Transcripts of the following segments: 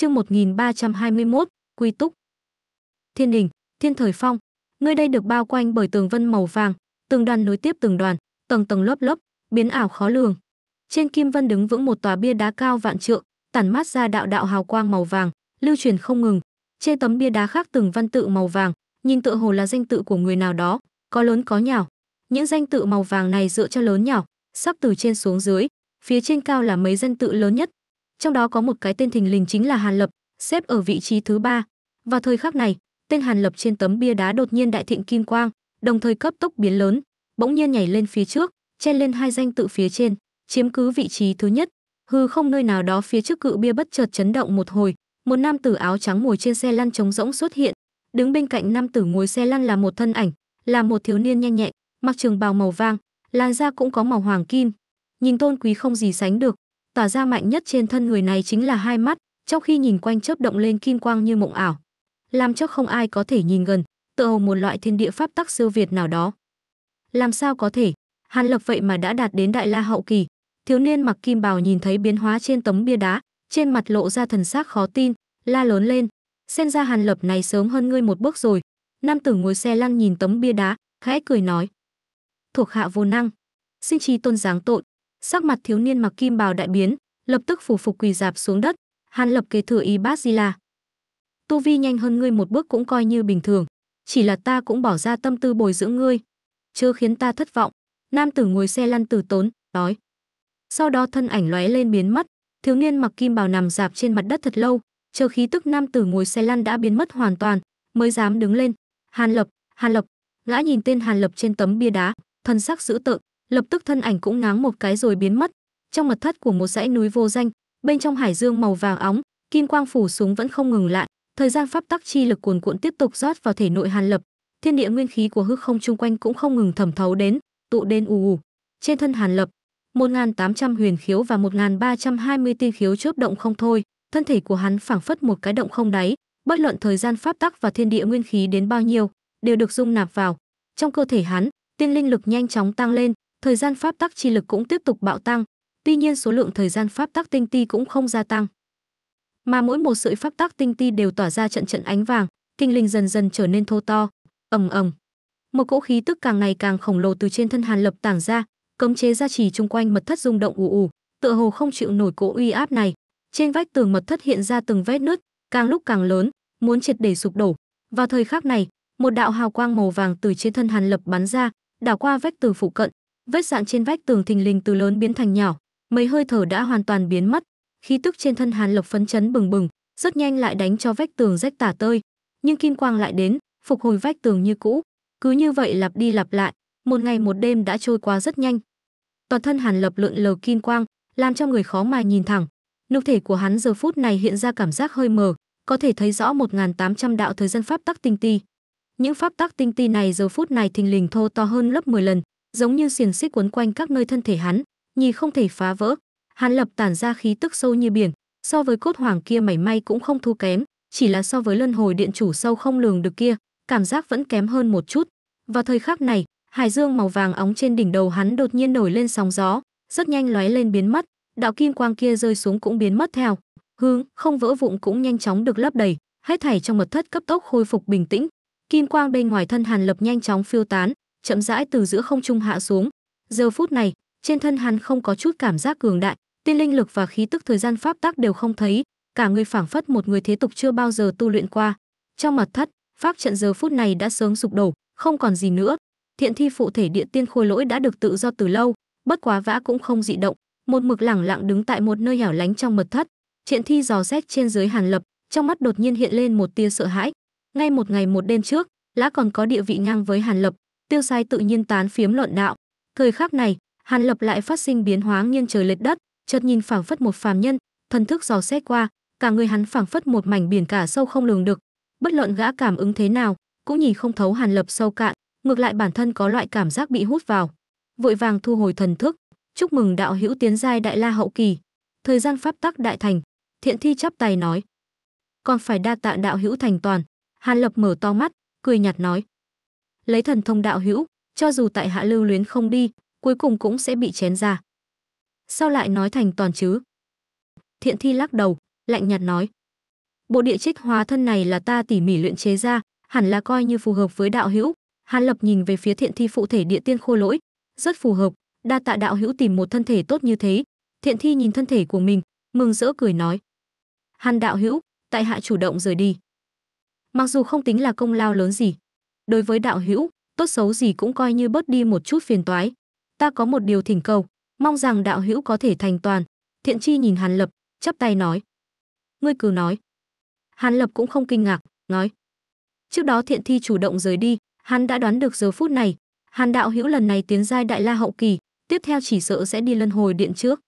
chương 1321, Quy Túc. Thiên đình, thiên thời phong, nơi đây được bao quanh bởi tường vân màu vàng, từng đoàn nối tiếp từng đoàn, tầng tầng lớp lớp, biến ảo khó lường. Trên kim vân đứng vững một tòa bia đá cao vạn trượng, tản mát ra đạo đạo hào quang màu vàng, lưu truyền không ngừng. Trên tấm bia đá khác từng văn tự màu vàng, nhìn tựa hồ là danh tự của người nào đó, có lớn có nhỏ. Những danh tự màu vàng này dựa cho lớn nhỏ, sắp từ trên xuống dưới, phía trên cao là mấy danh tự lớn nhất, trong đó có một cái tên thình lình chính là Hàn Lập, xếp ở vị trí thứ ba. Vào thời khắc này, tên Hàn Lập trên tấm bia đá đột nhiên đại thịnh kim quang, đồng thời cấp tốc biến lớn, bỗng nhiên nhảy lên phía trước, chen lên hai danh tự phía trên, chiếm cứ vị trí thứ nhất. Hư không nơi nào đó phía trước cự bia bất chợt chấn động một hồi, một nam tử áo trắng ngồi trên xe lăn trống rỗng xuất hiện, đứng bên cạnh nam tử ngồi xe lăn là một thân ảnh, là một thiếu niên nhanh nhẹn, mặc trường bào màu vàng, làn da cũng có màu hoàng kim, nhìn tôn quý không gì sánh được, tỏa ra mạnh nhất trên thân người này chính là hai mắt trong khi nhìn quanh chớp động lên kim quang như mộng ảo làm cho không ai có thể nhìn gần tựa hồ một loại thiên địa pháp tắc siêu việt nào đó làm sao có thể hàn lập vậy mà đã đạt đến đại la hậu kỳ thiếu niên mặc kim bào nhìn thấy biến hóa trên tấm bia đá trên mặt lộ ra thần sắc khó tin la lớn lên xem ra hàn lập này sớm hơn ngươi một bước rồi nam tử ngồi xe lăn nhìn tấm bia đá khẽ cười nói thuộc hạ vô năng xin trí tôn giáng tội sắc mặt thiếu niên mặc kim bào đại biến lập tức phủ phục quỳ dạp xuống đất Hàn lập kế thừa y bát di la tu vi nhanh hơn ngươi một bước cũng coi như bình thường chỉ là ta cũng bỏ ra tâm tư bồi dưỡng ngươi chưa khiến ta thất vọng nam tử ngồi xe lăn từ tốn đói. sau đó thân ảnh lóe lên biến mất thiếu niên mặc kim bào nằm dạp trên mặt đất thật lâu chờ khí tức nam tử ngồi xe lăn đã biến mất hoàn toàn mới dám đứng lên hàn lập hàn lập gã nhìn tên hàn lập trên tấm bia đá thân sắc dữ tợn lập tức thân ảnh cũng ngáng một cái rồi biến mất trong mật thất của một dãy núi vô danh bên trong hải dương màu vàng óng kim quang phủ xuống vẫn không ngừng lại thời gian pháp tắc chi lực cuồn cuộn tiếp tục rót vào thể nội hàn lập thiên địa nguyên khí của hư không chung quanh cũng không ngừng thẩm thấu đến tụ đến ù ù trên thân hàn lập 1.800 huyền khiếu và 1.320 tiên khiếu chớp động không thôi thân thể của hắn phảng phất một cái động không đáy bất luận thời gian pháp tắc và thiên địa nguyên khí đến bao nhiêu đều được dung nạp vào trong cơ thể hắn tiên linh lực nhanh chóng tăng lên thời gian pháp tắc chi lực cũng tiếp tục bạo tăng, tuy nhiên số lượng thời gian pháp tắc tinh ti cũng không gia tăng. Mà mỗi một sợi pháp tắc tinh ti đều tỏa ra trận trận ánh vàng, kinh linh dần dần trở nên thô to, ầm ầm. Một cỗ khí tức càng ngày càng khổng lồ từ trên thân Hàn Lập tảng ra, cấm chế gia trì chung quanh mật thất rung động ù ù, tựa hồ không chịu nổi cỗ uy áp này. Trên vách tường mật thất hiện ra từng vết nứt, càng lúc càng lớn, muốn triệt để sụp đổ. Vào thời khắc này, một đạo hào quang màu vàng từ trên thân Hàn Lập bắn ra, đảo qua vách tường phụ cận, vết dạng trên vách tường thình lình từ lớn biến thành nhỏ mấy hơi thở đã hoàn toàn biến mất khí tức trên thân hàn lộc phấn chấn bừng bừng rất nhanh lại đánh cho vách tường rách tả tơi nhưng kim quang lại đến phục hồi vách tường như cũ cứ như vậy lặp đi lặp lại một ngày một đêm đã trôi qua rất nhanh toàn thân hàn lập lượn lờ kim quang làm cho người khó mà nhìn thẳng nhục thể của hắn giờ phút này hiện ra cảm giác hơi mờ có thể thấy rõ 1.800 đạo thời gian pháp tắc tinh ti những pháp tắc tinh ti này giờ phút này thình lình thô to hơn lớp 10 lần giống như xiềng xích quấn quanh các nơi thân thể hắn nhìn không thể phá vỡ hắn lập tản ra khí tức sâu như biển so với cốt hoàng kia mảy may cũng không thu kém chỉ là so với luân hồi điện chủ sâu không lường được kia cảm giác vẫn kém hơn một chút vào thời khắc này hải dương màu vàng óng trên đỉnh đầu hắn đột nhiên nổi lên sóng gió rất nhanh lóe lên biến mất đạo kim quang kia rơi xuống cũng biến mất theo hương không vỡ vụn cũng nhanh chóng được lấp đầy hết thảy trong mật thất cấp tốc khôi phục bình tĩnh kim quang bên ngoài thân hàn lập nhanh chóng phiêu tán chậm rãi từ giữa không trung hạ xuống. Giờ phút này, trên thân hắn không có chút cảm giác cường đại, tiên linh lực và khí tức thời gian pháp tắc đều không thấy, cả người phảng phất một người thế tục chưa bao giờ tu luyện qua. Trong mặt thất, pháp trận giờ phút này đã sớm sụp đổ, không còn gì nữa. Thiện thi phụ thể địa tiên khôi lỗi đã được tự do từ lâu, bất quá vã cũng không dị động, một mực lẳng lặng đứng tại một nơi hẻo lánh trong mật thất. Thiện thi dò xét trên dưới Hàn Lập, trong mắt đột nhiên hiện lên một tia sợ hãi. Ngay một ngày một đêm trước, lá còn có địa vị ngang với Hàn Lập, tiêu sai tự nhiên tán phiếm luận đạo thời khắc này hàn lập lại phát sinh biến hóa nghiêng trời lệch đất chợt nhìn phảng phất một phàm nhân thần thức dò xét qua cả người hắn phảng phất một mảnh biển cả sâu không lường được bất luận gã cảm ứng thế nào cũng nhìn không thấu hàn lập sâu cạn ngược lại bản thân có loại cảm giác bị hút vào vội vàng thu hồi thần thức chúc mừng đạo hữu tiến giai đại la hậu kỳ thời gian pháp tắc đại thành thiện thi chắp tay nói còn phải đa tạ đạo hữu thành toàn hàn lập mở to mắt cười nhạt nói lấy thần thông đạo hữu, cho dù tại hạ lưu luyến không đi, cuối cùng cũng sẽ bị chén ra. Sao lại nói thành toàn chứ? Thiện thi lắc đầu, lạnh nhạt nói. Bộ địa trích hóa thân này là ta tỉ mỉ luyện chế ra, hẳn là coi như phù hợp với đạo hữu. Hàn Lập nhìn về phía thiện thi phụ thể địa tiên khôi lỗi, rất phù hợp, đa tạ đạo hữu tìm một thân thể tốt như thế. Thiện thi nhìn thân thể của mình, mừng rỡ cười nói. Hàn đạo hữu, tại hạ chủ động rời đi. Mặc dù không tính là công lao lớn gì, đối với đạo hữu, tốt xấu gì cũng coi như bớt đi một chút phiền toái. Ta có một điều thỉnh cầu, mong rằng đạo hữu có thể thành toàn. Thiện chi nhìn Hàn Lập, chắp tay nói. Ngươi cứ nói. Hàn Lập cũng không kinh ngạc, nói. Trước đó thiện thi chủ động rời đi, hắn đã đoán được giờ phút này. Hàn đạo hữu lần này tiến giai đại la hậu kỳ, tiếp theo chỉ sợ sẽ đi lân hồi điện trước.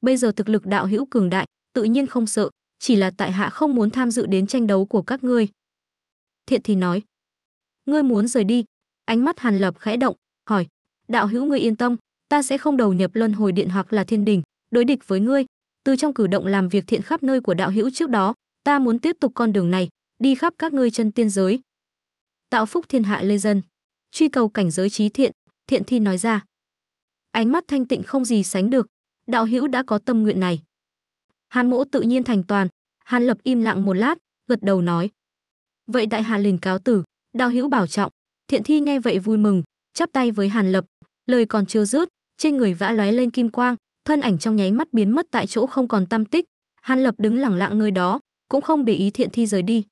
Bây giờ thực lực đạo hữu cường đại, tự nhiên không sợ, chỉ là tại hạ không muốn tham dự đến tranh đấu của các ngươi. Thiện thi nói, ngươi muốn rời đi ánh mắt hàn lập khẽ động hỏi đạo hữu ngươi yên tâm ta sẽ không đầu nhập luân hồi điện hoặc là thiên đình đối địch với ngươi từ trong cử động làm việc thiện khắp nơi của đạo hữu trước đó ta muốn tiếp tục con đường này đi khắp các ngươi chân tiên giới tạo phúc thiên hạ lê dân truy cầu cảnh giới trí thiện thiện thi nói ra ánh mắt thanh tịnh không gì sánh được đạo hữu đã có tâm nguyện này hàn mỗ tự nhiên thành toàn hàn lập im lặng một lát gật đầu nói vậy đại hà liền cáo tử đao hữu bảo trọng thiện thi nghe vậy vui mừng chắp tay với hàn lập lời còn chưa dứt trên người vã lóe lên kim quang thân ảnh trong nháy mắt biến mất tại chỗ không còn tâm tích hàn lập đứng lẳng lặng nơi đó cũng không để ý thiện thi rời đi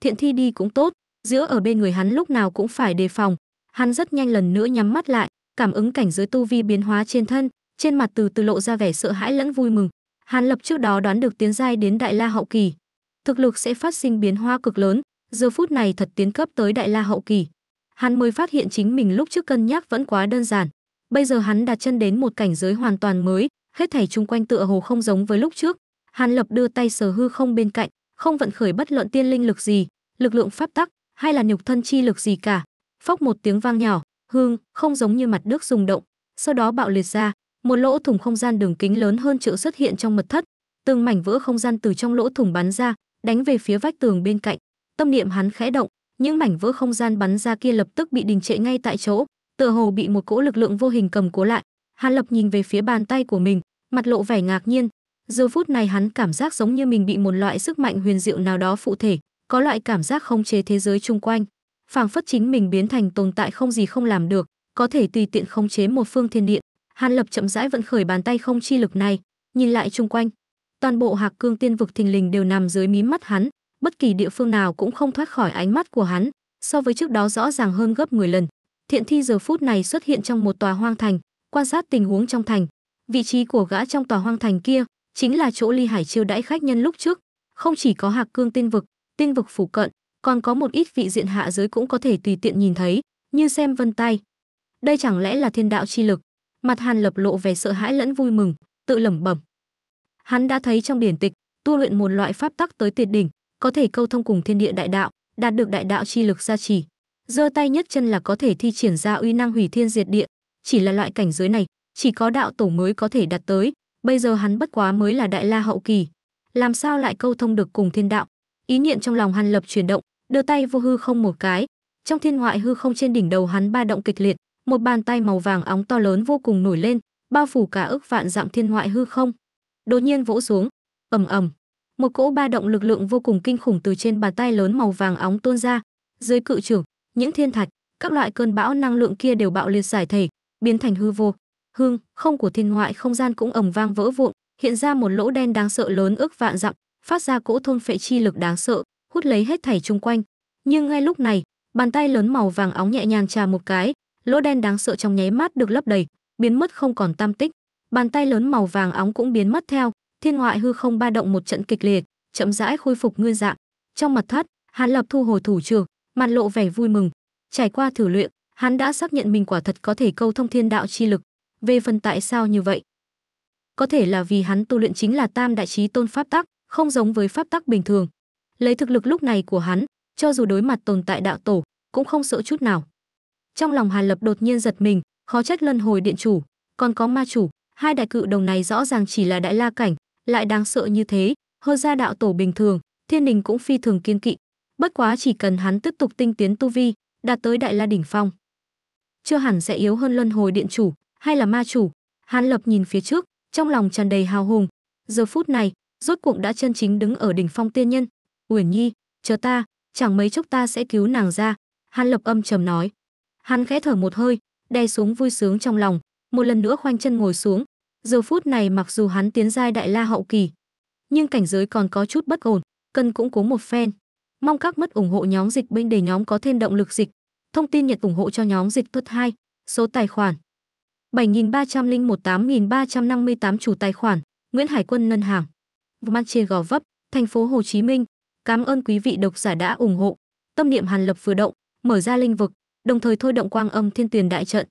thiện thi đi cũng tốt giữa ở bên người hắn lúc nào cũng phải đề phòng hắn rất nhanh lần nữa nhắm mắt lại cảm ứng cảnh giới tu vi biến hóa trên thân trên mặt từ từ lộ ra vẻ sợ hãi lẫn vui mừng hàn lập trước đó đoán được tiến giai đến đại la hậu kỳ thực lực sẽ phát sinh biến hóa cực lớn giờ phút này thật tiến cấp tới đại la hậu kỳ hắn mới phát hiện chính mình lúc trước cân nhắc vẫn quá đơn giản bây giờ hắn đặt chân đến một cảnh giới hoàn toàn mới hết thảy chung quanh tựa hồ không giống với lúc trước hắn lập đưa tay sờ hư không bên cạnh không vận khởi bất luận tiên linh lực gì lực lượng pháp tắc hay là nhục thân chi lực gì cả phốc một tiếng vang nhỏ hương không giống như mặt nước rung động sau đó bạo liệt ra một lỗ thủng không gian đường kính lớn hơn triệu xuất hiện trong mật thất từng mảnh vỡ không gian từ trong lỗ thủng bắn ra đánh về phía vách tường bên cạnh tâm niệm hắn khẽ động những mảnh vỡ không gian bắn ra kia lập tức bị đình trệ ngay tại chỗ tựa hồ bị một cỗ lực lượng vô hình cầm cố lại hắn lập nhìn về phía bàn tay của mình mặt lộ vẻ ngạc nhiên giờ phút này hắn cảm giác giống như mình bị một loại sức mạnh huyền diệu nào đó phụ thể có loại cảm giác không chế thế giới chung quanh phảng phất chính mình biến thành tồn tại không gì không làm được có thể tùy tiện không chế một phương thiên điện hàn lập chậm rãi vận khởi bàn tay không chi lực này nhìn lại chung quanh toàn bộ hạc cương tiên vực thình lình đều nằm dưới mí mắt hắn bất kỳ địa phương nào cũng không thoát khỏi ánh mắt của hắn, so với trước đó rõ ràng hơn gấp 10 lần. Thiện Thi giờ phút này xuất hiện trong một tòa hoang thành, quan sát tình huống trong thành. Vị trí của gã trong tòa hoang thành kia chính là chỗ Ly Hải chiêu đãi khách nhân lúc trước, không chỉ có Hạc Cương tinh vực, tinh vực phủ cận, còn có một ít vị diện hạ giới cũng có thể tùy tiện nhìn thấy, như xem vân tay. Đây chẳng lẽ là thiên đạo chi lực? Mặt Hàn Lập lộ vẻ sợ hãi lẫn vui mừng, tự lẩm bẩm. Hắn đã thấy trong điển tịch, tu luyện một loại pháp tắc tới tuyệt đỉnh, có thể câu thông cùng thiên địa đại đạo, đạt được đại đạo chi lực gia trì. Giơ tay nhất chân là có thể thi triển ra uy năng hủy thiên diệt địa, chỉ là loại cảnh giới này, chỉ có đạo tổ mới có thể đạt tới, bây giờ hắn bất quá mới là đại la hậu kỳ, làm sao lại câu thông được cùng thiên đạo? Ý niệm trong lòng Hàn Lập chuyển động, đưa tay vô hư không một cái, trong thiên ngoại hư không trên đỉnh đầu hắn ba động kịch liệt, một bàn tay màu vàng óng to lớn vô cùng nổi lên, bao phủ cả ức vạn dạng thiên ngoại hư không. Đột nhiên vỗ xuống, ầm ầm, một cỗ ba động lực lượng vô cùng kinh khủng từ trên bàn tay lớn màu vàng óng tuôn ra dưới cự trưởng những thiên thạch các loại cơn bão năng lượng kia đều bạo liệt giải thể biến thành hư vô hương không của thiên ngoại không gian cũng ầm vang vỡ vụn hiện ra một lỗ đen đáng sợ lớn ước vạn dặm phát ra cỗ thôn phệ chi lực đáng sợ hút lấy hết thảy chung quanh nhưng ngay lúc này bàn tay lớn màu vàng óng nhẹ nhàng trà một cái lỗ đen đáng sợ trong nháy mắt được lấp đầy biến mất không còn tam tích bàn tay lớn màu vàng óng cũng biến mất theo thiên ngoại hư không ba động một trận kịch liệt, chậm rãi khôi phục nguyên dạng. Trong mặt thất, Hàn Lập thu hồi thủ trường, mặt lộ vẻ vui mừng. Trải qua thử luyện, hắn đã xác nhận mình quả thật có thể câu thông thiên đạo chi lực. Về phần tại sao như vậy? Có thể là vì hắn tu luyện chính là Tam đại chí tôn pháp tắc, không giống với pháp tắc bình thường. Lấy thực lực lúc này của hắn, cho dù đối mặt tồn tại đạo tổ, cũng không sợ chút nào. Trong lòng Hàn Lập đột nhiên giật mình, khó trách Luân Hồi Điện chủ, còn có Ma chủ, hai đại cự đồng này rõ ràng chỉ là đại la cảnh, lại đáng sợ như thế, hơn gia đạo tổ bình thường, thiên đình cũng phi thường kiên kỵ. Bất quá chỉ cần hắn tiếp tục tinh tiến tu vi, đạt tới đại la đỉnh phong. Chưa hẳn sẽ yếu hơn luân hồi điện chủ, hay là ma chủ. hắn Lập nhìn phía trước, trong lòng tràn đầy hào hùng. Giờ phút này, rốt cuộc đã chân chính đứng ở đỉnh phong tiên nhân. Uyển Nhi, chờ ta, chẳng mấy chốc ta sẽ cứu nàng ra. hắn Lập âm trầm nói. Hắn khẽ thở một hơi, đè xuống vui sướng trong lòng, một lần nữa khoanh chân ngồi xuống, Giờ phút này mặc dù hắn tiến giai đại la hậu kỳ, nhưng cảnh giới còn có chút bất ổn, cần cũng cố một phen. Mong các mất ủng hộ nhóm dịch bên để nhóm có thêm động lực dịch. Thông tin nhận ủng hộ cho nhóm dịch thuật 2, số tài khoản 73018.358 chủ tài khoản Nguyễn Hải Quân Ngân hàng. Văn trên Gò Vấp, thành phố Hồ Chí Minh. Cảm ơn quý vị độc giả đã ủng hộ. Tâm niệm Hàn Lập vừa động, mở ra linh vực, đồng thời thôi động quang âm thiên tuyền đại trận.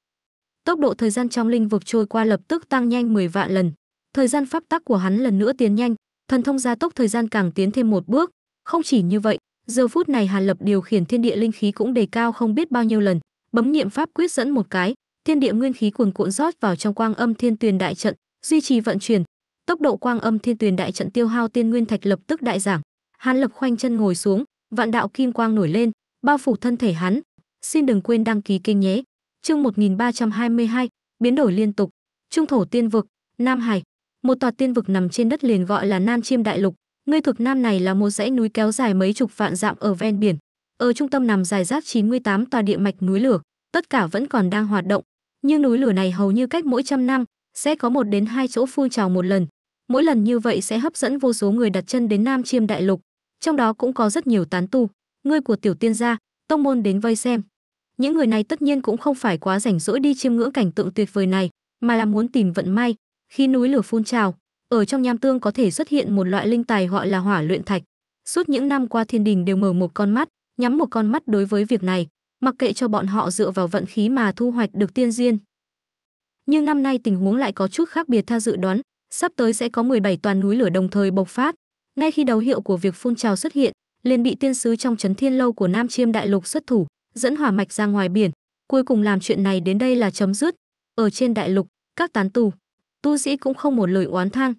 Tốc độ thời gian trong linh vực trôi qua lập tức tăng nhanh 10 vạn lần. Thời gian pháp tắc của hắn lần nữa tiến nhanh, thần thông gia tốc thời gian càng tiến thêm một bước. Không chỉ như vậy, giờ phút này Hàn Lập điều khiển thiên địa linh khí cũng đề cao không biết bao nhiêu lần, bấm niệm pháp quyết dẫn một cái, thiên địa nguyên khí cuồn cuộn rót vào trong quang âm thiên tuyền đại trận, duy trì vận chuyển. Tốc độ quang âm thiên tuyền đại trận tiêu hao tiên nguyên thạch lập tức đại giảm. Hàn Lập khoanh chân ngồi xuống, vạn đạo kim quang nổi lên, bao phủ thân thể hắn. Xin đừng quên đăng ký kênh nhé. Chương 1322, biến đổi liên tục. Trung thổ tiên vực, Nam Hải, một tòa tiên vực nằm trên đất liền gọi là Nam Chiêm Đại Lục. Nơi thuộc nam này là một dãy núi kéo dài mấy chục vạn dặm ở ven biển. Ở trung tâm nằm dài rác 98 tòa địa mạch núi lửa, tất cả vẫn còn đang hoạt động. Nhưng núi lửa này hầu như cách mỗi trăm năm sẽ có một đến hai chỗ phun trào một lần. Mỗi lần như vậy sẽ hấp dẫn vô số người đặt chân đến Nam Chiêm Đại Lục, trong đó cũng có rất nhiều tán tu, người của tiểu tiên gia, tông môn đến vây xem những người này tất nhiên cũng không phải quá rảnh rỗi đi chiêm ngưỡng cảnh tượng tuyệt vời này, mà là muốn tìm vận may. Khi núi lửa phun trào, ở trong nham tương có thể xuất hiện một loại linh tài gọi là hỏa luyện thạch. Suốt những năm qua thiên đình đều mở một con mắt, nhắm một con mắt đối với việc này, mặc kệ cho bọn họ dựa vào vận khí mà thu hoạch được tiên duyên. Nhưng năm nay tình huống lại có chút khác biệt tha dự đoán, sắp tới sẽ có 17 toàn núi lửa đồng thời bộc phát. Ngay khi đầu hiệu của việc phun trào xuất hiện, liền bị tiên sứ trong chấn thiên lâu của Nam Chiêm Đại Lục xuất thủ, dẫn hỏa mạch ra ngoài biển, cuối cùng làm chuyện này đến đây là chấm dứt. Ở trên đại lục, các tán tù, tu sĩ cũng không một lời oán thang,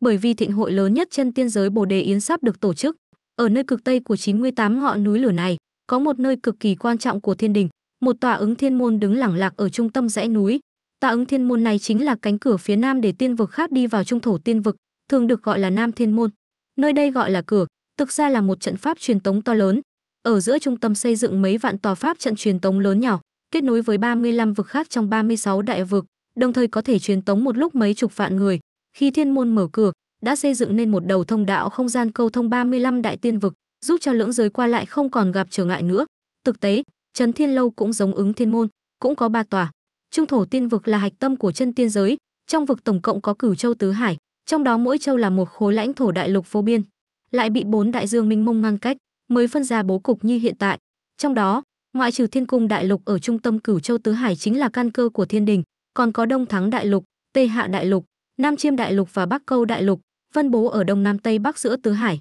bởi vì thịnh hội lớn nhất chân tiên giới Bồ Đề Yến sắp được tổ chức. Ở nơi cực tây của 98 ngọn núi lửa này, có một nơi cực kỳ quan trọng của thiên đình, một tòa ứng thiên môn đứng lẳng lạc ở trung tâm dãy núi. Tòa ứng thiên môn này chính là cánh cửa phía nam để tiên vực khác đi vào trung thổ tiên vực, thường được gọi là Nam Thiên môn. Nơi đây gọi là cửa, thực ra là một trận pháp truyền tống to lớn, ở giữa trung tâm xây dựng mấy vạn tòa pháp trận truyền tống lớn nhỏ, kết nối với 35 vực khác trong 36 đại vực, đồng thời có thể truyền tống một lúc mấy chục vạn người. Khi thiên môn mở cửa, đã xây dựng nên một đầu thông đạo không gian câu thông 35 đại tiên vực, giúp cho lưỡng giới qua lại không còn gặp trở ngại nữa. Thực tế, Trấn Thiên Lâu cũng giống ứng thiên môn, cũng có ba tòa. Trung thổ tiên vực là hạch tâm của chân tiên giới, trong vực tổng cộng có cửu châu tứ hải, trong đó mỗi châu là một khối lãnh thổ đại lục vô biên, lại bị bốn đại dương minh mông ngăn cách mới phân ra bố cục như hiện tại. Trong đó, ngoại trừ Thiên Cung Đại Lục ở trung tâm Cửu Châu Tứ Hải chính là căn cơ của Thiên Đình, còn có Đông Thắng Đại Lục, Tây Hạ Đại Lục, Nam Chiêm Đại Lục và Bắc Câu Đại Lục, phân bố ở đông nam tây bắc giữa Tứ Hải.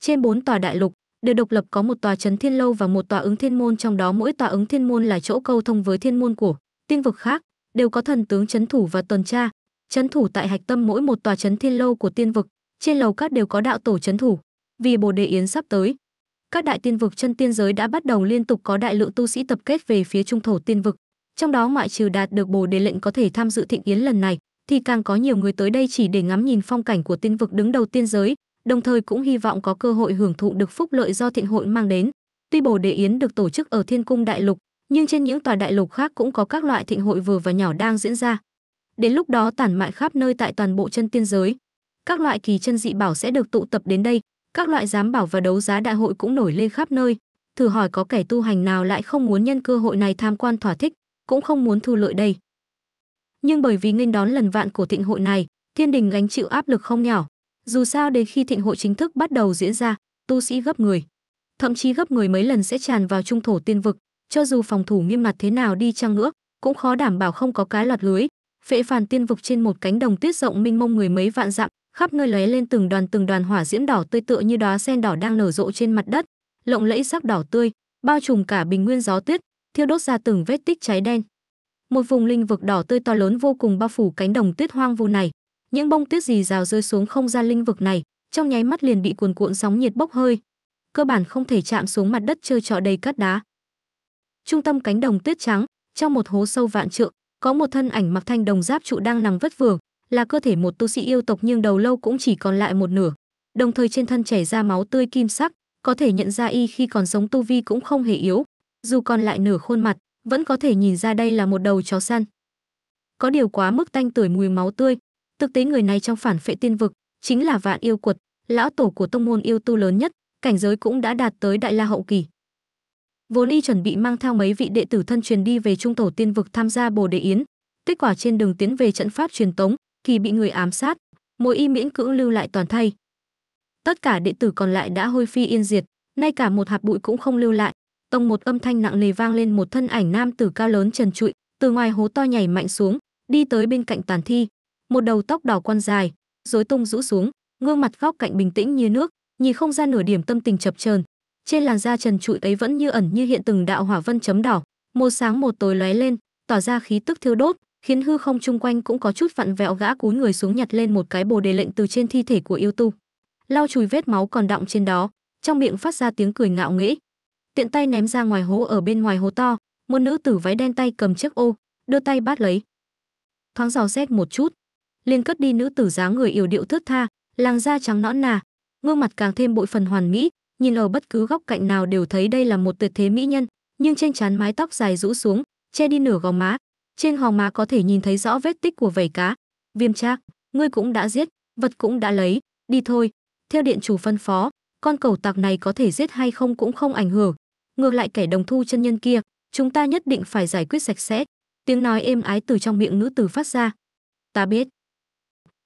Trên bốn tòa đại lục đều độc lập có một tòa chấn thiên lâu và một tòa ứng thiên môn trong đó mỗi tòa ứng thiên môn là chỗ câu thông với thiên môn của tiên vực khác đều có thần tướng chấn thủ và tuần tra chấn thủ tại hạch tâm mỗi một tòa chấn thiên lâu của tiên vực trên lầu các đều có đạo tổ chấn thủ vì bồ đề yến sắp tới các đại tiên vực chân tiên giới đã bắt đầu liên tục có đại lượng tu sĩ tập kết về phía trung thổ tiên vực trong đó ngoại trừ đạt được bồ đề lệnh có thể tham dự thịnh yến lần này thì càng có nhiều người tới đây chỉ để ngắm nhìn phong cảnh của tiên vực đứng đầu tiên giới đồng thời cũng hy vọng có cơ hội hưởng thụ được phúc lợi do thịnh hội mang đến tuy bồ đề yến được tổ chức ở thiên cung đại lục nhưng trên những tòa đại lục khác cũng có các loại thịnh hội vừa và nhỏ đang diễn ra đến lúc đó tản mại khắp nơi tại toàn bộ chân tiên giới các loại kỳ chân dị bảo sẽ được tụ tập đến đây các loại giám bảo và đấu giá đại hội cũng nổi lên khắp nơi, thử hỏi có kẻ tu hành nào lại không muốn nhân cơ hội này tham quan thỏa thích, cũng không muốn thu lợi đây. Nhưng bởi vì nghênh đón lần vạn cổ thịnh hội này, Thiên đình gánh chịu áp lực không nhỏ. Dù sao đến khi thịnh hội chính thức bắt đầu diễn ra, tu sĩ gấp người, thậm chí gấp người mấy lần sẽ tràn vào trung thổ tiên vực, cho dù phòng thủ nghiêm ngặt thế nào đi chăng nữa, cũng khó đảm bảo không có cái lọt lưới. Phệ phàn tiên vực trên một cánh đồng tuyết rộng minh mông người mấy vạn dặm, khắp nơi lóe lên từng đoàn từng đoàn hỏa diễm đỏ tươi tựa như đóa sen đỏ đang nở rộ trên mặt đất, lộng lẫy sắc đỏ tươi, bao trùm cả bình nguyên gió tuyết, thiêu đốt ra từng vết tích cháy đen. Một vùng linh vực đỏ tươi to lớn vô cùng bao phủ cánh đồng tuyết hoang vu này, những bông tuyết rì rào rơi xuống không gian linh vực này, trong nháy mắt liền bị cuồn cuộn sóng nhiệt bốc hơi, cơ bản không thể chạm xuống mặt đất chơi trọi đầy cát đá. Trung tâm cánh đồng tuyết trắng, trong một hố sâu vạn trượng, có một thân ảnh mặc thanh đồng giáp trụ đang nằm vất vưởng, là cơ thể một tu sĩ yêu tộc nhưng đầu lâu cũng chỉ còn lại một nửa. Đồng thời trên thân chảy ra máu tươi kim sắc, có thể nhận ra y khi còn sống tu vi cũng không hề yếu, dù còn lại nửa khuôn mặt, vẫn có thể nhìn ra đây là một đầu chó săn. Có điều quá mức tanh tưởi mùi máu tươi, thực tế người này trong phản phệ tiên vực chính là Vạn Yêu Quật, lão tổ của tông môn yêu tu lớn nhất, cảnh giới cũng đã đạt tới đại la hậu kỳ. Vốn y chuẩn bị mang theo mấy vị đệ tử thân truyền đi về trung tổ tiên vực tham gia Bồ Đề Yến, kết quả trên đường tiến về trận pháp truyền tống, Kỳ bị người ám sát, mỗi y miễn cưỡng lưu lại toàn thây. Tất cả đệ tử còn lại đã hôi phi yên diệt, nay cả một hạt bụi cũng không lưu lại. Tông một âm thanh nặng nề vang lên một thân ảnh nam tử cao lớn trần trụi, từ ngoài hố to nhảy mạnh xuống, đi tới bên cạnh tàn thi. Một đầu tóc đỏ quăn dài, rối tung rũ xuống, gương mặt góc cạnh bình tĩnh như nước, nhìn không ra nửa điểm tâm tình chập chờn. Trên làn da trần trụi ấy vẫn như ẩn như hiện từng đạo hỏa vân chấm đỏ, một sáng một tối lóe lên, tỏa ra khí tức thiêu đốt, khiến hư không chung quanh cũng có chút vặn vẹo gã cúi người xuống nhặt lên một cái bồ đề lệnh từ trên thi thể của yêu tu lau chùi vết máu còn đọng trên đó trong miệng phát ra tiếng cười ngạo nghễ tiện tay ném ra ngoài hố ở bên ngoài hố to một nữ tử váy đen tay cầm chiếc ô đưa tay bắt lấy thoáng dò xét một chút liền cất đi nữ tử dáng người yểu điệu thướt tha làng da trắng nõn nà gương mặt càng thêm bội phần hoàn mỹ nhìn ở bất cứ góc cạnh nào đều thấy đây là một tuyệt thế mỹ nhân nhưng trên trán mái tóc dài rũ xuống che đi nửa gò má trên hoàng má có thể nhìn thấy rõ vết tích của vảy cá. Viêm Trác, ngươi cũng đã giết, vật cũng đã lấy, đi thôi. Theo điện chủ phân phó, con cầu tặc này có thể giết hay không cũng không ảnh hưởng. Ngược lại kẻ đồng thu chân nhân kia, chúng ta nhất định phải giải quyết sạch sẽ. Tiếng nói êm ái từ trong miệng nữ tử phát ra. Ta biết.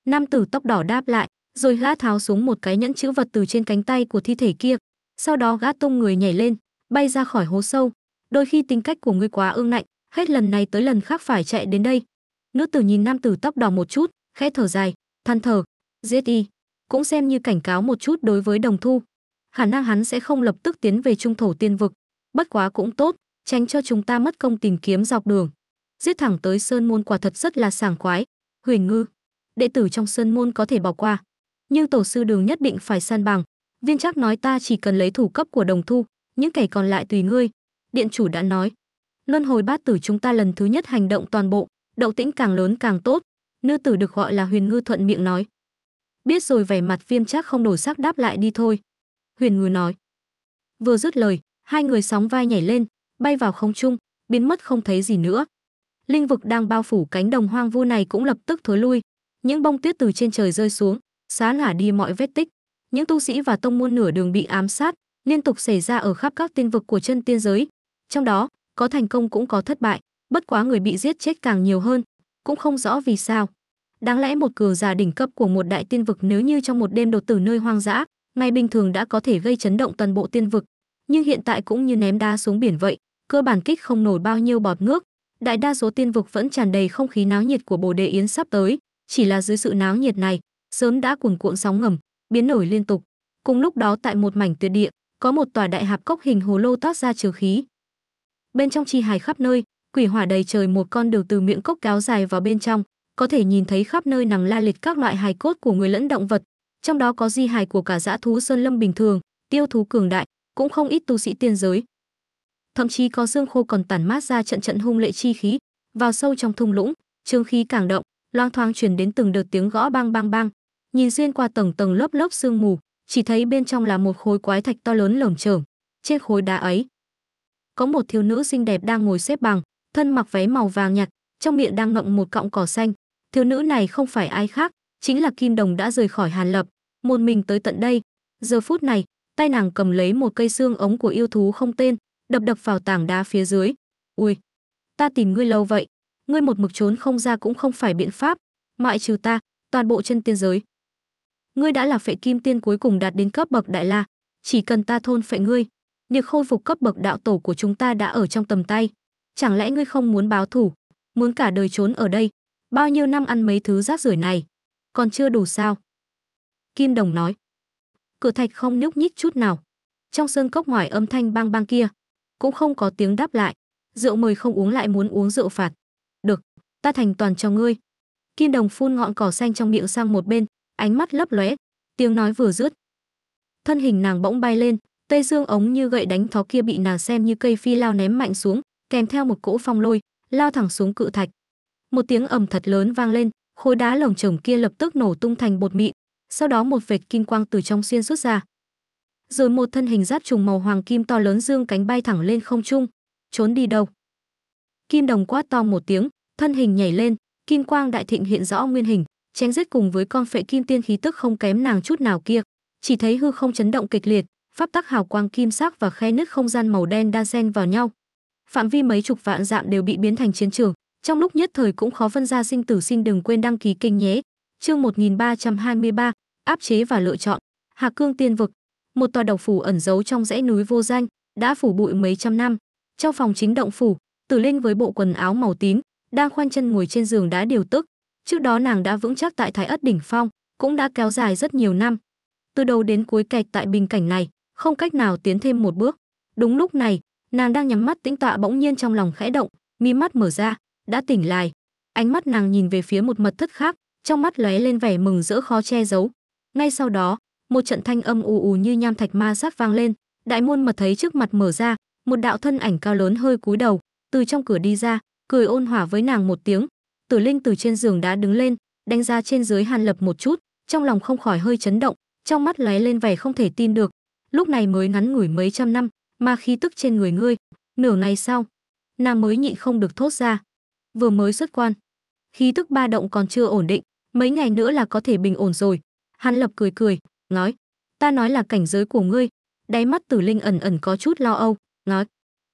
Nam tử tóc đỏ đáp lại, rồi gã tháo xuống một cái nhẫn chữ vật từ trên cánh tay của thi thể kia. Sau đó gã tung người nhảy lên, bay ra khỏi hố sâu. Đôi khi tính cách của ngươi quá ương ngạnh, hết lần này tới lần khác phải chạy đến đây. Nữ tử nhìn nam tử tóc đỏ một chút, khẽ thở dài, than thở, giết đi, cũng xem như cảnh cáo một chút đối với đồng thu. Khả năng hắn sẽ không lập tức tiến về trung thổ tiên vực, bất quá cũng tốt, tránh cho chúng ta mất công tìm kiếm dọc đường. Giết thẳng tới sơn môn quả thật rất là sảng khoái, huyền ngư, đệ tử trong sơn môn có thể bỏ qua, nhưng tổ sư đường nhất định phải san bằng. Viên chắc nói ta chỉ cần lấy thủ cấp của đồng thu, những kẻ còn lại tùy ngươi. Điện chủ đã nói, Luân hồi bát tử chúng ta lần thứ nhất hành động toàn bộ, đậu tĩnh càng lớn càng tốt. Nữ tử được gọi là Huyền Ngư thuận miệng nói. Biết rồi vẻ mặt viêm chắc không đổi sắc đáp lại đi thôi. Huyền Ngư nói. Vừa dứt lời, hai người sóng vai nhảy lên, bay vào không trung, biến mất không thấy gì nữa. Linh vực đang bao phủ cánh đồng hoang vu này cũng lập tức thối lui, những bông tuyết từ trên trời rơi xuống, xá lả đi mọi vết tích. Những tu sĩ và tông môn nửa đường bị ám sát, liên tục xảy ra ở khắp các tiên vực của chân tiên giới. Trong đó, có thành công cũng có thất bại, bất quá người bị giết chết càng nhiều hơn, cũng không rõ vì sao. Đáng lẽ một cờ giả đỉnh cấp của một đại tiên vực nếu như trong một đêm đột tử nơi hoang dã, ngày bình thường đã có thể gây chấn động toàn bộ tiên vực, nhưng hiện tại cũng như ném đá xuống biển vậy, cơ bản kích không nổi bao nhiêu bọt nước. Đại đa số tiên vực vẫn tràn đầy không khí náo nhiệt của Bồ Đề Yến sắp tới, chỉ là dưới sự náo nhiệt này, sớm đã cuồn cuộn sóng ngầm, biến nổi liên tục. Cùng lúc đó tại một mảnh tuyệt địa, có một tòa đại hạp cốc hình hồ lô toát ra trừ khí, bên trong chi hài khắp nơi quỷ hỏa đầy trời một con đường từ miệng cốc kéo dài vào bên trong có thể nhìn thấy khắp nơi nằm la liệt các loại hài cốt của người lẫn động vật trong đó có di hài của cả dã thú sơn lâm bình thường tiêu thú cường đại cũng không ít tu sĩ tiên giới thậm chí có dương khô còn tản mát ra trận trận hung lệ chi khí vào sâu trong thung lũng trương khí càng động loang thoáng truyền đến từng đợt tiếng gõ bang bang bang nhìn xuyên qua tầng tầng lớp lớp sương mù chỉ thấy bên trong là một khối quái thạch to lớn lởm chởm trên khối đá ấy có một thiếu nữ xinh đẹp đang ngồi xếp bằng, thân mặc váy màu vàng nhạt, trong miệng đang ngậm một cọng cỏ xanh. Thiếu nữ này không phải ai khác, chính là Kim Đồng đã rời khỏi Hàn Lập, một mình tới tận đây. Giờ phút này, tay nàng cầm lấy một cây xương ống của yêu thú không tên, đập đập vào tảng đá phía dưới. Ui, ta tìm ngươi lâu vậy, ngươi một mực trốn không ra cũng không phải biện pháp, ngoại trừ ta, toàn bộ chân tiên giới. Ngươi đã là phệ kim tiên cuối cùng đạt đến cấp bậc đại la, chỉ cần ta thôn phệ ngươi, Việc khôi phục cấp bậc đạo tổ của chúng ta đã ở trong tầm tay. Chẳng lẽ ngươi không muốn báo thủ, muốn cả đời trốn ở đây, bao nhiêu năm ăn mấy thứ rác rưởi này, còn chưa đủ sao? Kim Đồng nói. Cửa thạch không nhúc nhích chút nào. Trong sơn cốc ngoài âm thanh bang bang kia, cũng không có tiếng đáp lại. Rượu mời không uống lại muốn uống rượu phạt. Được, ta thành toàn cho ngươi. Kim Đồng phun ngọn cỏ xanh trong miệng sang một bên, ánh mắt lấp lóe, tiếng nói vừa dứt, Thân hình nàng bỗng bay lên, Tây Dương ống như gậy đánh thó kia bị nàng xem như cây phi lao ném mạnh xuống, kèm theo một cỗ phong lôi, lao thẳng xuống cự thạch. Một tiếng ầm thật lớn vang lên, khối đá lồng chồng kia lập tức nổ tung thành bột mịn, sau đó một vệt kim quang từ trong xuyên rút ra. Rồi một thân hình giáp trùng màu hoàng kim to lớn dương cánh bay thẳng lên không trung, trốn đi đâu? Kim Đồng quát to một tiếng, thân hình nhảy lên, kim quang đại thịnh hiện rõ nguyên hình, chém giết cùng với con phệ kim tiên khí tức không kém nàng chút nào kia. Chỉ thấy hư không chấn động kịch liệt, pháp tắc hào quang kim sắc và khe nứt không gian màu đen đan xen vào nhau. Phạm vi mấy chục vạn dạm đều bị biến thành chiến trường, trong lúc nhất thời cũng khó phân ra sinh tử xin đừng quên đăng ký kênh nhé. Chương 1323, áp chế và lựa chọn. hà Cương Tiên vực, một tòa độc phủ ẩn giấu trong dãy núi vô danh, đã phủ bụi mấy trăm năm. Trong phòng chính động phủ, Tử Linh với bộ quần áo màu tím, đang khoanh chân ngồi trên giường đã điều tức. Trước đó nàng đã vững chắc tại Thái Ất đỉnh phong, cũng đã kéo dài rất nhiều năm. Từ đầu đến cuối kẹt tại bình cảnh này, không cách nào tiến thêm một bước. Đúng lúc này, nàng đang nhắm mắt tĩnh tọa bỗng nhiên trong lòng khẽ động, mi mắt mở ra, đã tỉnh lại. Ánh mắt nàng nhìn về phía một mật thất khác, trong mắt lóe lên vẻ mừng rỡ khó che giấu. Ngay sau đó, một trận thanh âm ù ù như nham thạch ma sát vang lên, đại môn mật thấy trước mặt mở ra, một đạo thân ảnh cao lớn hơi cúi đầu, từ trong cửa đi ra, cười ôn hòa với nàng một tiếng. Tử Linh từ trên giường đã đứng lên, đánh ra trên dưới Hàn Lập một chút, trong lòng không khỏi hơi chấn động, trong mắt lóe lên vẻ không thể tin được, lúc này mới ngắn ngủi mấy trăm năm mà khí tức trên người ngươi nửa ngày sau nàng mới nhịn không được thốt ra vừa mới xuất quan khí tức ba động còn chưa ổn định mấy ngày nữa là có thể bình ổn rồi hắn lập cười cười nói ta nói là cảnh giới của ngươi đáy mắt tử linh ẩn ẩn có chút lo âu nói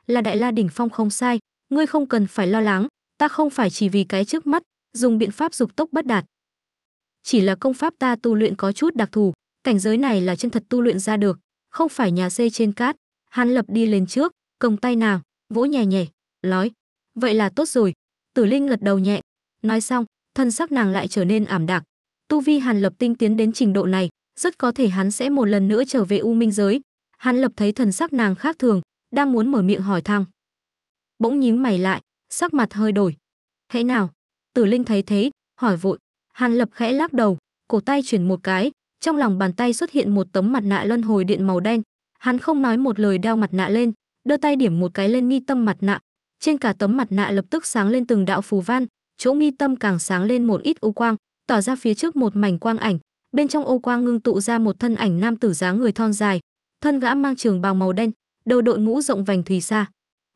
là đại la đỉnh phong không sai ngươi không cần phải lo lắng ta không phải chỉ vì cái trước mắt dùng biện pháp dục tốc bất đạt chỉ là công pháp ta tu luyện có chút đặc thù cảnh giới này là chân thật tu luyện ra được không phải nhà xây trên cát Hàn lập đi lên trước cầm tay nàng vỗ nhẹ nhẹ nói vậy là tốt rồi tử linh gật đầu nhẹ nói xong thân sắc nàng lại trở nên ảm đạm. tu vi hàn lập tinh tiến đến trình độ này rất có thể hắn sẽ một lần nữa trở về u minh giới Hàn lập thấy thần sắc nàng khác thường đang muốn mở miệng hỏi thăng bỗng nhím mày lại sắc mặt hơi đổi thế nào tử linh thấy thế hỏi vội hàn lập khẽ lắc đầu cổ tay chuyển một cái trong lòng bàn tay xuất hiện một tấm mặt nạ luân hồi điện màu đen. Hắn không nói một lời đeo mặt nạ lên, đưa tay điểm một cái lên nghi tâm mặt nạ. Trên cả tấm mặt nạ lập tức sáng lên từng đạo phù văn, chỗ nghi tâm càng sáng lên một ít u quang, tỏa ra phía trước một mảnh quang ảnh. Bên trong ô quang ngưng tụ ra một thân ảnh nam tử dáng người thon dài, thân gã mang trường bào màu đen, đầu đội mũ rộng vành thùy xa.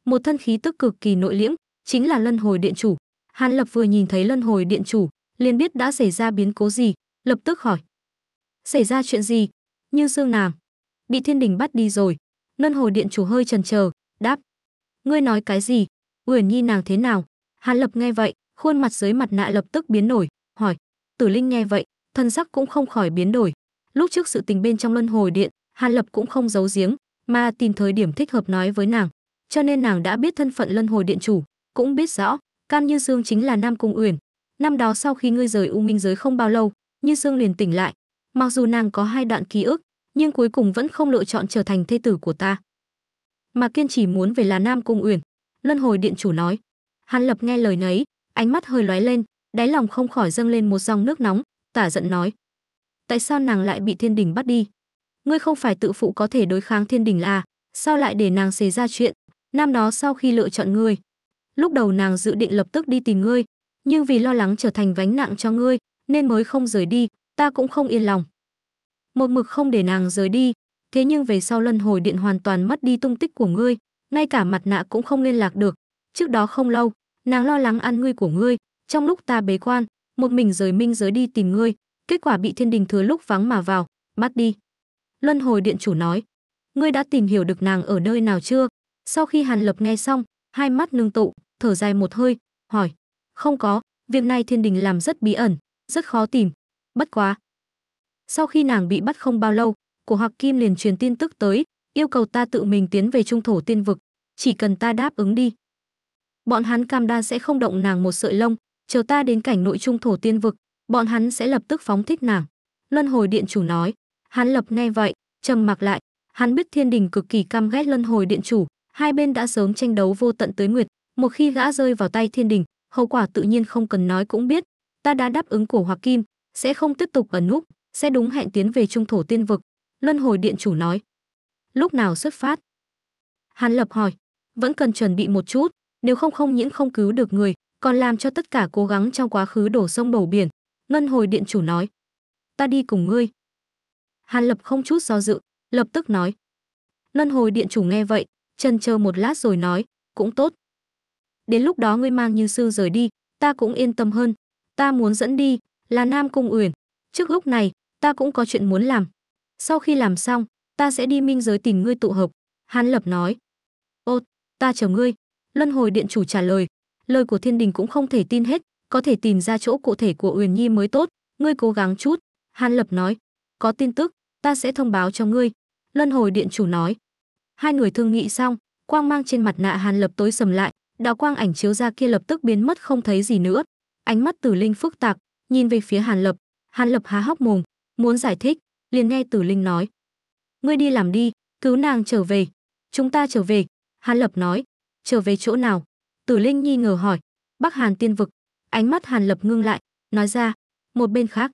Một thân khí tức cực kỳ nội liễm, chính là Lân Hồi Điện chủ. Hàn Lập vừa nhìn thấy Lân Hồi Điện chủ, liền biết đã xảy ra biến cố gì, lập tức hỏi: xảy ra chuyện gì như dương nàng bị thiên đình bắt đi rồi luân hồi điện chủ hơi trần chờ đáp ngươi nói cái gì uyển nhi nàng thế nào hàn lập nghe vậy khuôn mặt dưới mặt nạ lập tức biến đổi hỏi tử linh nghe vậy thân sắc cũng không khỏi biến đổi lúc trước sự tình bên trong luân hồi điện hàn lập cũng không giấu giếng mà tìm thời điểm thích hợp nói với nàng cho nên nàng đã biết thân phận luân hồi điện chủ cũng biết rõ can như dương chính là nam cung uyển năm đó sau khi ngươi rời u minh giới không bao lâu như dương liền tỉnh lại Mặc dù nàng có hai đoạn ký ức, nhưng cuối cùng vẫn không lựa chọn trở thành thê tử của ta. Mà kiên trì muốn về là Nam Cung Uyển, Luân Hồi Điện chủ nói. Hàn Lập nghe lời nấy, ánh mắt hơi lóe lên, đáy lòng không khỏi dâng lên một dòng nước nóng, tả giận nói: "Tại sao nàng lại bị Thiên Đình bắt đi? Ngươi không phải tự phụ có thể đối kháng Thiên Đình là, sao lại để nàng xảy ra chuyện? nam đó sau khi lựa chọn ngươi, lúc đầu nàng dự định lập tức đi tìm ngươi, nhưng vì lo lắng trở thành vánh nặng cho ngươi, nên mới không rời đi, ta cũng không yên lòng. Một mực không để nàng rời đi, thế nhưng về sau luân hồi điện hoàn toàn mất đi tung tích của ngươi, ngay cả mặt nạ cũng không liên lạc được. Trước đó không lâu, nàng lo lắng ăn nguy của ngươi, trong lúc ta bế quan, một mình rời minh giới đi tìm ngươi, kết quả bị thiên đình thừa lúc vắng mà vào, bắt đi. Luân hồi điện chủ nói, ngươi đã tìm hiểu được nàng ở nơi nào chưa? Sau khi Hàn Lập nghe xong, hai mắt nương tụ, thở dài một hơi, hỏi, không có, việc này thiên đình làm rất bí ẩn, rất khó tìm, bất quá. Sau khi nàng bị bắt không bao lâu, cổ Hạc Kim liền truyền tin tức tới, yêu cầu ta tự mình tiến về trung thổ tiên vực, chỉ cần ta đáp ứng đi. Bọn hắn cam đa sẽ không động nàng một sợi lông, chờ ta đến cảnh nội trung thổ tiên vực, bọn hắn sẽ lập tức phóng thích nàng. Luân hồi điện chủ nói, hắn lập nghe vậy, trầm mặc lại, hắn biết thiên đình cực kỳ căm ghét luân hồi điện chủ, hai bên đã sớm tranh đấu vô tận tới nguyệt, một khi gã rơi vào tay thiên đình, hậu quả tự nhiên không cần nói cũng biết. Ta đã đáp ứng cổ hoặc kim, sẽ không tiếp tục ẩn núp, sẽ đúng hẹn tiến về trung thổ tiên vực. Luân hồi điện chủ nói. Lúc nào xuất phát? Hàn Lập hỏi. Vẫn cần chuẩn bị một chút, nếu không không những không cứu được người, còn làm cho tất cả cố gắng trong quá khứ đổ sông đổ biển. Ngân hồi điện chủ nói. Ta đi cùng ngươi. Hàn Lập không chút do dự, lập tức nói. Ngân hồi điện chủ nghe vậy, chần chờ một lát rồi nói, cũng tốt. Đến lúc đó ngươi mang Như Sư rời đi, ta cũng yên tâm hơn. Ta muốn dẫn đi, là Nam Cung Uyển. Trước lúc này, ta cũng có chuyện muốn làm. Sau khi làm xong, ta sẽ đi minh giới tìm ngươi tụ hợp. Hán Lập nói. Ô, ta chờ ngươi. Luân hồi điện chủ trả lời. Lời của thiên đình cũng không thể tin hết, có thể tìm ra chỗ cụ thể của Uyển Nhi mới tốt. Ngươi cố gắng chút. Hán Lập nói. Có tin tức, ta sẽ thông báo cho ngươi. Luân hồi điện chủ nói. Hai người thương nghị xong, quang mang trên mặt nạ Hàn Lập tối sầm lại, đào quang ảnh chiếu ra kia lập tức biến mất không thấy gì nữa. Ánh mắt Tử Linh phức tạp, nhìn về phía Hàn Lập, Hàn Lập há hốc mồm, muốn giải thích, liền nghe Tử Linh nói: "Ngươi đi làm đi, cứu nàng trở về, chúng ta trở về." Hàn Lập nói: "Trở về chỗ nào?" Tử Linh nghi ngờ hỏi: "Bắc Hàn Tiên vực." Ánh mắt Hàn Lập ngưng lại, nói ra: "Một bên khác."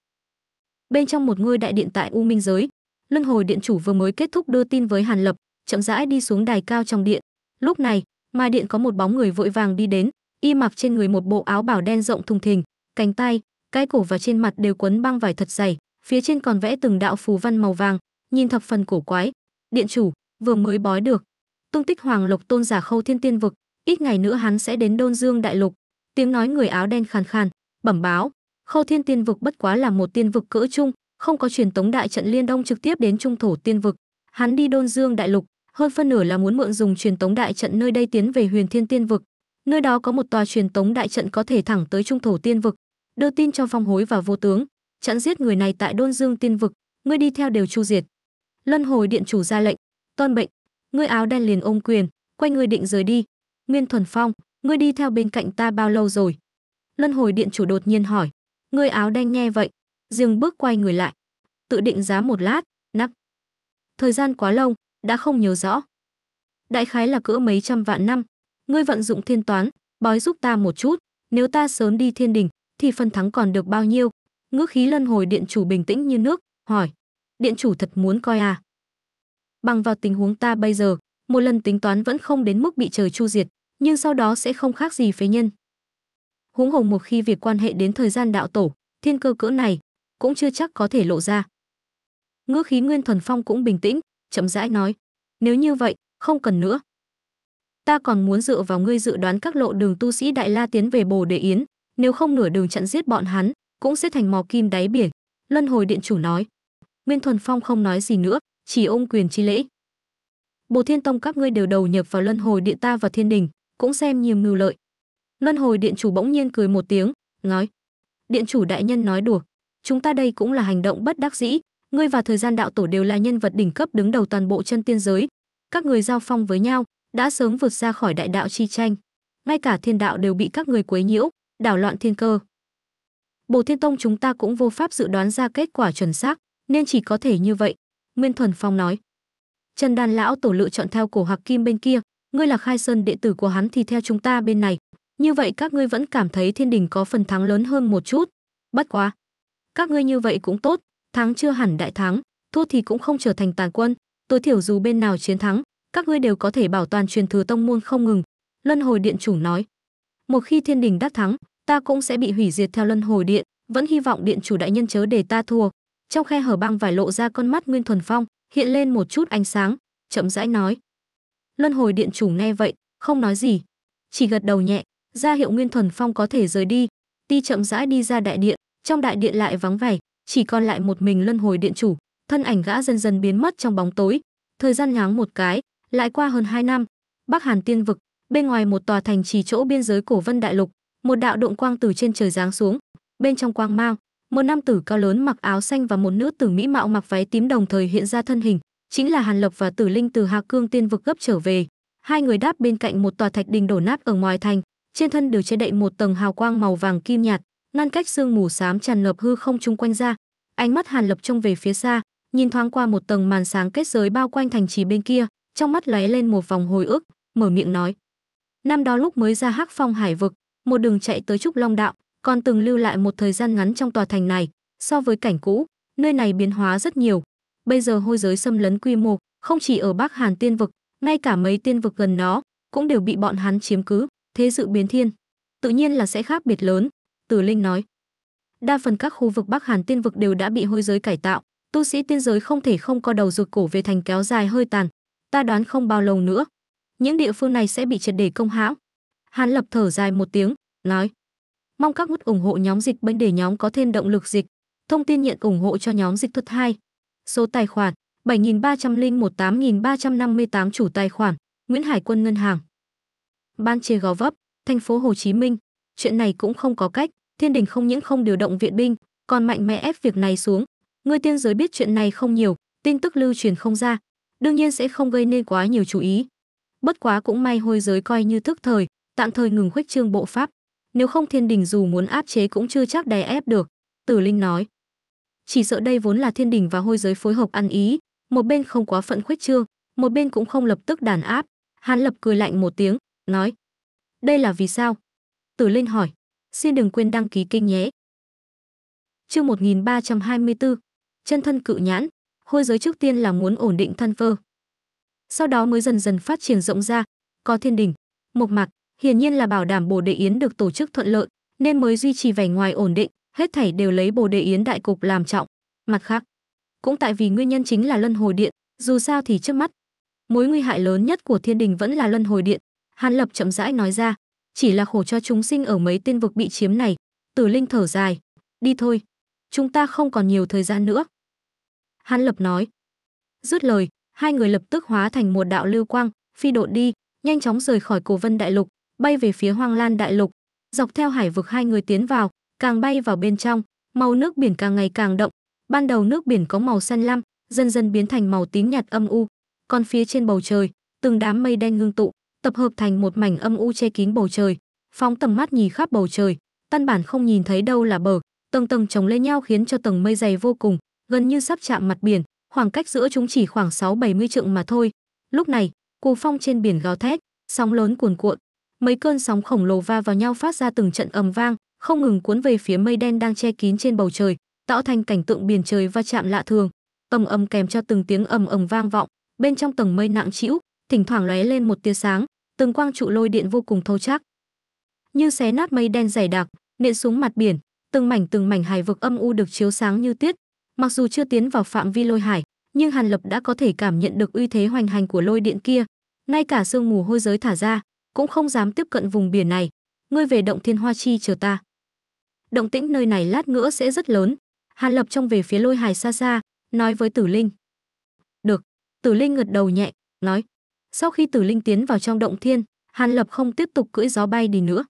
Bên trong một ngôi đại điện tại U Minh giới, Lưng Hồi điện chủ vừa mới kết thúc đưa tin với Hàn Lập, chậm rãi đi xuống đài cao trong điện. Lúc này, mai điện có một bóng người vội vàng đi đến, y mặc trên người một bộ áo bảo đen rộng thùng thình, cánh tay, cái cổ và trên mặt đều quấn băng vải thật dày, phía trên còn vẽ từng đạo phù văn màu vàng, nhìn thập phần cổ quái. Điện chủ, vừa mới bói được. Tung tích Hoàng Lộc Tôn giả Khâu Thiên Tiên vực, ít ngày nữa hắn sẽ đến Đôn Dương đại lục. Tiếng nói người áo đen khàn khàn, bẩm báo, Khâu Thiên Tiên vực bất quá là một tiên vực cỡ trung, không có truyền tống đại trận liên đông trực tiếp đến trung thổ tiên vực. Hắn đi Đôn Dương đại lục, hơn phân nửa là muốn mượn dùng truyền tống đại trận nơi đây tiến về Huyền Thiên Tiên vực. Nơi đó có một tòa truyền tống đại trận có thể thẳng tới trung thổ tiên vực, đưa tin cho phong hối và vô tướng chặn giết người này tại đôn dương tiên vực ngươi đi theo đều chu diệt luân hồi điện chủ ra lệnh tôn bệnh ngươi áo đen liền ôm quyền quay người định rời đi nguyên thuần phong ngươi đi theo bên cạnh ta bao lâu rồi luân hồi điện chủ đột nhiên hỏi ngươi áo đen nghe vậy dừng bước quay người lại tự định giá một lát nắp thời gian quá lâu đã không nhớ rõ đại khái là cỡ mấy trăm vạn năm ngươi vận dụng thiên toán bói giúp ta một chút nếu ta sớm đi thiên đình thì phần thắng còn được bao nhiêu ngữ khí lân hồi điện chủ bình tĩnh như nước hỏi điện chủ thật muốn coi à bằng vào tình huống ta bây giờ một lần tính toán vẫn không đến mức bị trời chu diệt nhưng sau đó sẽ không khác gì phế nhân huống hồ một khi việc quan hệ đến thời gian đạo tổ thiên cơ cỡ này cũng chưa chắc có thể lộ ra ngữ khí nguyên thuần phong cũng bình tĩnh chậm rãi nói nếu như vậy không cần nữa ta còn muốn dựa vào ngươi dự đoán các lộ đường tu sĩ đại la tiến về bồ đề yến nếu không nửa đường chặn giết bọn hắn cũng sẽ thành mò kim đáy biển luân hồi điện chủ nói nguyên thuần phong không nói gì nữa chỉ ôm quyền chi lễ bồ thiên tông các ngươi đều đầu nhập vào luân hồi điện ta và thiên đình cũng xem nhiều mưu lợi luân hồi điện chủ bỗng nhiên cười một tiếng nói điện chủ đại nhân nói đùa chúng ta đây cũng là hành động bất đắc dĩ ngươi và thời gian đạo tổ đều là nhân vật đỉnh cấp đứng đầu toàn bộ chân tiên giới các người giao phong với nhau đã sớm vượt ra khỏi đại đạo chi tranh ngay cả thiên đạo đều bị các người quấy nhiễu đảo loạn thiên cơ. Bồ Thiên Tông chúng ta cũng vô pháp dự đoán ra kết quả chuẩn xác, nên chỉ có thể như vậy, Nguyên Thuần Phong nói. Trần Đàn lão tổ lựa chọn theo cổ Hạc Kim bên kia, ngươi là khai sơn đệ tử của hắn thì theo chúng ta bên này, như vậy các ngươi vẫn cảm thấy thiên đình có phần thắng lớn hơn một chút. Bất quá, các ngươi như vậy cũng tốt, thắng chưa hẳn đại thắng, thua thì cũng không trở thành tàn quân, tối thiểu dù bên nào chiến thắng, các ngươi đều có thể bảo toàn truyền thừa tông môn không ngừng." Luân Hồi Điện chủ nói. "Một khi thiên đình đắc thắng, ta cũng sẽ bị hủy diệt theo luân hồi điện, vẫn hy vọng điện chủ đại nhân chớ để ta thua. Trong khe hở băng vải lộ ra con mắt Nguyên Thuần Phong, hiện lên một chút ánh sáng, chậm rãi nói: "Luân hồi điện chủ nghe vậy, không nói gì, chỉ gật đầu nhẹ, ra hiệu Nguyên Thuần Phong có thể rời đi." Ti chậm rãi đi ra đại điện, trong đại điện lại vắng vẻ, chỉ còn lại một mình Luân hồi điện chủ, thân ảnh gã dần dần biến mất trong bóng tối. Thời gian nhoáng một cái, lại qua hơn hai năm, Bắc Hàn Tiên vực, bên ngoài một tòa thành trì chỗ biên giới cổ Vân Đại Lục, một đạo động quang từ trên trời giáng xuống bên trong quang mang một nam tử cao lớn mặc áo xanh và một nữ tử mỹ mạo mặc váy tím đồng thời hiện ra thân hình chính là hàn lộc và tử linh từ hà cương tiên vực gấp trở về hai người đáp bên cạnh một tòa thạch đình đổ nát ở ngoài thành trên thân đều che đậy một tầng hào quang màu vàng kim nhạt ngăn cách sương mù xám tràn ngập hư không chung quanh ra ánh mắt hàn Lập trông về phía xa nhìn thoáng qua một tầng màn sáng kết giới bao quanh thành trì bên kia trong mắt lóe lên một vòng hồi ức mở miệng nói năm đó lúc mới ra hắc phong hải vực một đường chạy tới Trúc Long Đạo, còn từng lưu lại một thời gian ngắn trong tòa thành này. So với cảnh cũ, nơi này biến hóa rất nhiều. Bây giờ hôi giới xâm lấn quy mô, không chỉ ở Bắc Hàn tiên vực, ngay cả mấy tiên vực gần nó cũng đều bị bọn hắn chiếm cứ, thế dự biến thiên. Tự nhiên là sẽ khác biệt lớn, Tử Linh nói. Đa phần các khu vực Bắc Hàn tiên vực đều đã bị hôi giới cải tạo, tu sĩ tiên giới không thể không co đầu rụt cổ về thành kéo dài hơi tàn. Ta đoán không bao lâu nữa, những địa phương này sẽ bị triệt để công hãm, Hàn Lập thở dài một tiếng, nói: "Mong các nút ủng hộ nhóm dịch bệnh để nhóm có thêm động lực dịch. Thông tin nhận ủng hộ cho nhóm dịch thuật 2. Số tài khoản 73018358 chủ tài khoản Nguyễn Hải Quân Ngân hàng. Ban chê gò vấp, thành phố Hồ Chí Minh. Chuyện này cũng không có cách, Thiên Đình không những không điều động viện binh, còn mạnh mẽ ép việc này xuống. Người tiên giới biết chuyện này không nhiều, tin tức lưu truyền không ra, đương nhiên sẽ không gây nên quá nhiều chú ý. Bất quá cũng may hôi giới coi như thức thời, tạm thời ngừng khuếch trương bộ pháp nếu không thiên đình dù muốn áp chế cũng chưa chắc đè ép được tử linh nói chỉ sợ đây vốn là thiên đình và hôi giới phối hợp ăn ý một bên không quá phận khuếch trương một bên cũng không lập tức đàn áp hán lập cười lạnh một tiếng nói đây là vì sao tử linh hỏi xin đừng quên đăng ký kênh nhé chương 1324 chân thân cự nhãn hôi giới trước tiên là muốn ổn định thân vơ sau đó mới dần dần phát triển rộng ra có thiên đình mộc mạc hiển nhiên là bảo đảm Bồ Đề Yến được tổ chức thuận lợi, nên mới duy trì vẻ ngoài ổn định, hết thảy đều lấy Bồ Đề Yến đại cục làm trọng. Mặt khác, cũng tại vì nguyên nhân chính là Luân Hồi Điện, dù sao thì trước mắt, mối nguy hại lớn nhất của Thiên Đình vẫn là Luân Hồi Điện, Hàn Lập chậm rãi nói ra, chỉ là khổ cho chúng sinh ở mấy tiên vực bị chiếm này. Tử Linh thở dài, đi thôi, chúng ta không còn nhiều thời gian nữa. Hàn Lập nói. Dứt lời, hai người lập tức hóa thành một đạo lưu quang, phi độ đi, nhanh chóng rời khỏi Cổ Vân Đại Lục, bay về phía hoang lan đại lục dọc theo hải vực hai người tiến vào càng bay vào bên trong màu nước biển càng ngày càng động ban đầu nước biển có màu xanh lam dần dần biến thành màu tím nhạt âm u còn phía trên bầu trời từng đám mây đen ngưng tụ tập hợp thành một mảnh âm u che kín bầu trời phóng tầm mắt nhìn khắp bầu trời căn bản không nhìn thấy đâu là bờ tầng tầng chồng lên nhau khiến cho tầng mây dày vô cùng gần như sắp chạm mặt biển khoảng cách giữa chúng chỉ khoảng sáu bảy mươi trượng mà thôi. Lúc này, cù phong trên biển gào thét, sóng lớn cuồn cuộn, mấy cơn sóng khổng lồ va vào nhau phát ra từng trận ầm vang, không ngừng cuốn về phía mây đen đang che kín trên bầu trời, tạo thành cảnh tượng biển trời va chạm lạ thường. Tầm ầm kèm cho từng tiếng ầm ầm vang vọng, bên trong tầng mây nặng trĩu, thỉnh thoảng lóe lên một tia sáng, từng quang trụ lôi điện vô cùng thâu chắc, như xé nát mây đen dày đặc, nện xuống mặt biển, từng mảnh từng mảnh hải vực âm u được chiếu sáng như tiết. Mặc dù chưa tiến vào phạm vi lôi hải, nhưng Hàn Lập đã có thể cảm nhận được uy thế hoành hành của lôi điện kia, ngay cả sương mù hôi giới thả ra, cũng không dám tiếp cận vùng biển này. Ngươi về động Thiên Hoa Chi chờ ta. Động tĩnh nơi này lát nữa sẽ rất lớn. Hàn Lập trông về phía Lôi Hải xa xa, nói với Tử Linh. Được, Tử Linh gật đầu nhẹ, nói. Sau khi Tử Linh tiến vào trong động thiên, Hàn Lập không tiếp tục cưỡi gió bay đi nữa,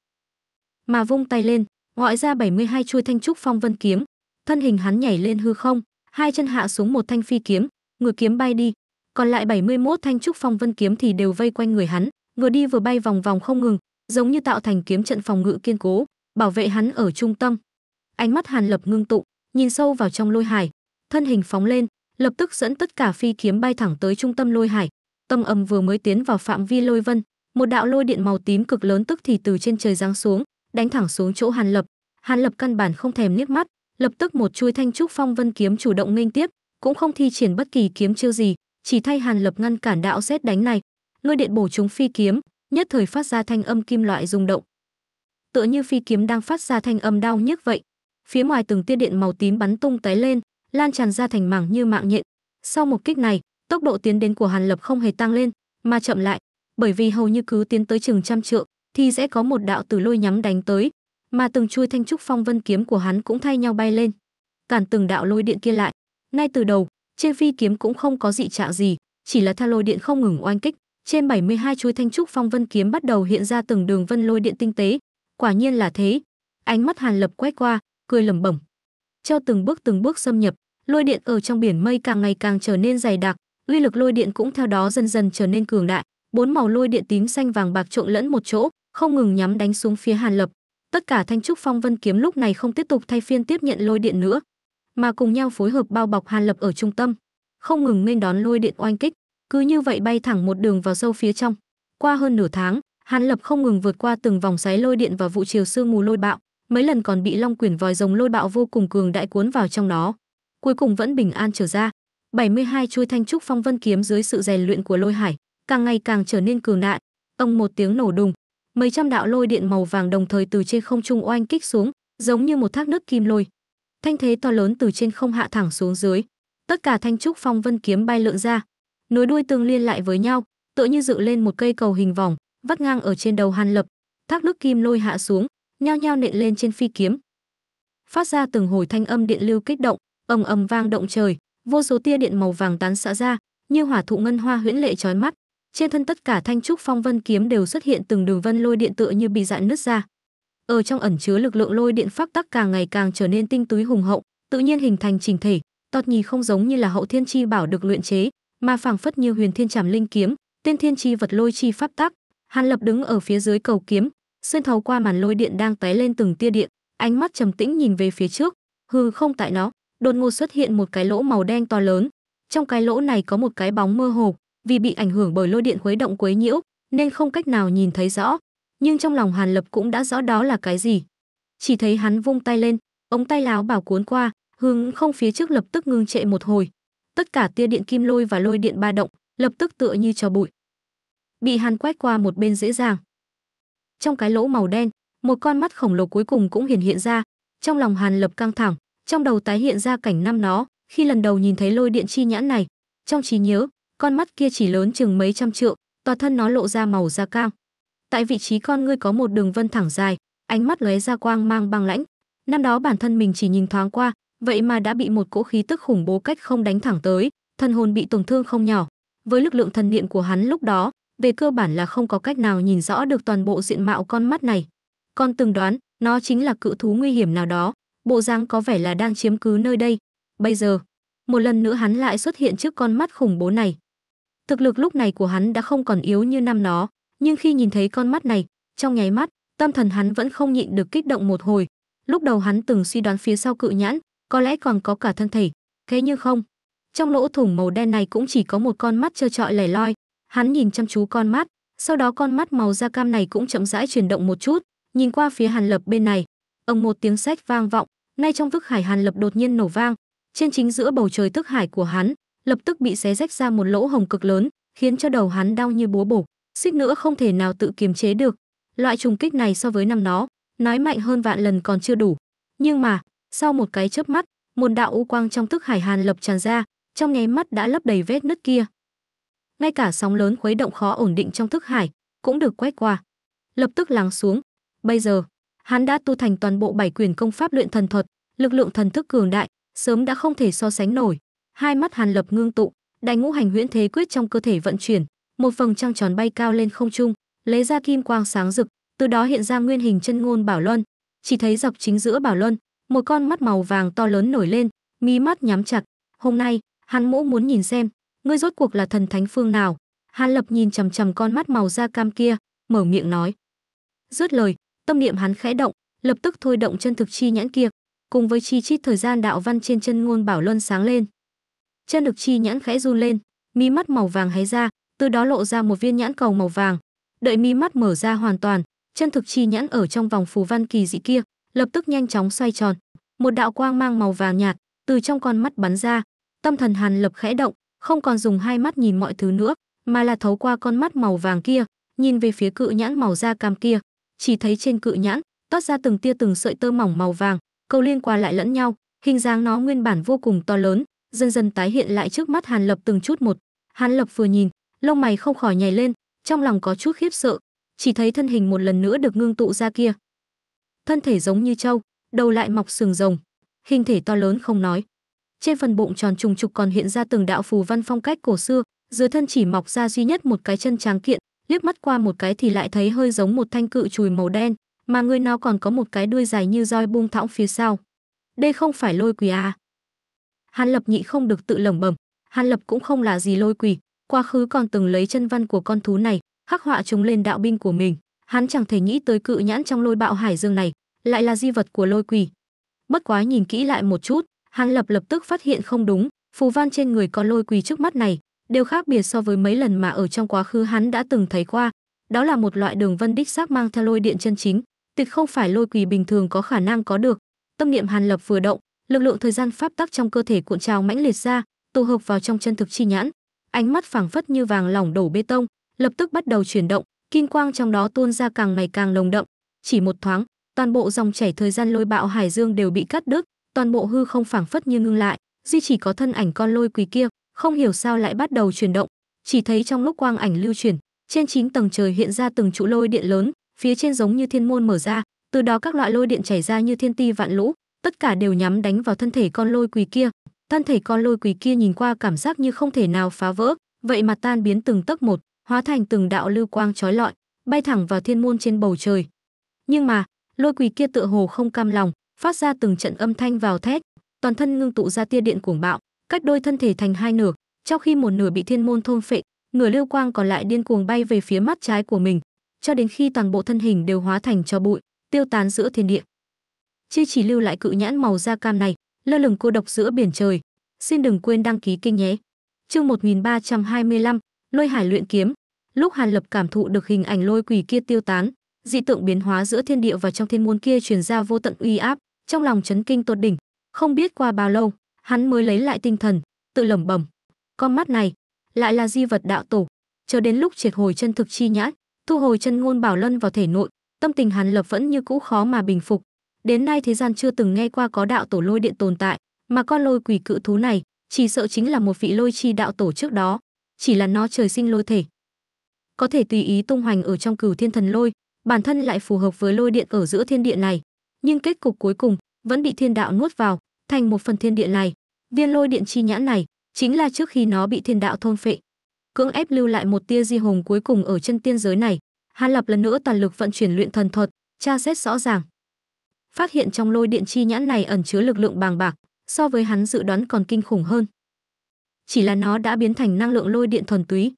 mà vung tay lên, gọi ra 72 chuôi thanh trúc phong vân kiếm, thân hình hắn nhảy lên hư không, hai chân hạ xuống một thanh phi kiếm, người kiếm bay đi, còn lại 71 thanh trúc phong vân kiếm thì đều vây quanh người hắn, vừa đi vừa bay vòng vòng không ngừng, giống như tạo thành kiếm trận phòng ngự kiên cố, bảo vệ hắn ở trung tâm. Ánh mắt Hàn Lập ngưng tụ, nhìn sâu vào trong lôi hải, thân hình phóng lên, lập tức dẫn tất cả phi kiếm bay thẳng tới trung tâm lôi hải. Tâm âm vừa mới tiến vào phạm vi lôi vân, một đạo lôi điện màu tím cực lớn tức thì từ trên trời giáng xuống, đánh thẳng xuống chỗ Hàn Lập. Hàn Lập căn bản không thèm liếc mắt, lập tức một chuôi thanh trúc phong vân kiếm chủ động nghênh tiếp, cũng không thi triển bất kỳ kiếm chiêu gì, chỉ thay Hàn Lập ngăn cản đạo xét đánh này, ngươi điện bổ chúng phi kiếm, nhất thời phát ra thanh âm kim loại rung động. Tựa như phi kiếm đang phát ra thanh âm đau nhức vậy. Phía ngoài từng tia điện màu tím bắn tung tóe lên, lan tràn ra thành mảng như mạng nhện. Sau một kích này, tốc độ tiến đến của Hàn Lập không hề tăng lên, mà chậm lại, bởi vì hầu như cứ tiến tới chừng trăm trượng thì sẽ có một đạo tử lôi nhắm đánh tới, mà từng chui thanh trúc phong vân kiếm của hắn cũng thay nhau bay lên, cản từng đạo lôi điện kia lại. Ngay từ đầu, trên phi kiếm cũng không có dị trạng gì, chỉ là tha lôi điện không ngừng oanh kích trên 72 chuôi thanh trúc phong vân kiếm bắt đầu hiện ra từng đường vân lôi điện tinh tế, quả nhiên là thế. Ánh mắt Hàn Lập quét qua, cười lẩm bẩm. Theo từng bước từng bước xâm nhập, lôi điện ở trong biển mây càng ngày càng trở nên dày đặc, uy lực lôi điện cũng theo đó dần dần trở nên cường đại, bốn màu lôi điện tím xanh vàng bạc trộn lẫn một chỗ, không ngừng nhắm đánh xuống phía Hàn Lập. Tất cả thanh trúc phong vân kiếm lúc này không tiếp tục thay phiên tiếp nhận lôi điện nữa, mà cùng nhau phối hợp bao bọc Hàn Lập ở trung tâm, không ngừng nên đón lôi điện oanh kích cứ như vậy bay thẳng một đường vào sâu phía trong. Qua hơn nửa tháng, Hàn Lập không ngừng vượt qua từng vòng xoáy lôi điện và vụ chiều sương mù lôi bạo, mấy lần còn bị long quyển vòi rồng lôi bạo vô cùng cường đại cuốn vào trong đó. Cuối cùng vẫn bình an trở ra. 72 chuôi thanh trúc phong vân kiếm dưới sự rèn luyện của Lôi Hải, càng ngày càng trở nên cường đại. Ông một tiếng nổ đùng, mấy trăm đạo lôi điện màu vàng đồng thời từ trên không trung oanh kích xuống, giống như một thác nước kim lôi. Thanh thế to lớn từ trên không hạ thẳng xuống dưới, tất cả thanh trúc phong vân kiếm bay lượn ra, nối đuôi tương liên lại với nhau, tựa như dựng lên một cây cầu hình vòng, vắt ngang ở trên đầu Hàn Lập, thác nước kim lôi hạ xuống, nhao nhao nện lên trên phi kiếm. Phát ra từng hồi thanh âm điện lưu kích động, ầm ầm vang động trời, vô số tia điện màu vàng tán xạ ra, như hỏa thụ ngân hoa huyễn lệ chói mắt, trên thân tất cả thanh trúc phong vân kiếm đều xuất hiện từng đường vân lôi điện tựa như bị dạn nứt ra. Ở trong ẩn chứa lực lượng lôi điện pháp tắc càng ngày càng trở nên tinh túy hùng hậu, tự nhiên hình thành chỉnh thể, tọt nhì không giống như là hậu thiên chi bảo được luyện chế, mà phảng phất như huyền thiên trảm linh kiếm tiên thiên chi vật lôi chi pháp tắc hàn lập đứng ở phía dưới cầu kiếm xuyên thấu qua màn lôi điện đang tóe lên từng tia điện ánh mắt trầm tĩnh nhìn về phía trước hư không tại nó đột ngột xuất hiện một cái lỗ màu đen to lớn trong cái lỗ này có một cái bóng mơ hồ vì bị ảnh hưởng bởi lôi điện khuấy động quấy nhiễu nên không cách nào nhìn thấy rõ nhưng trong lòng hàn lập cũng đã rõ đó là cái gì chỉ thấy hắn vung tay lên ống tay láo bảo cuốn qua hướng không phía trước lập tức ngưng trệ một hồi tất cả tia điện kim lôi và lôi điện ba động lập tức tựa như cho bụi bị hàn quét qua một bên dễ dàng trong cái lỗ màu đen một con mắt khổng lồ cuối cùng cũng hiển hiện ra trong lòng hàn lập căng thẳng trong đầu tái hiện ra cảnh năm nó khi lần đầu nhìn thấy lôi điện chi nhãn này trong trí nhớ con mắt kia chỉ lớn chừng mấy trăm trượng toàn thân nó lộ ra màu da cam tại vị trí con ngươi có một đường vân thẳng dài ánh mắt lóe ra quang mang băng lãnh năm đó bản thân mình chỉ nhìn thoáng qua vậy mà đã bị một cỗ khí tức khủng bố cách không đánh thẳng tới, thần hồn bị tổn thương không nhỏ. Với lực lượng thần niệm của hắn lúc đó, về cơ bản là không có cách nào nhìn rõ được toàn bộ diện mạo con mắt này. Con từng đoán, nó chính là cự thú nguy hiểm nào đó, bộ dáng có vẻ là đang chiếm cứ nơi đây. Bây giờ, một lần nữa hắn lại xuất hiện trước con mắt khủng bố này. Thực lực lúc này của hắn đã không còn yếu như năm nó, nhưng khi nhìn thấy con mắt này, trong nháy mắt, tâm thần hắn vẫn không nhịn được kích động một hồi. Lúc đầu hắn từng suy đoán phía sau cự nhãn có lẽ còn có cả thân thể. Thế nhưng không, trong lỗ thủng màu đen này cũng chỉ có một con mắt trơ trọi lẻ loi. Hắn nhìn chăm chú con mắt, sau đó con mắt màu da cam này cũng chậm rãi chuyển động một chút, nhìn qua phía Hàn Lập bên này. Ông một tiếng sét vang vọng, ngay trong thức hải Hàn Lập đột nhiên nổ vang, trên chính giữa bầu trời thức hải của hắn, lập tức bị xé rách ra một lỗ hồng cực lớn, khiến cho đầu hắn đau như búa bổ, xích nữa không thể nào tự kiềm chế được. Loại trùng kích này so với năm nó, nói mạnh hơn vạn lần còn chưa đủ, nhưng mà, sau một cái chớp mắt một đạo u quang trong tức hải hàn lập tràn ra trong nháy mắt đã lấp đầy vết nứt kia ngay cả sóng lớn khuấy động khó ổn định trong thức hải cũng được quét qua lập tức lắng xuống bây giờ hắn đã tu thành toàn bộ bảy quyền công pháp luyện thần thuật lực lượng thần thức cường đại sớm đã không thể so sánh nổi hai mắt hàn lập ngưng tụ đại ngũ hành huyễn thế quyết trong cơ thể vận chuyển một phần trăng tròn bay cao lên không trung lấy ra kim quang sáng rực từ đó hiện ra nguyên hình chân ngôn bảo luân chỉ thấy dọc chính giữa bảo luân một con mắt màu vàng to lớn nổi lên, mí mắt nhắm chặt. Hôm nay, hắn mũ muốn nhìn xem, ngươi rốt cuộc là thần thánh phương nào. Hàn Lập nhìn chằm chằm con mắt màu da cam kia, mở miệng nói. Dứt lời, tâm niệm hắn khẽ động, lập tức thôi động chân thực chi nhãn kia, cùng với chi chít thời gian đạo văn trên chân ngôn bảo luân sáng lên. Chân thực chi nhãn khẽ run lên, mí mắt màu vàng hé ra, từ đó lộ ra một viên nhãn cầu màu vàng. Đợi mí mắt mở ra hoàn toàn, chân thực chi nhãn ở trong vòng phù văn kỳ dị kia, lập tức nhanh chóng xoay tròn một đạo quang mang màu vàng nhạt từ trong con mắt bắn ra tâm thần hàn lập khẽ động không còn dùng hai mắt nhìn mọi thứ nữa mà là thấu qua con mắt màu vàng kia nhìn về phía cự nhãn màu da cam kia chỉ thấy trên cự nhãn toát ra từng tia từng sợi tơ mỏng màu vàng câu liên qua lại lẫn nhau hình dáng nó nguyên bản vô cùng to lớn dần dần tái hiện lại trước mắt hàn lập từng chút một hàn lập vừa nhìn lông mày không khỏi nhảy lên trong lòng có chút khiếp sợ chỉ thấy thân hình một lần nữa được ngưng tụ ra kia thân thể giống như trâu, đầu lại mọc sừng rồng, hình thể to lớn không nói. Trên phần bụng tròn trùng trục còn hiện ra từng đạo phù văn phong cách cổ xưa, dưới thân chỉ mọc ra duy nhất một cái chân tráng kiện, liếc mắt qua một cái thì lại thấy hơi giống một thanh cự chùi màu đen, mà người nó còn có một cái đuôi dài như roi buông thõng phía sau. Đây không phải lôi quỷ à? Hàn Lập nhị không được tự lẩm bẩm, Hàn Lập cũng không là gì lôi quỷ, quá khứ còn từng lấy chân văn của con thú này, khắc họa chúng lên đạo binh của mình hắn chẳng thể nghĩ tới cự nhãn trong lôi bạo hải dương này lại là di vật của lôi quỷ bất quá nhìn kỹ lại một chút hắn lập lập tức phát hiện không đúng phù văn trên người con lôi quỷ trước mắt này đều khác biệt so với mấy lần mà ở trong quá khứ hắn đã từng thấy qua đó là một loại đường vân đích xác mang theo lôi điện chân chính tuyệt không phải lôi quỷ bình thường có khả năng có được tâm niệm hàn lập vừa động lực lượng thời gian pháp tắc trong cơ thể cuộn trào mãnh liệt ra tụ hợp vào trong chân thực chi nhãn ánh mắt phảng phất như vàng lỏng đổ bê tông lập tức bắt đầu chuyển động Kim quang trong đó tuôn ra càng ngày càng lồng đậm, chỉ một thoáng, toàn bộ dòng chảy thời gian lôi bạo hải dương đều bị cắt đứt, toàn bộ hư không phảng phất như ngưng lại, duy chỉ có thân ảnh con lôi quỳ kia, không hiểu sao lại bắt đầu chuyển động, chỉ thấy trong lúc quang ảnh lưu chuyển, trên chín tầng trời hiện ra từng trụ lôi điện lớn, phía trên giống như thiên môn mở ra, từ đó các loại lôi điện chảy ra như thiên ti vạn lũ, tất cả đều nhắm đánh vào thân thể con lôi quỳ kia. Thân thể con lôi quỳ kia nhìn qua cảm giác như không thể nào phá vỡ, vậy mà tan biến từng tấc một, hóa thành từng đạo lưu quang chói lọi, bay thẳng vào thiên môn trên bầu trời. Nhưng mà, lôi quỷ kia tựa hồ không cam lòng, phát ra từng trận âm thanh vào thét, toàn thân ngưng tụ ra tia điện cuồng bạo, cách đôi thân thể thành hai nửa, trong khi một nửa bị thiên môn thôn phệ, nửa lưu quang còn lại điên cuồng bay về phía mắt trái của mình, cho đến khi toàn bộ thân hình đều hóa thành cho bụi, tiêu tán giữa thiên địa. Chi chỉ lưu lại cự nhãn màu da cam này, lơ lửng cô độc giữa biển trời. Xin đừng quên đăng ký kênh nhé. Chương 1325, Lôi Hải luyện kiếm, lúc Hàn Lập cảm thụ được hình ảnh lôi quỷ kia tiêu tán, dị tượng biến hóa giữa thiên địa và trong thiên môn kia truyền ra vô tận uy áp, trong lòng chấn kinh tột đỉnh, không biết qua bao lâu, hắn mới lấy lại tinh thần, tự lẩm bẩm, con mắt này lại là di vật đạo tổ, chờ đến lúc triệt hồi chân thực chi nhãn, thu hồi chân ngôn bảo luân vào thể nội, tâm tình Hàn Lập vẫn như cũ khó mà bình phục. Đến nay thế gian chưa từng nghe qua có đạo tổ lôi điện tồn tại, mà con lôi quỷ cự thú này chỉ sợ chính là một vị lôi chi đạo tổ trước đó chỉ là nó trời sinh lôi thể. Có thể tùy ý tung hoành ở trong cửu thiên thần lôi, bản thân lại phù hợp với lôi điện ở giữa thiên địa này, nhưng kết cục cuối cùng vẫn bị thiên đạo nuốt vào, thành một phần thiên địa này. Viên lôi điện chi nhãn này chính là trước khi nó bị thiên đạo thôn phệ, cưỡng ép lưu lại một tia di hồn cuối cùng ở chân tiên giới này. Hàn Lập lần nữa toàn lực vận chuyển luyện thần thuật, tra xét rõ ràng. Phát hiện trong lôi điện chi nhãn này ẩn chứa lực lượng bàng bạc, so với hắn dự đoán còn kinh khủng hơn chỉ là nó đã biến thành năng lượng lôi điện thuần túy.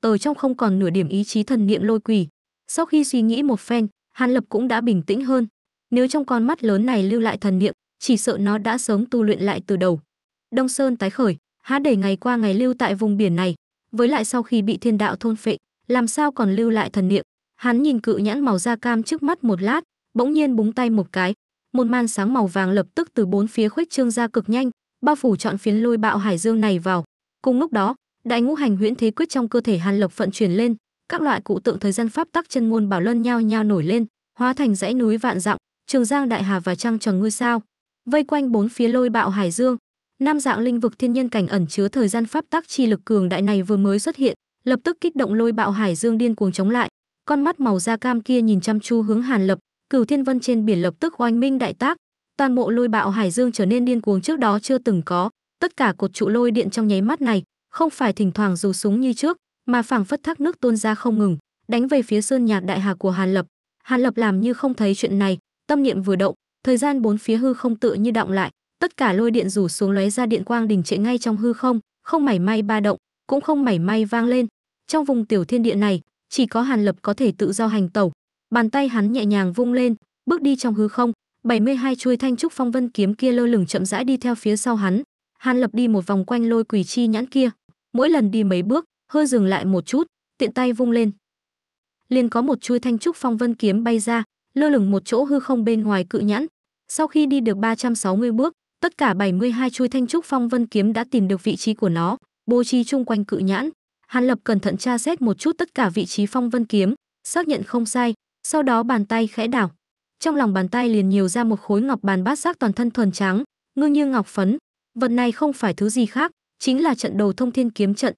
Ở trong không còn nửa điểm ý chí thần niệm lôi quỷ. Sau khi suy nghĩ một phen, Hàn Lập cũng đã bình tĩnh hơn. Nếu trong con mắt lớn này lưu lại thần niệm, chỉ sợ nó đã sớm tu luyện lại từ đầu. Đông Sơn tái khởi, há để ngày qua ngày lưu tại vùng biển này, với lại sau khi bị thiên đạo thôn phệ, làm sao còn lưu lại thần niệm. Hắn nhìn cự nhãn màu da cam trước mắt một lát, bỗng nhiên búng tay một cái, một màn sáng màu vàng lập tức từ bốn phía khuếch trương ra cực nhanh, bao phủ chọn phiến lôi bạo hải dương này vào cùng lúc đó đại ngũ hành huyễn thế quyết trong cơ thể hàn lộc vận chuyển lên các loại cụ tượng thời gian pháp tắc chân môn bảo luân nhau nhao nổi lên hóa thành dãy núi vạn dặm trường giang đại hà và trăng tròn ngôi sao vây quanh bốn phía lôi bạo hải dương năm dạng linh vực thiên nhân cảnh ẩn chứa thời gian pháp tắc chi lực cường đại này vừa mới xuất hiện lập tức kích động lôi bạo hải dương điên cuồng chống lại con mắt màu da cam kia nhìn chăm chú hướng hàn lập cửu thiên vân trên biển lập tức oanh minh đại tác toàn bộ lôi bạo hải dương trở nên điên cuồng trước đó chưa từng có tất cả cột trụ lôi điện trong nháy mắt này không phải thỉnh thoảng dù súng như trước mà phảng phất thác nước tuôn ra không ngừng đánh về phía sơn nhạc đại hà của hàn lập hàn lập làm như không thấy chuyện này tâm niệm vừa động thời gian bốn phía hư không tự như động lại tất cả lôi điện rủ xuống lóe ra điện quang đình trệ ngay trong hư không không mảy may ba động cũng không mảy may vang lên trong vùng tiểu thiên địa này chỉ có hàn lập có thể tự do hành tẩu bàn tay hắn nhẹ nhàng vung lên bước đi trong hư không 72 chuôi thanh trúc phong vân kiếm kia lơ lửng chậm rãi đi theo phía sau hắn Hàn Lập đi một vòng quanh lôi quỷ chi nhãn kia, mỗi lần đi mấy bước, hơi dừng lại một chút, tiện tay vung lên. Liền có một chuôi thanh trúc phong vân kiếm bay ra, lơ lửng một chỗ hư không bên ngoài cự nhãn. Sau khi đi được 360 bước, tất cả 72 chuôi thanh trúc phong vân kiếm đã tìm được vị trí của nó, bố trí chung quanh cự nhãn. Hàn Lập cẩn thận tra xét một chút tất cả vị trí phong vân kiếm, xác nhận không sai, sau đó bàn tay khẽ đảo. Trong lòng bàn tay liền nhiều ra một khối ngọc bàn bát sắc toàn thân thuần trắng, ngưng như ngọc phấn, Vật này không phải thứ gì khác, chính là trận đồ thông thiên kiếm trận.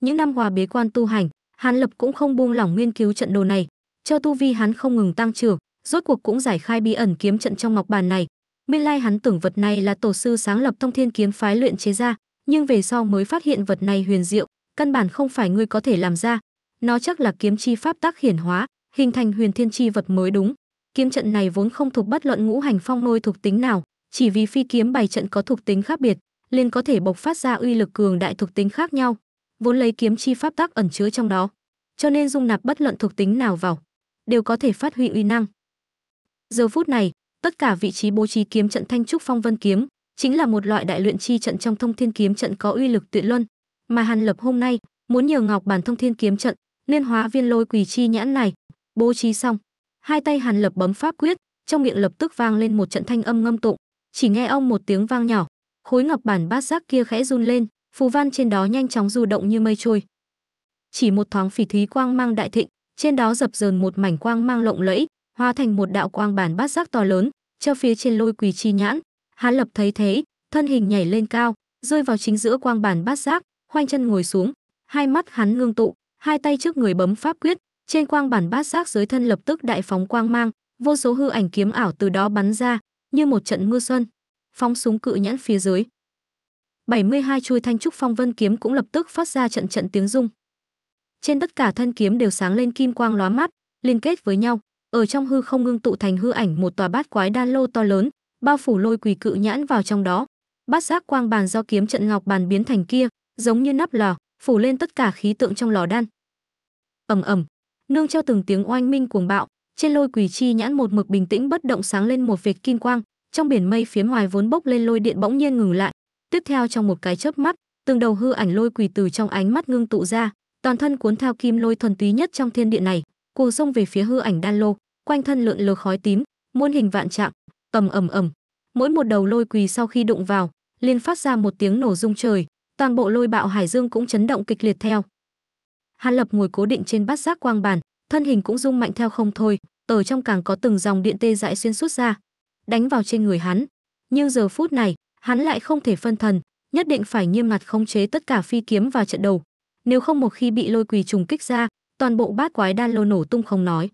Những năm hòa bế quan tu hành, Hàn Lập cũng không buông lỏng nghiên cứu trận đồ này, cho tu vi hắn không ngừng tăng trưởng, rốt cuộc cũng giải khai bí ẩn kiếm trận trong ngọc bàn này. Nguyên lai hắn tưởng vật này là tổ sư sáng lập Thông Thiên kiếm phái luyện chế ra, nhưng về sau mới phát hiện vật này huyền diệu, căn bản không phải người có thể làm ra. Nó chắc là kiếm chi pháp tác hiển hóa, hình thành huyền thiên chi vật mới đúng. Kiếm trận này vốn không thuộc bất luận ngũ hành phong lôi thuộc tính nào, chỉ vì phi kiếm bày trận có thuộc tính khác biệt, liền có thể bộc phát ra uy lực cường đại thuộc tính khác nhau, vốn lấy kiếm chi pháp tắc ẩn chứa trong đó, cho nên dung nạp bất luận thuộc tính nào vào, đều có thể phát huy uy năng. Giờ phút này, tất cả vị trí bố trí kiếm trận Thanh trúc Phong Vân kiếm, chính là một loại đại luyện chi trận trong Thông Thiên kiếm trận có uy lực tuyệt luân, mà Hàn Lập hôm nay muốn nhờ Ngọc bản Thông Thiên kiếm trận, liên hóa viên lôi quỳ chi nhãn này, bố trí xong, hai tay Hàn Lập bấm pháp quyết, trong miệng lập tức vang lên một trận thanh âm ngâm tụng, chỉ nghe ông một tiếng vang nhỏ khối ngọc bản bát giác kia khẽ run lên phù văn trên đó nhanh chóng du động như mây trôi chỉ một thoáng phỉ thúy quang mang đại thịnh trên đó dập dờn một mảnh quang mang lộng lẫy hóa thành một đạo quang bản bát giác to lớn cho phía trên lôi quỳ chi nhãn hán lập thấy thế thân hình nhảy lên cao rơi vào chính giữa quang bản bát giác khoanh chân ngồi xuống hai mắt hắn ngưng tụ hai tay trước người bấm pháp quyết trên quang bản bát giác dưới thân lập tức đại phóng quang mang vô số hư ảnh kiếm ảo từ đó bắn ra như một trận mưa xuân phóng súng cự nhãn phía dưới 72 chuôi thanh trúc phong vân kiếm cũng lập tức phát ra trận trận tiếng rung trên tất cả thân kiếm đều sáng lên kim quang lóa mắt liên kết với nhau ở trong hư không ngưng tụ thành hư ảnh một tòa bát quái đan lô to lớn bao phủ lôi quỷ cự nhãn vào trong đó bát giác quang bàn do kiếm trận ngọc bàn biến thành kia giống như nắp lò phủ lên tất cả khí tượng trong lò đan ầm ầm nương theo từng tiếng oanh minh cuồng bạo trên lôi quỳ chi nhãn một mực bình tĩnh bất động sáng lên một vệt kim quang trong biển mây phía ngoài vốn bốc lên lôi điện bỗng nhiên ngừng lại tiếp theo trong một cái chớp mắt từng đầu hư ảnh lôi quỳ từ trong ánh mắt ngưng tụ ra toàn thân cuốn theo kim lôi thuần túy nhất trong thiên địa này cuồng xông về phía hư ảnh đan lô quanh thân lượn lờ khói tím muôn hình vạn trạng tầm ầm ầm mỗi một đầu lôi quỳ sau khi đụng vào liền phát ra một tiếng nổ rung trời toàn bộ lôi bạo hải dương cũng chấn động kịch liệt theo hàn lập ngồi cố định trên bát giác quang bàn thân hình cũng rung mạnh theo không thôi, ở trong càng có từng dòng điện tê dại xuyên suốt ra, đánh vào trên người hắn. Nhưng giờ phút này, hắn lại không thể phân thần, nhất định phải nghiêm ngặt khống chế tất cả phi kiếm và trận đầu, nếu không một khi bị lôi quỳ trùng kích ra, toàn bộ bát quái đan lô nổ tung không nói.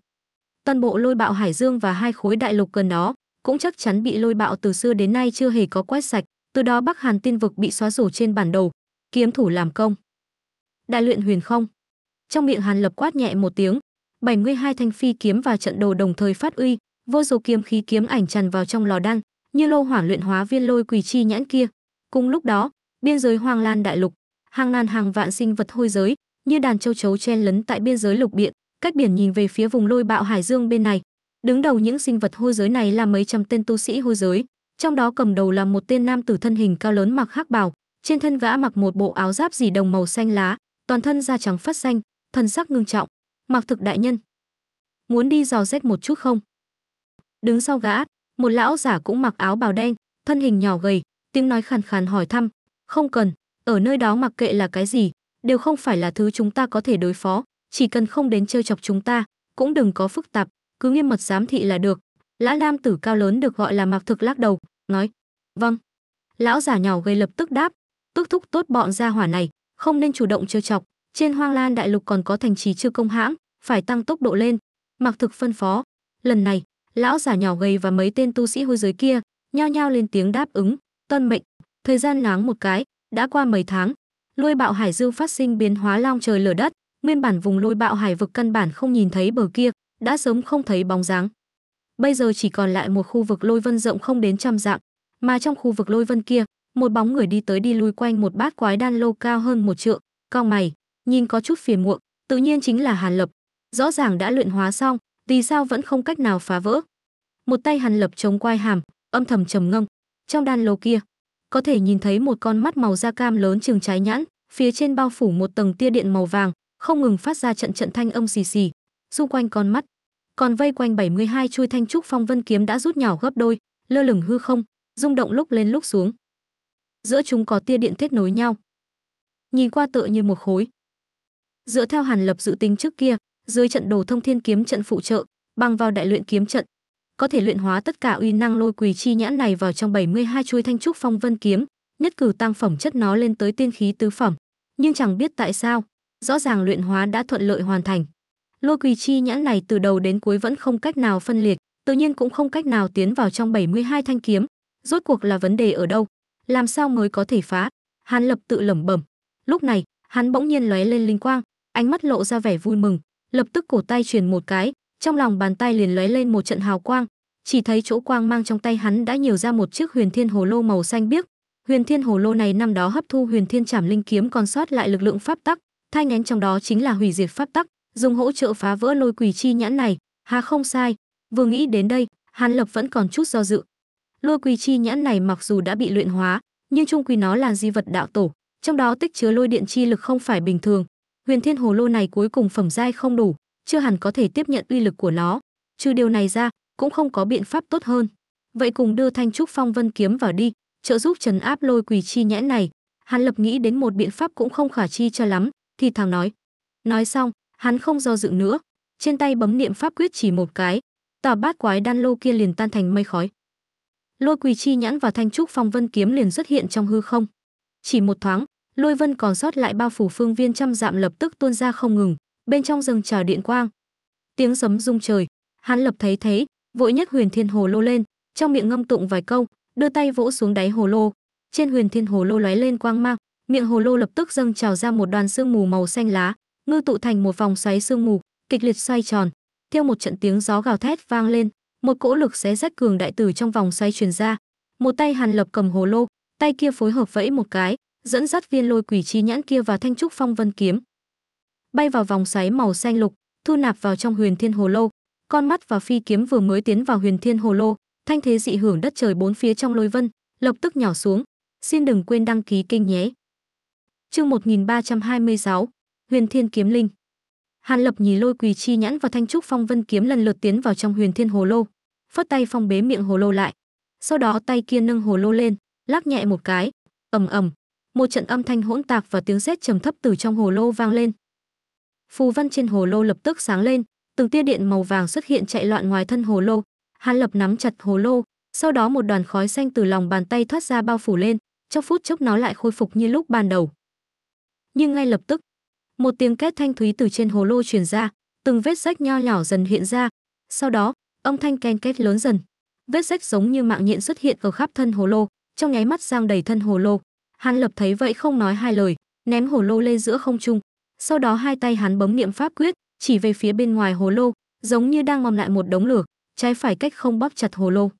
Toàn bộ lôi bạo hải dương và hai khối đại lục gần đó cũng chắc chắn bị lôi bạo từ xưa đến nay chưa hề có quét sạch, từ đó Bắc Hàn tiên vực bị xóa sổ trên bản đồ, kiếm thủ làm công. Đại luyện huyền không. Trong miệng Hàn Lập quát nhẹ một tiếng, 72 thanh phi kiếm và trận đồ đồng thời phát uy, vô số kiếm khí kiếm ảnh tràn vào trong lò đan, như lô hỏa luyện hóa viên lôi quỷ chi nhãn kia. Cùng lúc đó, biên giới hoàng Lan đại lục, hàng ngàn hàng vạn sinh vật hôi giới, như đàn châu chấu chen lấn tại biên giới lục địa, cách biển nhìn về phía vùng lôi bạo hải dương bên này. Đứng đầu những sinh vật hôi giới này là mấy trăm tên tu sĩ hôi giới, trong đó cầm đầu là một tên nam tử thân hình cao lớn mặc hắc bào, trên thân vã mặc một bộ áo giáp dì đồng màu xanh lá, toàn thân da trắng phát xanh, thần sắc ngưng trọng, Mặc thực đại nhân. Muốn đi dò rách một chút không? Đứng sau gã, một lão giả cũng mặc áo bào đen, thân hình nhỏ gầy, tiếng nói khàn khàn hỏi thăm. Không cần, ở nơi đó mặc kệ là cái gì, đều không phải là thứ chúng ta có thể đối phó, chỉ cần không đến chơi chọc chúng ta, cũng đừng có phức tạp, cứ nghiêm mật giám thị là được. Lã nam tử cao lớn được gọi là Mạc Thực lắc đầu, nói: "Vâng." Lão giả nhỏ gầy lập tức đáp: "Tức thúc tốt bọn gia hỏa này, không nên chủ động chơi chọc, trên Hoang Lan đại lục còn có thành trì chưa công hãng, phải tăng tốc độ lên mặc thực phân phó lần này lão giả nhỏ gầy và mấy tên tu sĩ hôi giới kia nhao nhao lên tiếng đáp ứng tuân mệnh thời gian láng một cái đã qua mấy tháng lôi bạo hải dương phát sinh biến hóa long trời lở đất nguyên bản vùng lôi bạo hải vực căn bản không nhìn thấy bờ kia đã sớm không thấy bóng dáng bây giờ chỉ còn lại một khu vực lôi vân rộng không đến trăm dạng mà trong khu vực lôi vân kia một bóng người đi tới đi lui quanh một bát quái đan lô cao hơn một trượng cao mày nhìn có chút phiền muộn tự nhiên chính là hàn lập rõ ràng đã luyện hóa xong vì sao vẫn không cách nào phá vỡ một tay hàn lập chống quai hàm âm thầm trầm ngâm trong đan lô kia có thể nhìn thấy một con mắt màu da cam lớn trường trái nhãn phía trên bao phủ một tầng tia điện màu vàng không ngừng phát ra trận trận thanh âm xì xì xung quanh con mắt còn vây quanh 72 chuôi thanh trúc phong vân kiếm đã rút nhỏ gấp đôi lơ lửng hư không rung động lúc lên lúc xuống giữa chúng có tia điện kết nối nhau nhìn qua tựa như một khối dựa theo hàn lập dự tính trước kia dưới trận đồ thông thiên kiếm trận phụ trợ, bằng vào đại luyện kiếm trận, có thể luyện hóa tất cả uy năng lôi quỳ chi nhãn này vào trong 72 chuôi thanh trúc phong vân kiếm, nhất cử tăng phẩm chất nó lên tới tiên khí tứ phẩm, nhưng chẳng biết tại sao, rõ ràng luyện hóa đã thuận lợi hoàn thành. Lôi quỳ chi nhãn này từ đầu đến cuối vẫn không cách nào phân liệt, tự nhiên cũng không cách nào tiến vào trong 72 thanh kiếm, rốt cuộc là vấn đề ở đâu, làm sao mới có thể phá? Hàn Lập tự lẩm bẩm. Lúc này, hắn bỗng nhiên lóe lên linh quang, ánh mắt lộ ra vẻ vui mừng, lập tức cổ tay truyền một cái trong lòng bàn tay liền lóe lên một trận hào quang chỉ thấy chỗ quang mang trong tay hắn đã nhiều ra một chiếc huyền thiên hồ lô màu xanh biếc huyền thiên hồ lô này năm đó hấp thu huyền thiên trảm linh kiếm còn sót lại lực lượng pháp tắc thay ngén trong đó chính là hủy diệt pháp tắc dùng hỗ trợ phá vỡ lôi quỷ chi nhãn này hà không sai vừa nghĩ đến đây hàn lập vẫn còn chút do dự lôi quỷ chi nhãn này mặc dù đã bị luyện hóa nhưng trung quy nó là di vật đạo tổ trong đó tích chứa lôi điện chi lực không phải bình thường huyền thiên hồ lô này cuối cùng phẩm giai không đủ chưa hẳn có thể tiếp nhận uy lực của nó trừ điều này ra cũng không có biện pháp tốt hơn vậy cùng đưa thanh trúc phong vân kiếm vào đi trợ giúp trấn áp lôi quỳ chi nhãn này hắn lập nghĩ đến một biện pháp cũng không khả chi cho lắm thì thằng nói nói xong hắn không do dự nữa trên tay bấm niệm pháp quyết chỉ một cái tòa bát quái đan lô kia liền tan thành mây khói lôi quỳ chi nhãn và thanh trúc phong vân kiếm liền xuất hiện trong hư không chỉ một thoáng lôi vân còn sót lại bao phủ phương viên trăm dạm lập tức tuôn ra không ngừng bên trong rừng trào điện quang tiếng sấm rung trời hắn lập thấy thế vội nhất huyền thiên hồ lô lên trong miệng ngâm tụng vài câu đưa tay vỗ xuống đáy hồ lô trên huyền thiên hồ lô lóe lên quang mang miệng hồ lô lập tức dâng trào ra một đoàn sương mù màu xanh lá ngư tụ thành một vòng xoáy sương mù kịch liệt xoay tròn theo một trận tiếng gió gào thét vang lên một cỗ lực xé rách cường đại tử trong vòng xoay truyền ra một tay hàn lập cầm hồ lô tay kia phối hợp vẫy một cái dẫn dắt viên lôi quỷ chi nhãn kia và thanh trúc phong vân kiếm bay vào vòng xoáy màu xanh lục thu nạp vào trong huyền thiên hồ lô con mắt và phi kiếm vừa mới tiến vào huyền thiên hồ lô thanh thế dị hưởng đất trời bốn phía trong lôi vân lập tức nhỏ xuống xin đừng quên đăng ký kênh nhé chương 1326, huyền thiên kiếm linh hàn lập nhìn lôi quỳ chi nhãn và thanh trúc phong vân kiếm lần lượt tiến vào trong huyền thiên hồ lô phất tay phong bế miệng hồ lô lại sau đó tay kia nâng hồ lô lên lắc nhẹ một cái ầm ầm một trận âm thanh hỗn tạp và tiếng sét trầm thấp từ trong hồ lô vang lên phù văn trên hồ lô lập tức sáng lên từng tia điện màu vàng xuất hiện chạy loạn ngoài thân hồ lô hàn lập nắm chặt hồ lô sau đó một đoàn khói xanh từ lòng bàn tay thoát ra bao phủ lên trong phút chốc nó lại khôi phục như lúc ban đầu nhưng ngay lập tức một tiếng két thanh thúy từ trên hồ lô truyền ra từng vết rách nho nhỏ dần hiện ra sau đó âm thanh ken két lớn dần vết rách giống như mạng nhện xuất hiện ở khắp thân hồ lô trong nháy mắt giang đầy thân hồ lô Hàn Lập thấy vậy không nói hai lời, ném hồ lô lên giữa không trung. Sau đó hai tay hắn bấm niệm pháp quyết, chỉ về phía bên ngoài hồ lô, giống như đang mong lại một đống lửa, trái phải cách không bóp chặt hồ lô.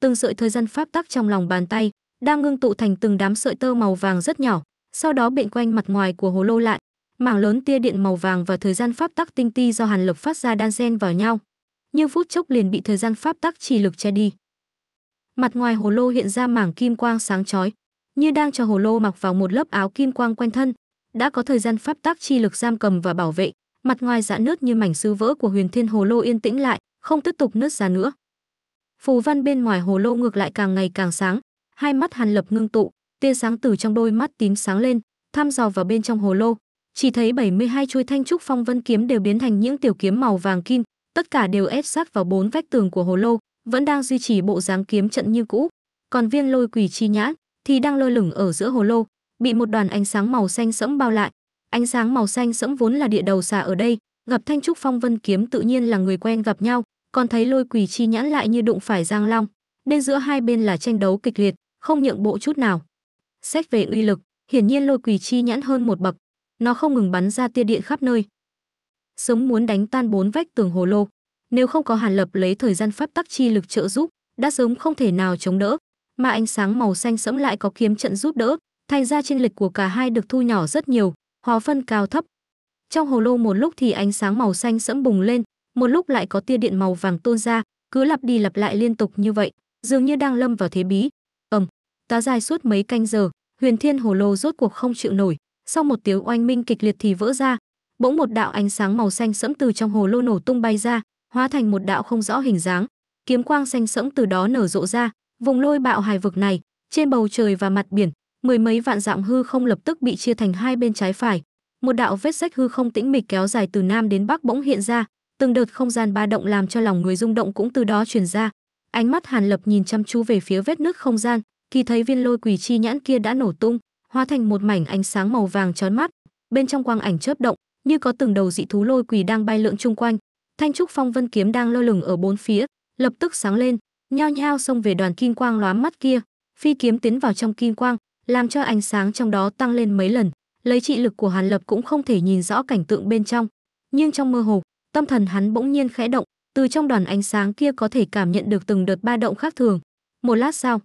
Từng sợi thời gian pháp tắc trong lòng bàn tay, đang ngưng tụ thành từng đám sợi tơ màu vàng rất nhỏ, sau đó bện quanh mặt ngoài của hồ lô lại, mảng lớn tia điện màu vàng và thời gian pháp tắc tinh ti do Hàn Lập phát ra đan xen vào nhau. Nhưng phút chốc liền bị thời gian pháp tắc trì lực che đi. Mặt ngoài hồ lô hiện ra mảng kim quang sáng chói, như đang cho hồ lô mặc vào một lớp áo kim quang quanh thân đã có thời gian pháp tác chi lực giam cầm và bảo vệ mặt ngoài dạ nước như mảnh sư vỡ của huyền thiên hồ lô yên tĩnh lại không tiếp tục nứt ra nữa phù văn bên ngoài hồ lô ngược lại càng ngày càng sáng hai mắt hàn lập ngưng tụ tia sáng từ trong đôi mắt tím sáng lên thăm dò vào bên trong hồ lô chỉ thấy 72 chuôi thanh trúc phong vân kiếm đều biến thành những tiểu kiếm màu vàng kim tất cả đều ép sát vào bốn vách tường của hồ lô vẫn đang duy trì bộ dáng kiếm trận như cũ còn viên lôi quỷ chi nhãn thì đang lơ lửng ở giữa hồ lô, bị một đoàn ánh sáng màu xanh sẫm bao lại. Ánh sáng màu xanh sẫm vốn là địa đầu xà ở đây, gặp Thanh Trúc Phong Vân Kiếm tự nhiên là người quen gặp nhau, còn thấy Lôi Quỷ Chi nhãn lại như đụng phải Giang Long. Nên giữa hai bên là tranh đấu kịch liệt, không nhượng bộ chút nào. Xét về uy lực, hiển nhiên Lôi Quỷ Chi nhãn hơn một bậc, nó không ngừng bắn ra tia điện khắp nơi. sống muốn đánh tan bốn vách tường hồ lô, nếu không có Hàn Lập lấy thời gian pháp tắc chi lực trợ giúp, đã sớm không thể nào chống đỡ, mà ánh sáng màu xanh sẫm lại có kiếm trận giúp đỡ, thành ra trên lịch của cả hai được thu nhỏ rất nhiều, hóa phân cao thấp. Trong hồ lô một lúc thì ánh sáng màu xanh sẫm bùng lên, một lúc lại có tia điện màu vàng tuôn ra, cứ lặp đi lặp lại liên tục như vậy, dường như đang lâm vào thế bí. Ầm, ừ, tá dài suốt mấy canh giờ, Huyền Thiên hồ lô rốt cuộc không chịu nổi, sau một tiếng oanh minh kịch liệt thì vỡ ra, bỗng một đạo ánh sáng màu xanh sẫm từ trong hồ lô nổ tung bay ra, hóa thành một đạo không rõ hình dáng, kiếm quang xanh sẫm từ đó nở rộ ra, Vùng lôi bạo hải vực này, trên bầu trời và mặt biển, mười mấy vạn dạng hư không lập tức bị chia thành hai bên trái phải. Một đạo vết sách hư không tĩnh mịch kéo dài từ nam đến bắc bỗng hiện ra, từng đợt không gian ba động làm cho lòng người rung động cũng từ đó truyền ra. Ánh mắt Hàn Lập nhìn chăm chú về phía vết nước không gian, khi thấy viên lôi quỷ chi nhãn kia đã nổ tung, hóa thành một mảnh ánh sáng màu vàng chói mắt, bên trong quang ảnh chớp động, như có từng đầu dị thú lôi quỷ đang bay lượn chung quanh. Thanh trúc phong vân kiếm đang lơ lửng ở bốn phía, lập tức sáng lên, nhao nhao xông về đoàn kim quang lóa mắt kia phi kiếm tiến vào trong kim quang làm cho ánh sáng trong đó tăng lên mấy lần lấy trị lực của hàn lập cũng không thể nhìn rõ cảnh tượng bên trong nhưng trong mơ hồ tâm thần hắn bỗng nhiên khẽ động từ trong đoàn ánh sáng kia có thể cảm nhận được từng đợt ba động khác thường một lát sau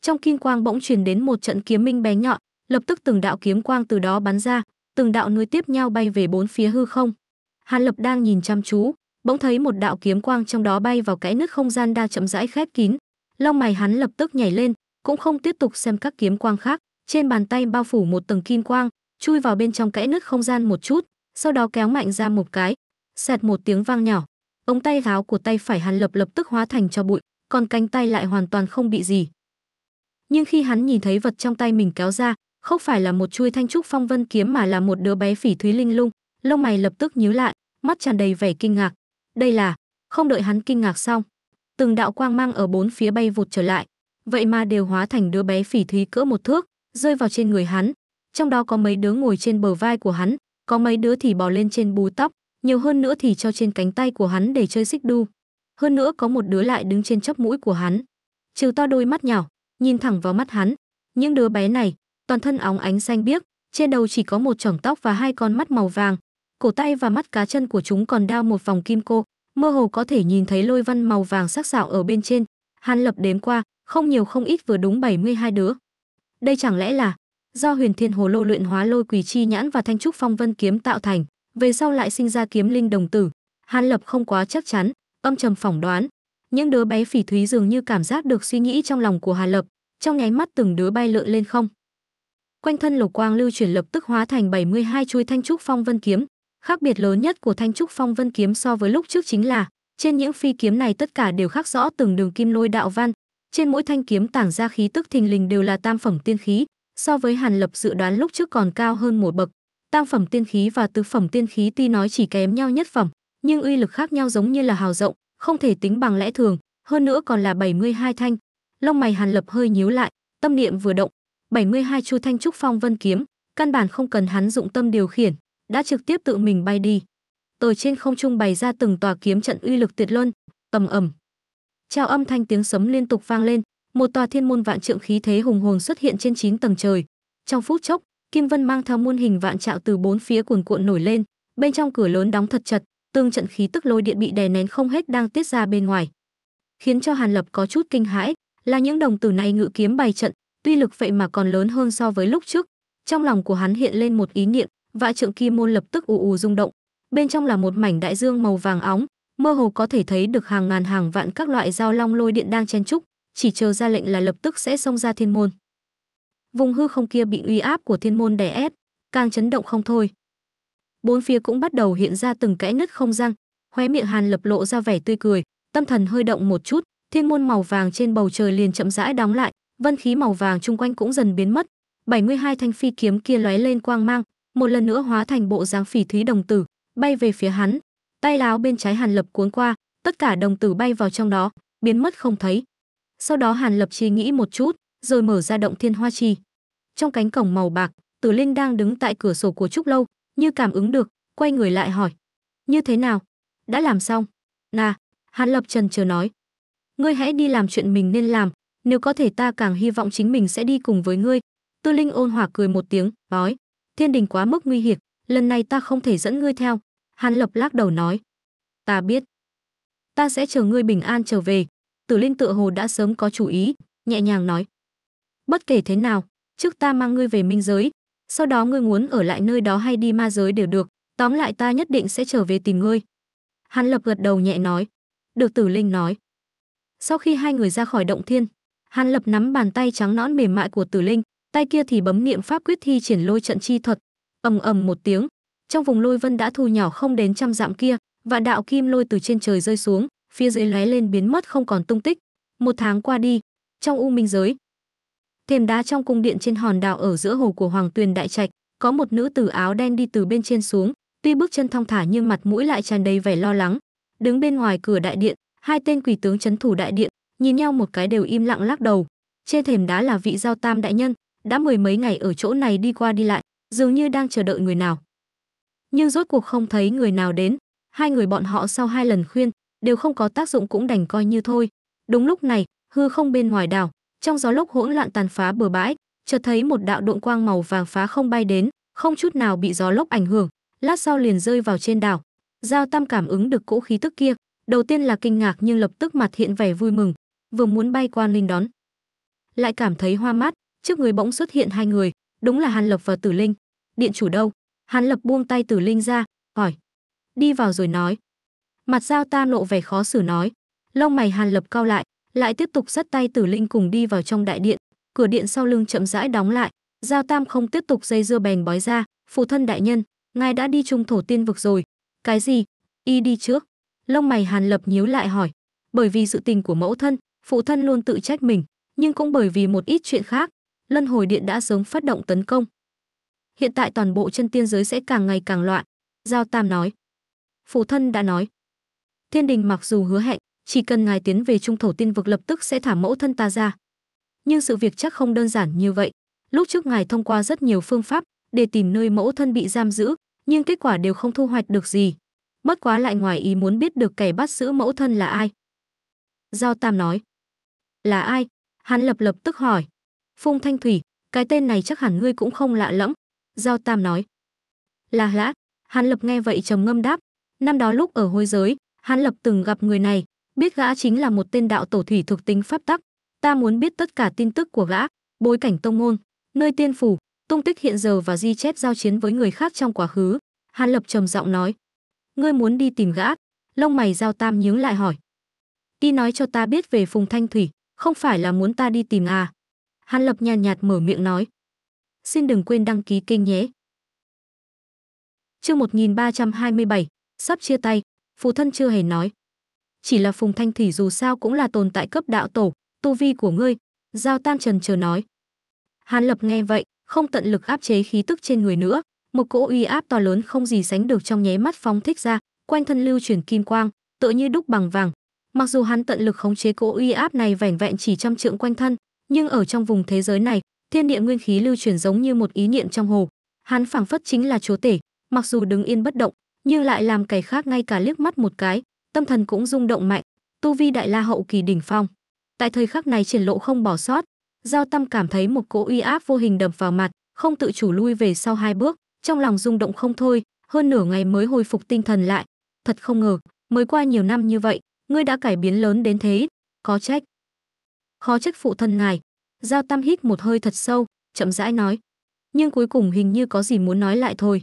trong kim quang bỗng truyền đến một trận kiếm minh bé nhọn lập tức từng đạo kiếm quang từ đó bắn ra từng đạo nối tiếp nhau bay về bốn phía hư không hàn lập đang nhìn chăm chú bỗng thấy một đạo kiếm quang trong đó bay vào cái nứt không gian đang chậm rãi khép kín lông mày hắn lập tức nhảy lên cũng không tiếp tục xem các kiếm quang khác trên bàn tay bao phủ một tầng kim quang chui vào bên trong cái nứt không gian một chút sau đó kéo mạnh ra một cái sẹt một tiếng vang nhỏ ống tay áo của tay phải hắn lập lập tức hóa thành cho bụi còn cánh tay lại hoàn toàn không bị gì nhưng khi hắn nhìn thấy vật trong tay mình kéo ra không phải là một chuôi thanh trúc phong vân kiếm mà là một đứa bé phỉ thúy linh lung lông mày lập tức nhíu lại mắt tràn đầy vẻ kinh ngạc đây là, không đợi hắn kinh ngạc xong, từng đạo quang mang ở bốn phía bay vụt trở lại, vậy mà đều hóa thành đứa bé phỉ thúy cỡ một thước, rơi vào trên người hắn. Trong đó có mấy đứa ngồi trên bờ vai của hắn, có mấy đứa thì bò lên trên bù tóc, nhiều hơn nữa thì cho trên cánh tay của hắn để chơi xích đu. Hơn nữa có một đứa lại đứng trên chóp mũi của hắn, trừ to đôi mắt nhỏ, nhìn thẳng vào mắt hắn. Những đứa bé này, toàn thân óng ánh xanh biếc, trên đầu chỉ có một chỏng tóc và hai con mắt màu vàng, cổ tay và mắt cá chân của chúng còn đao một vòng kim cô mơ hồ có thể nhìn thấy lôi văn màu vàng sắc sảo ở bên trên hàn lập đếm qua không nhiều không ít vừa đúng 72 đứa đây chẳng lẽ là do huyền thiên hồ lô luyện hóa lôi quỷ chi nhãn và thanh trúc phong vân kiếm tạo thành về sau lại sinh ra kiếm linh đồng tử hàn lập không quá chắc chắn âm trầm phỏng đoán những đứa bé phỉ thúy dường như cảm giác được suy nghĩ trong lòng của Hà lập trong nháy mắt từng đứa bay lượn lên không quanh thân lục quang lưu chuyển lập tức hóa thành 72 chuôi thanh trúc phong vân kiếm Khác biệt lớn nhất của Thanh Trúc Phong Vân kiếm so với lúc trước chính là, trên những phi kiếm này tất cả đều khắc rõ từng đường kim lôi đạo văn, trên mỗi thanh kiếm tảng ra khí tức thình lình đều là tam phẩm tiên khí, so với Hàn Lập dự đoán lúc trước còn cao hơn một bậc. Tam phẩm tiên khí và tứ phẩm tiên khí tuy nói chỉ kém nhau nhất phẩm, nhưng uy lực khác nhau giống như là hào rộng, không thể tính bằng lẽ thường, hơn nữa còn là 72 thanh. Lông mày Hàn Lập hơi nhíu lại, tâm niệm vừa động, 72 chu thanh trúc phong vân kiếm, căn bản không cần hắn dụng tâm điều khiển, đã trực tiếp tự mình bay đi. Từ trên không trung bày ra từng tòa kiếm trận uy lực tuyệt luân, tầm ầm. Trao âm thanh tiếng sấm liên tục vang lên, một tòa thiên môn vạn trượng khí thế hùng hồn xuất hiện trên chín tầng trời. Trong phút chốc, kim vân mang theo muôn hình vạn trạo từ bốn phía cuồn cuộn nổi lên, bên trong cửa lớn đóng thật chặt, từng trận khí tức lôi điện bị đè nén không hết đang tiết ra bên ngoài. Khiến cho Hàn Lập có chút kinh hãi, là những đồng tử này ngự kiếm bày trận, tuy lực vậy mà còn lớn hơn so với lúc trước. Trong lòng của hắn hiện lên một ý niệm, vạn trượng kim môn lập tức ù ù rung động. Bên trong là một mảnh đại dương màu vàng óng, mơ hồ có thể thấy được hàng ngàn hàng vạn các loại dao long lôi điện đang chen trúc, chỉ chờ ra lệnh là lập tức sẽ xông ra thiên môn. Vùng hư không kia bị uy áp của thiên môn đè ép, càng chấn động không thôi. Bốn phía cũng bắt đầu hiện ra từng kẽ nứt không gian, khóe miệng Hàn Lập lộ ra vẻ tươi cười, tâm thần hơi động một chút, thiên môn màu vàng trên bầu trời liền chậm rãi đóng lại, vân khí màu vàng chung quanh cũng dần biến mất. 72 thanh phi kiếm kia lóe lên quang mang, một lần nữa hóa thành bộ dáng phỉ thúy đồng tử, bay về phía hắn. Tay láo bên trái Hàn Lập cuốn qua, tất cả đồng tử bay vào trong đó, biến mất không thấy. Sau đó Hàn Lập chi nghĩ một chút, rồi mở ra động thiên hoa chi Trong cánh cổng màu bạc, Tử Linh đang đứng tại cửa sổ của Trúc Lâu, như cảm ứng được, quay người lại hỏi: "Như thế nào? Đã làm xong?" "Nà." Hàn Lập trần chờ nói: "Ngươi hãy đi làm chuyện mình nên làm, nếu có thể ta càng hy vọng chính mình sẽ đi cùng với ngươi." Tư Linh ôn hòa cười một tiếng, nói: thiên đình quá mức nguy hiểm, lần này ta không thể dẫn ngươi theo. Hàn Lập lắc đầu nói, ta biết, ta sẽ chờ ngươi bình an trở về. Tử Linh tựa hồ đã sớm có chủ ý, nhẹ nhàng nói, bất kể thế nào, trước ta mang ngươi về minh giới, sau đó ngươi muốn ở lại nơi đó hay đi ma giới đều được, tóm lại ta nhất định sẽ trở về tìm ngươi. Hàn Lập gật đầu nhẹ nói, được Tử Linh nói. Sau khi hai người ra khỏi động thiên, Hàn Lập nắm bàn tay trắng nõn mềm mại của Tử Linh, tay kia thì bấm niệm pháp quyết thi triển lôi trận chi thuật ầm ầm một tiếng trong vùng lôi vân đã thu nhỏ không đến trăm dặm kia vạn đạo kim lôi từ trên trời rơi xuống phía dưới lóe lên biến mất không còn tung tích một tháng qua đi trong u minh giới thềm đá trong cung điện trên hòn đảo ở giữa hồ của hoàng tuyền đại trạch có một nữ tử áo đen đi từ bên trên xuống tuy bước chân thong thả nhưng mặt mũi lại tràn đầy vẻ lo lắng đứng bên ngoài cửa đại điện hai tên quỷ tướng chấn thủ đại điện nhìn nhau một cái đều im lặng lắc đầu trên thềm đá là vị giao tam đại nhân đã mười mấy ngày ở chỗ này đi qua đi lại, dường như đang chờ đợi người nào. Nhưng rốt cuộc không thấy người nào đến, hai người bọn họ sau hai lần khuyên, đều không có tác dụng cũng đành coi như thôi. Đúng lúc này, hư không bên ngoài đảo, trong gió lốc hỗn loạn tàn phá bờ bãi, chợt thấy một đạo độn quang màu vàng phá không bay đến, không chút nào bị gió lốc ảnh hưởng, lát sau liền rơi vào trên đảo. Giao Tam cảm ứng được cỗ khí tức kia, đầu tiên là kinh ngạc nhưng lập tức mặt hiện vẻ vui mừng, vừa muốn bay qua linh đón, lại cảm thấy hoa mắt, trước người bỗng xuất hiện hai người đúng là hàn lập và tử linh điện chủ đâu hàn lập buông tay tử linh ra hỏi đi vào rồi nói mặt dao tam lộ vẻ khó xử nói lông mày hàn lập cao lại lại tiếp tục dắt tay tử linh cùng đi vào trong đại điện cửa điện sau lưng chậm rãi đóng lại giao tam không tiếp tục dây dưa bèn bói ra phụ thân đại nhân ngài đã đi trung thổ tiên vực rồi cái gì y đi trước lông mày hàn lập nhíu lại hỏi bởi vì sự tình của mẫu thân phụ thân luôn tự trách mình nhưng cũng bởi vì một ít chuyện khác Lân Hồi Điện đã sớm phát động tấn công. Hiện tại toàn bộ chân tiên giới sẽ càng ngày càng loạn, Giao Tam nói. Phù thân đã nói. Thiên đình mặc dù hứa hẹn, chỉ cần ngài tiến về trung thổ tiên vực lập tức sẽ thả mẫu thân ta ra. Nhưng sự việc chắc không đơn giản như vậy. Lúc trước ngài thông qua rất nhiều phương pháp để tìm nơi mẫu thân bị giam giữ, nhưng kết quả đều không thu hoạch được gì. Bất quá lại ngoài ý muốn biết được kẻ bắt giữ mẫu thân là ai. Giao Tam nói. Là ai? Hắn lập lập tức hỏi. Phung Thanh Thủy, cái tên này chắc hẳn ngươi cũng không lạ lẫm. Giao Tam nói. Là lã. Hàn Lập nghe vậy trầm ngâm đáp. Năm đó lúc ở hôi giới, Hàn Lập từng gặp người này, biết gã chính là một tên đạo tổ thủy thuộc tính pháp tắc. Ta muốn biết tất cả tin tức của gã, bối cảnh tông môn, nơi tiên phủ, tung tích hiện giờ và di chép giao chiến với người khác trong quá khứ. Hàn Lập trầm giọng nói. Ngươi muốn đi tìm gã, lông mày giao tam nhướng lại hỏi. Đi nói cho ta biết về Phùng Thanh Thủy, không phải là muốn ta đi tìm à? Hàn Lập nhàn nhạt, mở miệng nói. Xin đừng quên đăng ký kênh nhé. Chương 1327, sắp chia tay, phù thân chưa hề nói. Chỉ là Phùng Thanh Thủy dù sao cũng là tồn tại cấp đạo tổ, tu vi của ngươi, Giao Tam Trần chờ nói. Hàn Lập nghe vậy, không tận lực áp chế khí tức trên người nữa, một cỗ uy áp to lớn không gì sánh được trong nháy mắt phóng thích ra, quanh thân lưu chuyển kim quang, tựa như đúc bằng vàng. Mặc dù hắn tận lực khống chế cỗ uy áp này vẻn vẹn chỉ trong trượng quanh thân, nhưng ở trong vùng thế giới này thiên địa nguyên khí lưu chuyển giống như một ý niệm trong hồ hắn phảng phất chính là chúa tể mặc dù đứng yên bất động nhưng lại làm kẻ khác ngay cả liếc mắt một cái tâm thần cũng rung động mạnh tu vi đại la hậu kỳ đỉnh phong tại thời khắc này triển lộ không bỏ sót giao tâm cảm thấy một cỗ uy áp vô hình đầm vào mặt không tự chủ lui về sau hai bước trong lòng rung động không thôi hơn nửa ngày mới hồi phục tinh thần lại thật không ngờ mới qua nhiều năm như vậy ngươi đã cải biến lớn đến thế có trách khó trách phụ thân ngài giao tam hít một hơi thật sâu chậm rãi nói nhưng cuối cùng hình như có gì muốn nói lại thôi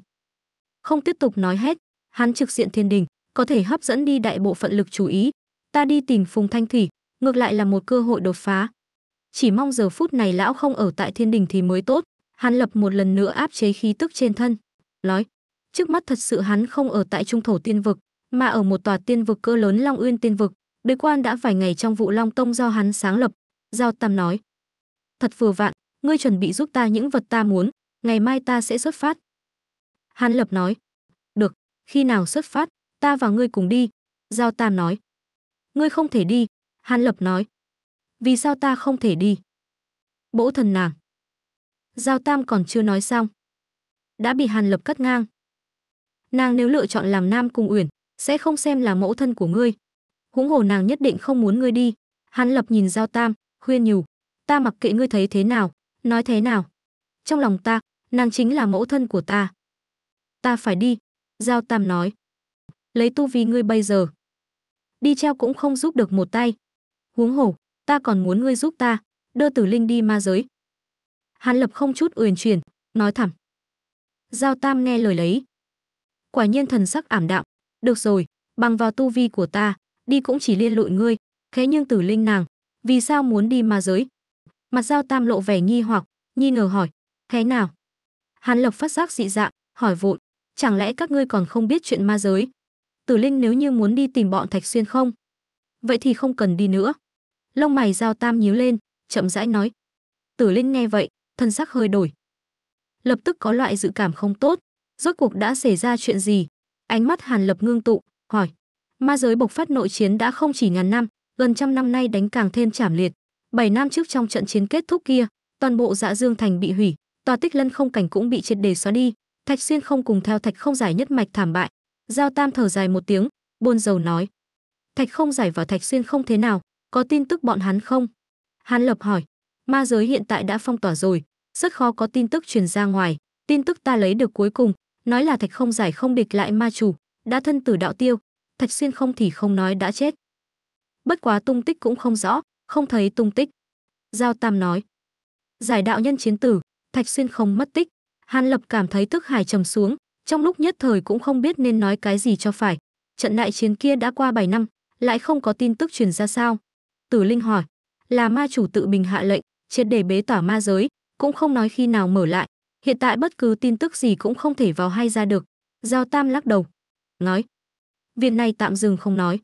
không tiếp tục nói hết hắn trực diện thiên đình có thể hấp dẫn đi đại bộ phận lực chú ý ta đi tìm phùng thanh thủy ngược lại là một cơ hội đột phá chỉ mong giờ phút này lão không ở tại thiên đình thì mới tốt hắn lập một lần nữa áp chế khí tức trên thân nói trước mắt thật sự hắn không ở tại trung thổ tiên vực mà ở một tòa tiên vực cơ lớn long uyên tiên vực bế quan đã vài ngày trong vụ long tông do hắn sáng lập Giao Tam nói. Thật vừa vạn, ngươi chuẩn bị giúp ta những vật ta muốn, ngày mai ta sẽ xuất phát. Hàn Lập nói. Được, khi nào xuất phát, ta và ngươi cùng đi. Giao Tam nói. Ngươi không thể đi, Hàn Lập nói. Vì sao ta không thể đi? Bỗ thần nàng. Giao Tam còn chưa nói xong. Đã bị Hàn Lập cắt ngang. Nàng nếu lựa chọn làm nam cùng Uyển, sẽ không xem là mẫu thân của ngươi. Húng hồ nàng nhất định không muốn ngươi đi. Hàn Lập nhìn Giao Tam khuyên nhủ ta mặc kệ ngươi thấy thế nào nói thế nào trong lòng ta nàng chính là mẫu thân của ta ta phải đi giao tam nói lấy tu vi ngươi bây giờ đi treo cũng không giúp được một tay huống hổ ta còn muốn ngươi giúp ta đưa tử linh đi ma giới hàn lập không chút uyển chuyển nói thẳng giao tam nghe lời lấy quả nhiên thần sắc ảm đạm được rồi bằng vào tu vi của ta đi cũng chỉ liên lụi ngươi thế nhưng tử linh nàng vì sao muốn đi ma giới? Mặt dao tam lộ vẻ nghi hoặc, nghi ngờ hỏi, thế nào? Hàn Lộc phát giác dị dạng, hỏi vội, chẳng lẽ các ngươi còn không biết chuyện ma giới? Tử Linh nếu như muốn đi tìm bọn Thạch Xuyên không? Vậy thì không cần đi nữa. Lông mày dao tam nhíu lên, chậm rãi nói. Tử Linh nghe vậy, thân sắc hơi đổi. Lập tức có loại dự cảm không tốt, rốt cuộc đã xảy ra chuyện gì? Ánh mắt Hàn Lập ngưng tụ, hỏi. Ma giới bộc phát nội chiến đã không chỉ ngàn năm, gần trăm năm nay đánh càng thêm chảm liệt. Bảy năm trước trong trận chiến kết thúc kia, toàn bộ Dạ Dương thành bị hủy, tòa Tích Lân không cảnh cũng bị triệt đề xóa đi, Thạch Xuyên không cùng theo Thạch Không Giải nhất mạch thảm bại. Giao Tam thở dài một tiếng, buồn rầu nói: "Thạch Không Giải và Thạch Xuyên không thế nào, có tin tức bọn hắn không?" Hán Lập hỏi: "Ma giới hiện tại đã phong tỏa rồi, rất khó có tin tức truyền ra ngoài, tin tức ta lấy được cuối cùng, nói là Thạch Không Giải không địch lại ma chủ, đã thân tử đạo tiêu, Thạch Xuyên không thì không nói đã chết, bất quá tung tích cũng không rõ, không thấy tung tích. Giao Tam nói, giải đạo nhân chiến tử, Thạch Xuyên không mất tích. Hàn Lập cảm thấy tức hải trầm xuống, trong lúc nhất thời cũng không biết nên nói cái gì cho phải. Trận đại chiến kia đã qua 7 năm, lại không có tin tức truyền ra sao? Tử Linh hỏi, là ma chủ tự mình hạ lệnh, triệt để bế tỏa ma giới, cũng không nói khi nào mở lại. Hiện tại bất cứ tin tức gì cũng không thể vào hay ra được. Giao Tam lắc đầu, nói, viện này tạm dừng không nói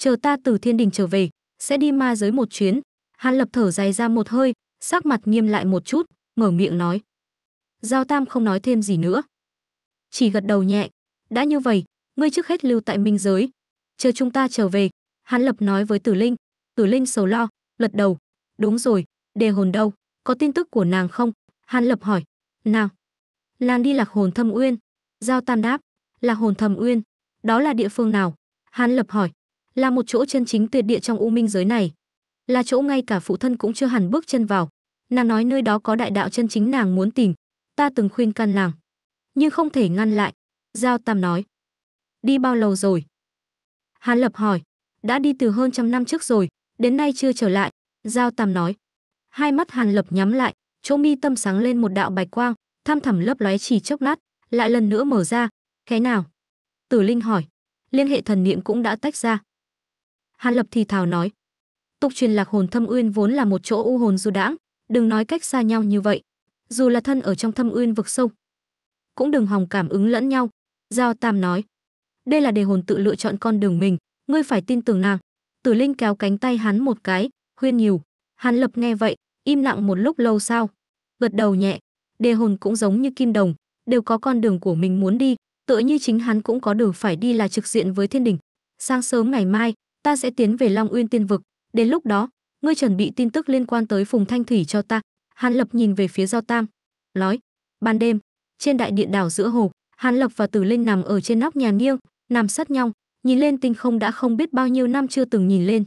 chờ ta từ thiên đình trở về, sẽ đi ma giới một chuyến. Hàn Lập thở dài ra một hơi, sắc mặt nghiêm lại một chút, mở miệng nói. Giao Tam không nói thêm gì nữa. Chỉ gật đầu nhẹ. Đã như vậy, ngươi trước hết lưu tại minh giới. Chờ chúng ta trở về, Hàn Lập nói với Tử Linh. Tử Linh sầu lo, lật đầu. Đúng rồi, đề hồn đâu? Có tin tức của nàng không? Hàn Lập hỏi. Nào. Nàng đi lạc hồn thâm uyên. Giao Tam đáp. Lạc hồn thâm uyên. Đó là địa phương nào? Hàn Lập hỏi là một chỗ chân chính tuyệt địa trong u minh giới này là chỗ ngay cả phụ thân cũng chưa hẳn bước chân vào nàng nói nơi đó có đại đạo chân chính nàng muốn tìm ta từng khuyên can nàng nhưng không thể ngăn lại giao tam nói đi bao lâu rồi Hàn lập hỏi đã đi từ hơn trăm năm trước rồi đến nay chưa trở lại giao tam nói hai mắt hàn lập nhắm lại chỗ mi tâm sáng lên một đạo bạch quang tham thẳm lấp lóe chỉ chốc lát lại lần nữa mở ra cái nào tử linh hỏi liên hệ thần niệm cũng đã tách ra Hàn Lập thì thào nói. Tục truyền lạc hồn thâm uyên vốn là một chỗ u hồn du đãng, đừng nói cách xa nhau như vậy. Dù là thân ở trong thâm uyên vực sâu, cũng đừng hòng cảm ứng lẫn nhau. Giao Tam nói. Đây là đề hồn tự lựa chọn con đường mình, ngươi phải tin tưởng nàng. Tử Linh kéo cánh tay hắn một cái, khuyên nhiều. Hàn Lập nghe vậy, im lặng một lúc lâu sau, gật đầu nhẹ. Đề hồn cũng giống như kim đồng, đều có con đường của mình muốn đi, tựa như chính hắn cũng có đường phải đi là trực diện với thiên đình. Sang sớm ngày mai, ta sẽ tiến về long uyên tiên vực đến lúc đó ngươi chuẩn bị tin tức liên quan tới phùng thanh thủy cho ta hàn lập nhìn về phía Giao tam nói ban đêm trên đại điện đảo giữa hồ hàn lập và tử linh nằm ở trên nóc nhà nghiêng nằm sát nhau nhìn lên tinh không đã không biết bao nhiêu năm chưa từng nhìn lên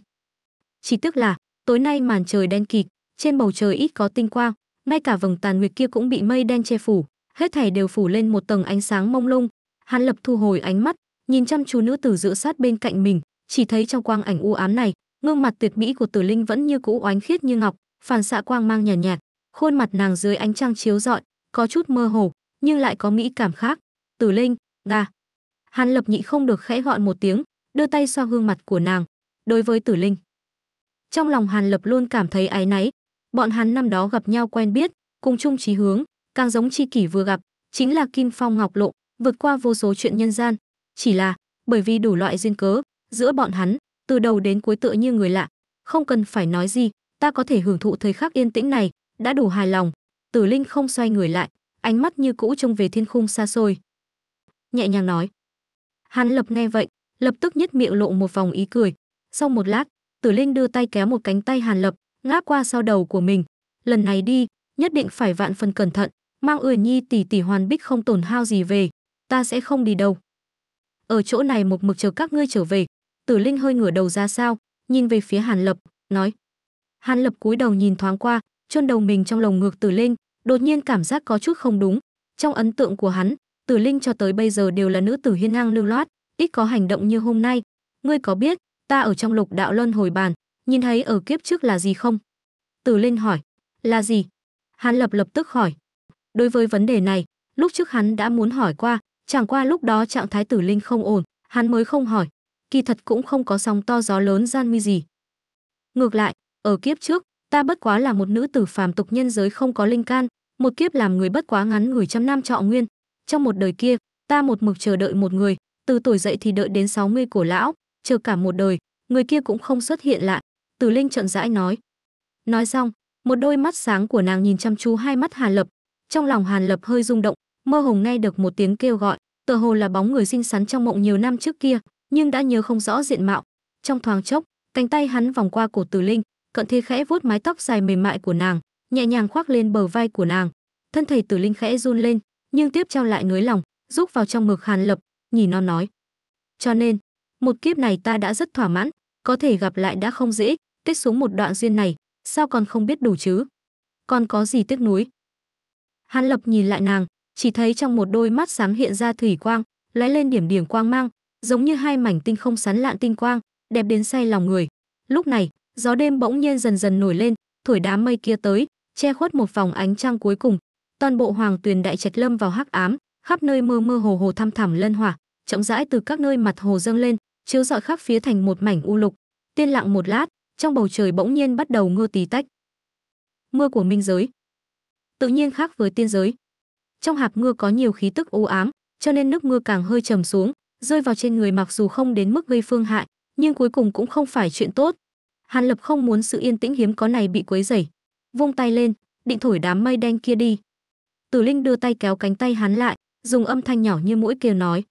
chỉ tức là tối nay màn trời đen kịt trên bầu trời ít có tinh quang ngay cả vầng tàn nguyệt kia cũng bị mây đen che phủ hết thảy đều phủ lên một tầng ánh sáng mông lung hàn lập thu hồi ánh mắt nhìn chăm chú nữ tử giữa sát bên cạnh mình chỉ thấy trong quang ảnh u ám này gương mặt tuyệt mỹ của tử linh vẫn như cũ oánh khiết như ngọc phản xạ quang mang nhàn nhạt, nhạt khuôn mặt nàng dưới ánh trăng chiếu rọi có chút mơ hồ nhưng lại có mỹ cảm khác tử linh ga hàn lập nhị không được khẽ gọi một tiếng đưa tay xoa gương mặt của nàng đối với tử linh trong lòng hàn lập luôn cảm thấy áy náy bọn hắn năm đó gặp nhau quen biết cùng chung chí hướng càng giống chi kỷ vừa gặp chính là kim phong ngọc lộ vượt qua vô số chuyện nhân gian chỉ là bởi vì đủ loại duyên cớ giữa bọn hắn, từ đầu đến cuối tựa như người lạ. Không cần phải nói gì, ta có thể hưởng thụ thời khắc yên tĩnh này, đã đủ hài lòng. Tử Linh không xoay người lại, ánh mắt như cũ trông về thiên khung xa xôi. Nhẹ nhàng nói. Hàn Lập nghe vậy, lập tức nhất miệng lộ một vòng ý cười. Sau một lát, Tử Linh đưa tay kéo một cánh tay Hàn Lập, ngáp qua sau đầu của mình. Lần này đi, nhất định phải vạn phần cẩn thận, mang Uyển Nhi tỷ tỷ hoàn bích không tổn hao gì về, ta sẽ không đi đâu. Ở chỗ này một mực chờ các ngươi trở về, Tử Linh hơi ngửa đầu ra sao, nhìn về phía Hàn Lập, nói. Hàn Lập cúi đầu nhìn thoáng qua, chôn đầu mình trong lồng ngực Tử Linh, đột nhiên cảm giác có chút không đúng. Trong ấn tượng của hắn, Tử Linh cho tới bây giờ đều là nữ tử hiên ngang lưu loát, ít có hành động như hôm nay. Ngươi có biết, ta ở trong lục đạo luân hồi bàn, nhìn thấy ở kiếp trước là gì không? Tử Linh hỏi, là gì? Hàn Lập lập tức hỏi. Đối với vấn đề này, lúc trước hắn đã muốn hỏi qua, chẳng qua lúc đó trạng thái Tử Linh không ổn, hắn mới không hỏi kỳ thật cũng không có sóng to gió lớn gian nguy gì. Ngược lại, ở kiếp trước, ta bất quá là một nữ tử phàm tục nhân giới không có linh can, một kiếp làm người bất quá ngắn ngủi trăm năm trọ nguyên. Trong một đời kia, ta một mực chờ đợi một người, từ tuổi dậy thì đợi đến 60 cổ lão, chờ cả một đời, người kia cũng không xuất hiện lại. Từ Linh chậm rãi nói. Nói xong, một đôi mắt sáng của nàng nhìn chăm chú hai mắt Hàn Lập, trong lòng Hàn Lập hơi rung động, mơ hồ nghe được một tiếng kêu gọi, tựa hồ là bóng người xinh xắn trong mộng nhiều năm trước kia, nhưng đã nhớ không rõ diện mạo. Trong thoáng chốc, cánh tay hắn vòng qua cổ Tử Linh, cận thế khẽ vuốt mái tóc dài mềm mại của nàng, nhẹ nhàng khoác lên bờ vai của nàng. Thân thể Tử Linh khẽ run lên, nhưng tiếp trao lại nới lòng, rúc vào trong ngực Hàn Lập, nhìn nó nói: "Cho nên, một kiếp này ta đã rất thỏa mãn, có thể gặp lại đã không dễ, kết xuống một đoạn duyên này, sao còn không biết đủ chứ? Còn có gì tiếc nuối?" Hàn Lập nhìn lại nàng, chỉ thấy trong một đôi mắt sáng hiện ra thủy quang, lóe lên điểm điểm quang mang, giống như hai mảnh tinh không sán lạn tinh quang, đẹp đến say lòng người. Lúc này, gió đêm bỗng nhiên dần dần nổi lên, thổi đám mây kia tới, che khuất một vòng ánh trăng cuối cùng. Toàn bộ hoàng tuyền đại trạch lâm vào hắc ám, khắp nơi mơ mơ hồ hồ thăm thẳm lân hỏa, chậm rãi từ các nơi mặt hồ dâng lên, chiếu rọi khắp phía thành một mảnh u lục. Tiên lặng một lát, trong bầu trời bỗng nhiên bắt đầu mưa tí tách. Mưa của minh giới, tự nhiên khác với tiên giới. Trong hạt mưa có nhiều khí tức u ám, cho nên nước mưa càng hơi trầm xuống, rơi vào trên người mặc dù không đến mức gây phương hại, nhưng cuối cùng cũng không phải chuyện tốt. Hàn Lập không muốn sự yên tĩnh hiếm có này bị quấy rầy, vung tay lên, định thổi đám mây đen kia đi. Tử Linh đưa tay kéo cánh tay hắn lại, dùng âm thanh nhỏ như mũi kêu nói: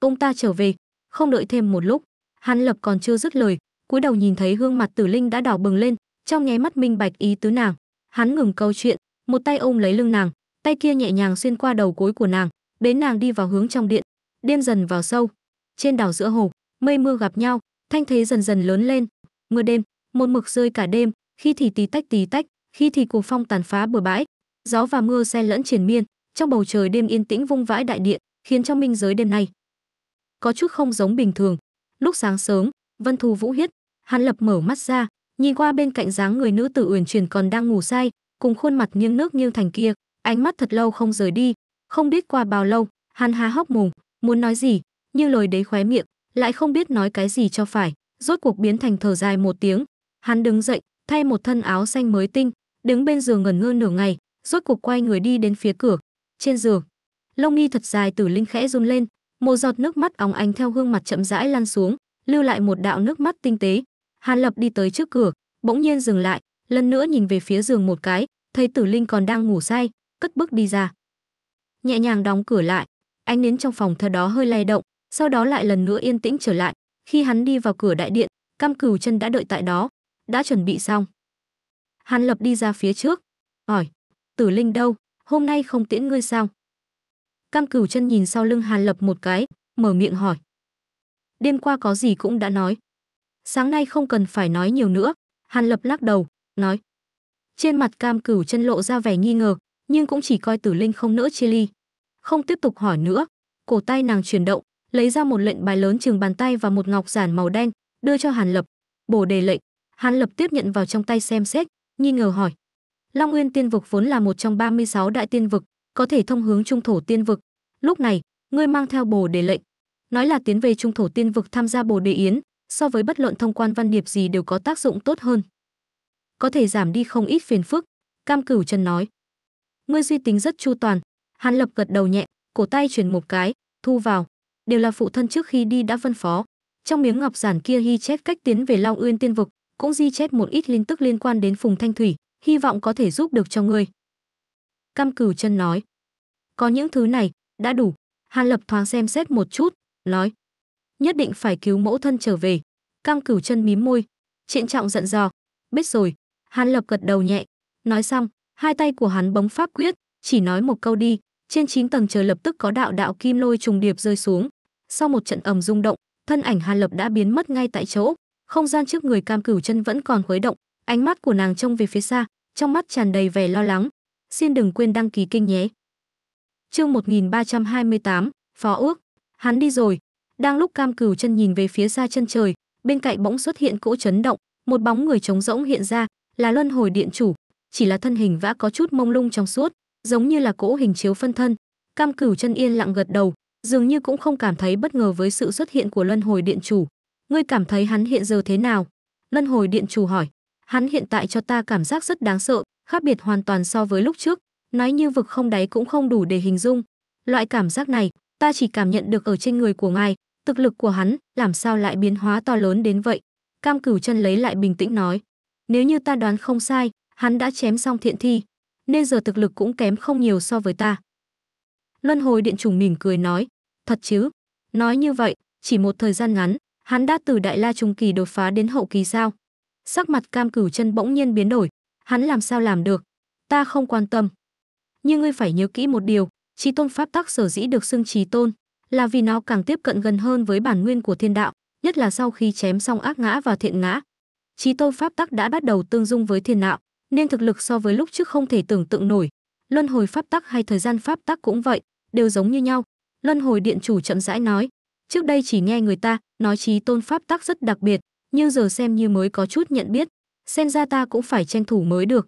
"Ông ta trở về, không đợi thêm một lúc." Hàn Lập còn chưa dứt lời, cúi đầu nhìn thấy gương mặt Tử Linh đã đỏ bừng lên, trong nháy mắt minh bạch ý tứ nàng. Hắn ngừng câu chuyện, một tay ôm lấy lưng nàng, tay kia nhẹ nhàng xuyên qua đầu gối của nàng, bế nàng đi vào hướng trong điện, đêm dần vào sâu trên đảo giữa hồ mây mưa gặp nhau thanh thế dần dần lớn lên mưa đêm một mực rơi cả đêm khi thì tí tách tí tách khi thì cuồng phong tàn phá bờ bãi gió và mưa xen lẫn triền miên trong bầu trời đêm yên tĩnh vung vãi đại điện khiến cho minh giới đêm nay có chút không giống bình thường lúc sáng sớm vân thu vũ hiết hắn lập mở mắt ra nhìn qua bên cạnh dáng người nữ tử uyển chuyển còn đang ngủ say cùng khuôn mặt nghiêng nước nghiêng thành kia ánh mắt thật lâu không rời đi không biết qua bao lâu hắn há hốc mồm Muốn nói gì, nhưng lời đấy khóe miệng, lại không biết nói cái gì cho phải, rốt cuộc biến thành thở dài một tiếng. Hắn đứng dậy, thay một thân áo xanh mới tinh, đứng bên giường ngẩn ngơ nửa ngày, rốt cuộc quay người đi đến phía cửa. Trên giường, lông mi thật dài từ linh khẽ run lên, một giọt nước mắt óng ánh theo gương mặt chậm rãi lan xuống, lưu lại một đạo nước mắt tinh tế. Hàn Lập đi tới trước cửa, bỗng nhiên dừng lại, lần nữa nhìn về phía giường một cái, thấy Tử Linh còn đang ngủ say, cất bước đi ra. Nhẹ nhàng đóng cửa lại, ánh nến trong phòng thờ đó hơi lay động sau đó lại lần nữa yên tĩnh trở lại khi hắn đi vào cửa đại điện cam Cửu chân đã đợi tại đó đã chuẩn bị xong hắn lập đi ra phía trước hỏi tử linh đâu hôm nay không tiễn ngươi sao cam Cửu chân nhìn sau lưng hàn lập một cái mở miệng hỏi đêm qua có gì cũng đã nói sáng nay không cần phải nói nhiều nữa hàn lập lắc đầu nói trên mặt cam cửu chân lộ ra vẻ nghi ngờ nhưng cũng chỉ coi tử linh không nỡ chia ly không tiếp tục hỏi nữa cổ tay nàng chuyển động lấy ra một lệnh bài lớn chừng bàn tay và một ngọc giản màu đen đưa cho hàn lập bổ đề lệnh hàn lập tiếp nhận vào trong tay xem xét nghi ngờ hỏi long uyên tiên vực vốn là một trong 36 đại tiên vực có thể thông hướng trung thổ tiên vực lúc này ngươi mang theo bồ đề lệnh nói là tiến về trung thổ tiên vực tham gia bồ đề yến so với bất luận thông quan văn điệp gì đều có tác dụng tốt hơn có thể giảm đi không ít phiền phức cam cửu chân nói ngươi duy tính rất chu toàn Hàn lập gật đầu nhẹ, cổ tay chuyển một cái, thu vào. Đều là phụ thân trước khi đi đã phân phó. Trong miếng ngọc giản kia Hy chép cách tiến về Long Uyên Tiên vực, cũng di chép một ít linh tức liên quan đến Phùng Thanh Thủy, hy vọng có thể giúp được cho ngươi. Cam Cửu chân nói. Có những thứ này, đã đủ. Hàn Lập thoáng xem xét một chút, nói. Nhất định phải cứu mẫu thân trở về. Cam Cửu chân mím môi. Trịnh trọng giận dò. Biết rồi. Hàn Lập gật đầu nhẹ. Nói xong, hai tay của hắn bấm pháp quyết, chỉ nói một câu đi, trên chín tầng trời lập tức có đạo đạo kim lôi trùng điệp rơi xuống. Sau một trận ầm rung động, thân ảnh hà Lập đã biến mất ngay tại chỗ, không gian trước người Cam Cửu Chân vẫn còn khuấy động, ánh mắt của nàng trông về phía xa, trong mắt tràn đầy vẻ lo lắng. Xin đừng quên đăng ký kênh nhé. Chương 1328, Phó ước. Hắn đi rồi. Đang lúc Cam Cửu Chân nhìn về phía xa chân trời, bên cạnh bỗng xuất hiện cỗ chấn động, một bóng người trống rỗng hiện ra, là Luân Hồi Điện chủ, chỉ là thân hình vã có chút mông lung trong suốt, giống như là cỗ hình chiếu phân thân cam cửu chân yên lặng gật đầu dường như cũng không cảm thấy bất ngờ với sự xuất hiện của luân hồi điện chủ ngươi cảm thấy hắn hiện giờ thế nào luân hồi điện chủ hỏi hắn hiện tại cho ta cảm giác rất đáng sợ khác biệt hoàn toàn so với lúc trước nói như vực không đáy cũng không đủ để hình dung loại cảm giác này ta chỉ cảm nhận được ở trên người của ngài thực lực của hắn làm sao lại biến hóa to lớn đến vậy cam cửu chân lấy lại bình tĩnh nói nếu như ta đoán không sai hắn đã chém xong thiện thi nên giờ thực lực cũng kém không nhiều so với ta. Luân hồi điện trùng mỉm cười nói, thật chứ, nói như vậy, chỉ một thời gian ngắn, hắn đã từ đại la trung kỳ đột phá đến hậu kỳ sao. Sắc mặt cam cửu chân bỗng nhiên biến đổi, hắn làm sao làm được, ta không quan tâm. Nhưng ngươi phải nhớ kỹ một điều, trí tôn pháp tắc sở dĩ được xưng trí tôn, là vì nó càng tiếp cận gần hơn với bản nguyên của thiên đạo, nhất là sau khi chém xong ác ngã và thiện ngã. Trí tôn pháp tắc đã bắt đầu tương dung với thiên đạo, nên thực lực so với lúc trước không thể tưởng tượng nổi. Luân hồi pháp tắc hay thời gian pháp tắc cũng vậy, đều giống như nhau. Luân hồi điện chủ chậm rãi nói, trước đây chỉ nghe người ta nói trí tôn pháp tắc rất đặc biệt, nhưng giờ xem như mới có chút nhận biết, xem ra ta cũng phải tranh thủ mới được.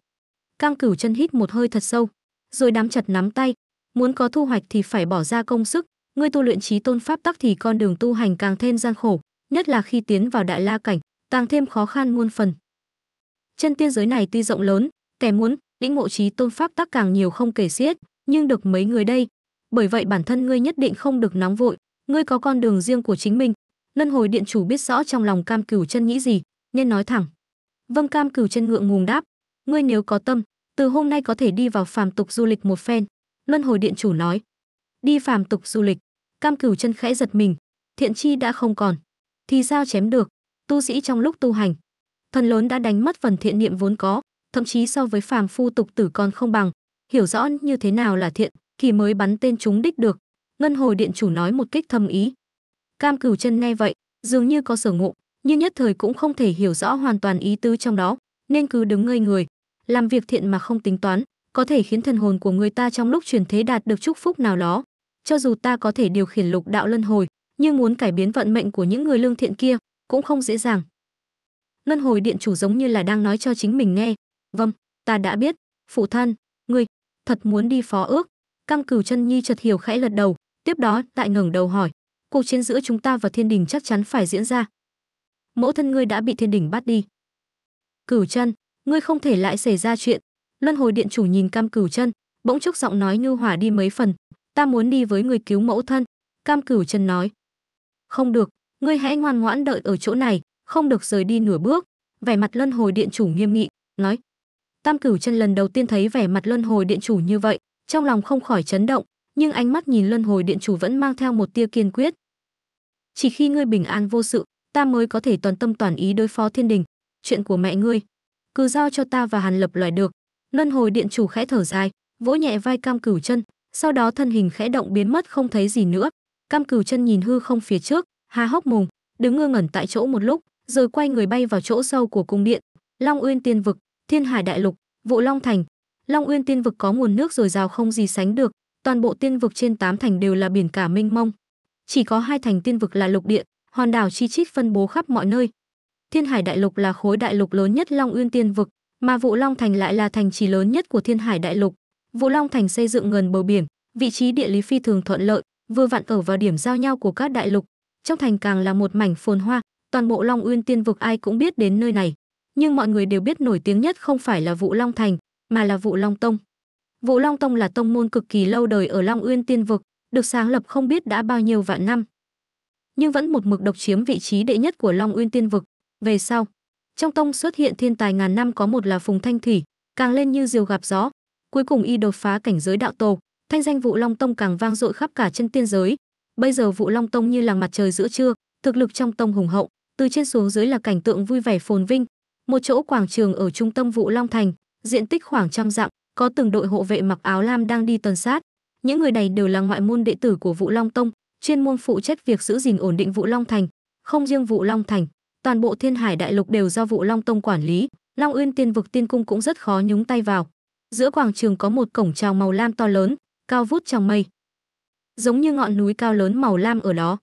Cam Cửu chân hít một hơi thật sâu, rồi đám chặt nắm tay, muốn có thu hoạch thì phải bỏ ra công sức, ngươi tu luyện trí tôn pháp tắc thì con đường tu hành càng thêm gian khổ, nhất là khi tiến vào đại la cảnh, càng thêm khó khăn muôn phần chân tiên giới này tuy rộng lớn kẻ muốn lĩnh ngộ trí tôn pháp tắc càng nhiều không kể xiết nhưng được mấy người đây bởi vậy bản thân ngươi nhất định không được nóng vội ngươi có con đường riêng của chính mình lân hồi điện chủ biết rõ trong lòng cam cửu chân nghĩ gì nên nói thẳng vâng cam cửu chân ngượng ngùng đáp ngươi nếu có tâm từ hôm nay có thể đi vào phàm tục du lịch một phen lân hồi điện chủ nói đi phàm tục du lịch cam cửu chân khẽ giật mình thiện chi đã không còn thì sao chém được tu sĩ trong lúc tu hành Thần lớn đã đánh mất phần thiện niệm vốn có, thậm chí so với phàm phu tục tử còn không bằng. Hiểu rõ như thế nào là thiện, thì mới bắn tên chúng đích được. Ngân hồi điện chủ nói một kích thâm ý. Cam cửu chân nghe vậy, dường như có sở ngộ, nhưng nhất thời cũng không thể hiểu rõ hoàn toàn ý tứ trong đó, nên cứ đứng ngây người. Làm việc thiện mà không tính toán, có thể khiến thần hồn của người ta trong lúc chuyển thế đạt được chúc phúc nào đó. Cho dù ta có thể điều khiển lục đạo luân hồi, nhưng muốn cải biến vận mệnh của những người lương thiện kia cũng không dễ dàng. Ngân hồi điện chủ giống như là đang nói cho chính mình nghe. Vâng, ta đã biết, phụ thân, ngươi, thật muốn đi phó ước. Cam cửu chân nhi chợt hiểu khẽ lật đầu, tiếp đó lại ngẩng đầu hỏi. Cuộc chiến giữa chúng ta và thiên đình chắc chắn phải diễn ra. Mẫu thân ngươi đã bị thiên đình bắt đi. Cửu chân, ngươi không thể lại xảy ra chuyện. Luân hồi điện chủ nhìn cam cửu chân, bỗng chốc giọng nói như hỏa đi mấy phần. Ta muốn đi với người cứu mẫu thân. Cam cửu chân nói. Không được, ngươi hãy ngoan ngoãn đợi ở chỗ này, không được rời đi nửa bước vẻ mặt luân hồi điện chủ nghiêm nghị nói tam cửu chân lần đầu tiên thấy vẻ mặt luân hồi điện chủ như vậy trong lòng không khỏi chấn động nhưng ánh mắt nhìn luân hồi điện chủ vẫn mang theo một tia kiên quyết chỉ khi ngươi bình an vô sự ta mới có thể toàn tâm toàn ý đối phó thiên đình chuyện của mẹ ngươi cứ giao cho ta và hàn lập loại được luân hồi điện chủ khẽ thở dài vỗ nhẹ vai cam cửu chân sau đó thân hình khẽ động biến mất không thấy gì nữa cam cửu chân nhìn hư không phía trước há hốc mồm đứng ngơ ngẩn tại chỗ một lúc rồi quay người bay vào chỗ sâu của cung điện long uyên tiên vực thiên hải đại lục vụ long thành long uyên tiên vực có nguồn nước dồi dào không gì sánh được toàn bộ tiên vực trên tám thành đều là biển cả mênh mông chỉ có hai thành tiên vực là lục địa hòn đảo chi chít phân bố khắp mọi nơi thiên hải đại lục là khối đại lục lớn nhất long uyên tiên vực mà vụ long thành lại là thành trì lớn nhất của thiên hải đại lục vụ long thành xây dựng gần bờ biển vị trí địa lý phi thường thuận lợi vừa vặn ở vào điểm giao nhau của các đại lục trong thành càng là một mảnh phồn hoa toàn bộ Long Uyên Tiên vực ai cũng biết đến nơi này, nhưng mọi người đều biết nổi tiếng nhất không phải là Vũ Long Thành, mà là Vũ Long Tông. Vũ Long Tông là tông môn cực kỳ lâu đời ở Long Uyên Tiên vực, được sáng lập không biết đã bao nhiêu vạn năm, nhưng vẫn một mực độc chiếm vị trí đệ nhất của Long Uyên Tiên vực. Về sau, trong tông xuất hiện thiên tài ngàn năm có một là Phùng Thanh Thủy, càng lên như diều gặp gió, cuối cùng y đột phá cảnh giới đạo tổ, thanh danh Vũ Long Tông càng vang dội khắp cả chân tiên giới. Bây giờ Vũ Long Tông như làng mặt trời giữa trưa, thực lực trong tông hùng hậu, từ trên xuống dưới là cảnh tượng vui vẻ phồn vinh. Một chỗ quảng trường ở trung tâm Vũ Long Thành, diện tích khoảng trăm dặm, có từng đội hộ vệ mặc áo lam đang đi tuần sát. Những người này đều là ngoại môn đệ tử của Vũ Long Tông, chuyên môn phụ trách việc giữ gìn ổn định Vũ Long Thành. Không riêng Vũ Long Thành, toàn bộ Thiên Hải Đại Lục đều do Vũ Long Tông quản lý. Long Uyên Tiên Vực Tiên Cung cũng rất khó nhúng tay vào. Giữa quảng trường có một cổng trào màu lam to lớn, cao vút trong mây, giống như ngọn núi cao lớn màu lam ở đó.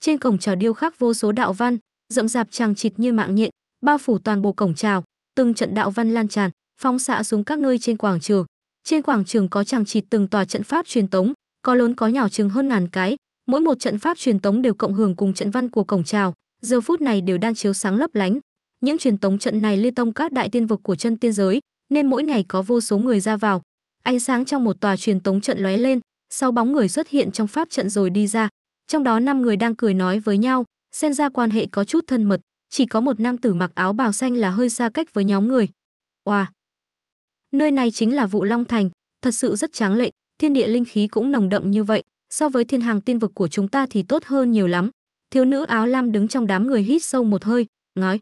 Trên cổng trào điêu khắc vô số đạo văn, rậm rạp chằng chịt như mạng nhện, bao phủ toàn bộ cổng chào, từng trận đạo văn lan tràn, phóng xạ xuống các nơi trên quảng trường. Trên quảng trường có chằng chịt từng tòa trận pháp truyền tống, có lớn có nhỏ chừng hơn ngàn cái, mỗi một trận pháp truyền tống đều cộng hưởng cùng trận văn của cổng chào, giờ phút này đều đang chiếu sáng lấp lánh. Những truyền tống trận này liên tông các đại tiên vực của chân tiên giới, nên mỗi ngày có vô số người ra vào. Ánh sáng trong một tòa truyền tống trận lóe lên, sau bóng người xuất hiện trong pháp trận rồi đi ra, trong đó năm người đang cười nói với nhau, xen ra quan hệ có chút thân mật, chỉ có một nam tử mặc áo bào xanh là hơi xa cách với nhóm người. Oa. Wow. Nơi này chính là Vụ Long Thành, thật sự rất tráng lệ, thiên địa linh khí cũng nồng đậm như vậy, so với thiên hàng tiên vực của chúng ta thì tốt hơn nhiều lắm. Thiếu nữ áo lam đứng trong đám người hít sâu một hơi, nói: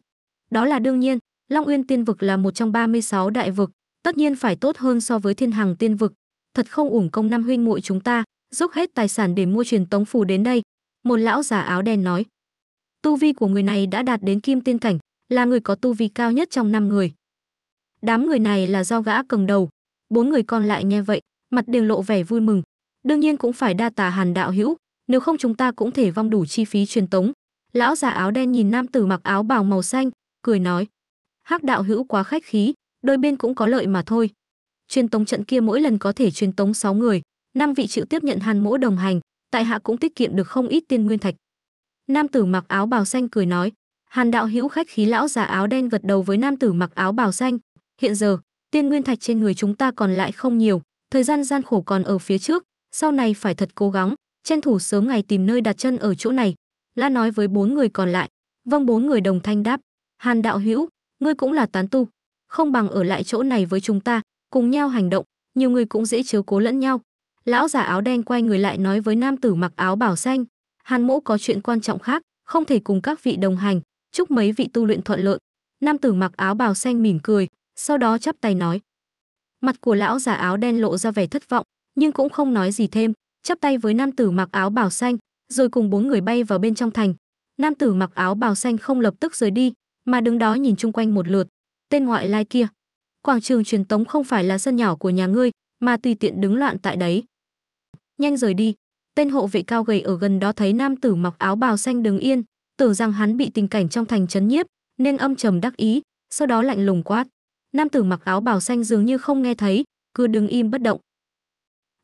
"Đó là đương nhiên, Long Uyên tiên vực là một trong 36 đại vực, tất nhiên phải tốt hơn so với thiên hàng tiên vực, thật không uổng công năm huynh muội chúng ta, dốc hết tài sản để mua truyền tống phù đến đây." Một lão già áo đen nói. Tu vi của người này đã đạt đến kim tiên cảnh, là người có tu vi cao nhất trong năm người. Đám người này là do gã cầm đầu, bốn người còn lại nghe vậy, mặt đều lộ vẻ vui mừng. Đương nhiên cũng phải đa tà Hàn đạo hữu, nếu không chúng ta cũng thể vong đủ chi phí truyền tống. Lão già áo đen nhìn nam tử mặc áo bào màu xanh, cười nói: "Hắc đạo hữu quá khách khí, đôi bên cũng có lợi mà thôi. Truyền tống trận kia mỗi lần có thể truyền tống 6 người, năm vị chịu tiếp nhận Hàn Mỗ đồng hành, tại hạ cũng tiết kiệm được không ít tiên nguyên thạch." Nam tử mặc áo bào xanh cười nói, Hàn đạo hữu khách khí lão già áo đen gật đầu với nam tử mặc áo bào xanh, hiện giờ, tiên nguyên thạch trên người chúng ta còn lại không nhiều, thời gian gian khổ còn ở phía trước, sau này phải thật cố gắng, tranh thủ sớm ngày tìm nơi đặt chân ở chỗ này. La nói với bốn người còn lại, vâng bốn người đồng thanh đáp, Hàn đạo hữu, ngươi cũng là tán tu, không bằng ở lại chỗ này với chúng ta, cùng nhau hành động, nhiều người cũng dễ chiếu cố lẫn nhau. Lão già áo đen quay người lại nói với nam tử mặc áo bảo xanh, Hàn Mỗ có chuyện quan trọng khác, không thể cùng các vị đồng hành, chúc mấy vị tu luyện thuận lợi. Nam tử mặc áo bào xanh mỉm cười, sau đó chắp tay nói. Mặt của lão giả áo đen lộ ra vẻ thất vọng, nhưng cũng không nói gì thêm, chắp tay với nam tử mặc áo bào xanh, rồi cùng bốn người bay vào bên trong thành. Nam tử mặc áo bào xanh không lập tức rời đi, mà đứng đó nhìn chung quanh một lượt. Tên ngoại lai kia, quảng trường truyền tống không phải là sân nhỏ của nhà ngươi, mà tùy tiện đứng loạn tại đấy. Nhanh rời đi, Tên hộ vệ cao gầy ở gần đó thấy nam tử mặc áo bào xanh đứng yên, tưởng rằng hắn bị tình cảnh trong thành chấn nhiếp, nên âm trầm đắc ý, sau đó lạnh lùng quát. Nam tử mặc áo bào xanh dường như không nghe thấy, cứ đứng im bất động.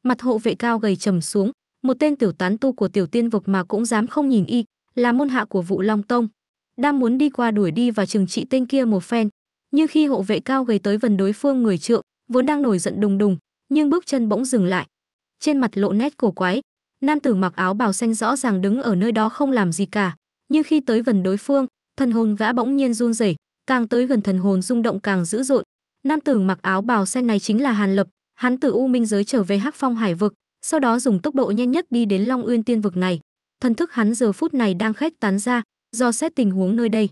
Mặt hộ vệ cao gầy trầm xuống, một tên tiểu tán tu của tiểu tiên vực mà cũng dám không nhìn y, là môn hạ của Vũ Long Tông. Đang muốn đi qua đuổi đi và trừng trị tên kia một phen, nhưng khi hộ vệ cao gầy tới gần đối phương người trượng, vốn đang nổi giận đùng đùng, nhưng bước chân bỗng dừng lại. Trên mặt lộ nét cổ quái, Nam tử mặc áo bào xanh rõ ràng đứng ở nơi đó không làm gì cả, nhưng khi tới gần đối phương, thần hồn vã bỗng nhiên run rẩy, càng tới gần thần hồn rung động càng dữ dội. Nam tử mặc áo bào xanh này chính là Hàn Lập, hắn từ U Minh giới trở về Hắc Phong Hải vực, sau đó dùng tốc độ nhanh nhất đi đến Long Uyên Tiên vực này. Thần thức hắn giờ phút này đang khách tán ra, do xét tình huống nơi đây.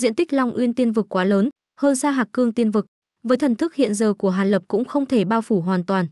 Diện tích Long Uyên Tiên vực quá lớn, hơn xa Hạc Cương Tiên vực, với thần thức hiện giờ của Hàn Lập cũng không thể bao phủ hoàn toàn,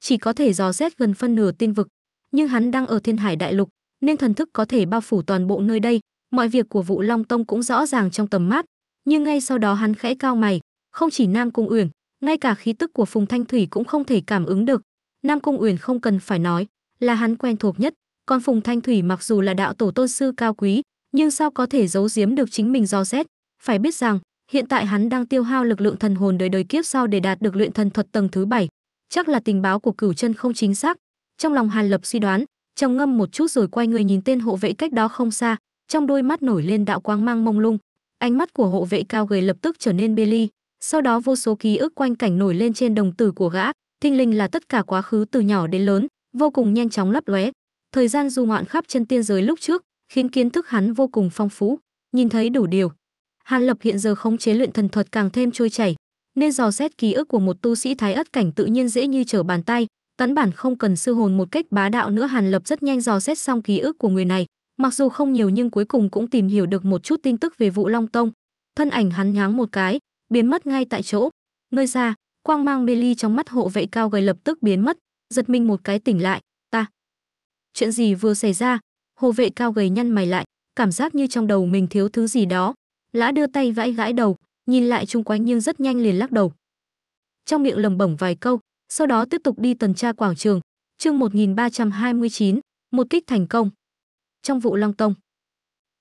chỉ có thể dò xét gần phân nửa tiên vực nhưng hắn đang ở thiên hải đại lục nên thần thức có thể bao phủ toàn bộ nơi đây mọi việc của vũ long tông cũng rõ ràng trong tầm mắt nhưng ngay sau đó hắn khẽ cao mày không chỉ nam cung uyển ngay cả khí tức của phùng thanh thủy cũng không thể cảm ứng được nam cung uyển không cần phải nói là hắn quen thuộc nhất còn phùng thanh thủy mặc dù là đạo tổ tôn sư cao quý nhưng sao có thể giấu giếm được chính mình do xét phải biết rằng hiện tại hắn đang tiêu hao lực lượng thần hồn đời đời kiếp sau để đạt được luyện thần thuật tầng thứ bảy chắc là tình báo của cửu chân không chính xác trong lòng hàn lập suy đoán trầm ngâm một chút rồi quay người nhìn tên hộ vệ cách đó không xa trong đôi mắt nổi lên đạo quang mang mông lung ánh mắt của hộ vệ cao gầy lập tức trở nên bê ly sau đó vô số ký ức quanh cảnh nổi lên trên đồng tử của gã thinh linh là tất cả quá khứ từ nhỏ đến lớn vô cùng nhanh chóng lấp lóe thời gian du ngoạn khắp chân tiên giới lúc trước khiến kiến thức hắn vô cùng phong phú nhìn thấy đủ điều hàn lập hiện giờ khống chế luyện thần thuật càng thêm trôi chảy nên dò xét ký ức của một tu sĩ thái ất cảnh tự nhiên dễ như trở bàn tay tấn bản không cần sư hồn một cách bá đạo nữa hàn lập rất nhanh dò xét xong ký ức của người này mặc dù không nhiều nhưng cuối cùng cũng tìm hiểu được một chút tin tức về vụ long tông thân ảnh hắn nháng một cái biến mất ngay tại chỗ nơi xa quang mang mê ly trong mắt hộ vệ cao gầy lập tức biến mất giật mình một cái tỉnh lại ta chuyện gì vừa xảy ra hộ vệ cao gầy nhăn mày lại cảm giác như trong đầu mình thiếu thứ gì đó lã đưa tay vãi gãi đầu nhìn lại chung quanh nhưng rất nhanh liền lắc đầu trong miệng lầm bẩm vài câu sau đó tiếp tục đi tuần tra quảng trường. Chương 1329, một kích thành công. Trong vụ Long Tông,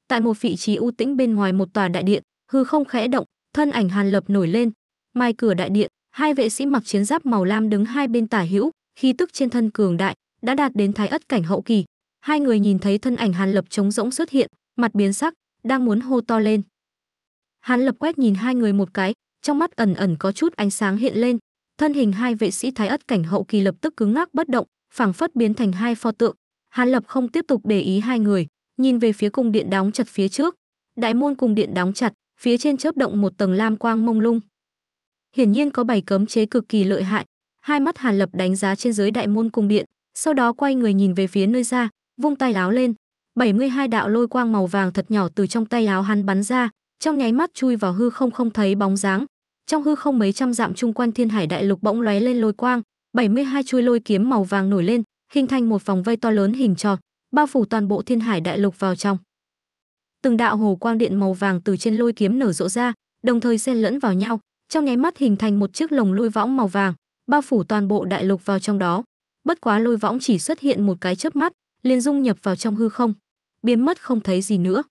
tại một vị trí u tĩnh bên ngoài một tòa đại điện, hư không khẽ động, thân ảnh Hàn Lập nổi lên, mai cửa đại điện, hai vệ sĩ mặc chiến giáp màu lam đứng hai bên tả hữu, khí tức trên thân cường đại, đã đạt đến thái ất cảnh hậu kỳ. Hai người nhìn thấy thân ảnh Hàn Lập trống rỗng xuất hiện, mặt biến sắc, đang muốn hô to lên. Hàn Lập quét nhìn hai người một cái, trong mắt ẩn ẩn có chút ánh sáng hiện lên, thân hình hai vệ sĩ thái ất cảnh hậu kỳ lập tức cứng ngắc bất động phảng phất biến thành hai pho tượng hàn lập không tiếp tục để ý hai người nhìn về phía cung điện đóng chặt phía trước đại môn cung điện đóng chặt phía trên chớp động một tầng lam quang mông lung hiển nhiên có bảy cấm chế cực kỳ lợi hại hai mắt hàn lập đánh giá trên dưới đại môn cung điện sau đó quay người nhìn về phía nơi ra vung tay áo lên 72 đạo lôi quang màu vàng thật nhỏ từ trong tay áo hắn bắn ra trong nháy mắt chui vào hư không không thấy bóng dáng trong hư không mấy trăm dặm chung quanh thiên hải đại lục bỗng lóe lên lôi quang 72 chuôi lôi kiếm màu vàng nổi lên hình thành một vòng vây to lớn hình tròn bao phủ toàn bộ thiên hải đại lục vào trong từng đạo hồ quang điện màu vàng từ trên lôi kiếm nở rộ ra đồng thời xen lẫn vào nhau trong nháy mắt hình thành một chiếc lồng lôi võng màu vàng bao phủ toàn bộ đại lục vào trong đó bất quá lôi võng chỉ xuất hiện một cái chớp mắt liền dung nhập vào trong hư không biến mất không thấy gì nữa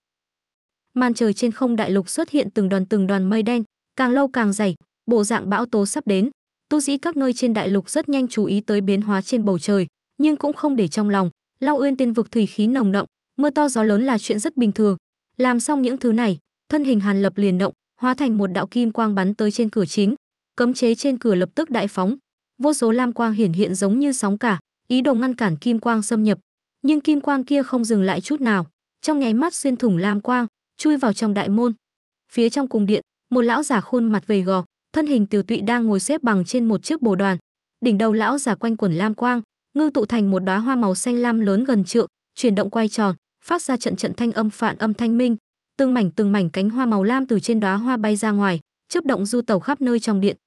màn trời trên không đại lục xuất hiện từng đoàn từng đoàn mây đen càng lâu càng dày, bộ dạng bão tố sắp đến. Tu sĩ các nơi trên đại lục rất nhanh chú ý tới biến hóa trên bầu trời, nhưng cũng không để trong lòng. lao Uyên tiên vực thủy khí nồng động, mưa to gió lớn là chuyện rất bình thường. Làm xong những thứ này, thân hình Hàn Lập liền động, hóa thành một đạo kim quang bắn tới trên cửa chính. Cấm chế trên cửa lập tức đại phóng, vô số lam quang hiển hiện giống như sóng cả, ý đồ ngăn cản kim quang xâm nhập, nhưng kim quang kia không dừng lại chút nào, trong nháy mắt xuyên thủng lam quang, chui vào trong đại môn. Phía trong cung điện, một lão già khuôn mặt gầy gò thân hình tiều tụy đang ngồi xếp bằng trên một chiếc bồ đoàn đỉnh đầu lão già quanh quẩn lam quang ngưng tụ thành một đóa hoa màu xanh lam lớn gần trượng chuyển động quay tròn phát ra trận trận thanh âm phản âm thanh minh từng mảnh từng mảnh cánh hoa màu lam từ trên đóa hoa bay ra ngoài chớp động du tàu khắp nơi trong điện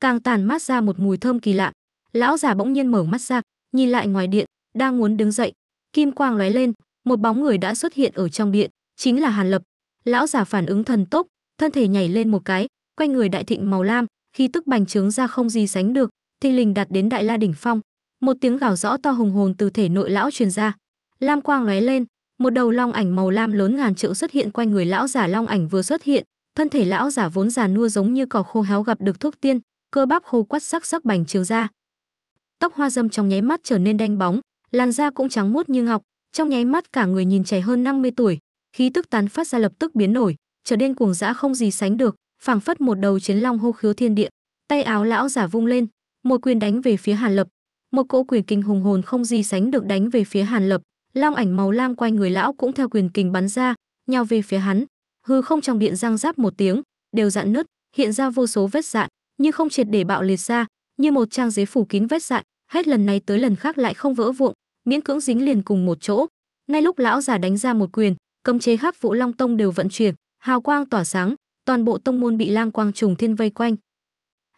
càng tàn mát ra một mùi thơm kỳ lạ lão già bỗng nhiên mở mắt ra nhìn lại ngoài điện đang muốn đứng dậy kim quang lóe lên một bóng người đã xuất hiện ở trong điện chính là hàn lập lão già phản ứng thần tốc thân thể nhảy lên một cái, quanh người đại thịnh màu lam, khi tức bành trướng ra không gì sánh được, thinh linh đạt đến đại la đỉnh phong. Một tiếng gào rõ to hùng hồn từ thể nội lão truyền ra. Lam quang lóe lên, một đầu long ảnh màu lam lớn ngàn trượng xuất hiện quanh người lão giả long ảnh vừa xuất hiện, thân thể lão giả vốn già nua giống như cỏ khô héo gặp được thuốc tiên, cơ bắp khô quắt sắc sắc bành trướng ra. Tóc hoa dâm trong nháy mắt trở nên đanh bóng, làn da cũng trắng muốt như ngọc, trong nháy mắt cả người nhìn trẻ hơn 50 tuổi, khí tức tán phát ra lập tức biến đổi, trở nên cuồng dã không gì sánh được phảng phất một đầu chiến long hô khiếu thiên địa tay áo lão giả vung lên một quyền đánh về phía hàn lập một cỗ quyền kinh hùng hồn không gì sánh được đánh về phía hàn lập long ảnh màu lam quanh người lão cũng theo quyền kinh bắn ra nhào về phía hắn hư không trong điện giang giáp một tiếng đều dạn nứt hiện ra vô số vết dạn nhưng không triệt để bạo liệt ra như một trang giấy phủ kín vết dạn hết lần này tới lần khác lại không vỡ vụn miễn cưỡng dính liền cùng một chỗ ngay lúc lão già đánh ra một quyền cấm chế hắc vũ long tông đều vận chuyển hào quang tỏa sáng toàn bộ tông môn bị lang quang trùng thiên vây quanh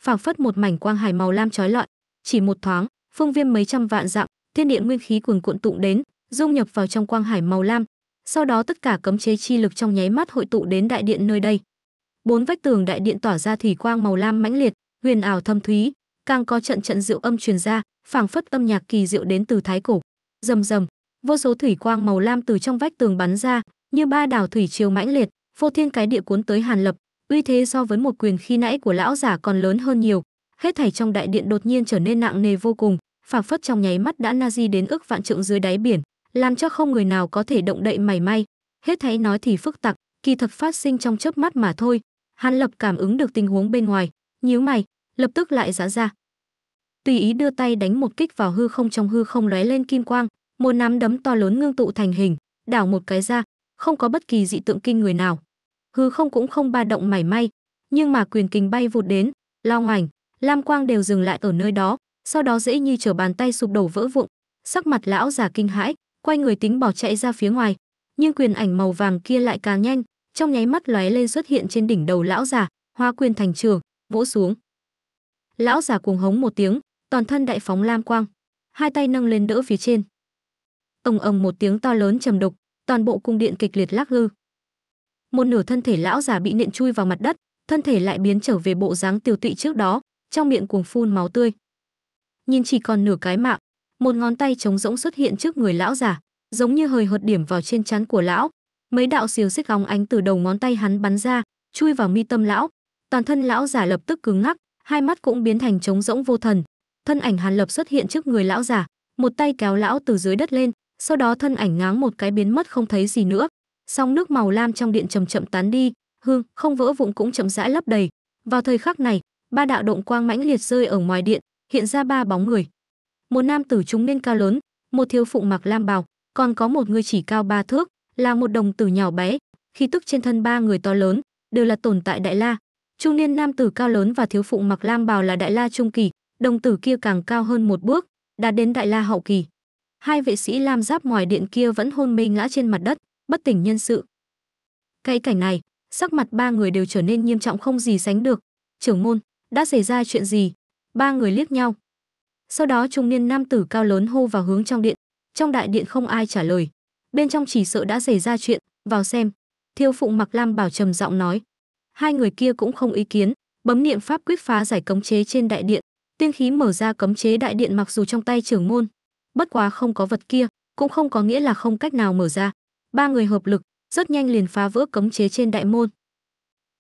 phảng phất một mảnh quang hải màu lam trói lọi chỉ một thoáng phương viêm mấy trăm vạn dặm thiên địa nguyên khí cuồn cuộn tụng đến dung nhập vào trong quang hải màu lam sau đó tất cả cấm chế chi lực trong nháy mắt hội tụ đến đại điện nơi đây bốn vách tường đại điện tỏa ra thủy quang màu lam mãnh liệt huyền ảo thâm thúy càng có trận trận rượu âm truyền ra phảng phất âm nhạc kỳ diệu đến từ thái cổ rầm rầm vô số thủy quang màu lam từ trong vách tường bắn ra như ba đảo thủy chiều mãnh liệt phô thiên cái địa cuốn tới hàn lập uy thế so với một quyền khi nãy của lão giả còn lớn hơn nhiều hết thảy trong đại điện đột nhiên trở nên nặng nề vô cùng phảng phất trong nháy mắt đã na di đến ước vạn trượng dưới đáy biển làm cho không người nào có thể động đậy mảy may hết thảy nói thì phức tạp kỳ thật phát sinh trong chớp mắt mà thôi hàn lập cảm ứng được tình huống bên ngoài nhíu mày lập tức lại giá ra tùy ý đưa tay đánh một kích vào hư không trong hư không lóe lên kim quang một nắm đấm to lớn ngưng tụ thành hình đảo một cái ra không có bất kỳ dị tượng kinh người nào hư không cũng không ba động mảy may nhưng mà quyền kình bay vụt đến long ảnh lam quang đều dừng lại ở nơi đó sau đó dễ như trở bàn tay sụp đổ vỡ vụn sắc mặt lão già kinh hãi quay người tính bỏ chạy ra phía ngoài nhưng quyền ảnh màu vàng kia lại càng nhanh trong nháy mắt lóe lên xuất hiện trên đỉnh đầu lão già hoa quyền thành trường vỗ xuống lão già cuồng hống một tiếng toàn thân đại phóng lam quang hai tay nâng lên đỡ phía trên ông ầm một tiếng to lớn trầm đục toàn bộ cung điện kịch liệt lắc lư một nửa thân thể lão già bị nện chui vào mặt đất thân thể lại biến trở về bộ dáng tiêu tụy trước đó trong miệng cuồng phun máu tươi nhìn chỉ còn nửa cái mạng một ngón tay trống rỗng xuất hiện trước người lão già giống như hơi hợt điểm vào trên trán của lão mấy đạo xiềng xích óng ánh từ đầu ngón tay hắn bắn ra chui vào mi tâm lão toàn thân lão già lập tức cứng ngắc hai mắt cũng biến thành trống rỗng vô thần thân ảnh hàn lập xuất hiện trước người lão già một tay kéo lão từ dưới đất lên sau đó thân ảnh ngáng một cái biến mất không thấy gì nữa song nước màu lam trong điện chậm chậm tán đi hương không vỡ vụn cũng chậm rãi lấp đầy vào thời khắc này ba đạo động quang mãnh liệt rơi ở ngoài điện hiện ra ba bóng người một nam tử chúng nên cao lớn một thiếu phụ mặc lam bào còn có một người chỉ cao ba thước là một đồng tử nhỏ bé khi tức trên thân ba người to lớn đều là tồn tại đại la trung niên nam tử cao lớn và thiếu phụ mặc lam bào là đại la trung kỳ đồng tử kia càng cao hơn một bước đạt đến đại la hậu kỳ hai vệ sĩ lam giáp ngoài điện kia vẫn hôn mê ngã trên mặt đất bất tỉnh nhân sự. Cái cảnh này, sắc mặt ba người đều trở nên nghiêm trọng không gì sánh được. Trưởng môn, đã xảy ra chuyện gì? Ba người liếc nhau. Sau đó trung niên nam tử cao lớn hô vào hướng trong điện, trong đại điện không ai trả lời. Bên trong chỉ sợ đã xảy ra chuyện, vào xem. Thiêu phụ mặc lam bảo trầm giọng nói. Hai người kia cũng không ý kiến, bấm niệm pháp quyết phá giải cấm chế trên đại điện. Tiên khí mở ra cấm chế đại điện mặc dù trong tay trưởng môn, bất quá không có vật kia, cũng không có nghĩa là không cách nào mở ra ba người hợp lực, rất nhanh liền phá vỡ cấm chế trên đại môn.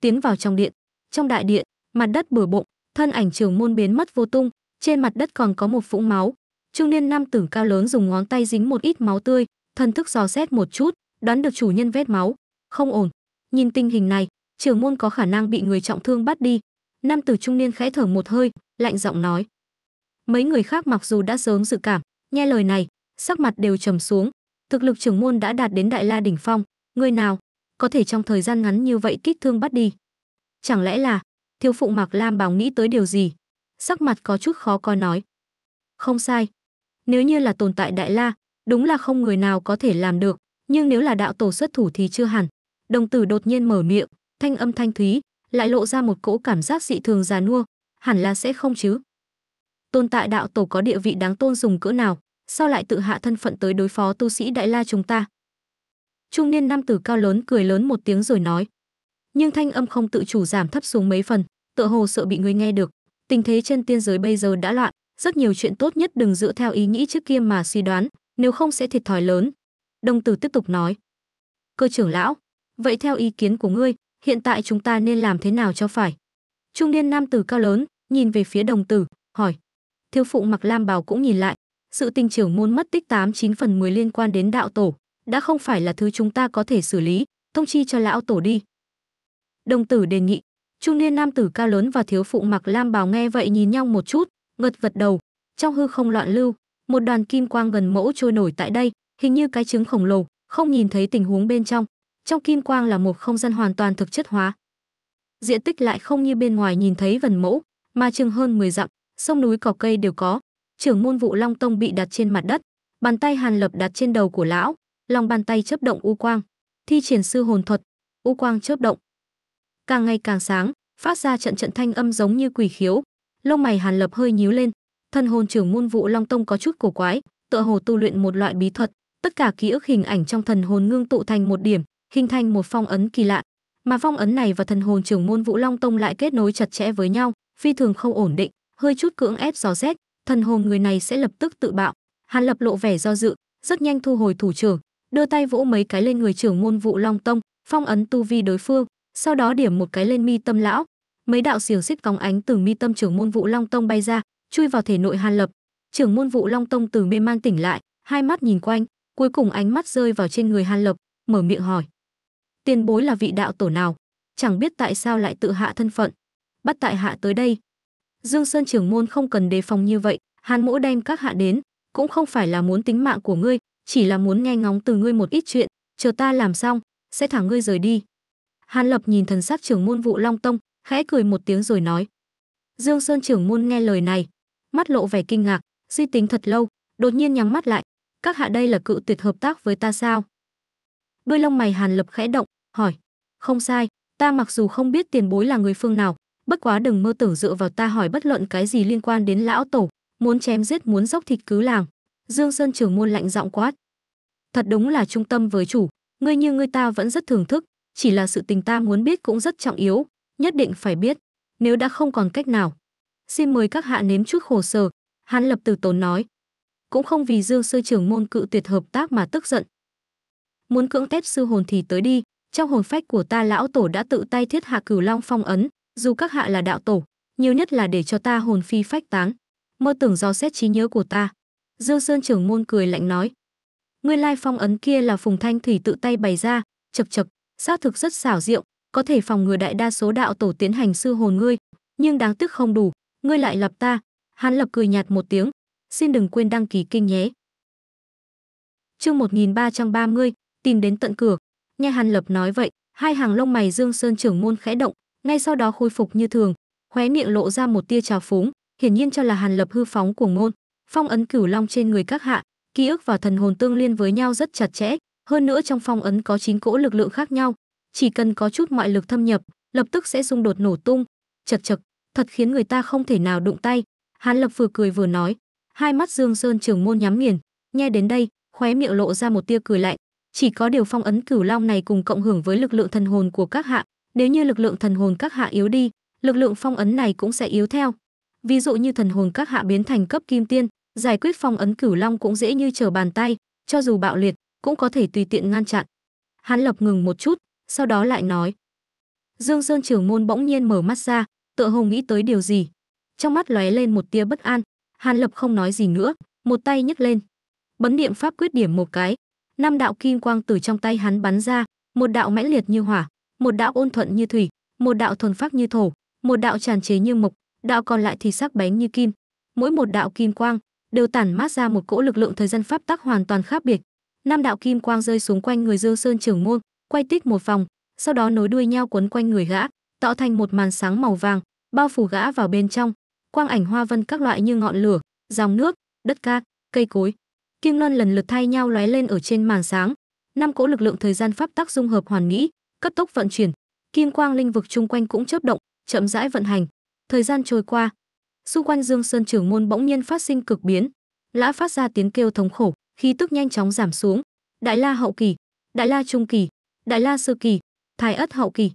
Tiến vào trong điện, trong đại điện, mặt đất bừa bộn, thân ảnh trường môn biến mất vô tung, trên mặt đất còn có một vũng máu. Trung niên nam tử cao lớn dùng ngón tay dính một ít máu tươi, thần thức dò xét một chút, đoán được chủ nhân vết máu, không ổn. Nhìn tình hình này, trường môn có khả năng bị người trọng thương bắt đi. Nam tử trung niên khẽ thở một hơi, lạnh giọng nói. Mấy người khác mặc dù đã sớm dự cảm, nghe lời này, sắc mặt đều trầm xuống, thực lực trưởng môn đã đạt đến đại la đỉnh phong người nào có thể trong thời gian ngắn như vậy kích thương bắt đi chẳng lẽ là thiếu phụ mạc lam bảo nghĩ tới điều gì sắc mặt có chút khó coi nói không sai nếu như là tồn tại đại la đúng là không người nào có thể làm được nhưng nếu là đạo tổ xuất thủ thì chưa hẳn đồng tử đột nhiên mở miệng thanh âm thanh thúy lại lộ ra một cỗ cảm giác dị thường già nua hẳn là sẽ không chứ tồn tại đạo tổ có địa vị đáng tôn dùng cỡ nào sao lại tự hạ thân phận tới đối phó tu sĩ Đại La chúng ta? Trung niên nam tử cao lớn cười lớn một tiếng rồi nói, nhưng thanh âm không tự chủ giảm thấp xuống mấy phần, tựa hồ sợ bị người nghe được. Tình thế trên tiên giới bây giờ đã loạn, rất nhiều chuyện tốt nhất đừng dựa theo ý nghĩ trước kia mà suy đoán, nếu không sẽ thiệt thòi lớn. Đồng tử tiếp tục nói. Cơ trưởng lão, vậy theo ý kiến của ngươi, hiện tại chúng ta nên làm thế nào cho phải? Trung niên nam tử cao lớn, nhìn về phía đồng tử, hỏi. Thiếu phụ mặc lam bào cũng nhìn lại, sự tình trưởng môn mất tích 89 phần 10 liên quan đến đạo tổ, đã không phải là thứ chúng ta có thể xử lý, thông chi cho lão tổ đi. Đồng tử đề nghị, trung niên nam tử cao lớn và thiếu phụ mặc lam bào nghe vậy nhìn nhau một chút, ngật vật đầu, trong hư không loạn lưu, một đoàn kim quang gần mẫu trôi nổi tại đây, hình như cái trứng khổng lồ, không nhìn thấy tình huống bên trong. Trong kim quang là một không gian hoàn toàn thực chất hóa. Diện tích lại không như bên ngoài nhìn thấy vần mẫu, mà chừng hơn 10 dặm, sông núi cỏ cây đều có, trưởng môn vụ Long Tông bị đặt trên mặt đất, bàn tay Hàn Lập đặt trên đầu của lão, lòng bàn tay chớp động u quang, thi triển sư hồn thuật, u quang chớp động. Càng ngày càng sáng, phát ra trận trận thanh âm giống như quỷ khiếu, lông mày Hàn Lập hơi nhíu lên, thân hồn trưởng môn vụ Long Tông có chút cổ quái, tựa hồ tu luyện một loại bí thuật, tất cả ký ức hình ảnh trong thần hồn ngưng tụ thành một điểm, hình thành một phong ấn kỳ lạ, mà phong ấn này và thần hồn trưởng môn Vũ Long Tông lại kết nối chặt chẽ với nhau, phi thường không ổn định, hơi chút cưỡng ép dò xét, thần hồn người này sẽ lập tức tự bạo hàn lập lộ vẻ do dự rất nhanh thu hồi thủ trưởng đưa tay vỗ mấy cái lên người trưởng môn vụ long tông phong ấn tu vi đối phương sau đó điểm một cái lên mi tâm lão mấy đạo xiềng xích cóng ánh từ mi tâm trưởng môn vụ long tông bay ra chui vào thể nội hàn lập trưởng môn vụ long tông từ mê man tỉnh lại hai mắt nhìn quanh cuối cùng ánh mắt rơi vào trên người hàn lập mở miệng hỏi tiền bối là vị đạo tổ nào chẳng biết tại sao lại tự hạ thân phận bắt tại hạ tới đây Dương Sơn trưởng môn không cần đề phòng như vậy, Hàn Mỗ đem các hạ đến, cũng không phải là muốn tính mạng của ngươi, chỉ là muốn nghe ngóng từ ngươi một ít chuyện, chờ ta làm xong, sẽ thả ngươi rời đi. Hàn Lập nhìn thần sắc trưởng môn vụ Long Tông, khẽ cười một tiếng rồi nói. Dương Sơn trưởng môn nghe lời này, mắt lộ vẻ kinh ngạc, suy tính thật lâu, đột nhiên nhắm mắt lại. Các hạ đây là cự tuyệt hợp tác với ta sao? Đuôi lông mày Hàn Lập khẽ động, hỏi. Không sai, ta mặc dù không biết tiền bối là người phương nào, bất quá đừng mơ tưởng dựa vào ta hỏi bất luận cái gì liên quan đến lão tổ, muốn chém giết muốn dốc thịt cứ làm Dương Sơn trưởng môn lạnh giọng quát. Thật đúng là trung tâm với chủ, ngươi như ngươi ta vẫn rất thưởng thức, chỉ là sự tình ta muốn biết cũng rất trọng yếu, nhất định phải biết, nếu đã không còn cách nào. Xin mời các hạ nếm chút khổ sở, hắn lập từ tốn nói. Cũng không vì Dương Sư trưởng môn cự tuyệt hợp tác mà tức giận. Muốn cưỡng tép sư hồn thì tới đi, trong hồn phách của ta lão tổ đã tự tay thiết hạ cửu long phong ấn, dù các hạ là đạo tổ, nhiều nhất là để cho ta hồn phi phách táng, mơ tưởng do xét trí nhớ của ta. Dương Sơn trưởng môn cười lạnh nói. Nguyên lai phong ấn kia là Phùng Thanh Thủy tự tay bày ra, chập chập, xác thực rất xảo diệu, có thể phòng ngừa đại đa số đạo tổ tiến hành sư hồn ngươi, nhưng đáng tiếc không đủ, ngươi lại lập ta. Hắn lập cười nhạt một tiếng, xin đừng quên đăng ký kinh nhé. Chương 1330, tìm đến tận cửa. Nghe Hàn Lập nói vậy, hai hàng lông mày Dương Sơn trưởng môn khẽ động, ngay sau đó khôi phục như thường, khóe miệng lộ ra một tia trào phúng, hiển nhiên cho là Hàn Lập hư phóng của ngôn, phong ấn cửu long trên người các hạ, ký ức và thần hồn tương liên với nhau rất chặt chẽ, hơn nữa trong phong ấn có chín cỗ lực lượng khác nhau, chỉ cần có chút ngoại lực thâm nhập, lập tức sẽ xung đột nổ tung. Chật chật, thật khiến người ta không thể nào đụng tay. Hàn Lập vừa cười vừa nói, hai mắt Dương Sơn Trường Môn nhắm nghiền, nghe đến đây, khóe miệng lộ ra một tia cười lạnh, chỉ có điều phong ấn cửu long này cùng cộng hưởng với lực lượng thần hồn của các hạ, nếu như lực lượng thần hồn các hạ yếu đi, lực lượng phong ấn này cũng sẽ yếu theo. Ví dụ như thần hồn các hạ biến thành cấp kim tiên, giải quyết phong ấn cửu long cũng dễ như trở bàn tay, cho dù bạo liệt cũng có thể tùy tiện ngăn chặn. hắn Lập ngừng một chút, sau đó lại nói: Dương Sơn trưởng môn bỗng nhiên mở mắt ra, tựa hồ nghĩ tới điều gì. Trong mắt lóe lên một tia bất an, Hàn Lập không nói gì nữa, một tay nhấc lên. Bấm niệm pháp quyết điểm một cái, năm đạo kim quang từ trong tay hắn bắn ra, một đạo mãnh liệt như hỏa, một đạo ôn thuận như thủy một đạo thuần phác như thổ một đạo tràn chế như mộc đạo còn lại thì sắc bén như kim mỗi một đạo kim quang đều tản mát ra một cỗ lực lượng thời gian pháp tắc hoàn toàn khác biệt năm đạo kim quang rơi xuống quanh người dương sơn trưởng môn quay tích một vòng sau đó nối đuôi nhau quấn quanh người gã tạo thành một màn sáng màu vàng bao phủ gã vào bên trong quang ảnh hoa vân các loại như ngọn lửa dòng nước đất cát cây cối kim luân lần lượt thay nhau lóe lên ở trên màn sáng năm cỗ lực lượng thời gian pháp tắc dung hợp hoàn mỹ cấp tốc vận chuyển kim quang linh vực chung quanh cũng chớp động chậm rãi vận hành thời gian trôi qua xung quanh dương sơn trưởng môn bỗng nhiên phát sinh cực biến lã phát ra tiếng kêu thống khổ khí tức nhanh chóng giảm xuống đại la hậu kỳ đại la trung kỳ đại la sơ kỳ thái ất hậu kỳ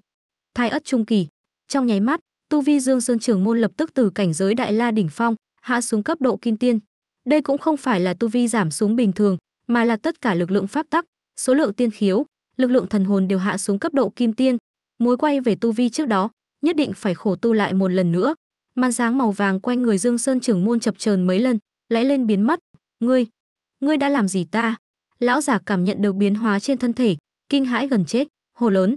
thái ất trung kỳ trong nháy mắt tu vi dương sơn trưởng môn lập tức từ cảnh giới đại la đỉnh phong hạ xuống cấp độ kim tiên đây cũng không phải là tu vi giảm xuống bình thường mà là tất cả lực lượng pháp tắc số lượng tiên khiếu lực lượng thần hồn đều hạ xuống cấp độ kim tiên, mối quay về tu vi trước đó, nhất định phải khổ tu lại một lần nữa. Màn sáng màu vàng quanh người Dương Sơn trưởng môn chập chờn mấy lần, lóe lên biến mất. "Ngươi, ngươi đã làm gì ta?" Lão giả cảm nhận được biến hóa trên thân thể, kinh hãi gần chết, hồ lớn.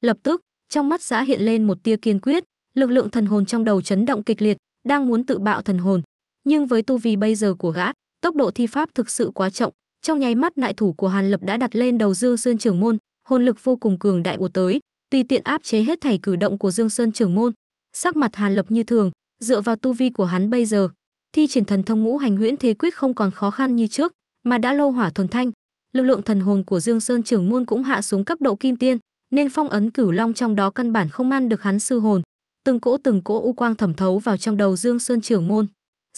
Lập tức, trong mắt giã hiện lên một tia kiên quyết, lực lượng thần hồn trong đầu chấn động kịch liệt, đang muốn tự bạo thần hồn, nhưng với tu vi bây giờ của gã, tốc độ thi pháp thực sự quá trọng, trong nháy mắt đại thủ của hàn lập đã đặt lên đầu dương sơn trưởng môn hồn lực vô cùng cường đại ùa tới tùy tiện áp chế hết thảy cử động của dương sơn trưởng môn sắc mặt hàn lập như thường dựa vào tu vi của hắn bây giờ thi triển thần thông ngũ hành nguyễn thế quyết không còn khó khăn như trước mà đã lâu hỏa thuần thanh lực lượng thần hồn của dương sơn trưởng môn cũng hạ xuống cấp độ kim tiên nên phong ấn cửu long trong đó căn bản không ăn được hắn sư hồn từng cỗ từng cỗ u quang thẩm thấu vào trong đầu dương sơn trưởng môn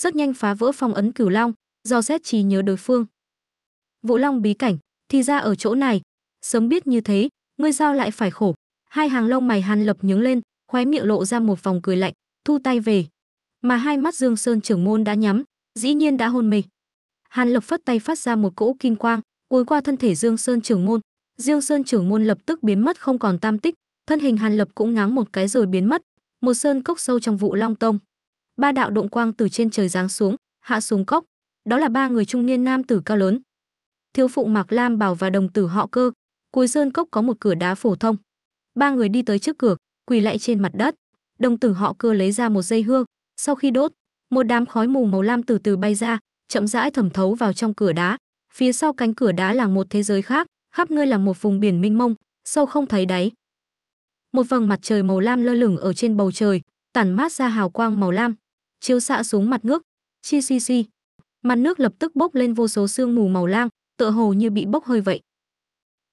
rất nhanh phá vỡ phong ấn cửu long do xét trí nhớ đối phương Vũ Long bí cảnh, thì ra ở chỗ này, sớm biết như thế, ngươi sao lại phải khổ. Hai hàng lông mày Hàn Lập nhướng lên, khóe miệng lộ ra một vòng cười lạnh, thu tay về. Mà hai mắt Dương Sơn trưởng môn đã nhắm, dĩ nhiên đã hôn mê. Hàn Lập phất tay phát ra một cỗ kim quang, cuốn qua thân thể Dương Sơn trưởng môn. Dương Sơn trưởng môn lập tức biến mất không còn tam tích, thân hình Hàn Lập cũng ngáng một cái rồi biến mất, một sơn cốc sâu trong vụ Long Tông. Ba đạo động quang từ trên trời giáng xuống, hạ xuống cốc. Đó là ba người trung niên nam tử cao lớn, thiếu phụ Mạc Lam Bảo và đồng tử họ Cơ. Cuối sơn cốc có một cửa đá phổ thông. Ba người đi tới trước cửa, quỳ lại trên mặt đất. Đồng tử họ Cơ lấy ra một dây hương, sau khi đốt, một đám khói mù màu lam từ từ bay ra, chậm rãi thẩm thấu vào trong cửa đá. Phía sau cánh cửa đá là một thế giới khác, khắp nơi là một vùng biển mênh mông, sâu không thấy đáy. Một vầng mặt trời màu lam lơ lửng ở trên bầu trời, tản mát ra hào quang màu lam, chiếu xạ xuống mặt nước. Chi xi xi. Mặt nước lập tức bốc lên vô số sương mù màu lam, tựa hồ như bị bốc hơi vậy.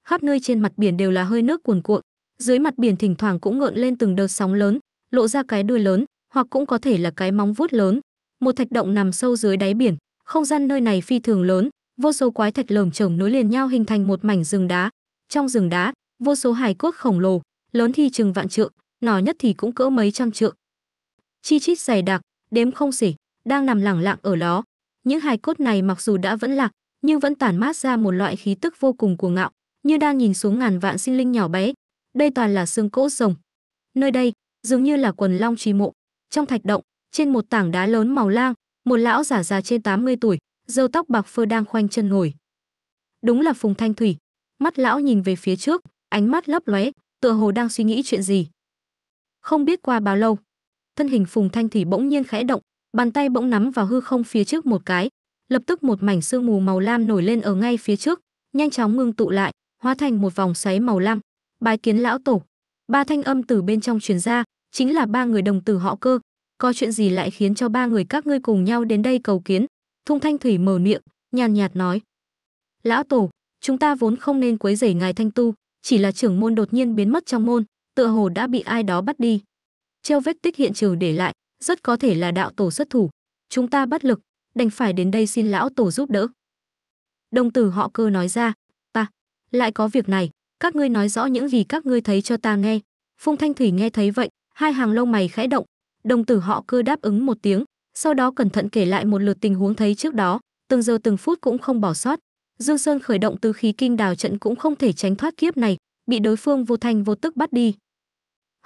Khắp nơi trên mặt biển đều là hơi nước cuồn cuộn, dưới mặt biển thỉnh thoảng cũng ngợn lên từng đợt sóng lớn, lộ ra cái đuôi lớn, hoặc cũng có thể là cái móng vuốt lớn. Một thạch động nằm sâu dưới đáy biển, không gian nơi này phi thường lớn, vô số quái thạch lởm chởm nối liền nhau hình thành một mảnh rừng đá. Trong rừng đá, vô số hài cốt khổng lồ, lớn thì chừng vạn trượng, nhỏ nhất thì cũng cỡ mấy trăm trượng. Chi chít dày đặc, đếm không xỉ, đang nằm lẳng lặng ở đó. Những hài cốt này mặc dù đã vẫn lạc, nhưng vẫn tản mát ra một loại khí tức vô cùng cuồng ngạo, như đang nhìn xuống ngàn vạn sinh linh nhỏ bé. Đây toàn là xương cỗ rồng. Nơi đây, dường như là quần long trì mộ. Trong thạch động, trên một tảng đá lớn màu lang, một lão giả già trên 80 tuổi, râu tóc bạc phơ đang khoanh chân ngồi. Đúng là Phùng Thanh Thủy. Mắt lão nhìn về phía trước, ánh mắt lấp lóe, tựa hồ đang suy nghĩ chuyện gì. Không biết qua bao lâu, thân hình Phùng Thanh Thủy bỗng nhiên khẽ động, bàn tay bỗng nắm vào hư không phía trước một cái, lập tức một mảnh sương mù màu lam nổi lên ở ngay phía trước, nhanh chóng ngưng tụ lại, hóa thành một vòng xoáy màu lam. Bái kiến lão tổ. Ba thanh âm từ bên trong truyền ra, chính là ba người đồng tử họ cơ. Có chuyện gì lại khiến cho ba người các ngươi cùng nhau đến đây cầu kiến? Thung Thanh Thủy mở miệng, nhàn nhạt nói: "Lão tổ, chúng ta vốn không nên quấy rầy ngài Thanh Tu, chỉ là trưởng môn đột nhiên biến mất trong môn, tựa hồ đã bị ai đó bắt đi. Treo vết tích hiện trường để lại, rất có thể là đạo tổ xuất thủ. Chúng ta bất lực, đành phải đến đây xin lão tổ giúp đỡ. Đồng tử họ cơ nói ra, ta, lại có việc này, các ngươi nói rõ những gì các ngươi thấy cho ta nghe. Phung Thanh Thủy nghe thấy vậy, hai hàng lông mày khẽ động, đồng tử họ cơ đáp ứng một tiếng, sau đó cẩn thận kể lại một lượt tình huống thấy trước đó, từng giờ từng phút cũng không bỏ sót. Dương Sơn khởi động tứ khí kinh đào trận cũng không thể tránh thoát kiếp này, bị đối phương vô thanh vô tức bắt đi.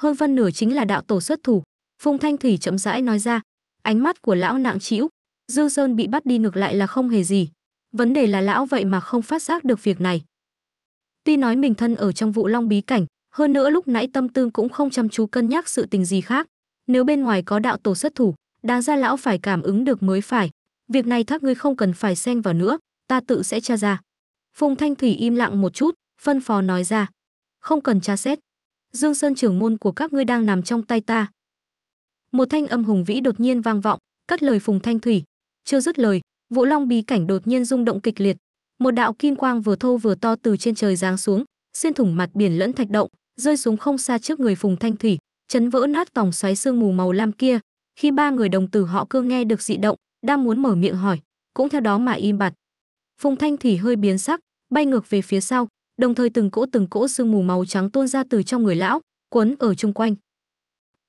Hơn phân nửa chính là đạo tổ xuất thủ, Phung Thanh Thủy chậm rãi nói ra, ánh mắt của lão nặng trĩu, Dư Sơn bị bắt đi ngược lại là không hề gì. Vấn đề là lão vậy mà không phát giác được việc này. Tuy nói mình thân ở trong vụ long bí cảnh, hơn nữa lúc nãy tâm tư cũng không chăm chú cân nhắc sự tình gì khác. Nếu bên ngoài có đạo tổ xuất thủ, đáng ra lão phải cảm ứng được mới phải. Việc này thác ngươi không cần phải xen vào nữa, ta tự sẽ tra ra. Phùng Thanh Thủy im lặng một chút, phân phó nói ra. Không cần tra xét. Dương Sơn trưởng môn của các ngươi đang nằm trong tay ta. Một thanh âm hùng vĩ đột nhiên vang vọng, cất lời Phùng Thanh Thủy, chưa dứt lời, Vũ Long bí cảnh đột nhiên rung động kịch liệt, một đạo kim quang vừa thô vừa to từ trên trời giáng xuống, xuyên thủng mặt biển lẫn thạch động, rơi xuống không xa trước người Phùng Thanh Thủy, chấn vỡ nát tòng xoáy sương mù màu lam kia. Khi ba người đồng tử họ cương nghe được dị động, đang muốn mở miệng hỏi, cũng theo đó mà im bặt. Phùng Thanh Thủy hơi biến sắc, bay ngược về phía sau, đồng thời từng cỗ từng cỗ sương mù màu trắng tuôn ra từ trong người lão, quấn ở chung quanh.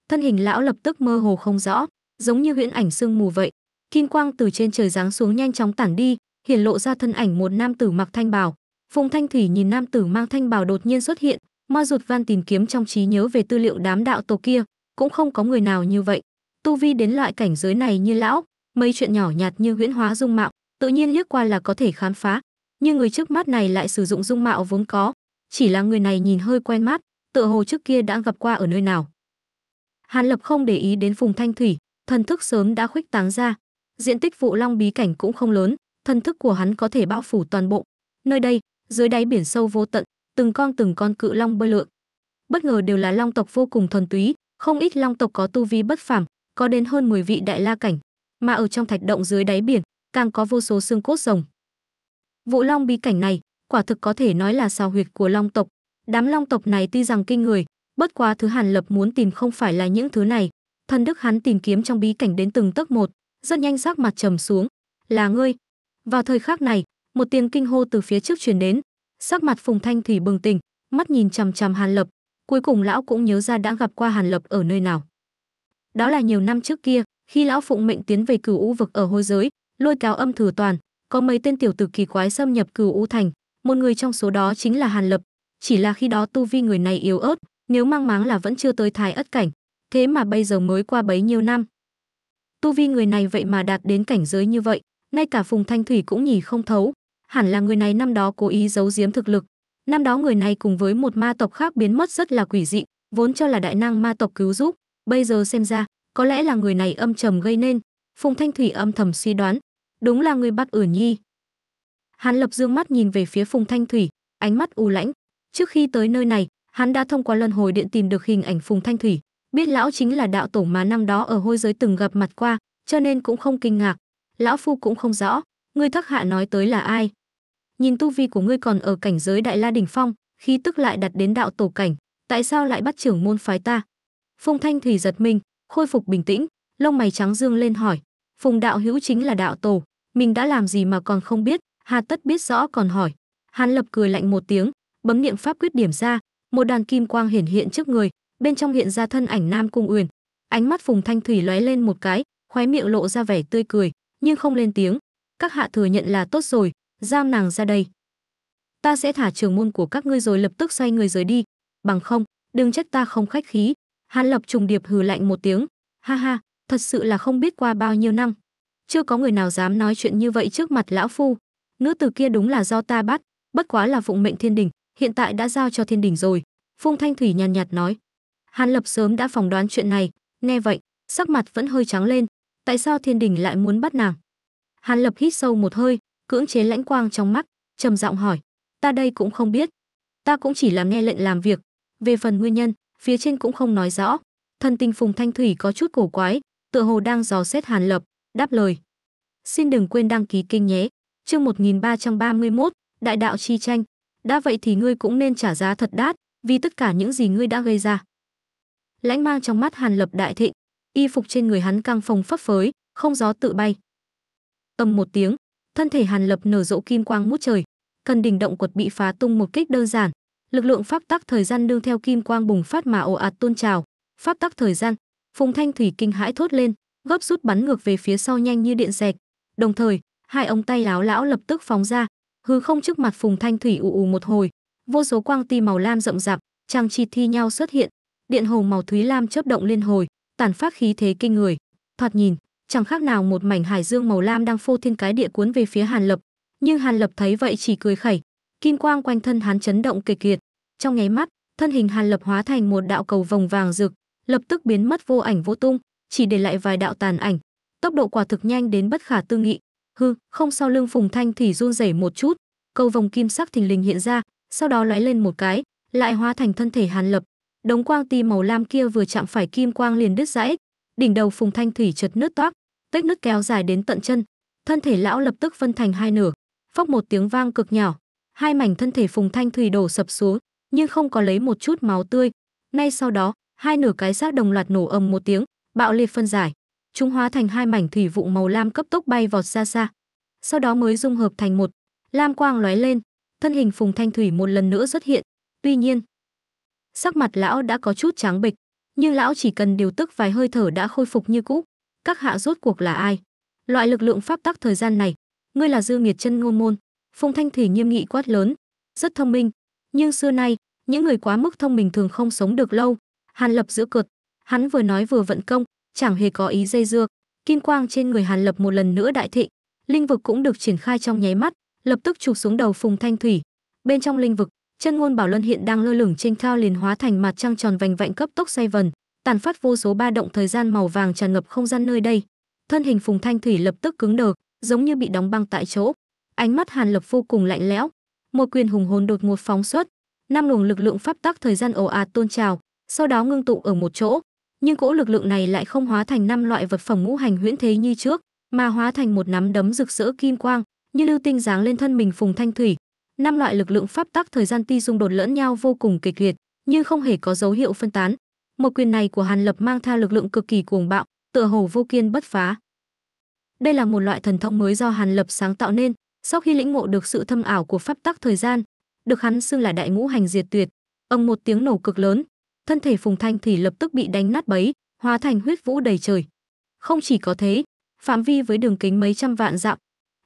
Thân hình lão lập tức mơ hồ không rõ, giống như huyễn ảnh sương mù vậy, kim quang từ trên trời giáng xuống nhanh chóng tản đi hiển lộ ra thân ảnh một nam tử mặc thanh bào phùng thanh thủy nhìn nam tử mang thanh bào đột nhiên xuất hiện ma rụt van tìm kiếm trong trí nhớ về tư liệu đám đạo tổ kia cũng không có người nào như vậy tu vi đến loại cảnh giới này như lão mấy chuyện nhỏ nhạt như huyễn hóa dung mạo tự nhiên liếc qua là có thể khám phá nhưng người trước mắt này lại sử dụng dung mạo vốn có chỉ là người này nhìn hơi quen mắt tựa hồ trước kia đã gặp qua ở nơi nào hàn lập không để ý đến phùng thanh thủy thần thức sớm đã khuếch tán ra diện tích vụ long bí cảnh cũng không lớn thân thức của hắn có thể bao phủ toàn bộ nơi đây dưới đáy biển sâu vô tận từng con từng con cự long bơi lượn bất ngờ đều là long tộc vô cùng thuần túy không ít long tộc có tu vi bất phàm có đến hơn 10 vị đại la cảnh mà ở trong thạch động dưới đáy biển càng có vô số xương cốt rồng vụ long bí cảnh này quả thực có thể nói là sao huyệt của long tộc đám long tộc này tuy rằng kinh người bất quá thứ hàn lập muốn tìm không phải là những thứ này thần đức hắn tìm kiếm trong bí cảnh đến từng tấc một rất nhanh sắc mặt trầm xuống là ngươi vào thời khắc này một tiếng kinh hô từ phía trước truyền đến sắc mặt phùng thanh thủy bừng tỉnh mắt nhìn chằm chằm hàn lập cuối cùng lão cũng nhớ ra đã gặp qua hàn lập ở nơi nào đó là nhiều năm trước kia khi lão phụng mệnh tiến về cửu u vực ở hôi giới lôi cáo âm thử toàn có mấy tên tiểu tử kỳ quái xâm nhập cửu u thành một người trong số đó chính là hàn lập chỉ là khi đó tu vi người này yếu ớt nếu mang máng là vẫn chưa tới thái ất cảnh thế mà bây giờ mới qua bấy nhiêu năm Tu vi người này vậy mà đạt đến cảnh giới như vậy, ngay cả Phùng Thanh Thủy cũng nhì không thấu, hẳn là người này năm đó cố ý giấu giếm thực lực. Năm đó người này cùng với một ma tộc khác biến mất rất là quỷ dị, vốn cho là đại năng ma tộc cứu giúp, bây giờ xem ra, có lẽ là người này âm trầm gây nên. Phùng Thanh Thủy âm thầm suy đoán, đúng là người bắt ở nhi. Hắn lập dương mắt nhìn về phía Phùng Thanh Thủy, ánh mắt u lãnh. Trước khi tới nơi này, hắn đã thông qua luân hồi điện tìm được hình ảnh Phùng Thanh Thủy, biết lão chính là đạo tổ mà năm đó ở hôi giới từng gặp mặt qua, cho nên cũng không kinh ngạc. Lão phu cũng không rõ, ngươi thắc hạ nói tới là ai. Nhìn tu vi của ngươi còn ở cảnh giới đại la đỉnh phong, khi tức lại đặt đến đạo tổ cảnh, tại sao lại bắt trưởng môn phái ta? Phùng Thanh Thủy giật mình, khôi phục bình tĩnh, lông mày trắng dương lên hỏi, Phùng đạo hữu chính là đạo tổ, mình đã làm gì mà còn không biết, hà tất biết rõ còn hỏi. Hàn Lập cười lạnh một tiếng, bấm niệm pháp quyết điểm ra, một đàn kim quang hiển hiện trước người, bên trong hiện ra thân ảnh nam cung uyển ánh mắt phùng thanh thủy lóe lên một cái khóe miệng lộ ra vẻ tươi cười nhưng không lên tiếng các hạ thừa nhận là tốt rồi giam nàng ra đây ta sẽ thả trường môn của các ngươi rồi lập tức xoay người rời đi bằng không đừng trách ta không khách khí hàn lập trùng điệp hừ lạnh một tiếng ha ha thật sự là không biết qua bao nhiêu năm chưa có người nào dám nói chuyện như vậy trước mặt lão phu nữ từ kia đúng là do ta bắt bất quá là phụng mệnh thiên đình hiện tại đã giao cho thiên đình rồi phung thanh thủy nhàn nhạt nói Hàn Lập sớm đã phỏng đoán chuyện này, nghe vậy, sắc mặt vẫn hơi trắng lên, tại sao Thiên Đình lại muốn bắt nàng? Hàn Lập hít sâu một hơi, cưỡng chế lãnh quang trong mắt, trầm giọng hỏi, ta đây cũng không biết, ta cũng chỉ làm nghe lệnh làm việc, về phần nguyên nhân, phía trên cũng không nói rõ. Thần tình Phùng Thanh Thủy có chút cổ quái, tựa hồ đang dò xét Hàn Lập, đáp lời. Xin đừng quên đăng ký kênh nhé. Chương 1331, Đại đạo chi tranh. Đã vậy thì ngươi cũng nên trả giá thật đắt vì tất cả những gì ngươi đã gây ra lãnh mang trong mắt Hàn Lập đại thịnh, y phục trên người hắn căng phồng phấp phới, không gió tự bay. Tầm một tiếng, thân thể Hàn Lập nở rộ kim quang ngút trời, cần đỉnh động quật bị phá tung một kích đơn giản, lực lượng pháp tắc thời gian đương theo kim quang bùng phát mà ồ ạt tôn trào, pháp tắc thời gian, Phùng Thanh Thủy kinh hãi thốt lên, gấp rút bắn ngược về phía sau nhanh như điện dẹt, Đồng thời, hai ống tay láo lão lập tức phóng ra, hư không trước mặt Phùng Thanh Thủy ù ù một hồi, vô số quang ti màu lam rậm rạp, trang chi thi nhau xuất hiện, điện hồ màu thúy lam chớp động liên hồi tản phát khí thế kinh người thoạt nhìn chẳng khác nào một mảnh hải dương màu lam đang phô thiên cái địa cuốn về phía hàn lập nhưng hàn lập thấy vậy chỉ cười khẩy kim quang quanh thân hắn chấn động kịch liệt trong nháy mắt thân hình hàn lập hóa thành một đạo cầu vòng vàng rực lập tức biến mất vô ảnh vô tung chỉ để lại vài đạo tàn ảnh tốc độ quả thực nhanh đến bất khả tư nghị hư không sau lưng phùng thanh thì run rẩy một chút cầu vòng kim sắc thình lình hiện ra sau đó lóe lên một cái lại hóa thành thân thể hàn lập Đống quang ti màu lam kia vừa chạm phải kim quang liền đứt gãy, đỉnh đầu Phùng Thanh Thủy chợt nứt toác, tách nứt kéo dài đến tận chân, thân thể lão lập tức phân thành hai nửa, phốc một tiếng vang cực nhỏ, hai mảnh thân thể Phùng Thanh Thủy đổ sập xuống, nhưng không có lấy một chút máu tươi. Ngay sau đó, hai nửa cái xác đồng loạt nổ ầm một tiếng, bạo liệt phân giải, chúng hóa thành hai mảnh thủy vụ màu lam cấp tốc bay vọt ra xa. Sau đó mới dung hợp thành một, lam quang lóe lên, thân hình Phùng Thanh Thủy một lần nữa xuất hiện. Tuy nhiên, sắc mặt lão đã có chút trắng bệch, nhưng lão chỉ cần điều tức vài hơi thở đã khôi phục như cũ. Các hạ rốt cuộc là ai? Loại lực lượng pháp tắc thời gian này, ngươi là Dư Nghiệt chân ngôn môn, Phùng Thanh Thủy nghiêm nghị quát lớn, rất thông minh, nhưng xưa nay, những người quá mức thông minh thường không sống được lâu. Hàn Lập giữa cợt, hắn vừa nói vừa vận công, chẳng hề có ý dây dưa, kim quang trên người Hàn Lập một lần nữa đại thịnh, linh vực cũng được triển khai trong nháy mắt, lập tức chụp xuống đầu Phùng Thanh Thủy. Bên trong linh vực, chân ngôn bảo luân hiện đang lơ lửng trên cao liền hóa thành mặt trăng tròn vành vạnh cấp tốc xoay vần tàn phát vô số ba động thời gian màu vàng tràn ngập không gian nơi đây thân hình phùng thanh thủy lập tức cứng đờ giống như bị đóng băng tại chỗ ánh mắt hàn lập vô cùng lạnh lẽo một quyền hùng hồn đột ngột phóng xuất năm luồng lực lượng pháp tắc thời gian ồ ạt tôn trào sau đó ngưng tụ ở một chỗ nhưng cỗ lực lượng này lại không hóa thành năm loại vật phẩm ngũ hành huyễn thế như trước mà hóa thành một nắm đấm rực rỡ kim quang như lưu tinh giáng lên thân mình phùng thanh thủy năm loại lực lượng pháp tắc thời gian ti xung đột lẫn nhau vô cùng kịch liệt, nhưng không hề có dấu hiệu phân tán. Một quyền này của Hàn Lập mang theo lực lượng cực kỳ cuồng bạo, tựa hồ vô kiên bất phá. Đây là một loại thần thông mới do Hàn Lập sáng tạo nên, sau khi lĩnh ngộ được sự thâm ảo của pháp tắc thời gian, được hắn xưng là đại ngũ hành diệt tuyệt. Ông một tiếng nổ cực lớn, thân thể Phùng Thanh thì lập tức bị đánh nát bấy, hóa thành huyết vũ đầy trời. Không chỉ có thế, phạm vi với đường kính mấy trăm vạn dặm,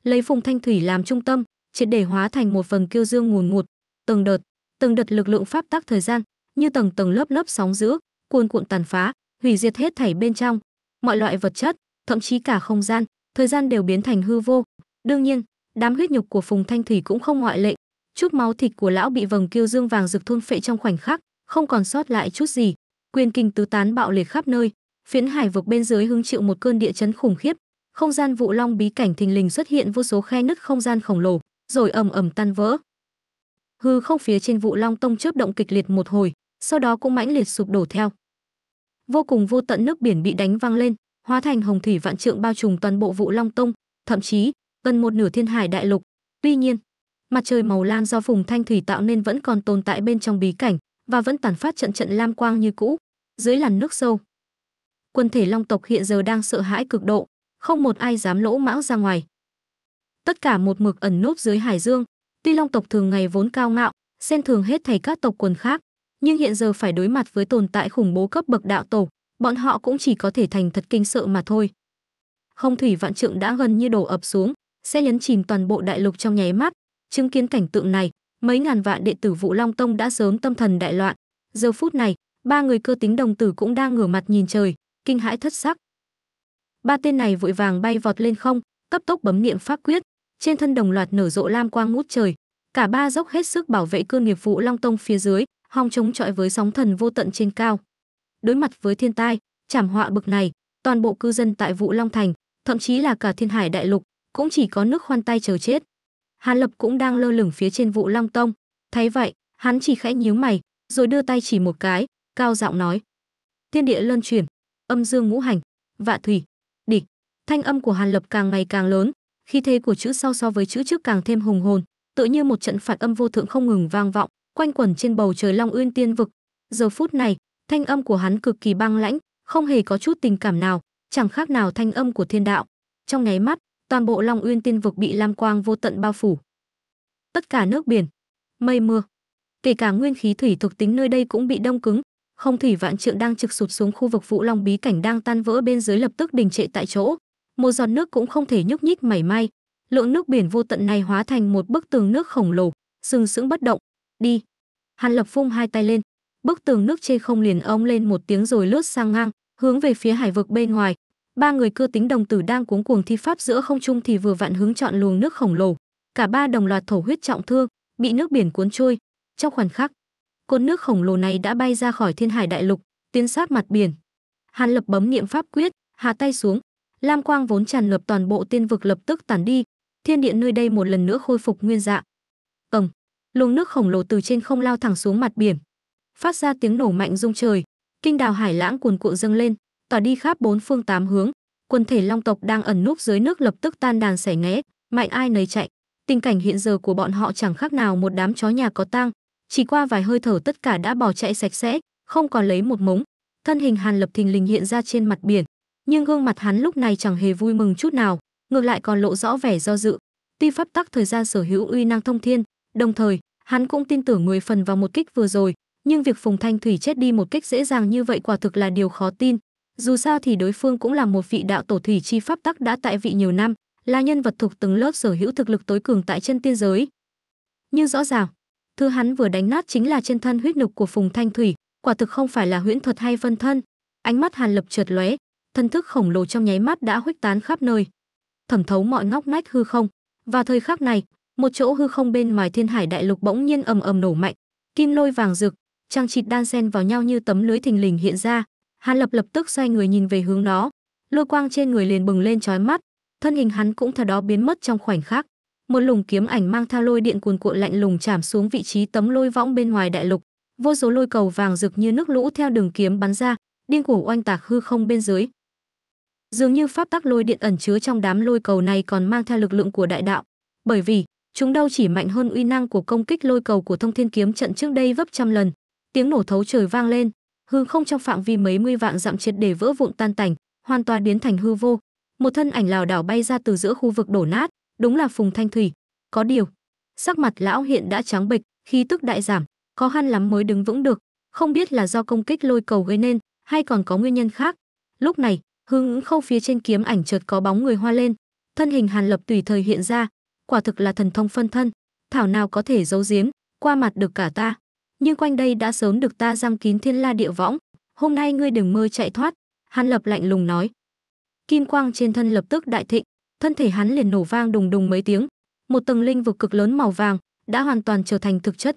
lấy Phùng Thanh Thủy làm trung tâm, triệt để hóa thành một phần kiêu dương ngùn ngụt, từng đợt, từng đợt lực lượng pháp tắc thời gian, như tầng tầng lớp lớp sóng dữ, cuồn cuộn tàn phá, hủy diệt hết thảy bên trong, mọi loại vật chất, thậm chí cả không gian, thời gian đều biến thành hư vô. Đương nhiên, đám huyết nhục của Phùng Thanh Thủy cũng không ngoại lệ, chút máu thịt của lão bị vầng kiêu dương vàng rực thôn phệ trong khoảnh khắc, không còn sót lại chút gì, quyền kinh tứ tán bạo liệt khắp nơi, phiến hải vực bên dưới hứng chịu một cơn địa chấn khủng khiếp, không gian vụ long bí cảnh thình lình xuất hiện vô số khe nứt không gian khổng lồ, rồi ầm ầm tan vỡ. Hư không phía trên vụ Long Tông chớp động kịch liệt một hồi, sau đó cũng mãnh liệt sụp đổ theo. Vô cùng vô tận nước biển bị đánh văng lên, hóa thành hồng thủy vạn trượng bao trùm toàn bộ vụ Long Tông, thậm chí gần một nửa thiên hải đại lục. Tuy nhiên, mặt trời màu lam do vùng thanh thủy tạo nên vẫn còn tồn tại bên trong bí cảnh và vẫn tàn phát trận trận lam quang như cũ, dưới làn nước sâu. Quân thể Long tộc hiện giờ đang sợ hãi cực độ, không một ai dám lỗ mãng ra ngoài tất cả một mực ẩn núp dưới hải dương. Tuy Long tộc thường ngày vốn cao ngạo, xen thường hết thảy các tộc quần khác, nhưng hiện giờ phải đối mặt với tồn tại khủng bố cấp bậc đạo tổ, bọn họ cũng chỉ có thể thành thật kinh sợ mà thôi. Không thủy vạn trượng đã gần như đổ ập xuống, sẽ nhấn chìm toàn bộ đại lục trong nháy mắt. Chứng kiến cảnh tượng này, mấy ngàn vạn đệ tử Vũ Long Tông đã sớm tâm thần đại loạn. Giờ phút này, ba người cơ tính đồng tử cũng đang ngửa mặt nhìn trời, kinh hãi thất sắc. Ba tên này vội vàng bay vọt lên không, cấp tốc bấm niệm pháp quyết, trên thân đồng loạt nở rộ lam quang ngút trời cả ba dốc hết sức bảo vệ cương nghiệp vụ long tông phía dưới hòng chống chọi với sóng thần vô tận trên cao đối mặt với thiên tai chảm họa bực này toàn bộ cư dân tại vụ long thành thậm chí là cả thiên hải đại lục cũng chỉ có nước khoan tay chờ chết hàn lập cũng đang lơ lửng phía trên vụ long tông thấy vậy hắn chỉ khẽ nhíu mày rồi đưa tay chỉ một cái cao giọng nói thiên địa lân chuyển âm dương ngũ hành vạ thủy địch thanh âm của hàn lập càng ngày càng lớn khi thế của chữ sau so với chữ trước càng thêm hùng hồn tự như một trận phạt âm vô thượng không ngừng vang vọng quanh quẩn trên bầu trời long uyên tiên vực giờ phút này thanh âm của hắn cực kỳ băng lãnh không hề có chút tình cảm nào chẳng khác nào thanh âm của thiên đạo trong nháy mắt toàn bộ long uyên tiên vực bị lam quang vô tận bao phủ tất cả nước biển mây mưa kể cả nguyên khí thủy thuộc tính nơi đây cũng bị đông cứng không thủy vạn trượng đang trực sụt xuống khu vực vũ long bí cảnh đang tan vỡ bên dưới lập tức đình trệ tại chỗ một giọt nước cũng không thể nhúc nhích mảy may. Lượng nước biển vô tận này hóa thành một bức tường nước khổng lồ, sừng sững bất động. Đi. Hàn Lập phung hai tay lên, bức tường nước trên không liền ống lên một tiếng rồi lướt sang ngang, hướng về phía hải vực bên ngoài. Ba người cưa tính đồng tử đang cuống cuồng thi pháp giữa không trung thì vừa vặn hướng chọn luồng nước khổng lồ, cả ba đồng loạt thổ huyết trọng thương, bị nước biển cuốn trôi. Trong khoảnh khắc, cột nước khổng lồ này đã bay ra khỏi thiên hải đại lục, tiến sát mặt biển. Hàn Lập bấm niệm pháp quyết, hạ tay xuống, Lam quang vốn tràn ngập toàn bộ tiên vực lập tức tản đi, thiên điện nơi đây một lần nữa khôi phục nguyên dạng. Ầm, luồng nước khổng lồ từ trên không lao thẳng xuống mặt biển, phát ra tiếng nổ mạnh rung trời, kinh đào hải lãng cuồn cuộn dâng lên, tỏa đi khắp bốn phương tám hướng, quần thể long tộc đang ẩn núp dưới nước lập tức tan đàn xẻ ngẽ, mạnh ai nấy chạy. Tình cảnh hiện giờ của bọn họ chẳng khác nào một đám chó nhà có tang, chỉ qua vài hơi thở tất cả đã bỏ chạy sạch sẽ, không còn lấy một mống. Thân hình Hàn Lập thình lình hiện ra trên mặt biển, nhưng gương mặt hắn lúc này chẳng hề vui mừng chút nào, ngược lại còn lộ rõ vẻ do dự. Tuy pháp tắc thời gian sở hữu uy năng thông thiên, đồng thời, hắn cũng tin tưởng người phần vào một kích vừa rồi, nhưng việc Phùng Thanh Thủy chết đi một cách dễ dàng như vậy quả thực là điều khó tin. Dù sao thì đối phương cũng là một vị đạo tổ thủy chi pháp tắc đã tại vị nhiều năm, là nhân vật thuộc từng lớp sở hữu thực lực tối cường tại chân tiên giới. Nhưng rõ ràng, thứ hắn vừa đánh nát chính là trên thân huyết nục của Phùng Thanh Thủy, quả thực không phải là huyễn thuật hay phân thân. Ánh mắt Hàn Lập trượt lóe, thân thức khổng lồ trong nháy mắt đã huếch tán khắp nơi, thẩm thấu mọi ngóc ngách hư không. Và thời khắc này, một chỗ hư không bên ngoài Thiên Hải Đại Lục bỗng nhiên ầm ầm nổ mạnh, kim lôi vàng rực, trang trịt đan xen vào nhau như tấm lưới thình lình hiện ra. Hàn Lập lập tức xoay người nhìn về hướng đó, lôi quang trên người liền bừng lên chói mắt, thân hình hắn cũng theo đó biến mất trong khoảnh khắc. Một lùng kiếm ảnh mang theo lôi điện cuồn cuộn lạnh lùng chạm xuống vị trí tấm lôi võng bên ngoài đại lục, vô số lôi cầu vàng rực như nước lũ theo đường kiếm bắn ra, điên cuồng oanh tạc hư không bên dưới. Dường như pháp tắc lôi điện ẩn chứa trong đám lôi cầu này còn mang theo lực lượng của đại đạo, bởi vì chúng đâu chỉ mạnh hơn uy năng của công kích lôi cầu của thông thiên kiếm trận trước đây vấp trăm lần. Tiếng nổ thấu trời vang lên, hư không trong phạm vi mấy mươi vạn dặm triệt để vỡ vụn tan tành, hoàn toàn biến thành hư vô. Một thân ảnh lảo đảo bay ra từ giữa khu vực đổ nát, đúng là Phùng Thanh Thủy. Có điều, sắc mặt lão hiện đã trắng bệch, khí tức đại giảm, khó khăn lắm mới đứng vững được, không biết là do công kích lôi cầu gây nên hay còn có nguyên nhân khác. Lúc này, hương ứng khâu phía trên kiếm ảnh chợt có bóng người hoa lên thân hình hàn lập tùy thời hiện ra quả thực là thần thông phân thân thảo nào có thể giấu giếm qua mặt được cả ta nhưng quanh đây đã sớm được ta giam kín thiên la địa võng hôm nay ngươi đừng mơ chạy thoát hàn lập lạnh lùng nói kim quang trên thân lập tức đại thịnh thân thể hắn liền nổ vang đùng đùng mấy tiếng một tầng linh vực cực lớn màu vàng đã hoàn toàn trở thành thực chất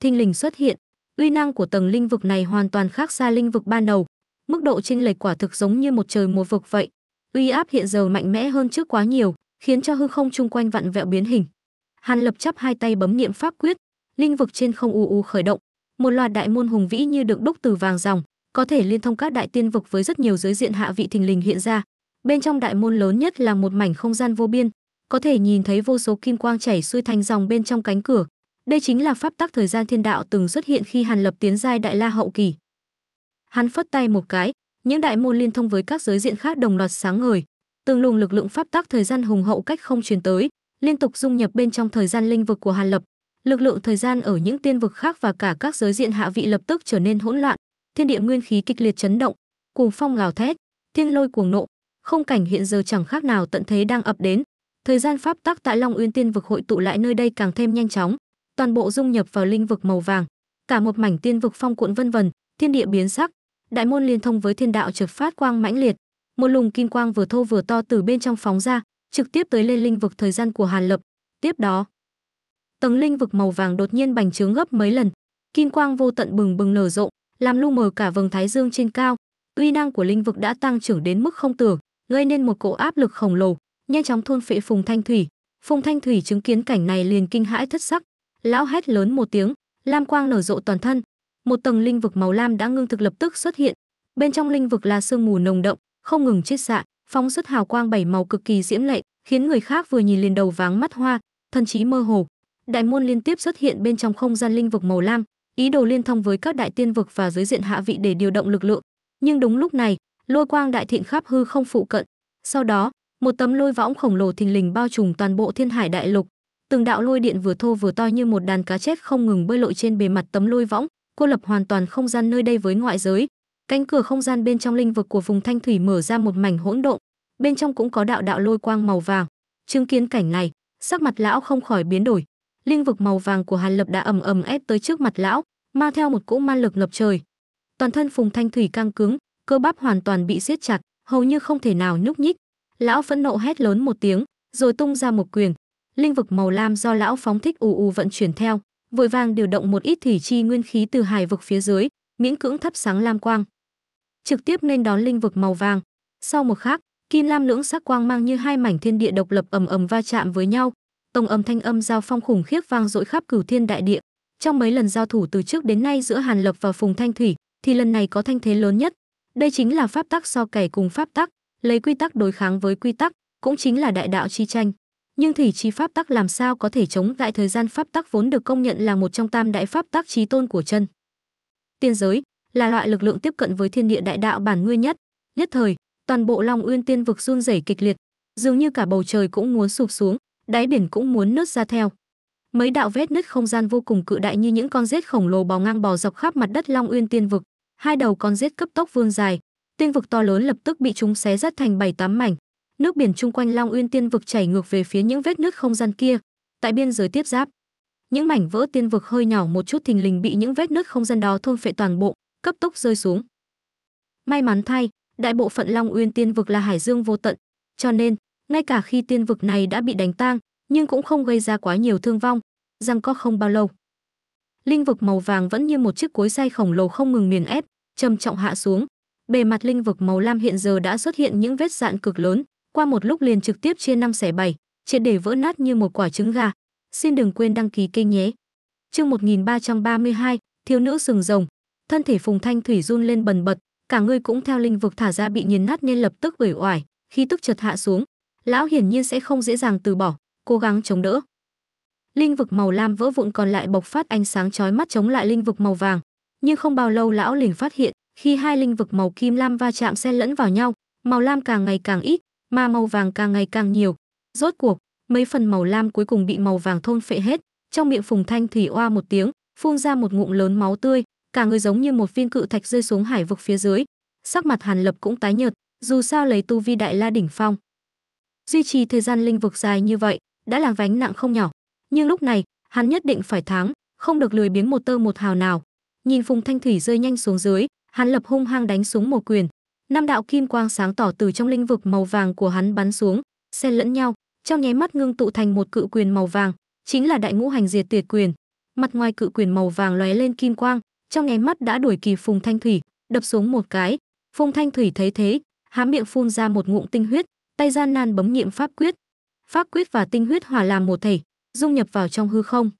thinh linh xuất hiện uy năng của tầng linh vực này hoàn toàn khác xa linh vực ban đầu Mức độ chênh lệch quả thực giống như một trời một vực vậy. Uy áp hiện giờ mạnh mẽ hơn trước quá nhiều, khiến cho hư không chung quanh vặn vẹo biến hình. Hàn Lập chắp hai tay bấm niệm pháp quyết, linh vực trên không u u khởi động, một loạt đại môn hùng vĩ như được đúc từ vàng ròng, có thể liên thông các đại tiên vực với rất nhiều giới diện hạ vị thình lình hiện ra. Bên trong đại môn lớn nhất là một mảnh không gian vô biên, có thể nhìn thấy vô số kim quang chảy xuôi thành dòng bên trong cánh cửa. Đây chính là pháp tắc thời gian thiên đạo từng xuất hiện khi Hàn Lập tiến giai đại la hậu kỳ. Hắn phất tay một cái, những đại môn liên thông với các giới diện khác đồng loạt sáng ngời. tương luồng lực lượng pháp tắc thời gian hùng hậu cách không truyền tới, liên tục dung nhập bên trong thời gian linh vực của Hàn Lập. Lực lượng thời gian ở những tiên vực khác và cả các giới diện hạ vị lập tức trở nên hỗn loạn, thiên địa nguyên khí kịch liệt chấn động, cuồng phong gào thét, thiên lôi cuồng nộ, không cảnh hiện giờ chẳng khác nào tận thế đang ập đến. Thời gian pháp tắc tại Long Uyên Tiên vực hội tụ lại nơi đây càng thêm nhanh chóng, toàn bộ dung nhập vào linh vực màu vàng, cả một mảnh tiên vực phong cuộn vân vân, thiên địa biến sắc, đại môn liên thông với thiên đạo trực phát quang mãnh liệt một lùng kim quang vừa thô vừa to từ bên trong phóng ra trực tiếp tới lên linh vực thời gian của hàn lập tiếp đó tầng linh vực màu vàng đột nhiên bành trướng gấp mấy lần kim quang vô tận bừng bừng nở rộ làm lu mờ cả vầng thái dương trên cao uy năng của linh vực đã tăng trưởng đến mức không tưởng gây nên một cỗ áp lực khổng lồ nhanh chóng thôn phệ phùng thanh thủy phùng thanh thủy chứng kiến cảnh này liền kinh hãi thất sắc lão hét lớn một tiếng lam quang nở rộ toàn thân một tầng linh vực màu lam đã ngưng thực lập tức xuất hiện bên trong linh vực là sương mù nồng động không ngừng chiết xạ phóng xuất hào quang bảy màu cực kỳ diễm lệ khiến người khác vừa nhìn liền đầu váng mắt hoa thần trí mơ hồ đại môn liên tiếp xuất hiện bên trong không gian linh vực màu lam ý đồ liên thông với các đại tiên vực và giới diện hạ vị để điều động lực lượng nhưng đúng lúc này lôi quang đại thiện khắp hư không phụ cận sau đó một tấm lôi võng khổng lồ thình lình bao trùm toàn bộ thiên hải đại lục từng đạo lôi điện vừa thô vừa to như một đàn cá chết không ngừng bơi lội trên bề mặt tấm lôi võng cô lập hoàn toàn không gian nơi đây với ngoại giới cánh cửa không gian bên trong linh vực của vùng thanh thủy mở ra một mảnh hỗn độn bên trong cũng có đạo đạo lôi quang màu vàng chứng kiến cảnh này sắc mặt lão không khỏi biến đổi linh vực màu vàng của hàn lập đã ầm ầm ép tới trước mặt lão mang theo một cỗ ma lực lập trời toàn thân phùng thanh thủy căng cứng cơ bắp hoàn toàn bị siết chặt hầu như không thể nào nhúc nhích lão phẫn nộ hét lớn một tiếng rồi tung ra một quyền linh vực màu lam do lão phóng thích ù ù vận chuyển theo vội vàng điều động một ít thủy chi nguyên khí từ hải vực phía dưới, miễn cưỡng thắp sáng lam quang. Trực tiếp nên đón linh vực màu vàng. Sau một khắc, kim lam lưỡng sắc quang mang như hai mảnh thiên địa độc lập ầm ầm va chạm với nhau, tông âm thanh âm giao phong khủng khiếp vang dội khắp cửu thiên đại địa. Trong mấy lần giao thủ từ trước đến nay giữa Hàn Lập và Phùng Thanh Thủy, thì lần này có thanh thế lớn nhất. Đây chính là pháp tắc so kẻ cùng pháp tắc, lấy quy tắc đối kháng với quy tắc, cũng chính là đại đạo chi tranh nhưng thủy chi pháp tắc làm sao có thể chống lại thời gian pháp tắc vốn được công nhận là một trong tam đại pháp tắc trí tôn của chân. Tiên giới là loại lực lượng tiếp cận với thiên địa đại đạo bản nguyên nhất, nhất thời, toàn bộ Long Uyên Tiên vực run rẩy kịch liệt, dường như cả bầu trời cũng muốn sụp xuống, đáy biển cũng muốn nứt ra theo. Mấy đạo vết nứt không gian vô cùng cự đại như những con rết khổng lồ bò ngang bò dọc khắp mặt đất Long Uyên Tiên vực, hai đầu con rết cấp tốc vươn dài, tiên vực to lớn lập tức bị chúng xé rách thành bảy tám mảnh, Nước biển chung quanh Long Uyên Tiên vực chảy ngược về phía những vết nước không gian kia, tại biên giới tiếp giáp. Những mảnh vỡ tiên vực hơi nhỏ một chút thình lình bị những vết nước không gian đó thôn phệ toàn bộ, cấp tốc rơi xuống. May mắn thay, đại bộ phận Long Uyên Tiên vực là hải dương vô tận, cho nên ngay cả khi tiên vực này đã bị đánh tang, nhưng cũng không gây ra quá nhiều thương vong, rằng có không bao lâu. Linh vực màu vàng vẫn như một chiếc cối xay khổng lồ không ngừng nghiền ép, trầm trọng hạ xuống. Bề mặt linh vực màu lam hiện giờ đã xuất hiện những vết dạn cực lớn, qua một lúc liền trực tiếp chia năm xẻ bảy, triệt để vỡ nát như một quả trứng gà. Xin đừng quên đăng ký kênh nhé. Chương 1332, thiếu nữ sừng rồng. Thân thể Phùng Thanh Thủy run lên bần bật, cả người cũng theo linh vực thả ra bị nghiền nát nên lập tức uể oải, khi tức chợt hạ xuống. Lão hiển nhiên sẽ không dễ dàng từ bỏ, cố gắng chống đỡ. Linh vực màu lam vỡ vụn còn lại bộc phát ánh sáng chói mắt chống lại linh vực màu vàng, nhưng không bao lâu lão liền phát hiện, khi hai linh vực màu kim lam va chạm xen lẫn vào nhau, màu lam càng ngày càng ít, mà màu vàng càng ngày càng nhiều. Rốt cuộc, mấy phần màu lam cuối cùng bị màu vàng thôn phệ hết, trong miệng Phùng Thanh Thủy oa một tiếng, phun ra một ngụm lớn máu tươi, cả người giống như một viên cự thạch rơi xuống hải vực phía dưới. Sắc mặt Hàn Lập cũng tái nhợt, dù sao lấy tu vi đại la đỉnh phong, duy trì thời gian linh vực dài như vậy đã là vánh nặng không nhỏ, nhưng lúc này, hắn nhất định phải thắng, không được lười biếng một tơ một hào nào. Nhìn Phùng Thanh Thủy rơi nhanh xuống dưới, Hàn lập hung hăng đánh xuống một quyền, năm đạo kim quang sáng tỏ từ trong lĩnh vực màu vàng của hắn bắn xuống, xen lẫn nhau, trong nháy mắt ngưng tụ thành một cự quyền màu vàng, chính là đại ngũ hành diệt tuyệt quyền. Mặt ngoài cự quyền màu vàng lóe lên kim quang, trong nháy mắt đã đuổi kỳ Phùng Thanh Thủy, đập xuống một cái. Phùng Thanh Thủy thấy thế, há miệng phun ra một ngụm tinh huyết, tay gian nan bấm nghiệm pháp quyết. Pháp quyết và tinh huyết hòa làm một thể, dung nhập vào trong hư không.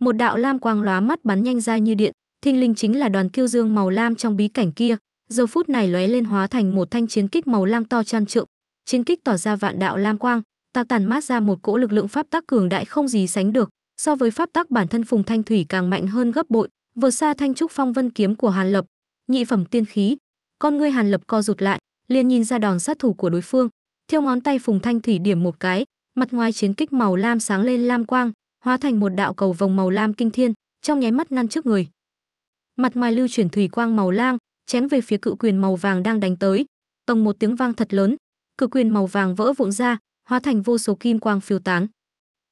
Một đạo lam quang lóa mắt bắn nhanh ra như điện, thinh linh chính là đoàn kiêu dương màu lam trong bí cảnh kia, giờ phút này lóe lên hóa thành một thanh chiến kích màu lam to trăn trượng chiến kích tỏ ra vạn đạo lam quang tạc tàn mát ra một cỗ lực lượng pháp tắc cường đại không gì sánh được so với pháp tắc bản thân phùng thanh thủy càng mạnh hơn gấp bội vượt xa thanh trúc phong vân kiếm của hàn lập nhị phẩm tiên khí con ngươi hàn lập co rụt lại liền nhìn ra đòn sát thủ của đối phương thiêu ngón tay phùng thanh thủy điểm một cái mặt ngoài chiến kích màu lam sáng lên lam quang hóa thành một đạo cầu vòng màu lam kinh thiên trong nháy mắt ngăn trước người mặt ngoài lưu chuyển thủy quang màu lam chém về phía cự quyền màu vàng đang đánh tới. Tông một tiếng vang thật lớn, cự quyền màu vàng vỡ vụn ra, hóa thành vô số kim quang phiêu tán.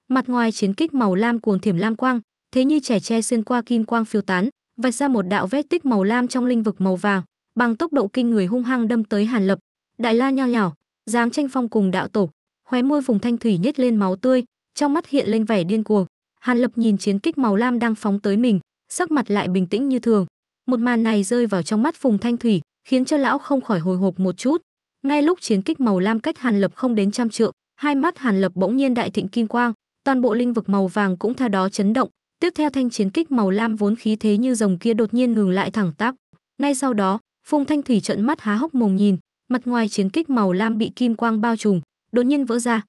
Mặt ngoài chiến kích màu lam cuồng thiểm lam quang, thế như trẻ tre xuyên qua kim quang phiêu tán, vạch ra một đạo vết tích màu lam trong linh vực màu vàng, bằng tốc độ kinh người hung hăng đâm tới Hàn Lập. Đại La nho nhỏ, dám tranh phong cùng đạo tổ, khóe môi vùng thanh thủy nhếch lên máu tươi, trong mắt hiện lên vẻ điên cuồng. Hàn Lập nhìn chiến kích màu lam đang phóng tới mình, sắc mặt lại bình tĩnh như thường, một màn này rơi vào trong mắt Phùng Thanh Thủy, khiến cho lão không khỏi hồi hộp một chút. Ngay lúc chiến kích màu lam cách Hàn Lập không đến trăm trượng, hai mắt Hàn Lập bỗng nhiên đại thịnh kim quang, toàn bộ linh vực màu vàng cũng theo đó chấn động, tiếp theo thanh chiến kích màu lam vốn khí thế như rồng kia đột nhiên ngừng lại thẳng tắp. Ngay sau đó, Phùng Thanh Thủy trợn mắt há hốc mồm nhìn, mặt ngoài chiến kích màu lam bị kim quang bao trùm, đột nhiên vỡ ra,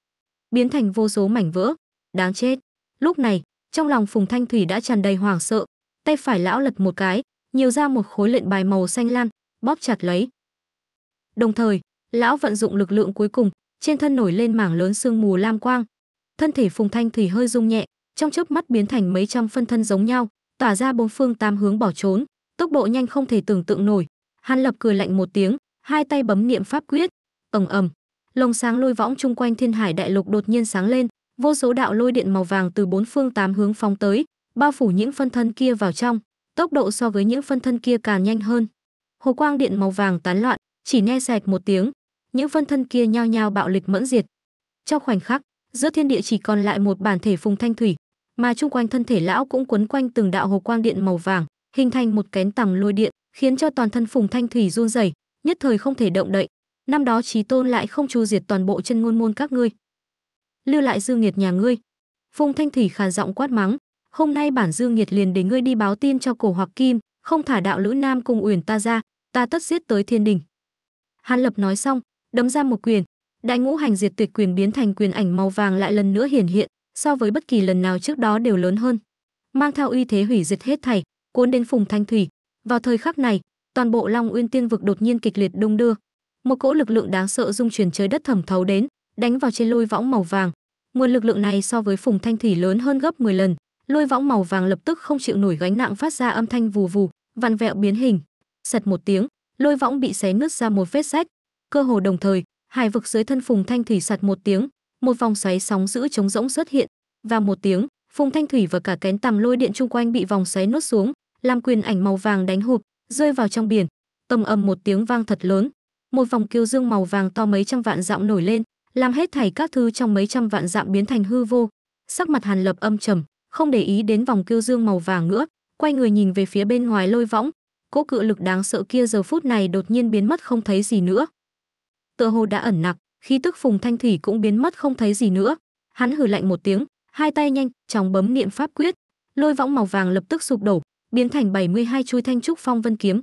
biến thành vô số mảnh vỡ. Đáng chết. Lúc này, trong lòng Phùng Thanh Thủy đã tràn đầy hoảng sợ, tay phải lão lật một cái, nhiều ra một khối lệnh bài màu xanh lam, bóp chặt lấy. Đồng thời, lão vận dụng lực lượng cuối cùng, trên thân nổi lên mảng lớn sương mù lam quang. Thân thể Phùng Thanh Thủy hơi rung nhẹ, trong chớp mắt biến thành mấy trăm phân thân giống nhau, tỏa ra bốn phương tám hướng bỏ trốn, tốc độ nhanh không thể tưởng tượng nổi. Hàn Lập cười lạnh một tiếng, hai tay bấm niệm pháp quyết, ầm ầm, lồng sáng lôi võng chung quanh Thiên Hải Đại Lục đột nhiên sáng lên, vô số đạo lôi điện màu vàng từ bốn phương tám hướng phóng tới, bao phủ những phân thân kia vào trong tốc độ so với những phân thân kia càng nhanh hơn. Hồ quang điện màu vàng tán loạn, chỉ nghe sạch một tiếng, những phân thân kia nhao nhao bạo lực mẫn diệt. Trong khoảnh khắc, giữa thiên địa chỉ còn lại một bản thể phùng thanh thủy, mà chung quanh thân thể lão cũng quấn quanh từng đạo hồ quang điện màu vàng, hình thành một kén tầng lôi điện, khiến cho toàn thân phùng thanh thủy run rẩy, nhất thời không thể động đậy. Năm đó Chí Tôn lại không chu diệt toàn bộ chân ngôn môn các ngươi, lưu lại dư nghiệt nhà ngươi. Phùng Thanh Thủy khàn giọng quát mắng, hôm nay bản dương Nhiệt liền để ngươi đi báo tin cho cổ hoặc kim không thả đạo lữ nam cùng uyển ta ra ta tất giết tới thiên đình hàn lập nói xong đấm ra một quyền đại ngũ hành diệt tuyệt quyền biến thành quyền ảnh màu vàng lại lần nữa hiển hiện so với bất kỳ lần nào trước đó đều lớn hơn mang theo uy thế hủy diệt hết thảy cuốn đến phùng thanh thủy vào thời khắc này toàn bộ long uyên tiên vực đột nhiên kịch liệt đung đưa một cỗ lực lượng đáng sợ dung chuyển trời đất thẩm thấu đến đánh vào trên lôi võng màu vàng nguồn lực lượng này so với phùng thanh thủy lớn hơn gấp 10 lần lôi võng màu vàng lập tức không chịu nổi gánh nặng phát ra âm thanh vù vù vặn vẹo biến hình sật một tiếng lôi võng bị xé nứt ra một vết rách cơ hồ đồng thời hải vực dưới thân phùng thanh thủy sạt một tiếng một vòng xoáy sóng giữ trống rỗng xuất hiện và một tiếng phùng thanh thủy và cả kén tằm lôi điện chung quanh bị vòng xoáy nuốt xuống làm quyền ảnh màu vàng đánh hụp rơi vào trong biển tầm ầm một tiếng vang thật lớn một vòng kiêu dương màu vàng to mấy trăm vạn dặm nổi lên làm hết thảy các thứ trong mấy trăm vạn dặm biến thành hư vô sắc mặt hàn lập âm trầm không để ý đến vòng kiêu dương màu vàng nữa, quay người nhìn về phía bên ngoài lôi võng, cỗ cự lực đáng sợ kia giờ phút này đột nhiên biến mất không thấy gì nữa. Tựa hồ đã ẩn nặc, khi tức Phùng Thanh Thủy cũng biến mất không thấy gì nữa. Hắn hừ lạnh một tiếng, hai tay nhanh chóng bấm niệm pháp quyết, lôi võng màu vàng lập tức sụp đổ, biến thành 72 chuôi thanh trúc phong vân kiếm.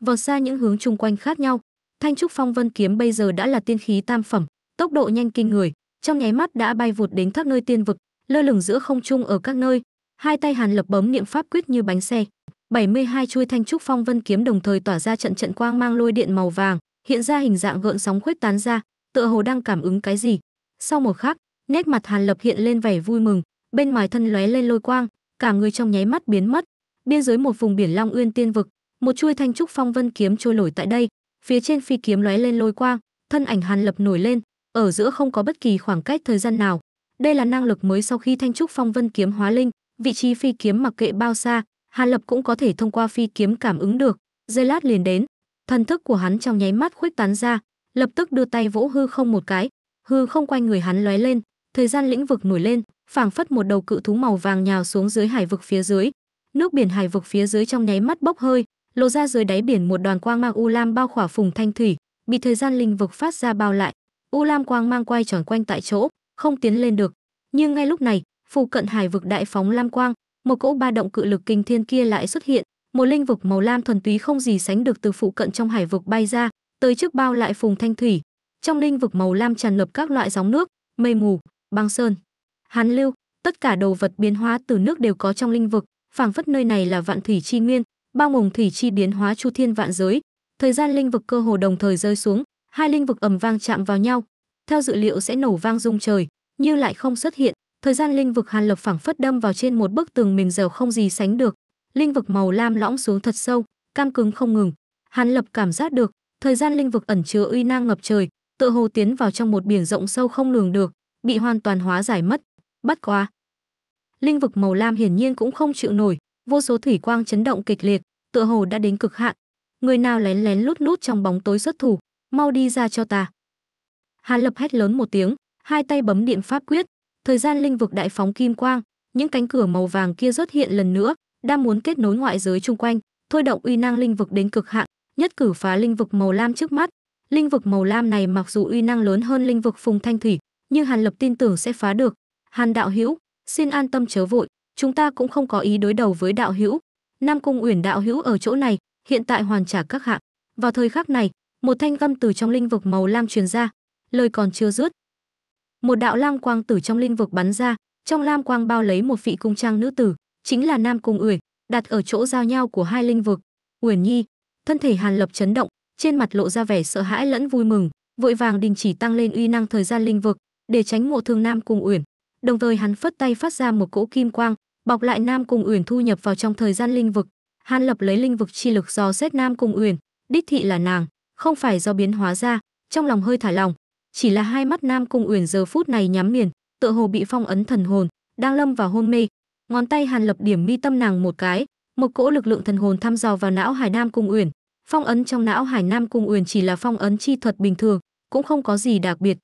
Vọt ra những hướng chung quanh khác nhau, thanh trúc phong vân kiếm bây giờ đã là tiên khí tam phẩm, tốc độ nhanh kinh người, trong nháy mắt đã bay vụt đến các nơi tiên vực, lơ lửng giữa không trung ở các nơi, hai tay Hàn Lập bấm niệm pháp quyết như bánh xe. 72 chuôi thanh trúc phong vân kiếm đồng thời tỏa ra trận trận quang mang lôi điện màu vàng, hiện ra hình dạng gợn sóng khuếch tán ra, tựa hồ đang cảm ứng cái gì. Sau một khắc, nét mặt Hàn Lập hiện lên vẻ vui mừng, bên ngoài thân lóe lên lôi quang, cả người trong nháy mắt biến mất. Biên dưới một vùng biển Long Uyên Tiên vực, một chuôi thanh trúc phong vân kiếm trôi nổi tại đây, phía trên phi kiếm lóe lên lôi quang, thân ảnh Hàn Lập nổi lên, ở giữa không có bất kỳ khoảng cách thời gian nào, đây là năng lực mới sau khi Thanh trúc phong vân kiếm hóa linh, vị trí phi kiếm mặc kệ bao xa, Hà Lập cũng có thể thông qua phi kiếm cảm ứng được, giây lát liền đến. Thần thức của hắn trong nháy mắt khuếch tán ra, lập tức đưa tay vỗ hư không một cái, hư không quanh người hắn lóe lên, thời gian lĩnh vực nổi lên, phảng phất một đầu cự thú màu vàng nhào xuống dưới hải vực phía dưới. Nước biển hải vực phía dưới trong nháy mắt bốc hơi, lộ ra dưới đáy biển một đoàn quang mang u lam bao khỏa phùng thanh thủy, bị thời gian linh vực phát ra bao lại. U lam quang mang quay tròn quanh tại chỗ, không tiến lên được. Nhưng ngay lúc này, phù cận hải vực đại phóng lam quang, một cỗ ba động cự lực kinh thiên kia lại xuất hiện, một linh vực màu lam thuần túy không gì sánh được từ phụ cận trong hải vực bay ra, tới trước bao lại phùng thanh thủy. Trong linh vực màu lam tràn ngập các loại dòng nước, mây mù, băng sơn, hán lưu, tất cả đồ vật biến hóa từ nước đều có trong linh vực, phảng phất nơi này là vạn thủy chi nguyên, bao mùng thủy chi biến hóa chu thiên vạn giới. Thời gian linh vực cơ hồ đồng thời rơi xuống, hai linh vực ầm vang chạm vào nhau, theo dự liệu sẽ nổ vang rung trời, nhưng lại không xuất hiện. Thời gian linh vực Hàn Lập phẳng phất đâm vào trên một bức tường mềm dẻo không gì sánh được. Linh vực màu lam lõng xuống thật sâu, cam cứng không ngừng. Hàn Lập cảm giác được, thời gian linh vực ẩn chứa uy năng ngập trời, tựa hồ tiến vào trong một biển rộng sâu không lường được, bị hoàn toàn hóa giải mất. Bất quá, linh vực màu lam hiển nhiên cũng không chịu nổi, vô số thủy quang chấn động kịch liệt, tựa hồ đã đến cực hạn. Người nào lén lén lút nút trong bóng tối xuất thủ, mau đi ra cho ta. Hàn Lập hét lớn một tiếng, hai tay bấm điện pháp quyết, thời gian linh vực đại phóng kim quang, những cánh cửa màu vàng kia xuất hiện lần nữa, đang muốn kết nối ngoại giới chung quanh, thôi động uy năng linh vực đến cực hạn, nhất cử phá linh vực màu lam trước mắt. Linh vực màu lam này mặc dù uy năng lớn hơn linh vực Phùng Thanh Thủy, nhưng Hàn Lập tin tưởng sẽ phá được. Hàn đạo hữu, xin an tâm chớ vội, chúng ta cũng không có ý đối đầu với đạo hữu. Nam Cung Uyển đạo hữu ở chỗ này, hiện tại hoàn trả các hạng. Vào thời khắc này, một thanh âm từ trong linh vực màu lam truyền ra, lời còn chưa dứt. Một đạo lam quang tử trong linh vực bắn ra, trong lam quang bao lấy một vị cung trang nữ tử, chính là Nam Cung Uyển, đặt ở chỗ giao nhau của hai linh vực. Uyển Nhi, thân thể Hàn Lập chấn động, trên mặt lộ ra vẻ sợ hãi lẫn vui mừng, vội vàng đình chỉ tăng lên uy năng thời gian linh vực, để tránh ngộ thương Nam Cung Uyển. Đồng thời hắn phất tay phát ra một cỗ kim quang, bọc lại Nam Cung Uyển thu nhập vào trong thời gian linh vực. Hàn Lập lấy linh vực chi lực do xét Nam Cung Uyển, đích thị là nàng, không phải do biến hóa ra, trong lòng hơi thả lòng, chỉ là hai mắt Nam Cung Uyển giờ phút này nhắm miền, tựa hồ bị phong ấn thần hồn, đang lâm vào hôn mê. Ngón tay Hàn Lập điểm mi tâm nàng một cái, một cỗ lực lượng thần hồn thăm dò vào não Hải Nam Cung Uyển. Phong ấn trong não Hải Nam Cung Uyển chỉ là phong ấn chi thuật bình thường, cũng không có gì đặc biệt.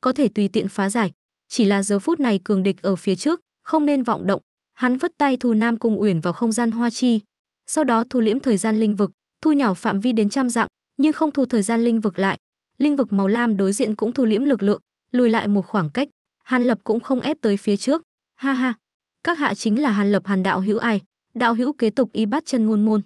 Có thể tùy tiện phá giải, chỉ là giờ phút này cường địch ở phía trước, không nên vọng động. Hắn vất tay thu Nam Cung Uyển vào không gian hoa chi, sau đó thu liễm thời gian linh vực, thu nhỏ phạm vi đến trăm dặm, nhưng không thu thời gian linh vực lại, Linh vực màu lam đối diện cũng thu liễm lực lượng, lùi lại một khoảng cách, Hàn Lập cũng không ép tới phía trước. Ha ha, các hạ chính là Hàn Lập Hàn đạo hữu ai, đạo hữu kế tục y bát chân ngôn môn.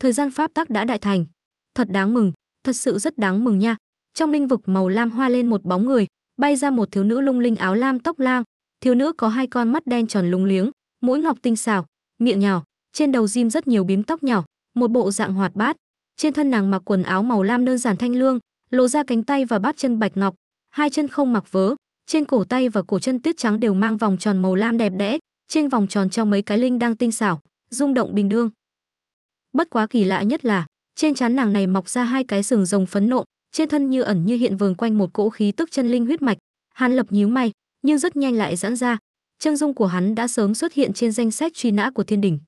Thời gian pháp tắc đã đại thành, thật đáng mừng, thật sự rất đáng mừng nha. Trong linh vực màu lam hoa lên một bóng người, bay ra một thiếu nữ lung linh áo lam tóc lang, thiếu nữ có hai con mắt đen tròn lúng liếng, mũi ngọc tinh xảo, miệng nhào, trên đầu diêm rất nhiều bím tóc nhỏ, một bộ dạng hoạt bát. Trên thân nàng mặc quần áo màu lam đơn giản thanh lương, lộ ra cánh tay và bắp chân bạch ngọc, hai chân không mặc vớ, trên cổ tay và cổ chân tuyết trắng đều mang vòng tròn màu lam đẹp đẽ, trên vòng tròn trong mấy cái linh đang tinh xảo, rung động bình đương. Bất quá kỳ lạ nhất là, trên trán nàng này mọc ra hai cái sừng rồng phấn nộm, trên thân như ẩn như hiện vờn quanh một cỗ khí tức chân linh huyết mạch, Hàn Lập nhíu mày, nhưng rất nhanh lại giãn ra, chân dung của hắn đã sớm xuất hiện trên danh sách truy nã của thiên đình.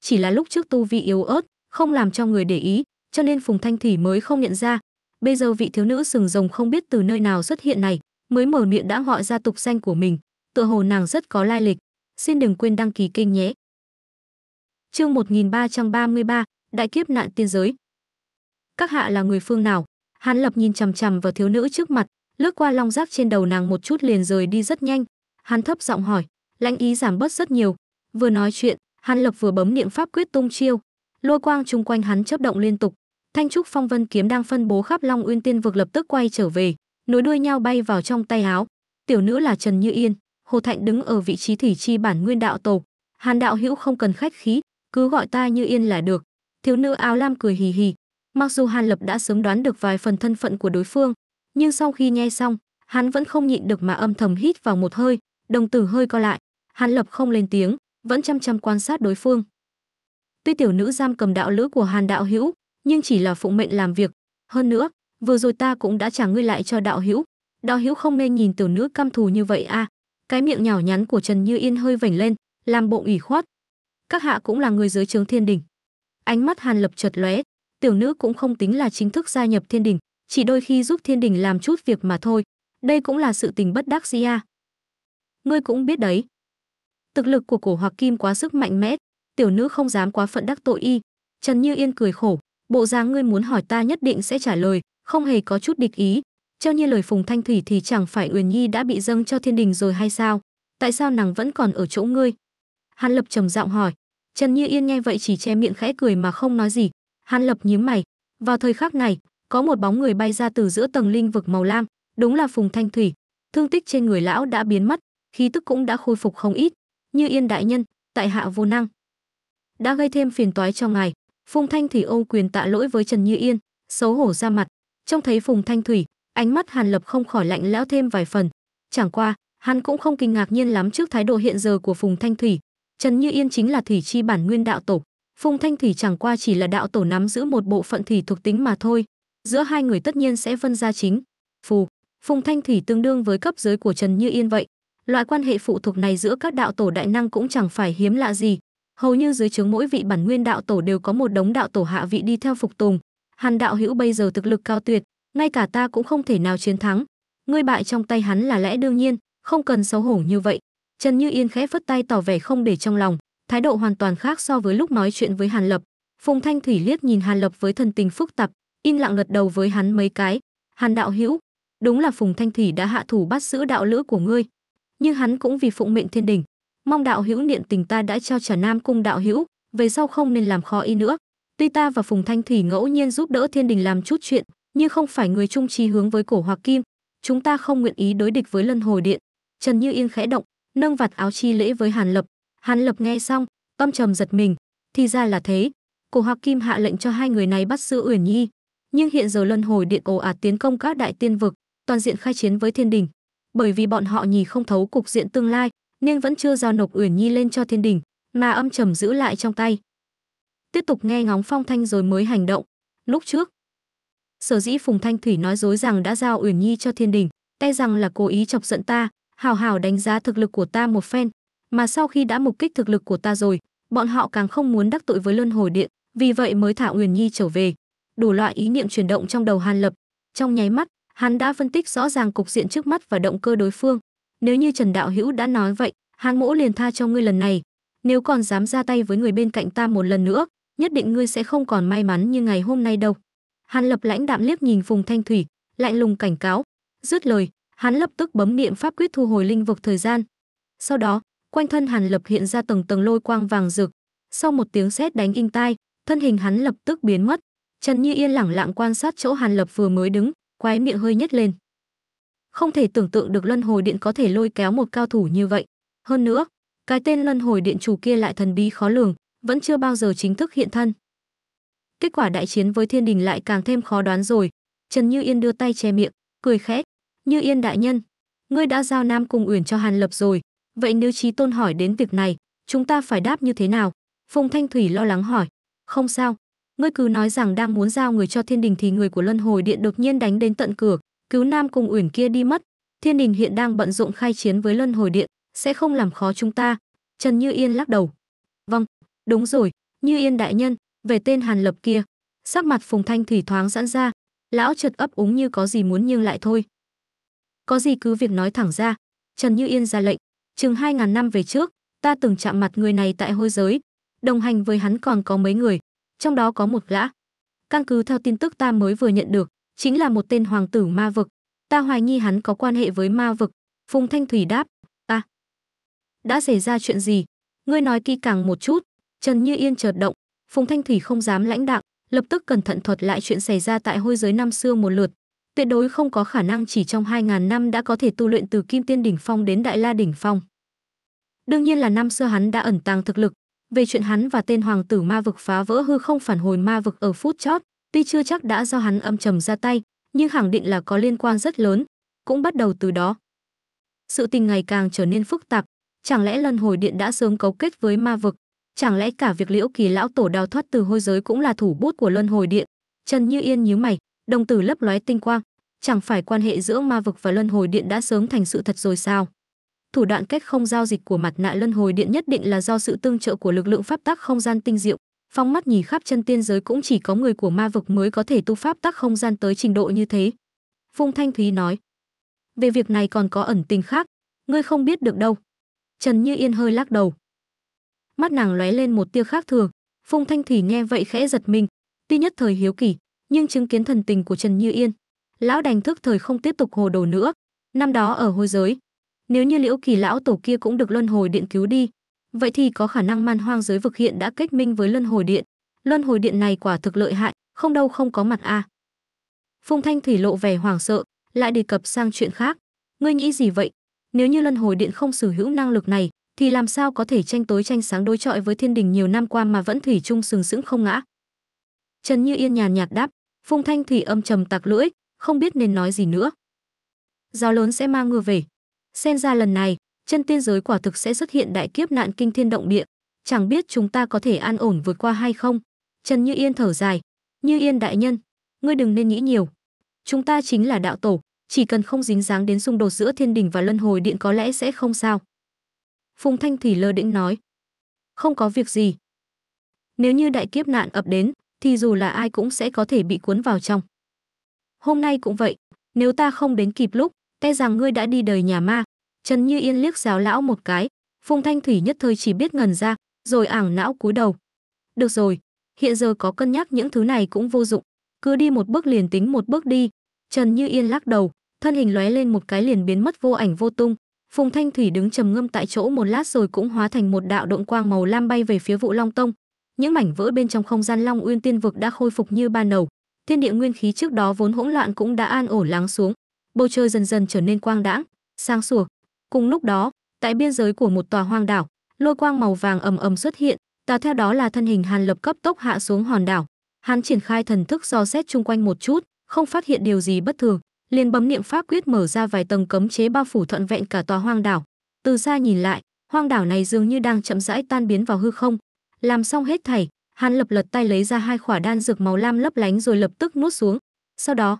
Chỉ là lúc trước tu vi yếu ớt, không làm cho người để ý, cho nên Phùng Thanh Thủy mới không nhận ra, bây giờ vị thiếu nữ sừng rồng không biết từ nơi nào xuất hiện này mới mở miệng đã gọi ra tục danh của mình tựa hồ nàng rất có lai lịch xin đừng quên đăng ký kênh nhé chương 1333, đại kiếp nạn tiên giới các hạ là người phương nào hán lập nhìn chằm chằm vào thiếu nữ trước mặt lướt qua long giáp trên đầu nàng một chút liền rời đi rất nhanh hắn thấp giọng hỏi lãnh ý giảm bớt rất nhiều vừa nói chuyện hắn lập vừa bấm niệm pháp quyết tung chiêu lôi quang chung quanh hắn chớp động liên tục thanh trúc phong vân kiếm đang phân bố khắp long uyên tiên vực lập tức quay trở về nối đuôi nhau bay vào trong tay áo tiểu nữ là trần như yên hồ thạnh đứng ở vị trí thủy chi bản nguyên đạo tổ hàn đạo hữu không cần khách khí cứ gọi ta như yên là được thiếu nữ áo lam cười hì hì mặc dù hàn lập đã sớm đoán được vài phần thân phận của đối phương nhưng sau khi nghe xong hắn vẫn không nhịn được mà âm thầm hít vào một hơi đồng tử hơi co lại hàn lập không lên tiếng vẫn chăm chăm quan sát đối phương tuy tiểu nữ giam cầm đạo lữ của hàn đạo hữu nhưng chỉ là phụng mệnh làm việc. Hơn nữa, vừa rồi ta cũng đã trả ngươi lại cho đạo hữu. Đạo hữu không nên nhìn tiểu nữ căm thù như vậy a. À. Cái miệng nhỏ nhắn của Trần Như Yên hơi vểnh lên, làm bộ ủy khuất. Các hạ cũng là người dưới trướng Thiên đình. Ánh mắt Hàn Lập chợt lóe, tiểu nữ cũng không tính là chính thức gia nhập Thiên đình, chỉ đôi khi giúp Thiên đình làm chút việc mà thôi. Đây cũng là sự tình bất đắc dĩ a. À. Ngươi cũng biết đấy. Thực lực của cổ Hoặc Kim quá sức mạnh mẽ, tiểu nữ không dám quá phận đắc tội y. Trần Như Yên cười khổ, bộ dáng ngươi muốn hỏi ta nhất định sẽ trả lời không hề có chút địch ý treo như lời phùng thanh thủy thì chẳng phải uyển nhi đã bị dâng cho thiên đình rồi hay sao tại sao nàng vẫn còn ở chỗ ngươi hàn lập trầm giọng hỏi trần như yên nghe vậy chỉ che miệng khẽ cười mà không nói gì hàn lập nhíu mày vào thời khắc này có một bóng người bay ra từ giữa tầng linh vực màu lam đúng là phùng thanh thủy thương tích trên người lão đã biến mất khí tức cũng đã khôi phục không ít như yên đại nhân tại hạ vô năng đã gây thêm phiền toái cho ngài Phùng Thanh Thủy ô quyền tạ lỗi với Trần Như Yên, xấu hổ ra mặt. Trông thấy Phùng Thanh Thủy, ánh mắt Hàn Lập không khỏi lạnh lẽo thêm vài phần. Chẳng qua, hắn cũng không kinh ngạc nhiên lắm trước thái độ hiện giờ của Phùng Thanh Thủy. Trần Như Yên chính là thủy chi bản nguyên đạo tổ. Phùng Thanh Thủy chẳng qua chỉ là đạo tổ nắm giữ một bộ phận thủy thuộc tính mà thôi. Giữa hai người tất nhiên sẽ phân ra chính. Phù, Phùng Thanh Thủy tương đương với cấp dưới của Trần Như Yên vậy. Loại quan hệ phụ thuộc này giữa các đạo tổ đại năng cũng chẳng phải hiếm lạ gì, hầu như dưới trướng mỗi vị bản nguyên đạo tổ đều có một đống đạo tổ hạ vị đi theo phục tùng hàn đạo hữu bây giờ thực lực cao tuyệt ngay cả ta cũng không thể nào chiến thắng ngươi bại trong tay hắn là lẽ đương nhiên không cần xấu hổ như vậy trần như yên khẽ phất tay tỏ vẻ không để trong lòng thái độ hoàn toàn khác so với lúc nói chuyện với hàn lập phùng thanh thủy liếc nhìn hàn lập với thần tình phức tạp im lặng lật đầu với hắn mấy cái hàn đạo hữu đúng là phùng thanh thủy đã hạ thủ bắt giữ đạo lữ của ngươi nhưng hắn cũng vì phụng mệnh thiên đình mong đạo hữu niệm tình ta đã cho trả Nam cung đạo hữu, về sau không nên làm khó y nữa. Tuy ta và Phùng Thanh Thủy ngẫu nhiên giúp đỡ Thiên Đình làm chút chuyện, nhưng không phải người trung trí hướng với cổ hoặc kim, chúng ta không nguyện ý đối địch với Lân Hồi Điện. Trần Như Yên khẽ động, nâng vạt áo chi lễ với Hàn Lập. Hàn Lập nghe xong, tâm trầm giật mình, thì ra là thế. Cổ Hoặc Kim hạ lệnh cho hai người này bắt giữ Uyển Nhi, nhưng hiện giờ lân Hồi Điện ồ ạt tiến công các đại tiên vực, toàn diện khai chiến với Thiên Đình. Bởi vì bọn họ nhì không thấu cục diện tương lai, nên vẫn chưa giao nộp Uyển Nhi lên cho thiên đình, mà âm trầm giữ lại trong tay. Tiếp tục nghe ngóng phong thanh rồi mới hành động. Lúc trước, sở dĩ Phùng Thanh Thủy nói dối rằng đã giao Uyển Nhi cho thiên đình, tay e rằng là cố ý chọc giận ta, hào hào đánh giá thực lực của ta một phen, mà sau khi đã mục kích thực lực của ta rồi, bọn họ càng không muốn đắc tội với Luân Hồi Điện, vì vậy mới thả Uyển Nhi trở về. Đủ loại ý niệm chuyển động trong đầu Hàn Lập, trong nháy mắt, hắn đã phân tích rõ ràng cục diện trước mắt và động cơ đối phương, nếu như Trần Đạo Hữu đã nói vậy, hàng mỗ liền tha cho ngươi lần này. Nếu còn dám ra tay với người bên cạnh ta một lần nữa, nhất định ngươi sẽ không còn may mắn như ngày hôm nay đâu. Hàn Lập lãnh đạm liếc nhìn Phùng Thanh Thủy, lạnh lùng cảnh cáo. Dứt lời, hắn lập tức bấm niệm pháp quyết thu hồi linh vực thời gian. Sau đó, quanh thân Hàn Lập hiện ra tầng tầng lôi quang vàng rực. Sau một tiếng sét đánh in tai, thân hình hắn lập tức biến mất. Trần Như Yên lẳng lặng quan sát chỗ Hàn Lập vừa mới đứng, quái miệng hơi nhếch lên không thể tưởng tượng được luân hồi điện có thể lôi kéo một cao thủ như vậy. Hơn nữa, cái tên luân hồi điện chủ kia lại thần bí khó lường, vẫn chưa bao giờ chính thức hiện thân. Kết quả đại chiến với thiên đình lại càng thêm khó đoán rồi. Trần Như Yên đưa tay che miệng, cười khẽ. Như Yên đại nhân, ngươi đã giao Nam Cung Uyển cho Hàn Lập rồi. Vậy nếu Trí Tôn hỏi đến việc này, chúng ta phải đáp như thế nào? Phùng Thanh Thủy lo lắng hỏi. Không sao, ngươi cứ nói rằng đang muốn giao người cho thiên đình thì người của Luân Hồi Điện đột nhiên đánh đến tận cửa, cứu nam cùng uyển kia đi mất thiên đình hiện đang bận rộn khai chiến với luân hồi điện sẽ không làm khó chúng ta trần như yên lắc đầu vâng đúng rồi như yên đại nhân về tên hàn lập kia sắc mặt phùng thanh thủy thoáng giãn ra lão chợt ấp úng như có gì muốn nhưng lại thôi có gì cứ việc nói thẳng ra trần như yên ra lệnh chừng hai ngàn năm về trước ta từng chạm mặt người này tại hôi giới đồng hành với hắn còn có mấy người trong đó có một gã căn cứ theo tin tức ta mới vừa nhận được chính là một tên hoàng tử ma vực. Ta hoài nghi hắn có quan hệ với ma vực. Phùng Thanh Thủy đáp, ta. đã xảy ra chuyện gì? Ngươi nói kỹ càng một chút. Trần Như Yên chợt động, Phùng Thanh Thủy không dám lãnh đạm, lập tức cẩn thận thuật lại chuyện xảy ra tại hôi giới năm xưa một lượt. Tuyệt đối không có khả năng chỉ trong 2.000 năm đã có thể tu luyện từ Kim Tiên Đỉnh Phong đến Đại La Đỉnh Phong. Đương nhiên là năm xưa hắn đã ẩn tàng thực lực, về chuyện hắn và tên hoàng tử ma vực phá vỡ hư không phản hồi ma vực ở phút chót, tuy chưa chắc đã do hắn âm trầm ra tay, nhưng khẳng định là có liên quan rất lớn, cũng bắt đầu từ đó. Sự tình ngày càng trở nên phức tạp, chẳng lẽ lần hồi điện đã sớm cấu kết với ma vực, chẳng lẽ cả việc liễu kỳ lão tổ đào thoát từ hôi giới cũng là thủ bút của luân hồi điện trần như yên nhíu mày đồng tử lấp lóe tinh quang chẳng phải quan hệ giữa ma vực và luân hồi điện đã sớm thành sự thật rồi sao thủ đoạn cách không giao dịch của mặt nạ luân hồi điện nhất định là do sự tương trợ của lực lượng pháp tắc không gian tinh diệu Phong mắt nhìn khắp chân tiên giới cũng chỉ có người của ma vực mới có thể tu pháp tắc không gian tới trình độ như thế. Phung Thanh Thúy nói. Về việc này còn có ẩn tình khác, ngươi không biết được đâu. Trần Như Yên hơi lắc đầu. Mắt nàng lóe lên một tia khác thường, Phung Thanh Thủy nghe vậy khẽ giật mình, tuy nhất thời hiếu kỳ, nhưng chứng kiến thần tình của Trần Như Yên, lão đành thức thời không tiếp tục hồ đồ nữa. Năm đó ở hôi giới, nếu như Liễu Kỳ lão tổ kia cũng được luân hồi điện cứu đi, vậy thì có khả năng man hoang giới vực hiện đã kết minh với luân hồi điện luân hồi điện này quả thực lợi hại không đâu không có mặt a à. phung thanh thủy lộ vẻ hoảng sợ lại đề cập sang chuyện khác ngươi nghĩ gì vậy nếu như luân hồi điện không sở hữu năng lực này thì làm sao có thể tranh tối tranh sáng đối chọi với thiên đình nhiều năm qua mà vẫn thủy chung sừng sững không ngã trần như yên nhàn nhạt đáp phung thanh thủy âm trầm tạc lưỡi không biết nên nói gì nữa gió lớn sẽ mang mưa về xen ra lần này chân tiên giới quả thực sẽ xuất hiện đại kiếp nạn kinh thiên động địa, chẳng biết chúng ta có thể an ổn vượt qua hay không. Trần Như Yên thở dài, Như Yên đại nhân, ngươi đừng nên nghĩ nhiều. Chúng ta chính là đạo tổ, chỉ cần không dính dáng đến xung đột giữa thiên đình và luân hồi điện có lẽ sẽ không sao. Phùng Thanh thủy lơ đĩnh nói, không có việc gì. Nếu như đại kiếp nạn ập đến, thì dù là ai cũng sẽ có thể bị cuốn vào trong. Hôm nay cũng vậy, nếu ta không đến kịp lúc, e rằng ngươi đã đi đời nhà ma, Trần Như Yên liếc giáo lão một cái, Phùng Thanh Thủy nhất thời chỉ biết ngần ra, rồi ảng não cúi đầu. Được rồi, hiện giờ có cân nhắc những thứ này cũng vô dụng, cứ đi một bước liền tính một bước đi. Trần Như Yên lắc đầu, thân hình lóe lên một cái liền biến mất vô ảnh vô tung. Phùng Thanh Thủy đứng trầm ngâm tại chỗ một lát rồi cũng hóa thành một đạo độn quang màu lam bay về phía Vũ Long Tông. Những mảnh vỡ bên trong không gian Long Uyên Tiên vực đã khôi phục như ban đầu, thiên địa nguyên khí trước đó vốn hỗn loạn cũng đã an ổn lắng xuống, bầu trời dần dần trở nên quang đãng, sang sủa, Cùng lúc đó, tại biên giới của một tòa hoang đảo, lôi quang màu vàng ầm ầm xuất hiện, tà theo đó là thân hình Hàn Lập cấp tốc hạ xuống hòn đảo. Hắn triển khai thần thức do xét chung quanh một chút, không phát hiện điều gì bất thường, liền bấm niệm pháp quyết mở ra vài tầng cấm chế bao phủ thuận vẹn cả tòa hoang đảo. Từ xa nhìn lại, hoang đảo này dường như đang chậm rãi tan biến vào hư không. Làm xong hết thảy, Hàn Lập lật tay lấy ra hai khỏa đan dược màu lam lấp lánh rồi lập tức nuốt xuống. Sau đó,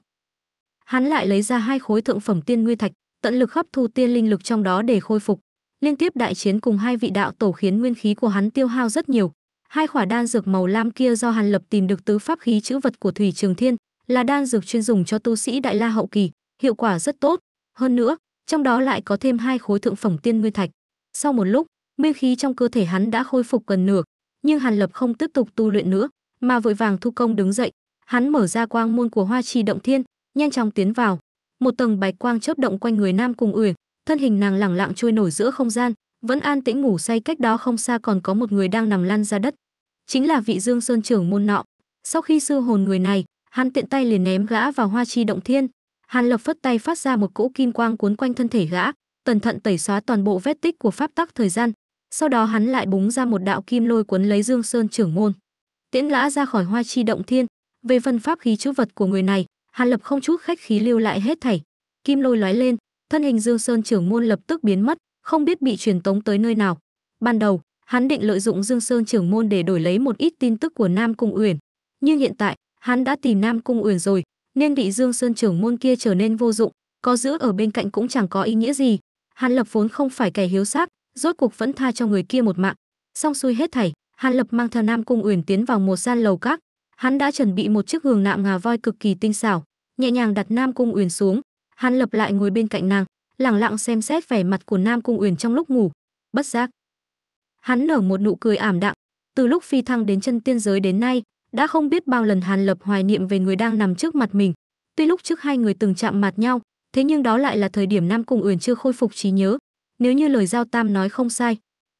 hắn lại lấy ra hai khối thượng phẩm tiên nguyên thạch, tận lực hấp thu tiên linh lực trong đó để khôi phục. Liên tiếp đại chiến cùng hai vị đạo tổ khiến nguyên khí của hắn tiêu hao rất nhiều. Hai khỏa đan dược màu lam kia do Hàn Lập tìm được tứ pháp khí chữ vật của Thủy Trường Thiên, là đan dược chuyên dùng cho tu sĩ đại la hậu kỳ, hiệu quả rất tốt. Hơn nữa, trong đó lại có thêm hai khối thượng phẩm tiên nguyên thạch. Sau một lúc, nguyên khí trong cơ thể hắn đã khôi phục gần nửa, nhưng Hàn Lập không tiếp tục tu luyện nữa, mà vội vàng thu công đứng dậy. Hắn mở ra quang môn của Hoa Chi Động Thiên, nhanh chóng tiến vào một tầng bạch quang chớp động quanh người nam cùng uyển thân hình nàng lẳng lặng trôi nổi giữa không gian vẫn an tĩnh ngủ say cách đó không xa còn có một người đang nằm lăn ra đất chính là vị dương sơn trưởng môn nọ sau khi sư hồn người này hắn tiện tay liền ném gã vào hoa chi động thiên hàn lập phất tay phát ra một cỗ kim quang cuốn quanh thân thể gã tần thận tẩy xóa toàn bộ vết tích của pháp tắc thời gian sau đó hắn lại búng ra một đạo kim lôi cuốn lấy dương sơn trưởng môn tiễn lã ra khỏi hoa chi động thiên về phần pháp khí chữ vật của người này Hàn Lập không chút khách khí lưu lại hết thảy. Kim lôi lóe lên, thân hình Dương Sơn trưởng môn lập tức biến mất, không biết bị truyền tống tới nơi nào. Ban đầu, hắn định lợi dụng Dương Sơn trưởng môn để đổi lấy một ít tin tức của Nam Cung Uyển, nhưng hiện tại, hắn đã tìm Nam Cung Uyển rồi, nên vị Dương Sơn trưởng môn kia trở nên vô dụng, có giữ ở bên cạnh cũng chẳng có ý nghĩa gì. Hàn Lập vốn không phải kẻ hiếu xác, rốt cuộc vẫn tha cho người kia một mạng. Xong xuôi hết thảy, Hàn Lập mang theo Nam Cung Uyển tiến vào một gian lầu các, hắn đã chuẩn bị một chiếc hường nạm ngà voi cực kỳ tinh xảo nhẹ nhàng đặt nam cung uyển xuống hắn lập lại ngồi bên cạnh nàng lẳng lặng xem xét vẻ mặt của nam cung uyển trong lúc ngủ bất giác hắn nở một nụ cười ảm đạm từ lúc phi thăng đến chân tiên giới đến nay đã không biết bao lần hàn lập hoài niệm về người đang nằm trước mặt mình tuy lúc trước hai người từng chạm mặt nhau thế nhưng đó lại là thời điểm nam cung uyển chưa khôi phục trí nhớ nếu như lời giao tam nói không sai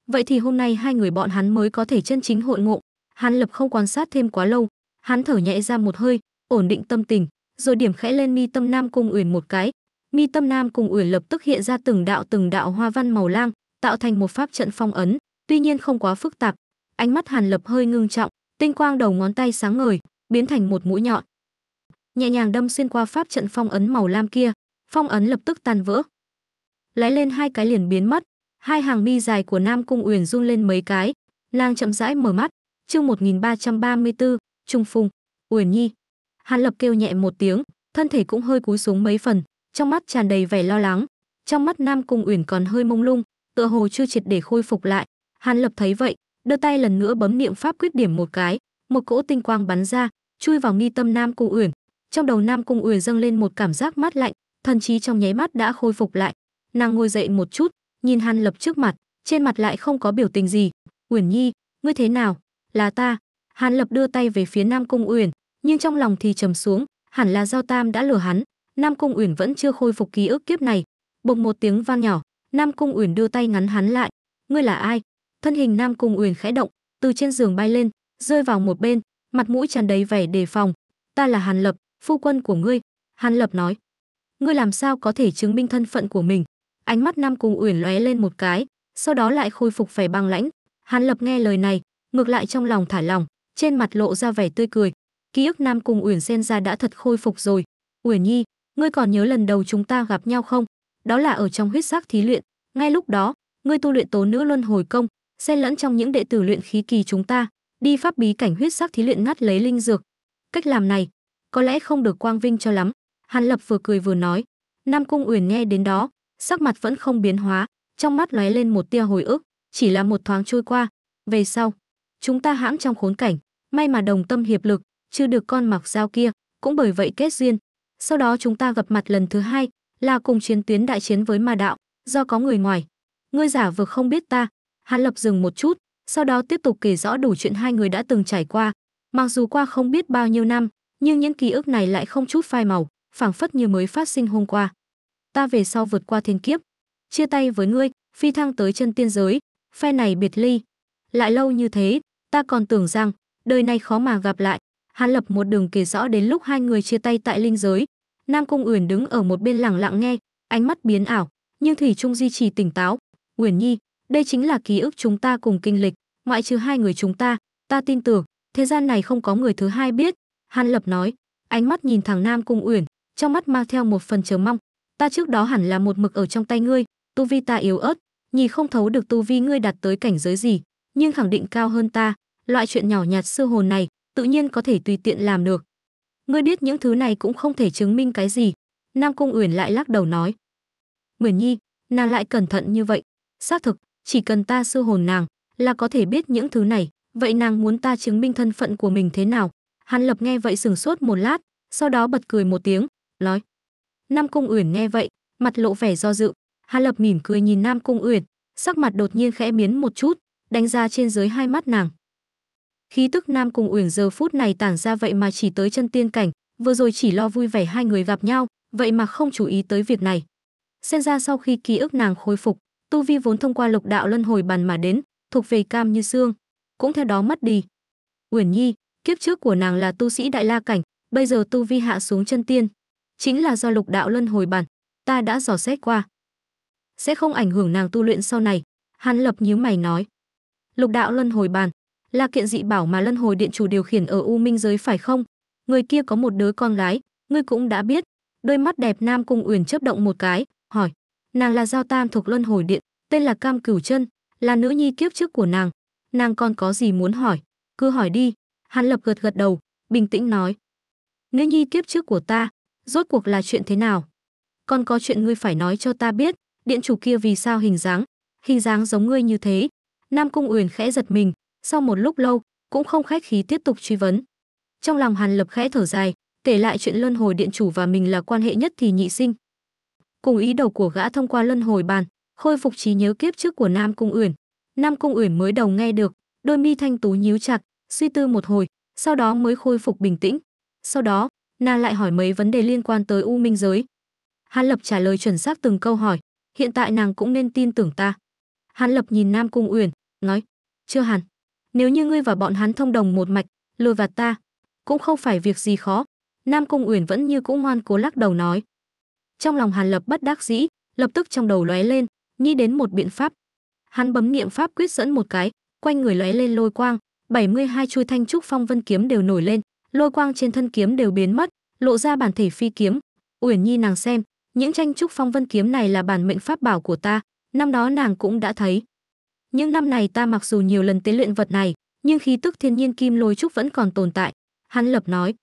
vậy thì hôm nay hai người bọn hắn mới có thể chân chính hội ngộ hàn lập không quan sát thêm quá lâu hắn thở nhẹ ra một hơi ổn định tâm tình rồi điểm khẽ lên mi tâm nam cung uyển một cái mi tâm nam cung uyển lập tức hiện ra từng đạo từng đạo hoa văn màu lang tạo thành một pháp trận phong ấn tuy nhiên không quá phức tạp ánh mắt hàn lập hơi ngưng trọng tinh quang đầu ngón tay sáng ngời biến thành một mũi nhọn nhẹ nhàng đâm xuyên qua pháp trận phong ấn màu lam kia phong ấn lập tức tan vỡ lóe lên hai cái liền biến mất hai hàng mi dài của nam cung uyển run lên mấy cái nàng chậm rãi mở mắt chương 1334, Trung Phung, Uyển Nhi. Hàn Lập kêu nhẹ một tiếng, thân thể cũng hơi cúi xuống mấy phần, trong mắt tràn đầy vẻ lo lắng. Trong mắt Nam Cung Uyển còn hơi mông lung, tựa hồ chưa triệt để khôi phục lại. Hàn Lập thấy vậy, đưa tay lần nữa bấm niệm pháp quyết điểm một cái, một cỗ tinh quang bắn ra, chui vào nghi tâm Nam Cung Uyển. Trong đầu Nam Cung Uyển dâng lên một cảm giác mát lạnh, thần trí trong nháy mắt đã khôi phục lại. Nàng ngồi dậy một chút, nhìn Hàn Lập trước mặt, trên mặt lại không có biểu tình gì. "Uyển Nhi, ngươi thế nào?" "Là ta." hàn lập đưa tay về phía nam cung uyển nhưng trong lòng thì trầm xuống hẳn là giao tam đã lừa hắn nam cung uyển vẫn chưa khôi phục ký ức kiếp này bỗng một tiếng vang nhỏ nam cung uyển đưa tay ngắn hắn lại ngươi là ai thân hình nam cung uyển khẽ động từ trên giường bay lên rơi vào một bên mặt mũi tràn đầy vẻ đề phòng ta là hàn lập phu quân của ngươi hàn lập nói ngươi làm sao có thể chứng minh thân phận của mình ánh mắt nam cung uyển lóe lên một cái sau đó lại khôi phục vẻ băng lãnh hàn lập nghe lời này ngược lại trong lòng thả lòng trên mặt lộ ra vẻ tươi cười. Ký ức Nam cùng Uyển Sen ra đã thật khôi phục rồi. Uyển Nhi, ngươi còn nhớ lần đầu chúng ta gặp nhau không? Đó là ở trong huyết sắc thí luyện. Ngay lúc đó, ngươi tu luyện tố nữ luân hồi công, xen lẫn trong những đệ tử luyện khí kỳ chúng ta, đi pháp bí cảnh huyết sắc thí luyện ngắt lấy linh dược. Cách làm này, có lẽ không được quang vinh cho lắm. Hàn Lập vừa cười vừa nói. Nam Cung Uyển nghe đến đó, sắc mặt vẫn không biến hóa, trong mắt lóe lên một tia hồi ức, chỉ là một thoáng trôi qua. Về sau, chúng ta hãm trong khốn cảnh may mà đồng tâm hiệp lực chưa được con mặc dao kia cũng bởi vậy kết duyên sau đó chúng ta gặp mặt lần thứ hai là cùng chiến tuyến đại chiến với ma đạo do có người ngoài ngươi giả vờ không biết ta hắn lập dừng một chút sau đó tiếp tục kể rõ đủ chuyện hai người đã từng trải qua mặc dù qua không biết bao nhiêu năm nhưng những ký ức này lại không chút phai màu phảng phất như mới phát sinh hôm qua ta về sau vượt qua thiên kiếp chia tay với ngươi phi thăng tới chân tiên giới phe này biệt ly lại lâu như thế ta còn tưởng rằng đời này khó mà gặp lại hắn lập một đường kể rõ đến lúc hai người chia tay tại linh giới nam cung uyển đứng ở một bên lẳng lặng nghe ánh mắt biến ảo nhưng thủy trung duy trì tỉnh táo uyển nhi đây chính là ký ức chúng ta cùng kinh lịch ngoại trừ hai người chúng ta ta tin tưởng thế gian này không có người thứ hai biết hàn lập nói ánh mắt nhìn thẳng nam cung uyển trong mắt mang theo một phần chờ mong ta trước đó hẳn là một mực ở trong tay ngươi tu vi ta yếu ớt nhì không thấu được tu vi ngươi đạt tới cảnh giới gì nhưng khẳng định cao hơn ta, loại chuyện nhỏ nhặt sư hồn này, tự nhiên có thể tùy tiện làm được. Ngươi biết những thứ này cũng không thể chứng minh cái gì." Nam Cung Uyển lại lắc đầu nói. "Uyển Nhi, nàng lại cẩn thận như vậy, xác thực, chỉ cần ta sư hồn nàng là có thể biết những thứ này, vậy nàng muốn ta chứng minh thân phận của mình thế nào?" Hàn Lập nghe vậy sừng sốt một lát, sau đó bật cười một tiếng, nói: "Nam Cung Uyển nghe vậy, mặt lộ vẻ do dự, Hàn Lập mỉm cười nhìn Nam Cung Uyển, sắc mặt đột nhiên khẽ biến một chút, đánh ra trên dưới hai mắt nàng. Khí tức Nam cùng Uyển giờ phút này tản ra vậy mà chỉ tới chân tiên cảnh, vừa rồi chỉ lo vui vẻ hai người gặp nhau, vậy mà không chú ý tới việc này. Xem ra sau khi ký ức nàng khôi phục, tu vi vốn thông qua lục đạo luân hồi bàn mà đến, thuộc về cam như xương, cũng theo đó mất đi. Uyển Nhi, kiếp trước của nàng là tu sĩ đại la cảnh, bây giờ tu vi hạ xuống chân tiên, chính là do lục đạo luân hồi bàn, ta đã dò xét qua. Sẽ không ảnh hưởng nàng tu luyện sau này, hắn Lập nhíu mày nói. Lục đạo luân hồi bàn là kiện dị bảo mà luân hồi điện chủ điều khiển ở U Minh giới phải không? Người kia có một đứa con gái, ngươi cũng đã biết. Đôi mắt đẹp Nam Cung Uyển chớp động một cái, hỏi: "Nàng là Giao Tam thuộc Luân Hồi Điện, tên là Cam Cửu Chân, là nữ nhi kiếp trước của nàng. Nàng còn có gì muốn hỏi, cứ hỏi đi." Hàn Lập gật gật đầu, bình tĩnh nói: "Nữ nhi kiếp trước của ta, rốt cuộc là chuyện thế nào? Còn có chuyện ngươi phải nói cho ta biết, điện chủ kia vì sao hình dáng, hình dáng giống ngươi như thế, Nam Cung Uyển khẽ giật mình, sau một lúc lâu, cũng không khách khí tiếp tục truy vấn. Trong lòng Hàn Lập khẽ thở dài, kể lại chuyện luân hồi điện chủ và mình là quan hệ nhất thì nhị sinh. Cùng ý đầu của gã thông qua luân hồi bàn, khôi phục trí nhớ kiếp trước của Nam Cung Uyển. Nam Cung Uyển mới đầu nghe được, đôi mi thanh tú nhíu chặt, suy tư một hồi, sau đó mới khôi phục bình tĩnh. Sau đó, nàng lại hỏi mấy vấn đề liên quan tới U Minh giới. Hàn Lập trả lời chuẩn xác từng câu hỏi, hiện tại nàng cũng nên tin tưởng ta. Hàn Lập nhìn Nam Cung Uyển, nói chưa hẳn nếu như ngươi và bọn hắn thông đồng một mạch lừa gạt ta cũng không phải việc gì khó nam cung uyển vẫn như cũng ngoan cố lắc đầu nói trong lòng hàn lập bất đắc dĩ lập tức trong đầu lóe lên nghĩ đến một biện pháp hắn bấm niệm pháp quyết dẫn một cái quanh người lóe lên lôi quang 72 chui thanh trúc phong vân kiếm đều nổi lên lôi quang trên thân kiếm đều biến mất lộ ra bản thể phi kiếm uyển nhi nàng xem những tranh trúc phong vân kiếm này là bản mệnh pháp bảo của ta năm đó nàng cũng đã thấy những năm này ta mặc dù nhiều lần tế luyện vật này, nhưng khí tức thiên nhiên kim lôi trúc vẫn còn tồn tại, hắn lập nói.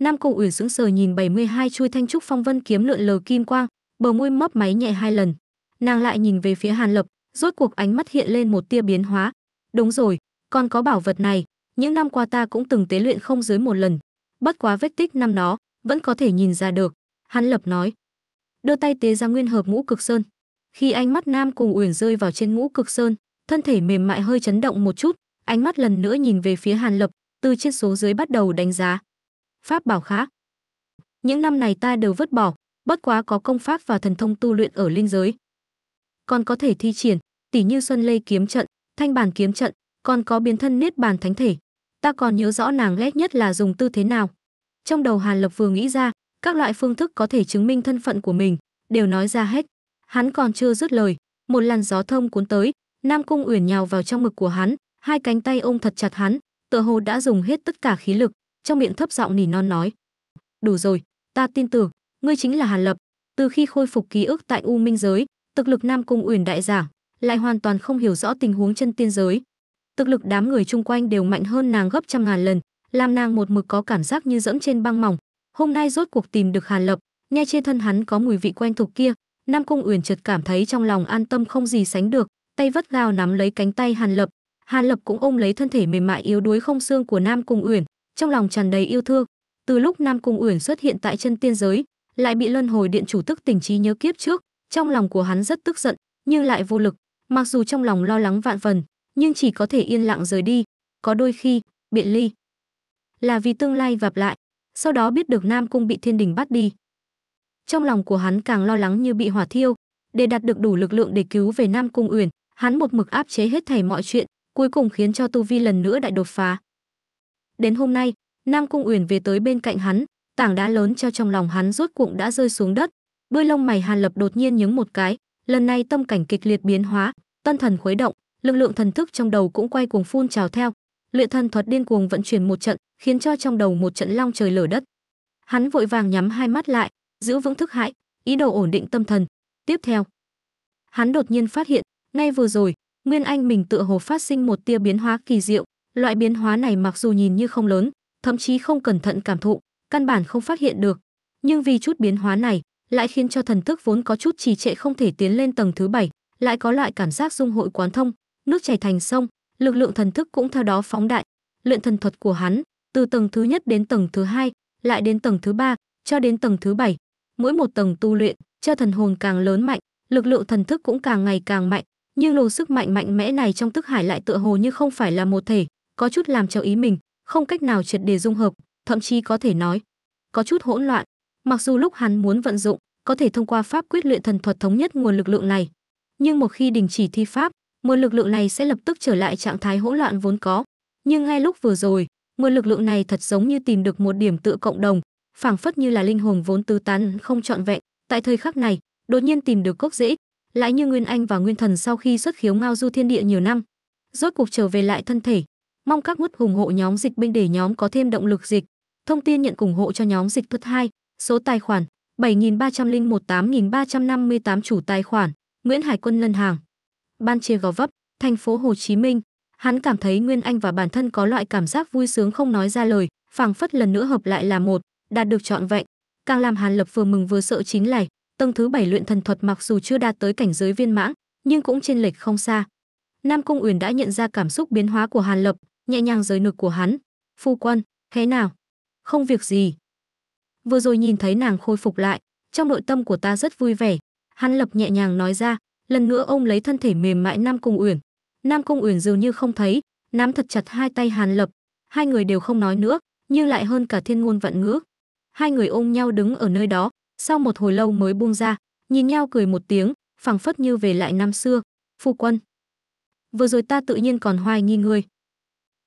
Nam Cung Uyển sững sờ nhìn 72 chui thanh trúc phong vân kiếm lượn lờ kim quang, bờ môi mấp máy nhẹ hai lần. Nàng lại nhìn về phía Hàn Lập, rốt cuộc ánh mắt hiện lên một tia biến hóa. Đúng rồi, còn có bảo vật này, những năm qua ta cũng từng tế luyện không dưới một lần, bất quá vết tích năm đó vẫn có thể nhìn ra được, hắn Lập nói. Đưa tay tế ra nguyên hợp ngũ cực sơn. Khi ánh mắt Nam Cung Uyển rơi vào trên ngũ cực sơn, thân thể mềm mại hơi chấn động một chút ánh mắt lần nữa nhìn về phía hàn lập từ trên số dưới bắt đầu đánh giá pháp bảo khá những năm này ta đều vứt bỏ bất quá có công pháp và thần thông tu luyện ở linh giới còn có thể thi triển tỉ như xuân lê kiếm trận thanh bàn kiếm trận còn có biến thân niết bàn thánh thể ta còn nhớ rõ nàng ghét nhất là dùng tư thế nào trong đầu hàn lập vừa nghĩ ra các loại phương thức có thể chứng minh thân phận của mình đều nói ra hết hắn còn chưa dứt lời một làn gió thông cuốn tới Nam Cung Uyển nhào vào trong ngực của hắn, hai cánh tay ôm thật chặt hắn, tựa hồ đã dùng hết tất cả khí lực, trong miệng thấp giọng nỉ non nói: "Đủ rồi, ta tin tưởng, ngươi chính là Hàn Lập." Từ khi khôi phục ký ức tại U Minh giới, thực lực Nam Cung Uyển đại giảm, lại hoàn toàn không hiểu rõ tình huống chân tiên giới. Thực lực đám người chung quanh đều mạnh hơn nàng gấp trăm ngàn lần, làm nàng một mực có cảm giác như dẫm trên băng mỏng. Hôm nay rốt cuộc tìm được Hàn Lập, nghe trên thân hắn có mùi vị quen thuộc kia, Nam Cung Uyển chợt cảm thấy trong lòng an tâm không gì sánh được, tay vắt gao nắm lấy cánh tay Hàn Lập. Hàn Lập cũng ôm lấy thân thể mềm mại yếu đuối không xương của Nam Cung Uyển, trong lòng tràn đầy yêu thương. Từ lúc Nam Cung Uyển xuất hiện tại chân tiên giới, lại bị Luân Hồi Điện chủ tức tỉnh trí nhớ kiếp trước, trong lòng của hắn rất tức giận, nhưng lại vô lực, mặc dù trong lòng lo lắng vạn phần, nhưng chỉ có thể yên lặng rời đi, có đôi khi, biện ly là vì tương lai vặp lại, sau đó biết được Nam Cung bị Thiên Đình bắt đi. Trong lòng của hắn càng lo lắng như bị hỏa thiêu, để đạt được đủ lực lượng để cứu về Nam Cung Uyển, hắn một mực áp chế hết thảy mọi chuyện, cuối cùng khiến cho tu vi lần nữa đại đột phá. Đến hôm nay, Nam Cung Uyển về tới bên cạnh hắn, tảng đá lớn cho trong lòng hắn rốt cuộc đã rơi xuống đất. Đôi lông mày Hàn Lập đột nhiên nhướng một cái, lần này tâm cảnh kịch liệt biến hóa, tân thần khuấy động, lực lượng thần thức trong đầu cũng quay cuồng phun trào theo, luyện thần thuật điên cuồng vận chuyển một trận, khiến cho trong đầu một trận long trời lở đất. Hắn vội vàng nhắm hai mắt lại, giữ vững thức hại, ý đồ ổn định tâm thần. Tiếp theo, hắn đột nhiên phát hiện, ngay vừa rồi, Nguyên Anh mình tựa hồ phát sinh một tia biến hóa kỳ diệu, loại biến hóa này mặc dù nhìn như không lớn, thậm chí không cẩn thận cảm thụ, căn bản không phát hiện được, nhưng vì chút biến hóa này, lại khiến cho thần thức vốn có chút trì trệ không thể tiến lên tầng thứ bảy, lại có loại cảm giác dung hội quán thông, nước chảy thành sông, lực lượng thần thức cũng theo đó phóng đại. Luyện thần thuật của hắn, từ tầng thứ nhất đến tầng thứ hai, lại đến tầng thứ ba, cho đến tầng thứ bảy. Mỗi một tầng tu luyện, cho thần hồn càng lớn mạnh, lực lượng thần thức cũng càng ngày càng mạnh, nhưng luồng sức mạnh mạnh mẽ này trong tức hải lại tựa hồ như không phải là một thể, có chút làm cho ý mình, không cách nào triệt đề dung hợp, thậm chí có thể nói, có chút hỗn loạn. Mặc dù lúc hắn muốn vận dụng, có thể thông qua pháp quyết luyện thần thuật thống nhất nguồn lực lượng này, nhưng một khi đình chỉ thi pháp, nguồn lực lượng này sẽ lập tức trở lại trạng thái hỗn loạn vốn có. Nhưng ngay lúc vừa rồi, nguồn lực lượng này thật giống như tìm được một điểm tựa cộng đồng, phảng phất như là linh hồn vốn tứ tán không trọn vẹn, tại thời khắc này, đột nhiên tìm được gốc rễ, lại như Nguyên Anh và Nguyên Thần sau khi xuất khiếu ngao du thiên địa nhiều năm, rốt cuộc trở về lại thân thể. Mong các ngút ủng hộ nhóm dịch binh để nhóm có thêm động lực dịch. Thông tin nhận ủng hộ cho nhóm dịch thuật 2, số tài khoản bảy nghìn nghìn ba ba trăm trăm linh một tám năm mươi tám chủ tài khoản Nguyễn Hải Quân Ngân hàng. Ban chia gò vấp, thành phố Hồ Chí Minh. Hắn cảm thấy Nguyên Anh và bản thân có loại cảm giác vui sướng không nói ra lời, phảng phất lần nữa hợp lại là một, đạt được trọn vẹn. Càng làm Hàn Lập vừa mừng vừa sợ chính là tầng thứ bảy luyện thần thuật mặc dù chưa đạt tới cảnh giới viên mãn, nhưng cũng trên lệch không xa. Nam Cung Uyển đã nhận ra cảm xúc biến hóa của Hàn Lập, nhẹ nhàng giới ngực của hắn. "Phu quân, thế nào?" "Không việc gì." Vừa rồi nhìn thấy nàng khôi phục lại, trong nội tâm của ta rất vui vẻ, Hàn Lập nhẹ nhàng nói ra, lần nữa ông lấy thân thể mềm mại Nam Cung Uyển. Nam Cung Uyển dường như không thấy, nắm thật chặt hai tay Hàn Lập, hai người đều không nói nữa, nhưng lại hơn cả thiên ngôn vạn ngữ. Hai người ôm nhau đứng ở nơi đó, sau một hồi lâu mới buông ra, nhìn nhau cười một tiếng, phẳng phất như về lại năm xưa. Phu quân, vừa rồi ta tự nhiên còn hoài nghi ngươi.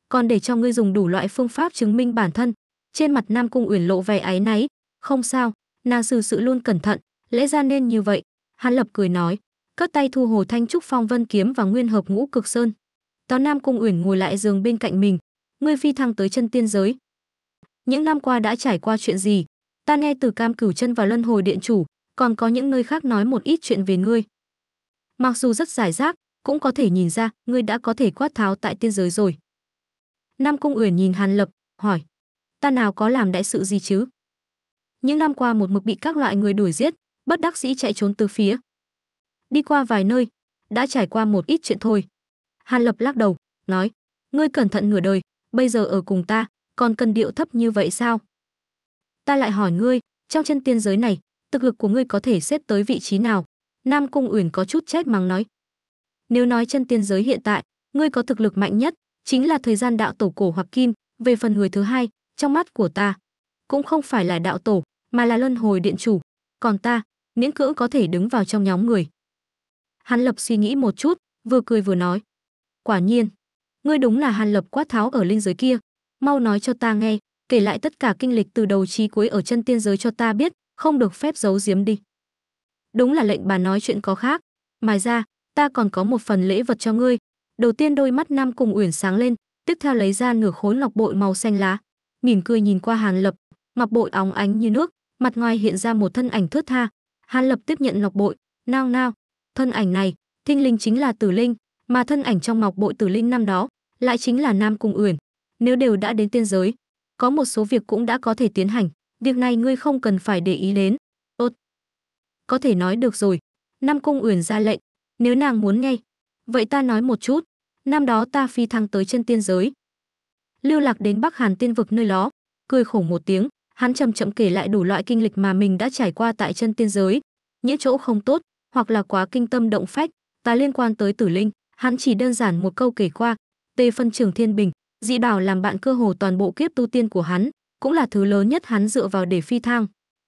Còn để cho ngươi dùng đủ loại phương pháp chứng minh bản thân. Trên mặt Nam Cung Uyển lộ vẻ áy náy, không sao, nàng xử sự luôn cẩn thận, lẽ ra nên như vậy. Hắn lập cười nói, cất tay thu hồ thanh trúc phong vân kiếm và nguyên hợp ngũ cực sơn. Tào Nam Cung Uyển ngồi lại giường bên cạnh mình, ngươi phi thăng tới chân tiên giới. Những năm qua đã trải qua chuyện gì, ta nghe từ cam cửu chân và luân hồi điện chủ còn có những nơi khác nói một ít chuyện về ngươi mặc dù rất giải rác cũng có thể nhìn ra ngươi đã có thể quát tháo tại tiên giới rồi nam cung uyển nhìn hàn lập hỏi ta nào có làm đại sự gì chứ những năm qua một mực bị các loại người đuổi giết bất đắc sĩ chạy trốn từ phía đi qua vài nơi đã trải qua một ít chuyện thôi hàn lập lắc đầu nói ngươi cẩn thận nửa đời bây giờ ở cùng ta còn cần điệu thấp như vậy sao ta lại hỏi ngươi, trong chân tiên giới này, thực lực của ngươi có thể xếp tới vị trí nào? Nam Cung Uyển có chút chết mắng nói. Nếu nói chân tiên giới hiện tại, ngươi có thực lực mạnh nhất, chính là thời gian đạo tổ cổ hoặc kim, về phần người thứ hai, trong mắt của ta, cũng không phải là đạo tổ, mà là luân hồi điện chủ, còn ta, miễn cưỡng có thể đứng vào trong nhóm người. Hàn Lập suy nghĩ một chút, vừa cười vừa nói. Quả nhiên, ngươi đúng là Hàn Lập quát tháo ở linh giới kia, mau nói cho ta nghe, kể lại tất cả kinh lịch từ đầu chí cuối ở chân tiên giới cho ta biết, không được phép giấu giếm đi. Đúng là lệnh bà nói chuyện có khác, mà ra, ta còn có một phần lễ vật cho ngươi. Đầu tiên đôi mắt Nam Cùng Uyển sáng lên, tiếp theo lấy ra nửa khối ngọc bội màu xanh lá, mỉm cười nhìn qua Hàn Lập, ngọc bội óng ánh như nước, mặt ngoài hiện ra một thân ảnh thướt tha. Hàn Lập tiếp nhận ngọc bội, nao nao, thân ảnh này, thinh linh chính là Tử Linh, mà thân ảnh trong ngọc bội Tử Linh năm đó lại chính là Nam Cung Uyển. Nếu đều đã đến tiên giới, có một số việc cũng đã có thể tiến hành. Việc này ngươi không cần phải để ý đến. Tốt. Có thể nói được rồi. Nam Cung Uyển ra lệnh. Nếu nàng muốn nghe. Vậy ta nói một chút. Năm đó ta phi thăng tới chân tiên giới. Lưu lạc đến Bắc Hàn tiên vực nơi đó. Cười khổ một tiếng. Hắn chậm chậm kể lại đủ loại kinh lịch mà mình đã trải qua tại chân tiên giới. Những chỗ không tốt, hoặc là quá kinh tâm động phách, và liên quan tới tử linh. Hắn chỉ đơn giản một câu kể qua. tê phân trường thiên bình, dị bảo làm bạn cơ hồ toàn bộ kiếp tu tiên của hắn, cũng là thứ lớn nhất hắn dựa vào để phi thang.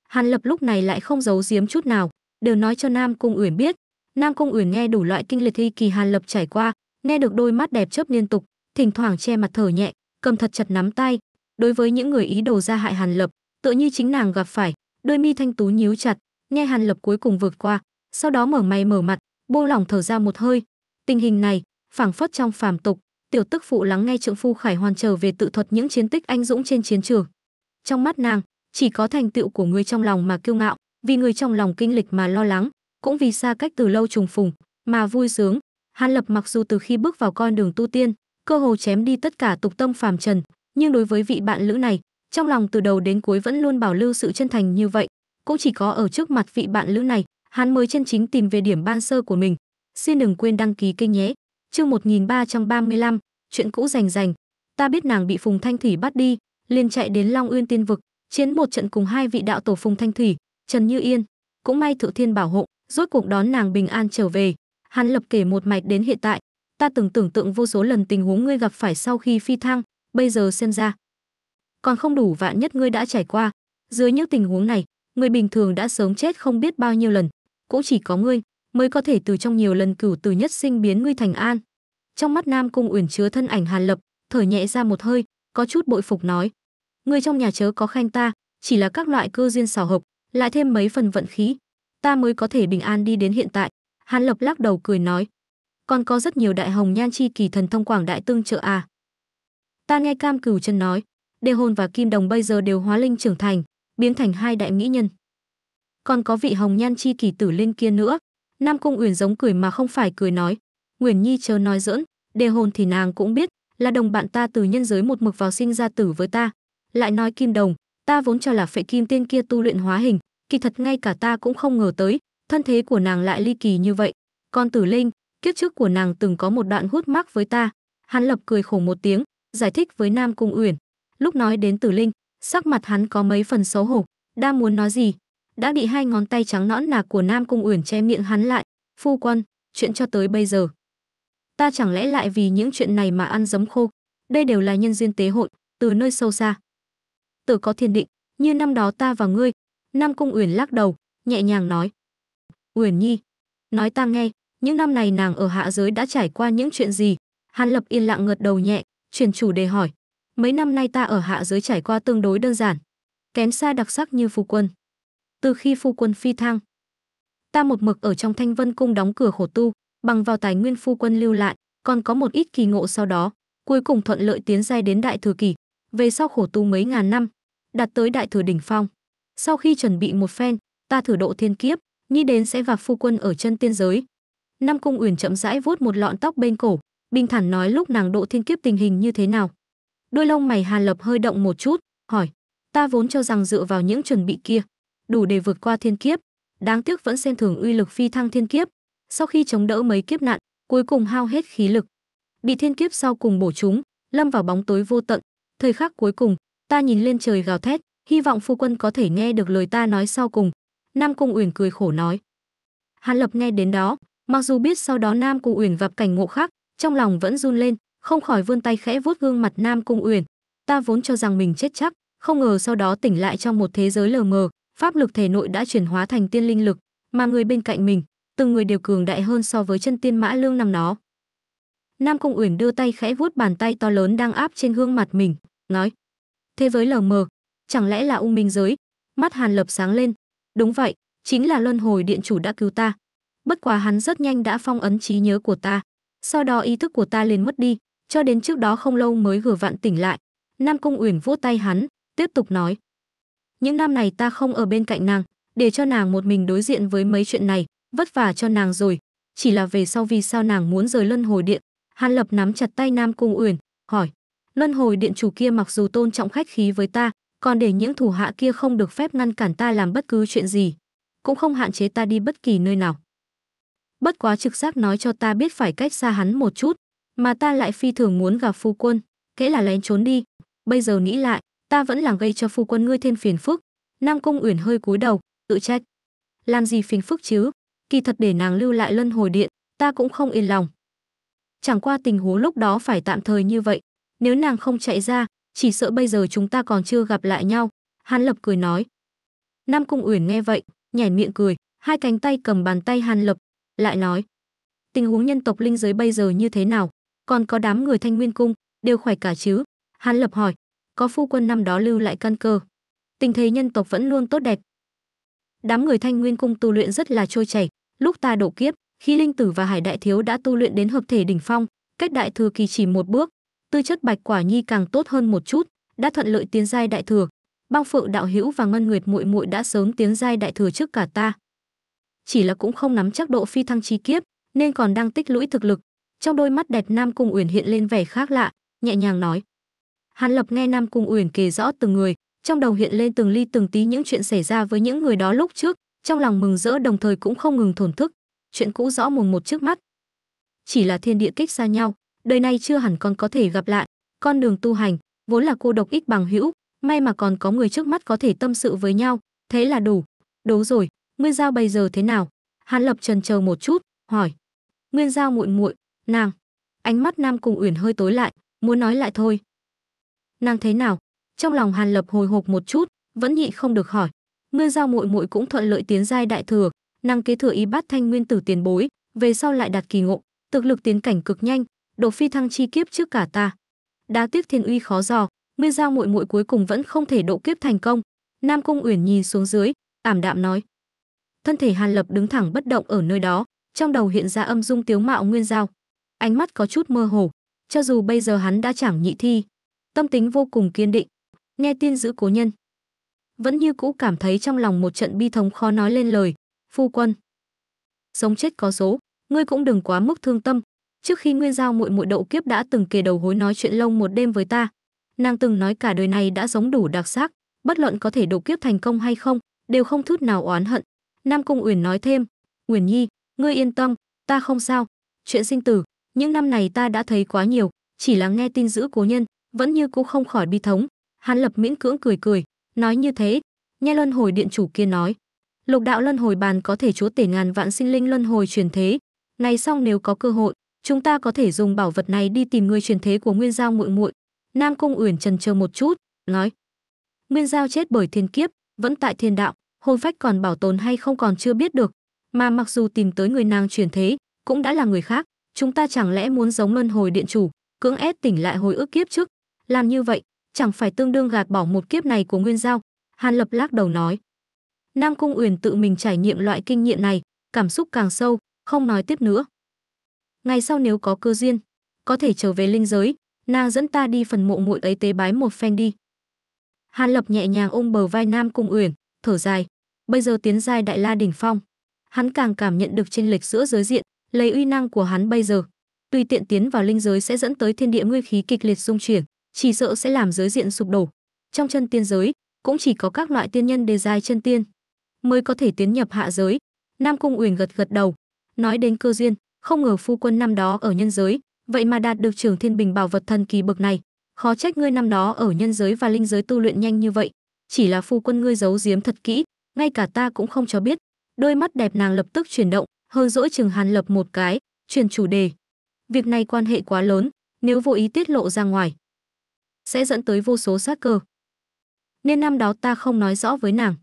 Hàn Lập lúc này lại không giấu giếm chút nào, đều nói cho Nam Cung Uyển biết. Nam Cung Uyển nghe đủ loại kinh liệt thi kỳ Hàn Lập trải qua, nghe được đôi mắt đẹp chớp liên tục, thỉnh thoảng che mặt thở nhẹ, cầm thật chặt nắm tay. Đối với những người ý đồ ra hại Hàn Lập, tựa như chính nàng gặp phải, đôi mi thanh tú nhíu chặt, nghe Hàn Lập cuối cùng vượt qua, sau đó mở mày mở mặt, bô lỏng thở ra một hơi. Tình hình này, phảng phất trong phàm tục, tiểu tức phụ lắng nghe trượng phu khải hoàn trở về tự thuật những chiến tích anh dũng trên chiến trường trong mắt nàng chỉ có thành tựu của người trong lòng mà kiêu ngạo vì người trong lòng kinh lịch mà lo lắng cũng vì xa cách từ lâu trùng phùng mà vui sướng hàn lập mặc dù từ khi bước vào con đường tu tiên cơ hồ chém đi tất cả tục tâm phàm trần nhưng đối với vị bạn lữ này trong lòng từ đầu đến cuối vẫn luôn bảo lưu sự chân thành như vậy cũng chỉ có ở trước mặt vị bạn lữ này hắn mới chân chính tìm về điểm ban sơ của mình xin đừng quên đăng ký kênh nhé Chương 1335, chuyện cũ rành rành. Ta biết nàng bị Phùng Thanh Thủy bắt đi, liền chạy đến Long Uyên Tiên vực, chiến một trận cùng hai vị đạo tổ Phùng Thanh Thủy, Trần Như Yên, cũng may Thượng Thiên bảo hộ, rốt cuộc đón nàng bình an trở về. Hắn lập kể một mạch đến hiện tại, ta từng tưởng tượng vô số lần tình huống ngươi gặp phải sau khi phi thăng, bây giờ xem ra còn không đủ vạn nhất ngươi đã trải qua. Dưới những tình huống này, người bình thường đã sớm chết không biết bao nhiêu lần, cũng chỉ có ngươi, mới có thể từ trong nhiều lần cửu từ nhất sinh biến nguy thành an. Trong mắt Nam Cung Uyển chứa thân ảnh Hàn Lập, thở nhẹ ra một hơi, có chút bội phục nói: "Người trong nhà chớ có khanh ta, chỉ là các loại cơ duyên xảo hợp, lại thêm mấy phần vận khí, ta mới có thể bình an đi đến hiện tại." Hàn Lập lắc đầu cười nói: "Còn có rất nhiều đại hồng nhan chi kỳ thần thông quảng đại tương trợ à?" Ta nghe Cam Cửu chân nói, Đề Hồn và Kim Đồng bây giờ đều hóa linh trưởng thành, biến thành hai đại mỹ nhân. Còn có vị hồng nhan chi kỳ tử linh kia nữa, Nam Cung Uyển giống cười mà không phải cười nói, "Uyển Nhi chớ nói giỡn, đề hồn thì nàng cũng biết, là đồng bạn ta từ nhân giới một mực vào sinh ra tử với ta." Lại nói Kim Đồng, "Ta vốn cho là Phệ Kim tiên kia tu luyện hóa hình, kỳ thật ngay cả ta cũng không ngờ tới, thân thế của nàng lại ly kỳ như vậy. Con Tử Linh, kiếp trước của nàng từng có một đoạn hút mắc với ta." Hắn lập cười khổ một tiếng, giải thích với Nam Cung Uyển. Lúc nói đến Tử Linh, sắc mặt hắn có mấy phần xấu hổ, đang muốn nói gì, đã bị hai ngón tay trắng nõn nà của Nam Cung Uyển che miệng hắn lại, "Phu quân, chuyện cho tới bây giờ, ta chẳng lẽ lại vì những chuyện này mà ăn giấm khô? Đây đều là nhân duyên tế hội, từ nơi sâu xa. Tử có thiên định, như năm đó ta và ngươi." Nam Cung Uyển lắc đầu, nhẹ nhàng nói, "Uyển Nhi, nói ta nghe, những năm này nàng ở hạ giới đã trải qua những chuyện gì?" Hàn Lập yên lặng ngợt đầu nhẹ, truyền chủ đề hỏi, "Mấy năm nay ta ở hạ giới trải qua tương đối đơn giản, kén xa đặc sắc như phu quân." từ khi phu quân phi thăng. Ta một mực ở trong thanh vân cung đóng cửa khổ tu, bằng vào tài nguyên phu quân lưu lại, còn có một ít kỳ ngộ sau đó, cuối cùng thuận lợi tiến giai đến đại thừa kỳ, về sau khổ tu mấy ngàn năm, đạt tới đại thừa đỉnh phong. Sau khi chuẩn bị một phen, ta thử độ thiên kiếp, nghĩ đến sẽ vạc phu quân ở chân tiên giới. Năm cung uyển chậm rãi vuốt một lọn tóc bên cổ, bình thản nói lúc nàng độ thiên kiếp tình hình như thế nào. Đôi lông mày Hàn Lập hơi động một chút, hỏi: "Ta vốn cho rằng dựa vào những chuẩn bị kia, đủ để vượt qua thiên kiếp. Đáng tiếc vẫn xem thường uy lực phi thăng thiên kiếp, sau khi chống đỡ mấy kiếp nạn, cuối cùng hao hết khí lực. Bị thiên kiếp sau cùng bổ chúng, lâm vào bóng tối vô tận. Thời khắc cuối cùng, ta nhìn lên trời gào thét, hy vọng phu quân có thể nghe được lời ta nói sau cùng. Nam Cung Uyển cười khổ nói. Hàn Lập nghe đến đó, mặc dù biết sau đó Nam Cung Uyển gặp cảnh ngộ khác, trong lòng vẫn run lên, không khỏi vươn tay khẽ vuốt gương mặt Nam Cung Uyển. Ta vốn cho rằng mình chết chắc, không ngờ sau đó tỉnh lại trong một thế giới lờ mờ, pháp lực thể nội đã chuyển hóa thành tiên linh lực, mà người bên cạnh mình, từng người đều cường đại hơn so với chân tiên mã lương năm đó. Nam Cung Uyển đưa tay khẽ vuốt bàn tay to lớn đang áp trên gương mặt mình, nói: "Thế giới lờ mờ, chẳng lẽ là ung minh giới?" Mắt Hàn Lập sáng lên, "Đúng vậy, chính là Luân Hồi Điện chủ đã cứu ta. Bất quá hắn rất nhanh đã phong ấn trí nhớ của ta, sau đó ý thức của ta liền mất đi, cho đến trước đó không lâu mới vừa vặn tỉnh lại." Nam Cung Uyển vỗ tay hắn, tiếp tục nói: những năm này ta không ở bên cạnh nàng để cho nàng một mình đối diện với mấy chuyện này vất vả cho nàng rồi chỉ là về sau vì sao nàng muốn rời luân hồi điện hàn lập nắm chặt tay nam cung uyển hỏi luân hồi điện chủ kia mặc dù tôn trọng khách khí với ta còn để những thủ hạ kia không được phép ngăn cản ta làm bất cứ chuyện gì cũng không hạn chế ta đi bất kỳ nơi nào bất quá trực giác nói cho ta biết phải cách xa hắn một chút mà ta lại phi thường muốn gặp phu quân kẽ là lén trốn đi bây giờ nghĩ lại ta vẫn là gây cho phu quân ngươi thêm phiền phức nam cung uyển hơi cúi đầu tự trách làm gì phiền phức chứ kỳ thật để nàng lưu lại luân hồi điện ta cũng không yên lòng chẳng qua tình huống lúc đó phải tạm thời như vậy nếu nàng không chạy ra chỉ sợ bây giờ chúng ta còn chưa gặp lại nhau hàn lập cười nói nam cung uyển nghe vậy nhảy miệng cười hai cánh tay cầm bàn tay hàn lập lại nói tình huống nhân tộc linh giới bây giờ như thế nào còn có đám người thanh nguyên cung đều khỏe cả chứ hàn lập hỏi có phu quân năm đó lưu lại căn cơ. Tình thế nhân tộc vẫn luôn tốt đẹp. Đám người Thanh Nguyên cung tu luyện rất là trôi chảy, lúc ta độ kiếp, khi linh tử và hải đại thiếu đã tu luyện đến hợp thể đỉnh phong, cách đại thừa kỳ chỉ một bước, tư chất Bạch Quả Nhi càng tốt hơn một chút, đã thuận lợi tiến giai đại thừa. Băng Phượng đạo hữu và Ngân Nguyệt muội muội đã sớm tiến giai đại thừa trước cả ta. Chỉ là cũng không nắm chắc độ phi thăng chi kiếp, nên còn đang tích lũy thực lực. Trong đôi mắt đẹp Nam Cung Uyển hiện lên vẻ khác lạ, nhẹ nhàng nói: Hàn Lập nghe Nam Cung Uyển kể rõ từng người, trong đầu hiện lên từng ly từng tí những chuyện xảy ra với những người đó lúc trước, trong lòng mừng rỡ đồng thời cũng không ngừng thổn thức, chuyện cũ rõ mồn một trước mắt. Chỉ là thiên địa kích xa nhau, đời này chưa hẳn còn có thể gặp lại, con đường tu hành vốn là cô độc ít bằng hữu, may mà còn có người trước mắt có thể tâm sự với nhau, thế là đủ. Đố rồi, Nguyên Giao bây giờ thế nào? Hàn Lập trần chờ một chút, hỏi. Nguyên Giao muội muội, nàng. Ánh mắt Nam cung Uyển hơi tối lại, muốn nói lại thôi, nàng thế nào trong lòng hàn lập hồi hộp một chút vẫn nhị không được hỏi mưa Giao muội muội cũng thuận lợi tiến giai đại thừa nàng kế thừa ý bát thanh nguyên tử tiền bối về sau lại đạt kỳ ngộ thực lực tiến cảnh cực nhanh độ phi thăng chi kiếp trước cả ta đá tiếc thiên uy khó dò mưa Giao muội muội cuối cùng vẫn không thể độ kiếp thành công nam cung uyển nhìn xuống dưới ảm đạm nói thân thể hàn lập đứng thẳng bất động ở nơi đó trong đầu hiện ra âm dung tiếu mạo nguyên Giao ánh mắt có chút mơ hồ cho dù bây giờ hắn đã chẳng nhị thi tâm tính vô cùng kiên định, nghe tin giữ cố nhân. Vẫn như cũ cảm thấy trong lòng một trận bi thống khó nói lên lời, phu quân. Sống chết có số, ngươi cũng đừng quá mức thương tâm. Trước khi Nguyên Giao muội muội đậu kiếp đã từng kề đầu hối nói chuyện lông một đêm với ta, nàng từng nói cả đời này đã giống đủ đặc sắc, bất luận có thể đậu kiếp thành công hay không, đều không chút nào oán hận. Nam Cung Uyển nói thêm, "Uyển Nhi, ngươi yên tâm, ta không sao. Chuyện sinh tử, những năm này ta đã thấy quá nhiều, chỉ là nghe tin giữ cố nhân, vẫn như cũ không khỏi bi thống hắn lập miễn cưỡng cười cười nói như thế nha luân hồi điện chủ kia nói lục đạo luân hồi bàn có thể chúa tể ngàn vạn sinh linh luân hồi truyền thế ngày sau nếu có cơ hội chúng ta có thể dùng bảo vật này đi tìm người truyền thế của nguyên giao muội muội nam cung uyển trần chờ một chút nói nguyên giao chết bởi thiên kiếp vẫn tại thiên đạo hồn phách còn bảo tồn hay không còn chưa biết được mà mặc dù tìm tới người nàng truyền thế cũng đã là người khác chúng ta chẳng lẽ muốn giống luân hồi điện chủ cưỡng ép tỉnh lại hồi ức kiếp trước làm như vậy, chẳng phải tương đương gạt bỏ một kiếp này của Nguyên Giao. Hàn Lập lắc đầu nói. Nam Cung Uyển tự mình trải nghiệm loại kinh nghiệm này, cảm xúc càng sâu, không nói tiếp nữa. Ngày sau nếu có cơ duyên, có thể trở về linh giới, nàng dẫn ta đi phần mộ muội ấy tế bái một phen đi. Hàn Lập nhẹ nhàng ôm bờ vai Nam Cung Uyển, thở dài. Bây giờ tiến giai đại la đỉnh phong, hắn càng cảm nhận được chênh lệch giữa giới diện, lấy uy năng của hắn bây giờ, tùy tiện tiến vào linh giới sẽ dẫn tới thiên địa nguyên khí kịch liệt dung chuyển, chỉ sợ sẽ làm giới diện sụp đổ. Trong chân tiên giới, cũng chỉ có các loại tiên nhân đề dài chân tiên mới có thể tiến nhập hạ giới. Nam Cung Uyển gật gật đầu, nói đến cơ duyên, không ngờ phu quân năm đó ở nhân giới, vậy mà đạt được Trường Thiên Bình bảo vật thần kỳ bậc này, khó trách ngươi năm đó ở nhân giới và linh giới tu luyện nhanh như vậy, chỉ là phu quân ngươi giấu giếm thật kỹ, ngay cả ta cũng không cho biết. Đôi mắt đẹp nàng lập tức chuyển động, hơi dỗi Trừng Hàn lập một cái, chuyển chủ đề. Việc này quan hệ quá lớn, nếu vô ý tiết lộ ra ngoài, sẽ dẫn tới vô số sát cơ. Nên năm đó ta không nói rõ với nàng.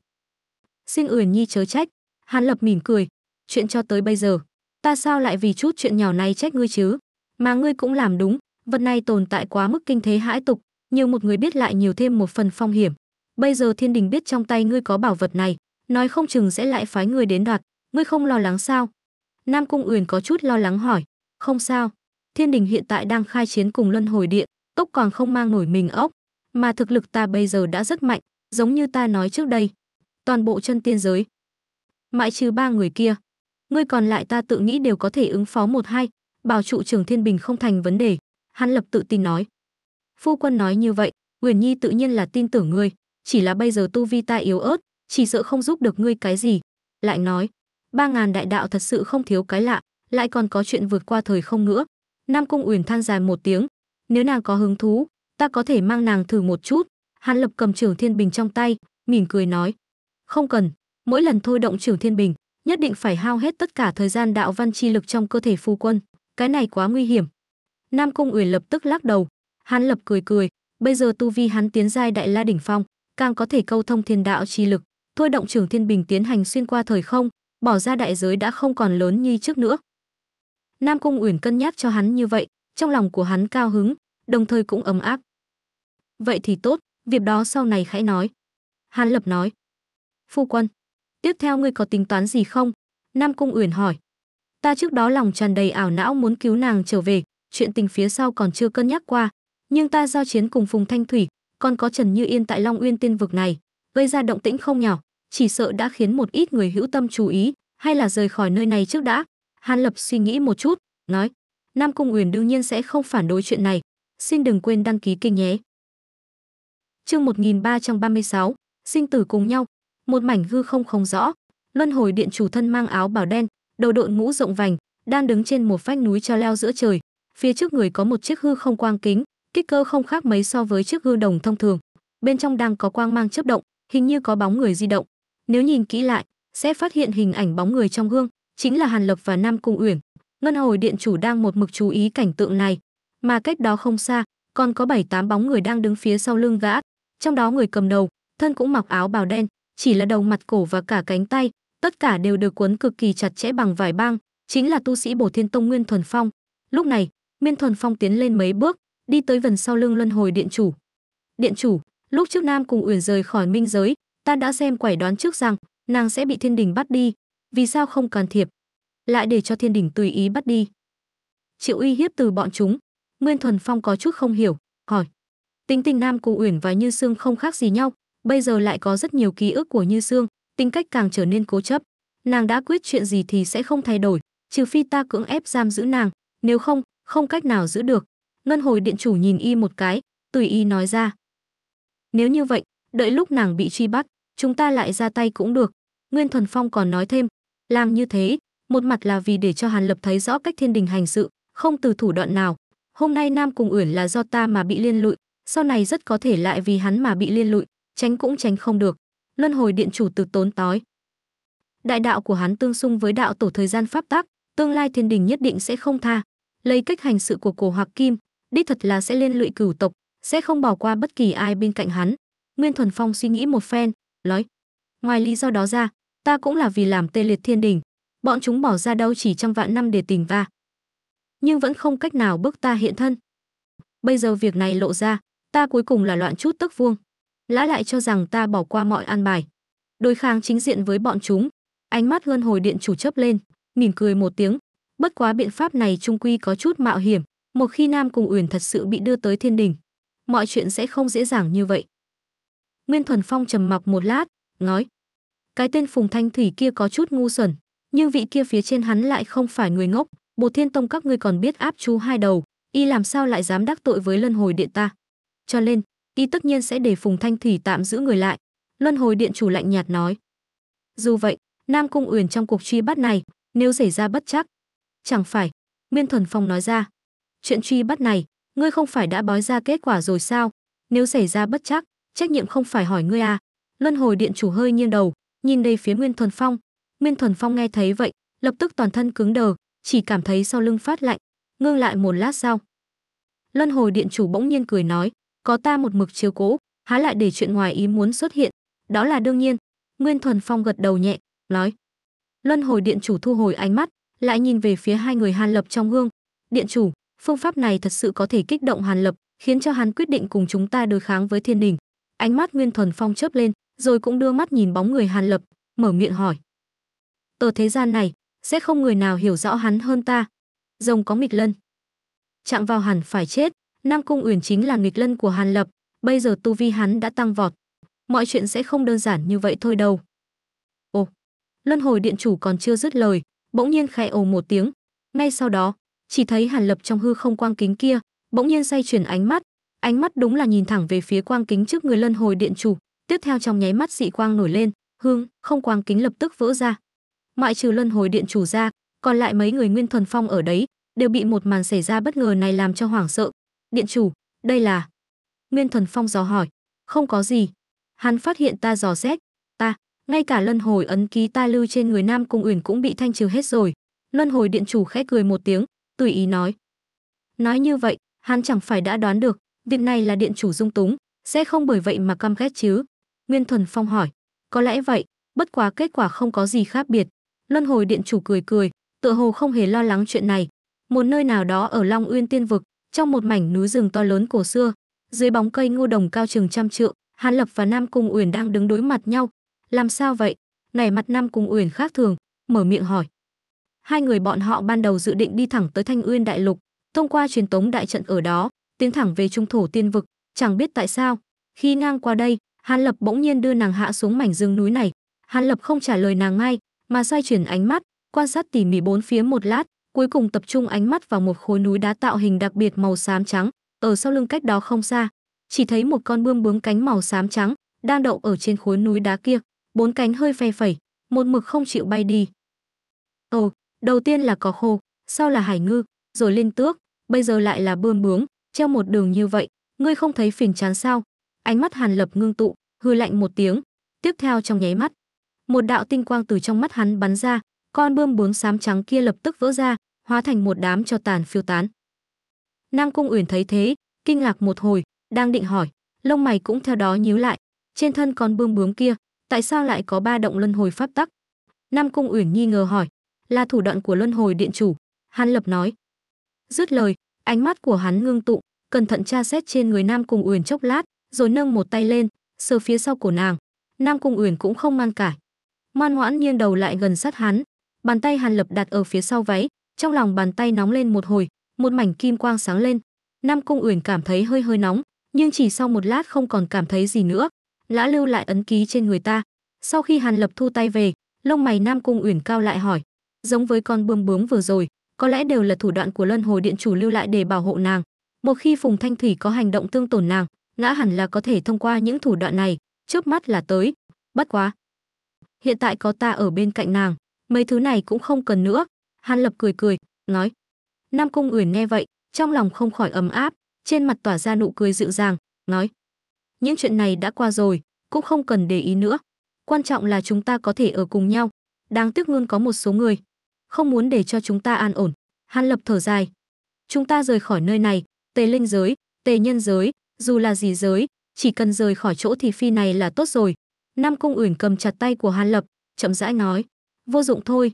Xin Uyển Nhi chớ trách, Hàn Lập mỉm cười, chuyện cho tới bây giờ, ta sao lại vì chút chuyện nhỏ này trách ngươi chứ? Mà ngươi cũng làm đúng, vật này tồn tại quá mức kinh thế hãi tục, nhiều một người biết lại nhiều thêm một phần phong hiểm. Bây giờ thiên đình biết trong tay ngươi có bảo vật này, nói không chừng sẽ lại phái ngươi đến đoạt, ngươi không lo lắng sao? Nam Cung Uyển có chút lo lắng hỏi, không sao, thiên đình hiện tại đang khai chiến cùng luân hồi điện, Túc còn không mang nổi mình ốc, mà thực lực ta bây giờ đã rất mạnh, giống như ta nói trước đây. Toàn bộ chân tiên giới. Mãi trừ ba người kia, ngươi còn lại ta tự nghĩ đều có thể ứng phó một hai, bảo trụ trường thiên bình không thành vấn đề. Hắn lập tự tin nói. Phu quân nói như vậy, Uyển Nhi tự nhiên là tin tưởng ngươi, chỉ là bây giờ tu vi ta yếu ớt, chỉ sợ không giúp được ngươi cái gì. Lại nói, ba ngàn đại đạo thật sự không thiếu cái lạ, lại còn có chuyện vượt qua thời không nữa. Nam Cung Uyển than dài một tiếng, nếu nàng có hứng thú, ta có thể mang nàng thử một chút. Hắn lập cầm trường thiên bình trong tay, mỉm cười nói. Không cần, mỗi lần thôi động trường thiên bình, nhất định phải hao hết tất cả thời gian đạo văn chi lực trong cơ thể phu quân. Cái này quá nguy hiểm. Nam Cung Uyển lập tức lắc đầu. Hắn lập cười cười, bây giờ tu vi hắn tiến giai đại la đỉnh phong, càng có thể câu thông thiên đạo chi lực, thôi động trường thiên bình tiến hành xuyên qua thời không, bỏ ra đại giới đã không còn lớn như trước nữa. Nam Cung Uyển cân nhắc cho hắn như vậy, trong lòng của hắn cao hứng, đồng thời cũng ấm áp. Vậy thì tốt, việc đó sau này hãy nói. Hàn Lập nói. Phu quân, tiếp theo ngươi có tính toán gì không? Nam Cung Uyển hỏi. Ta trước đó lòng tràn đầy ảo não muốn cứu nàng trở về, chuyện tình phía sau còn chưa cân nhắc qua, nhưng ta giao chiến cùng Phùng Thanh Thủy, còn có Trần Như Yên tại Long Uyên tiên vực này, gây ra động tĩnh không nhỏ, chỉ sợ đã khiến một ít người hữu tâm chú ý, hay là rời khỏi nơi này trước đã. Hàn Lập suy nghĩ một chút, nói, Nam Cung Uyển đương nhiên sẽ không phản đối chuyện này. Xin đừng quên đăng ký kênh nhé. Chương 1336, sinh tử cùng nhau, một mảnh hư không không rõ, Luân Hồi Điện chủ thân mang áo bào đen, đầu đội mũ rộng vành, đang đứng trên một vách núi cho leo giữa trời, phía trước người có một chiếc hư không quang kính, kích cỡ không khác mấy so với chiếc gương đồng thông thường. Bên trong đang có quang mang chớp động, hình như có bóng người di động. Nếu nhìn kỹ lại, sẽ phát hiện hình ảnh bóng người trong gương chính là Hàn Lập và Nam Cung Uyển. Ngân hồi điện chủ đang một mực chú ý cảnh tượng này, mà cách đó không xa, còn có bảy tám bóng người đang đứng phía sau lưng gã, trong đó người cầm đầu, thân cũng mặc áo bào đen, chỉ là đầu mặt cổ và cả cánh tay, tất cả đều được quấn cực kỳ chặt chẽ bằng vải băng, chính là tu sĩ Bổ Thiên Tông Nguyên Thuần Phong. Lúc này, Nguyên Thuần Phong tiến lên mấy bước, đi tới vần sau lưng Luân Hồi Điện chủ. "Điện chủ, lúc trước Nam cùng Uyển rời khỏi Minh giới, ta đã xem quẻ đoán trước rằng nàng sẽ bị Thiên Đình bắt đi, vì sao không can thiệp?" lại để cho thiên đỉnh tùy ý bắt đi chịu uy hiếp từ bọn chúng nguyên thuần phong có chút không hiểu hỏi tính tình nam cù uyển và như sương không khác gì nhau bây giờ lại có rất nhiều ký ức của như sương tính cách càng trở nên cố chấp nàng đã quyết chuyện gì thì sẽ không thay đổi trừ phi ta cưỡng ép giam giữ nàng nếu không không cách nào giữ được ngân hồi điện chủ nhìn y một cái tùy y nói ra nếu như vậy đợi lúc nàng bị truy bắt chúng ta lại ra tay cũng được nguyên thuần phong còn nói thêm làng như thế một mặt là vì để cho Hàn Lập thấy rõ cách Thiên Đình hành sự, không từ thủ đoạn nào. Hôm nay Nam Cùng Uyển là do ta mà bị liên lụy, sau này rất có thể lại vì hắn mà bị liên lụy, tránh cũng tránh không được. Luân hồi điện chủ từ tốn tói. Đại đạo của hắn tương xung với đạo tổ thời gian pháp tắc, tương lai Thiên Đình nhất định sẽ không tha. Lấy cách hành sự của Cổ Hoặc Kim, đích thật là sẽ liên lụy cửu tộc, sẽ không bỏ qua bất kỳ ai bên cạnh hắn. Nguyên Thuần Phong suy nghĩ một phen, nói: "Ngoài lý do đó ra, ta cũng là vì làm tê liệt Thiên Đình, bọn chúng bỏ ra đâu chỉ trăm vạn năm để tìm va nhưng vẫn không cách nào bước ta hiện thân bây giờ việc này lộ ra ta cuối cùng là loạn chút tức vuông lã lại cho rằng ta bỏ qua mọi an bài đối kháng chính diện với bọn chúng ánh mắt hơn hồi điện chủ chấp lên mỉm cười một tiếng bất quá biện pháp này trung quy có chút mạo hiểm một khi nam cùng uyển thật sự bị đưa tới thiên đình mọi chuyện sẽ không dễ dàng như vậy nguyên thuần phong trầm mặc một lát nói cái tên phùng thanh thủy kia có chút ngu xuẩn nhưng vị kia phía trên hắn lại không phải người ngốc bồ thiên tông các ngươi còn biết áp chú hai đầu y làm sao lại dám đắc tội với luân hồi điện ta cho nên y tất nhiên sẽ để phùng thanh thủy tạm giữ người lại luân hồi điện chủ lạnh nhạt nói dù vậy nam cung uyển trong cuộc truy bắt này nếu xảy ra bất chắc chẳng phải miên thuần phong nói ra chuyện truy bắt này ngươi không phải đã bói ra kết quả rồi sao nếu xảy ra bất chắc trách nhiệm không phải hỏi ngươi à luân hồi điện chủ hơi nghiêng đầu nhìn đây phía nguyên thuần phong Nguyên Thuần Phong nghe thấy vậy, lập tức toàn thân cứng đờ, chỉ cảm thấy sau lưng phát lạnh, ngưng lại một lát sau. Luân hồi điện chủ bỗng nhiên cười nói, có ta một mực chiếu cố, há lại để chuyện ngoài ý muốn xuất hiện, đó là đương nhiên. Nguyên Thuần Phong gật đầu nhẹ, nói. Luân hồi điện chủ thu hồi ánh mắt, lại nhìn về phía hai người Hàn Lập trong gương. Điện chủ, phương pháp này thật sự có thể kích động Hàn Lập, khiến cho hắn quyết định cùng chúng ta đối kháng với thiên đình. Ánh mắt Nguyên Thuần Phong chớp lên, rồi cũng đưa mắt nhìn bóng người Hàn Lập, mở miệng hỏi tờ thế gian này, sẽ không người nào hiểu rõ hắn hơn ta. Rồng có nghịch lân. Chạm vào hẳn phải chết, Nam Cung Uyển chính là nghịch lân của Hàn Lập, bây giờ tu vi hắn đã tăng vọt. Mọi chuyện sẽ không đơn giản như vậy thôi đâu. Ồ, Luân hồi điện chủ còn chưa dứt lời, bỗng nhiên khẽ ồ một tiếng. Ngay sau đó, chỉ thấy Hàn Lập trong hư không quang kính kia, bỗng nhiên xoay chuyển ánh mắt, ánh mắt đúng là nhìn thẳng về phía quang kính trước người Luân hồi điện chủ, tiếp theo trong nháy mắt dị quang nổi lên, hương không quang kính lập tức vỡ ra ngoại trừ luân hồi điện chủ ra còn lại mấy người nguyên thuần phong ở đấy đều bị một màn xảy ra bất ngờ này làm cho hoảng sợ điện chủ đây là nguyên thuần phong dò hỏi không có gì hắn phát hiện ta dò xét ta ngay cả luân hồi ấn ký ta lưu trên người nam cung uyển cũng bị thanh trừ hết rồi luân hồi điện chủ khẽ cười một tiếng tùy ý nói nói như vậy hắn chẳng phải đã đoán được việc này là điện chủ dung túng sẽ không bởi vậy mà căm ghét chứ nguyên thuần phong hỏi có lẽ vậy bất quá kết quả không có gì khác biệt Luân hồi điện chủ cười cười, tựa hồ không hề lo lắng chuyện này. Một nơi nào đó ở Long Uyên Tiên vực, trong một mảnh núi rừng to lớn cổ xưa, dưới bóng cây ngô đồng cao chừng trăm trượng, Hàn Lập và Nam Cung Uyển đang đứng đối mặt nhau. Làm sao vậy? Nảy mặt Nam Cung Uyển khác thường, mở miệng hỏi. Hai người bọn họ ban đầu dự định đi thẳng tới Thanh Uyên Đại Lục, thông qua truyền tống đại trận ở đó, tiến thẳng về trung thổ tiên vực, chẳng biết tại sao, khi ngang qua đây, Hàn Lập bỗng nhiên đưa nàng hạ xuống mảnh rừng núi này. Hàn Lập không trả lời nàng ngay, mà xoay chuyển ánh mắt, quan sát tỉ mỉ bốn phía một lát, cuối cùng tập trung ánh mắt vào một khối núi đá tạo hình đặc biệt màu xám trắng, ở sau lưng cách đó không xa, chỉ thấy một con bươm bướm cánh màu xám trắng đang đậu ở trên khối núi đá kia, bốn cánh hơi phe phẩy, một mực không chịu bay đi. Ồ, đầu tiên là cỏ khô, sau là hải ngư, rồi lên tước, bây giờ lại là bươm bướm, treo một đường như vậy, ngươi không thấy phiền chán sao? Ánh mắt Hàn Lập ngưng tụ, hư lạnh một tiếng, tiếp theo trong nháy mắt, một đạo tinh quang từ trong mắt hắn bắn ra, con bươm bướm xám trắng kia lập tức vỡ ra, hóa thành một đám cho tàn phiêu tán. Nam Cung Uyển thấy thế, kinh ngạc một hồi, đang định hỏi, lông mày cũng theo đó nhíu lại, trên thân con bươm bướm kia, tại sao lại có ba động luân hồi pháp tắc? Nam Cung Uyển nghi ngờ hỏi, là thủ đoạn của luân hồi điện chủ, hắn lập nói. Dứt lời, ánh mắt của hắn ngưng tụ, cẩn thận tra xét trên người Nam Cung Uyển chốc lát, rồi nâng một tay lên, sờ phía sau của nàng. Nam Cung Uyển cũng không mang cải, ngoan ngoãn nghiêng đầu lại gần sát hắn bàn tay hàn lập đặt ở phía sau váy trong lòng bàn tay nóng lên một hồi một mảnh kim quang sáng lên nam cung uyển cảm thấy hơi hơi nóng nhưng chỉ sau một lát không còn cảm thấy gì nữa lã lưu lại ấn ký trên người ta sau khi hàn lập thu tay về lông mày nam cung uyển cao lại hỏi giống với con bướm bướm vừa rồi có lẽ đều là thủ đoạn của luân hồi điện chủ lưu lại để bảo hộ nàng một khi phùng thanh thủy có hành động tương tổn nàng ngã hẳn là có thể thông qua những thủ đoạn này trước mắt là tới bất quá hiện tại có ta ở bên cạnh nàng, mấy thứ này cũng không cần nữa. Hàn Lập cười cười, nói. Nam Cung Uyển nghe vậy, trong lòng không khỏi ấm áp, trên mặt tỏa ra nụ cười dịu dàng, nói. Những chuyện này đã qua rồi, cũng không cần để ý nữa. Quan trọng là chúng ta có thể ở cùng nhau. Đáng tiếc luôn có một số người. Không muốn để cho chúng ta an ổn. Hàn Lập thở dài. Chúng ta rời khỏi nơi này, tề linh giới, tề nhân giới, dù là gì giới, chỉ cần rời khỏi chỗ thì phi này là tốt rồi. Nam Cung Uyển cầm chặt tay của Hàn Lập, chậm rãi nói, vô dụng thôi.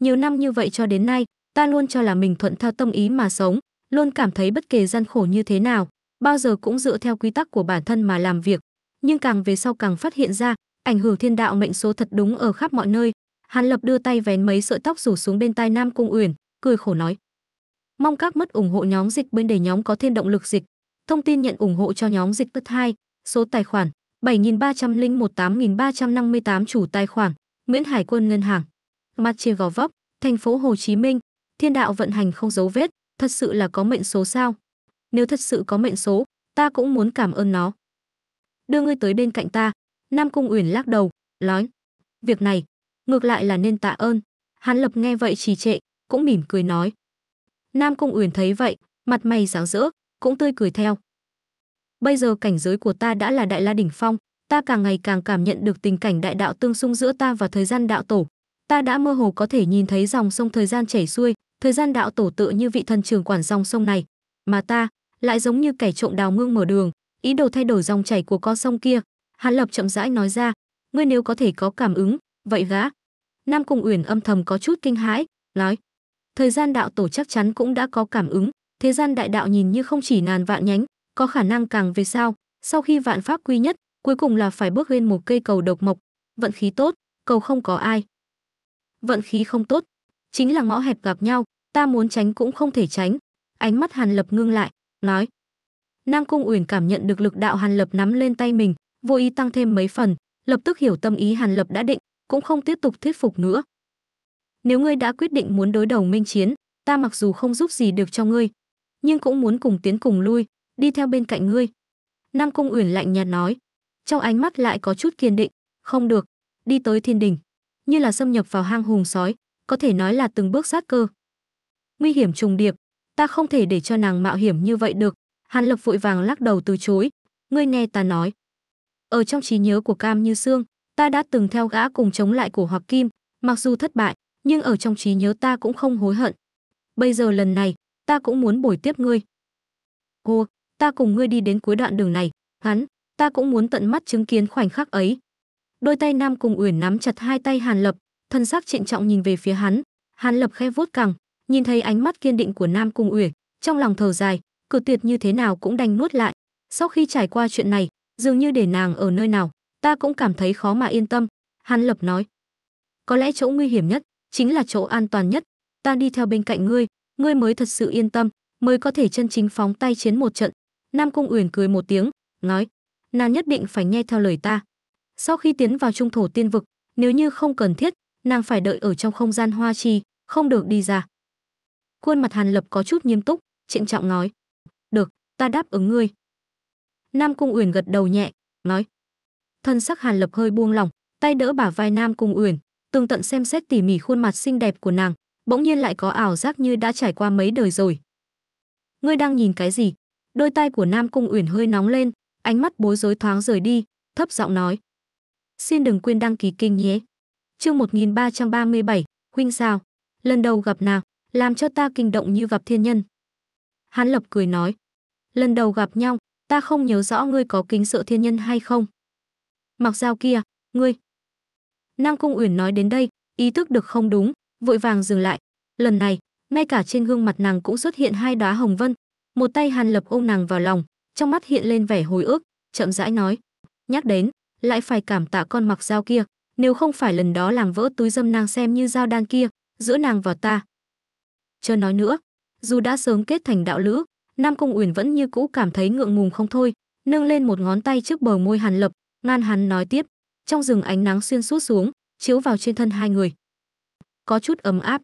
Nhiều năm như vậy cho đến nay, ta luôn cho là mình thuận theo tâm ý mà sống, luôn cảm thấy bất kể gian khổ như thế nào, bao giờ cũng dựa theo quy tắc của bản thân mà làm việc. Nhưng càng về sau càng phát hiện ra, ảnh hưởng thiên đạo mệnh số thật đúng ở khắp mọi nơi. Hàn Lập đưa tay vén mấy sợi tóc rủ xuống bên tai Nam Cung Uyển, cười khổ nói: "Mong các mất ủng hộ nhóm dịch bên để nhóm có thêm động lực dịch. Thông tin nhận ủng hộ cho nhóm dịch bất hai, số tài khoản 7.301-8.358 chủ tài khoản, Nguyễn Hải Quân Ngân hàng. Mặt trên gò vấp, thành phố Hồ Chí Minh, thiên đạo vận hành không dấu vết, thật sự là có mệnh số sao? Nếu thật sự có mệnh số, ta cũng muốn cảm ơn nó. Đưa ngươi tới bên cạnh ta, Nam Cung Uyển lắc đầu, nói. Việc này, ngược lại là nên tạ ơn. Hán Lập nghe vậy trì trệ, cũng mỉm cười nói. Nam Cung Uyển thấy vậy, mặt mày ráng rỡ, cũng tươi cười theo. Bây giờ cảnh giới của ta đã là đại la đỉnh phong, ta càng ngày càng cảm nhận được tình cảnh đại đạo tương xung giữa ta và thời gian đạo tổ. Ta đã mơ hồ có thể nhìn thấy dòng sông thời gian chảy xuôi, thời gian đạo tổ tựa như vị thần trường quản dòng sông này, mà ta lại giống như kẻ trộm đào mương mở đường, ý đồ thay đổi dòng chảy của con sông kia. Hàn Lập chậm rãi nói ra, ngươi nếu có thể có cảm ứng, vậy gã. Nam Cung Uyển âm thầm có chút kinh hãi, nói, thời gian đạo tổ chắc chắn cũng đã có cảm ứng, thế gian đại đạo nhìn như không chỉ nàn vạn nhánh, có khả năng càng về sau, sau khi vạn pháp quy nhất, cuối cùng là phải bước lên một cây cầu độc mộc, vận khí tốt, cầu không có ai. Vận khí không tốt, chính là ngõ hẹp gặp nhau, ta muốn tránh cũng không thể tránh. Ánh mắt Hàn Lập ngưng lại, nói. Nam Cung Uyển cảm nhận được lực đạo Hàn Lập nắm lên tay mình, vô ý tăng thêm mấy phần, lập tức hiểu tâm ý Hàn Lập đã định, cũng không tiếp tục thuyết phục nữa. Nếu ngươi đã quyết định muốn đối đầu minh chiến, ta mặc dù không giúp gì được cho ngươi, nhưng cũng muốn cùng tiến cùng lui, đi theo bên cạnh ngươi. Nam Cung Uyển lạnh nhạt nói, trong ánh mắt lại có chút kiên định, không được, đi tới thiên đình, như là xâm nhập vào hang hùng sói, có thể nói là từng bước sát cơ. Nguy hiểm trùng điệp, ta không thể để cho nàng mạo hiểm như vậy được, Hàn Lập vội vàng lắc đầu từ chối, ngươi nghe ta nói. Ở trong trí nhớ của Cam Như Sương, ta đã từng theo gã cùng chống lại của Hoặc Kim, mặc dù thất bại, nhưng ở trong trí nhớ ta cũng không hối hận. Bây giờ lần này, ta cũng muốn bồi tiếp ngươi. Cô, ta cùng ngươi đi đến cuối đoạn đường này hắn ta cũng muốn tận mắt chứng kiến khoảnh khắc ấy đôi tay nam cùng uyển nắm chặt hai tay hàn lập thân xác trịnh trọng nhìn về phía hắn hàn lập khe vuốt cẳng nhìn thấy ánh mắt kiên định của nam cung uyển trong lòng thầu dài cử tuyệt như thế nào cũng đành nuốt lại sau khi trải qua chuyện này dường như để nàng ở nơi nào ta cũng cảm thấy khó mà yên tâm hàn lập nói có lẽ chỗ nguy hiểm nhất chính là chỗ an toàn nhất ta đi theo bên cạnh ngươi ngươi mới thật sự yên tâm mới có thể chân chính phóng tay chiến một trận Nam Cung Uyển cười một tiếng, nói, nàng nhất định phải nghe theo lời ta. Sau khi tiến vào trung thổ tiên vực, nếu như không cần thiết, nàng phải đợi ở trong không gian hoa Chi, không được đi ra. Khuôn mặt Hàn Lập có chút nghiêm túc, trịnh trọng nói, được, ta đáp ứng ngươi. Nam Cung Uyển gật đầu nhẹ, nói, thân sắc Hàn Lập hơi buông lỏng, tay đỡ bả vai Nam Cung Uyển, tương tận xem xét tỉ mỉ khuôn mặt xinh đẹp của nàng, bỗng nhiên lại có ảo giác như đã trải qua mấy đời rồi. Ngươi đang nhìn cái gì? Đôi tay của Nam Cung Uyển hơi nóng lên, ánh mắt bối rối thoáng rời đi, thấp giọng nói: "Xin đừng quên đăng ký kinh nhé." Chương 1337, huynh sao? Lần đầu gặp nào, làm cho ta kinh động như gặp thiên nhân. Hắn lập cười nói: "Lần đầu gặp nhau, ta không nhớ rõ ngươi có kính sợ thiên nhân hay không." Mặc dao kia, ngươi. Nam Cung Uyển nói đến đây, ý thức được không đúng, vội vàng dừng lại. Lần này, ngay cả trên gương mặt nàng cũng xuất hiện hai đóa hồng vân, một tay hàn lập ôm nàng vào lòng trong mắt hiện lên vẻ hồi ức chậm rãi nói nhắc đến lại phải cảm tạ con mặc dao kia nếu không phải lần đó làm vỡ túi dâm nàng xem như dao đan kia giữa nàng và ta chưa nói nữa dù đã sớm kết thành đạo lữ nam công uyển vẫn như cũ cảm thấy ngượng ngùng không thôi nâng lên một ngón tay trước bờ môi hàn lập ngan hắn nói tiếp trong rừng ánh nắng xuyên suốt xuống chiếu vào trên thân hai người có chút ấm áp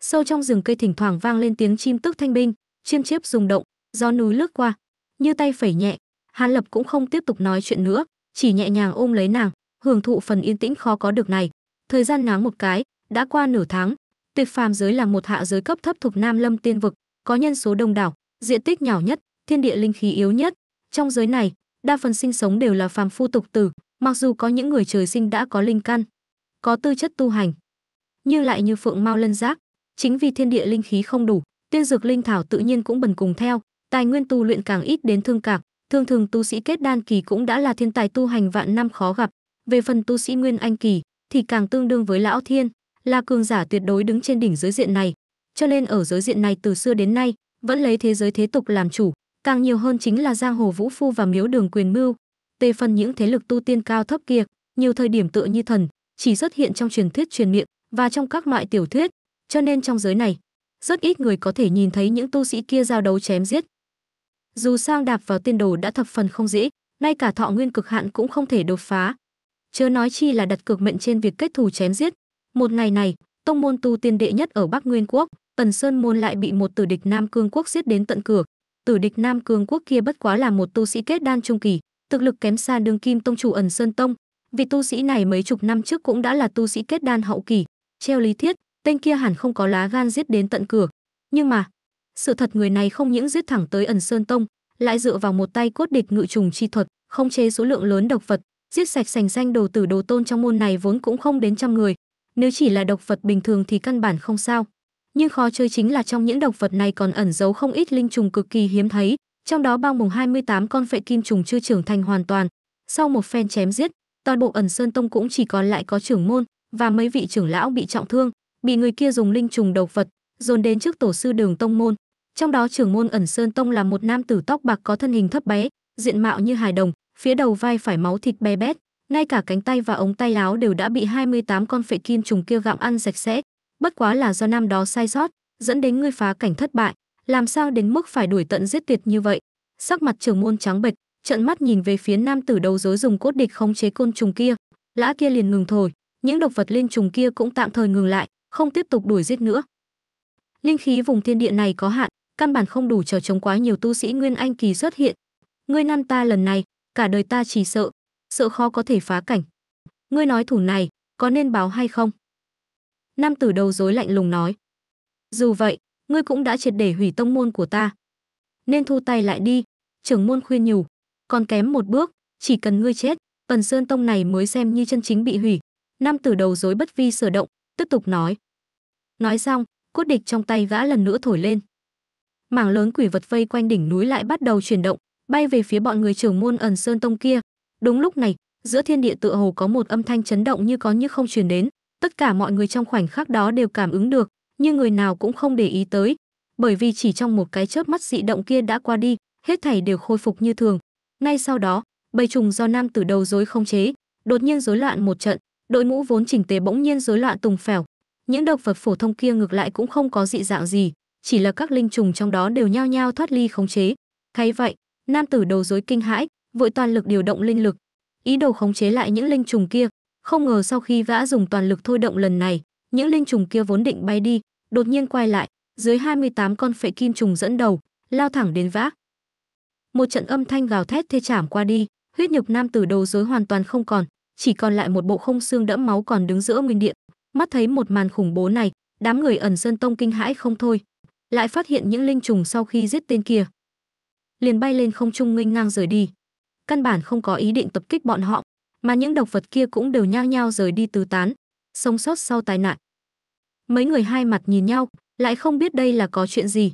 sâu trong rừng cây thỉnh thoảng vang lên tiếng chim tức thanh binh chiêm chiếp rung động gió núi lướt qua như tay phẩy nhẹ hán lập cũng không tiếp tục nói chuyện nữa chỉ nhẹ nhàng ôm lấy nàng hưởng thụ phần yên tĩnh khó có được này thời gian nhoáng một cái đã qua nửa tháng tuyệt phàm giới là một hạ giới cấp thấp thuộc nam lâm tiên vực có nhân số đông đảo diện tích nhỏ nhất thiên địa linh khí yếu nhất trong giới này đa phần sinh sống đều là phàm phu tục tử mặc dù có những người trời sinh đã có linh căn có tư chất tu hành nhưng lại như phượng mau lân giác chính vì thiên địa linh khí không đủ Tiên dược linh thảo tự nhiên cũng bần cùng theo, tài nguyên tu luyện càng ít đến thương cạc, Thường thường tu sĩ kết đan kỳ cũng đã là thiên tài tu hành vạn năm khó gặp, về phần tu sĩ nguyên anh kỳ thì càng tương đương với lão thiên, là cường giả tuyệt đối đứng trên đỉnh giới diện này. Cho nên ở giới diện này từ xưa đến nay, vẫn lấy thế giới thế tục làm chủ, càng nhiều hơn chính là giang hồ vũ phu và miếu đường quyền mưu. Tề phần những thế lực tu tiên cao thấp kia, nhiều thời điểm tựa như thần, chỉ xuất hiện trong truyền thuyết truyền miệng và trong các loại tiểu thuyết, cho nên trong giới này rất ít người có thể nhìn thấy những tu sĩ kia giao đấu chém giết. Dù sao đạp vào tiên đồ đã thập phần không dễ, ngay cả thọ nguyên cực hạn cũng không thể đột phá. Chớ nói chi là đặt cược mệnh trên việc kết thù chém giết. Một ngày này, tông môn tu tiên đệ nhất ở Bắc Nguyên quốc, Tần Sơn môn lại bị một tử địch Nam Cương quốc giết đến tận cửa. Tử địch Nam Cương quốc kia bất quá là một tu sĩ kết đan trung kỳ, thực lực kém xa đương kim tông chủ ẩn Sơn Tông. Vị tu sĩ này mấy chục năm trước cũng đã là tu sĩ kết đan hậu kỳ, treo lý thiết, tên kia hẳn không có lá gan giết đến tận cửa nhưng mà sự thật người này không những giết thẳng tới ẩn sơn tông lại dựa vào một tay cốt địch ngự trùng chi thuật không chế số lượng lớn độc vật giết sạch sành xanh đồ tử đồ tôn trong môn này vốn cũng không đến trăm người nếu chỉ là độc vật bình thường thì căn bản không sao nhưng khó chơi chính là trong những độc vật này còn ẩn giấu không ít linh trùng cực kỳ hiếm thấy trong đó bao mùng 28 con phệ kim trùng chưa trưởng thành hoàn toàn sau một phen chém giết toàn bộ ẩn sơn tông cũng chỉ còn lại có trưởng môn và mấy vị trưởng lão bị trọng thương bị người kia dùng linh trùng độc vật dồn đến trước tổ sư đường tông môn trong đó trưởng môn ẩn sơn tông là một nam tử tóc bạc có thân hình thấp bé diện mạo như hài đồng phía đầu vai phải máu thịt bé bét ngay cả cánh tay và ống tay áo đều đã bị 28 con phệ kim trùng kia gặm ăn sạch sẽ bất quá là do nam đó sai sót dẫn đến ngươi phá cảnh thất bại làm sao đến mức phải đuổi tận giết tuyệt như vậy sắc mặt trưởng môn trắng bệch trận mắt nhìn về phía nam tử đầu rối dùng cốt địch khống chế côn trùng kia lã kia liền ngừng thổi những độc vật linh trùng kia cũng tạm thời ngừng lại không tiếp tục đuổi giết nữa. Linh khí vùng thiên địa này có hạn, căn bản không đủ chờ chống quá nhiều tu sĩ nguyên anh kỳ xuất hiện. Ngươi ngăn ta lần này, cả đời ta chỉ sợ, sợ khó có thể phá cảnh. Ngươi nói thủ này, có nên báo hay không? Nam tử đầu rối lạnh lùng nói. Dù vậy, ngươi cũng đã triệt để hủy tông môn của ta. Nên thu tay lại đi, trưởng môn khuyên nhủ. Còn kém một bước, chỉ cần ngươi chết, tần sơn tông này mới xem như chân chính bị hủy. Nam tử đầu rối bất vi sở động, tiếp tục nói. Nói xong, cốt địch trong tay gã lần nữa thổi lên. Mảng lớn quỷ vật vây quanh đỉnh núi lại bắt đầu chuyển động, bay về phía bọn người trưởng môn ẩn sơn tông kia. Đúng lúc này, giữa thiên địa tựa hồ có một âm thanh chấn động như có như không truyền đến, tất cả mọi người trong khoảnh khắc đó đều cảm ứng được, nhưng người nào cũng không để ý tới, bởi vì chỉ trong một cái chớp mắt dị động kia đã qua đi, hết thảy đều khôi phục như thường. Ngay sau đó, bầy trùng do nam tử đầu rối không chế, đột nhiên rối loạn một trận, Đội mũ vốn chỉnh tề bỗng nhiên rối loạn tùng phèo. Những độc vật phổ thông kia ngược lại cũng không có dị dạng gì, chỉ là các linh trùng trong đó đều nhao nhao thoát ly khống chế. Thấy vậy, nam tử đầu rối kinh hãi, vội toàn lực điều động linh lực, ý đồ khống chế lại những linh trùng kia. Không ngờ sau khi vã dùng toàn lực thôi động lần này, những linh trùng kia vốn định bay đi, đột nhiên quay lại, dưới 28 con phệ kim trùng dẫn đầu, lao thẳng đến vã. Một trận âm thanh gào thét thê chảm qua đi, huyết nhục nam tử đầu rối hoàn toàn không còn, chỉ còn lại một bộ không xương đẫm máu còn đứng giữa nguyên điện. Mắt thấy một màn khủng bố này, đám người ẩn sơn tông kinh hãi không thôi, lại phát hiện những linh trùng sau khi giết tên kia, liền bay lên không trung nghênh ngang rời đi. Căn bản không có ý định tập kích bọn họ, mà những độc vật kia cũng đều nhao nhao rời đi tứ tán, sống sót sau tai nạn. Mấy người hai mặt nhìn nhau, lại không biết đây là có chuyện gì.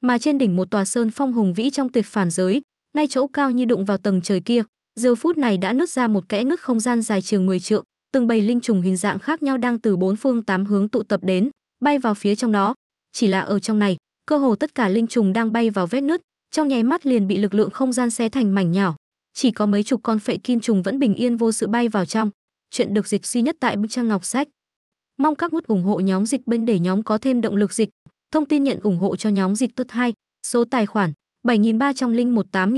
Mà trên đỉnh một tòa sơn phong hùng vĩ trong tuyệt phản giới, ngay chỗ cao như đụng vào tầng trời kia, Giờ phút này đã nứt ra một kẽ nứt không gian dài chừng 10 trượng, từng bầy linh trùng hình dạng khác nhau đang từ bốn phương tám hướng tụ tập đến, bay vào phía trong nó. Chỉ là ở trong này, cơ hồ tất cả linh trùng đang bay vào vết nứt, trong nháy mắt liền bị lực lượng không gian xé thành mảnh nhỏ. Chỉ có mấy chục con phệ kim trùng vẫn bình yên vô sự bay vào trong. Chuyện được dịch duy nhất tại bức trang ngọc sách. Mong các nút ủng hộ nhóm dịch bên để nhóm có thêm động lực dịch. Thông tin nhận ủng hộ cho nhóm dịch tốt hai, số tài khoản bảy ba ba trăm trăm linh một tám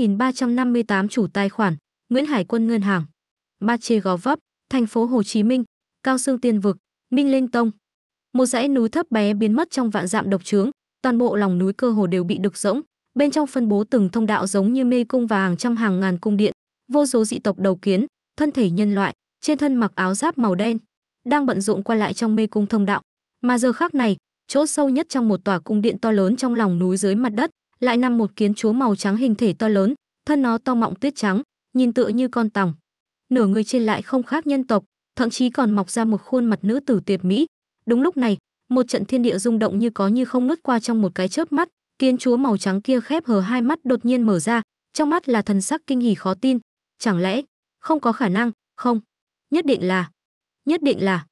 năm mươi tám chủ tài khoản Nguyễn Hải Quân Ngân hàng, Ba Chê Gò Vấp, thành phố Hồ Chí Minh, Cao Xương Tiên Vực, Minh Linh Tông. Một dãy núi thấp bé biến mất trong vạn dạm độc trướng, toàn bộ lòng núi cơ hồ đều bị đục rỗng, bên trong phân bố từng thông đạo giống như mê cung và hàng trăm hàng ngàn cung điện, vô số dị tộc đầu kiến, thân thể nhân loại, trên thân mặc áo giáp màu đen, đang bận rộn qua lại trong mê cung thông đạo. Mà giờ khác này, chỗ sâu nhất trong một tòa cung điện to lớn trong lòng núi dưới mặt đất, lại nằm một kiến chúa màu trắng hình thể to lớn, thân nó to mọng tuyết trắng, nhìn tựa như con tòng. Nửa người trên lại không khác nhân tộc, thậm chí còn mọc ra một khuôn mặt nữ tử tuyệt mỹ. Đúng lúc này, một trận thiên địa rung động như có như không lướt qua trong một cái chớp mắt, kiến chúa màu trắng kia khép hờ hai mắt đột nhiên mở ra, trong mắt là thần sắc kinh hỉ khó tin, chẳng lẽ không có khả năng, không, nhất định là, nhất định là.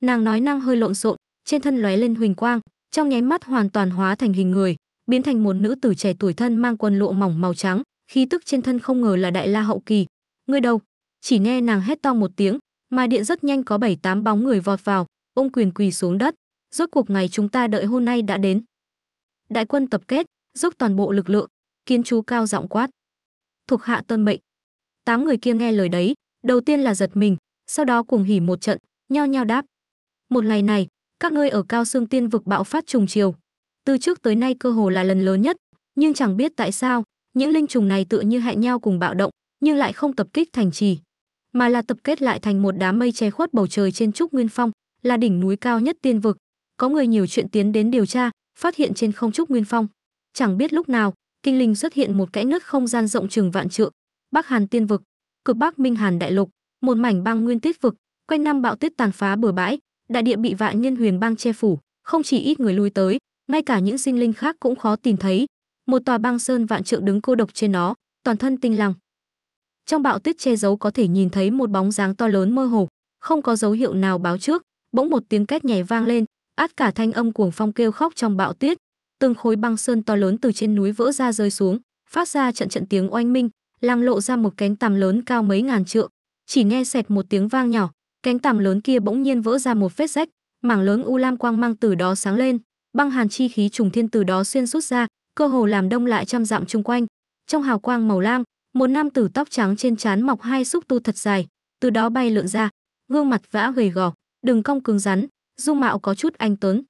Nàng nói năng hơi lộn xộn, trên thân lóe lên huỳnh quang, trong nháy mắt hoàn toàn hóa thành hình người, biến thành một nữ tử trẻ tuổi thân mang quần lụa mỏng màu trắng, khí tức trên thân không ngờ là đại la hậu kỳ người đâu chỉ nghe nàng hét to một tiếng mà điện rất nhanh có bảy tám bóng người vọt vào ôm quyền quỳ xuống đất rốt cuộc ngày chúng ta đợi hôm nay đã đến đại quân tập kết dốc toàn bộ lực lượng kiến chú cao giọng quát thuộc hạ tuân mệnh tám người kia nghe lời đấy đầu tiên là giật mình sau đó cùng hỉ một trận nhao nhao đáp một ngày này các ngươi ở cao xương tiên vực bạo phát trùng chiều từ trước tới nay cơ hồ là lần lớn nhất nhưng chẳng biết tại sao những linh trùng này tựa như hẹn nhau cùng bạo động nhưng lại không tập kích thành trì mà là tập kết lại thành một đám mây che khuất bầu trời trên trúc nguyên phong là đỉnh núi cao nhất tiên vực có người nhiều chuyện tiến đến điều tra phát hiện trên không trúc nguyên phong chẳng biết lúc nào kinh linh xuất hiện một kẽ nước không gian rộng chừng vạn trượng bắc hàn tiên vực cực bắc minh hàn đại lục một mảnh băng nguyên tiết vực quanh năm bạo tuyết tàn phá bừa bãi đại địa bị vạn nhân huyền băng che phủ không chỉ ít người lui tới ngay cả những sinh linh khác cũng khó tìm thấy một tòa băng sơn vạn trượng đứng cô độc trên nó toàn thân tinh lăng trong bạo tuyết che giấu có thể nhìn thấy một bóng dáng to lớn mơ hồ không có dấu hiệu nào báo trước bỗng một tiếng két nhảy vang lên át cả thanh âm cuồng phong kêu khóc trong bạo tuyết từng khối băng sơn to lớn từ trên núi vỡ ra rơi xuống phát ra trận trận tiếng oanh minh lăng lộ ra một cánh tằm lớn cao mấy ngàn trượng chỉ nghe sẹt một tiếng vang nhỏ cánh tằm lớn kia bỗng nhiên vỡ ra một vết rách mảng lớn u lam quang mang từ đó sáng lên băng hàn chi khí trùng thiên từ đó xuyên rút ra cơ hồ làm đông lại trăm dặm chung quanh trong hào quang màu lam một nam tử tóc trắng trên trán mọc hai xúc tu thật dài từ đó bay lượn ra gương mặt vã gầy gò đường cong cứng rắn dung mạo có chút anh tuấn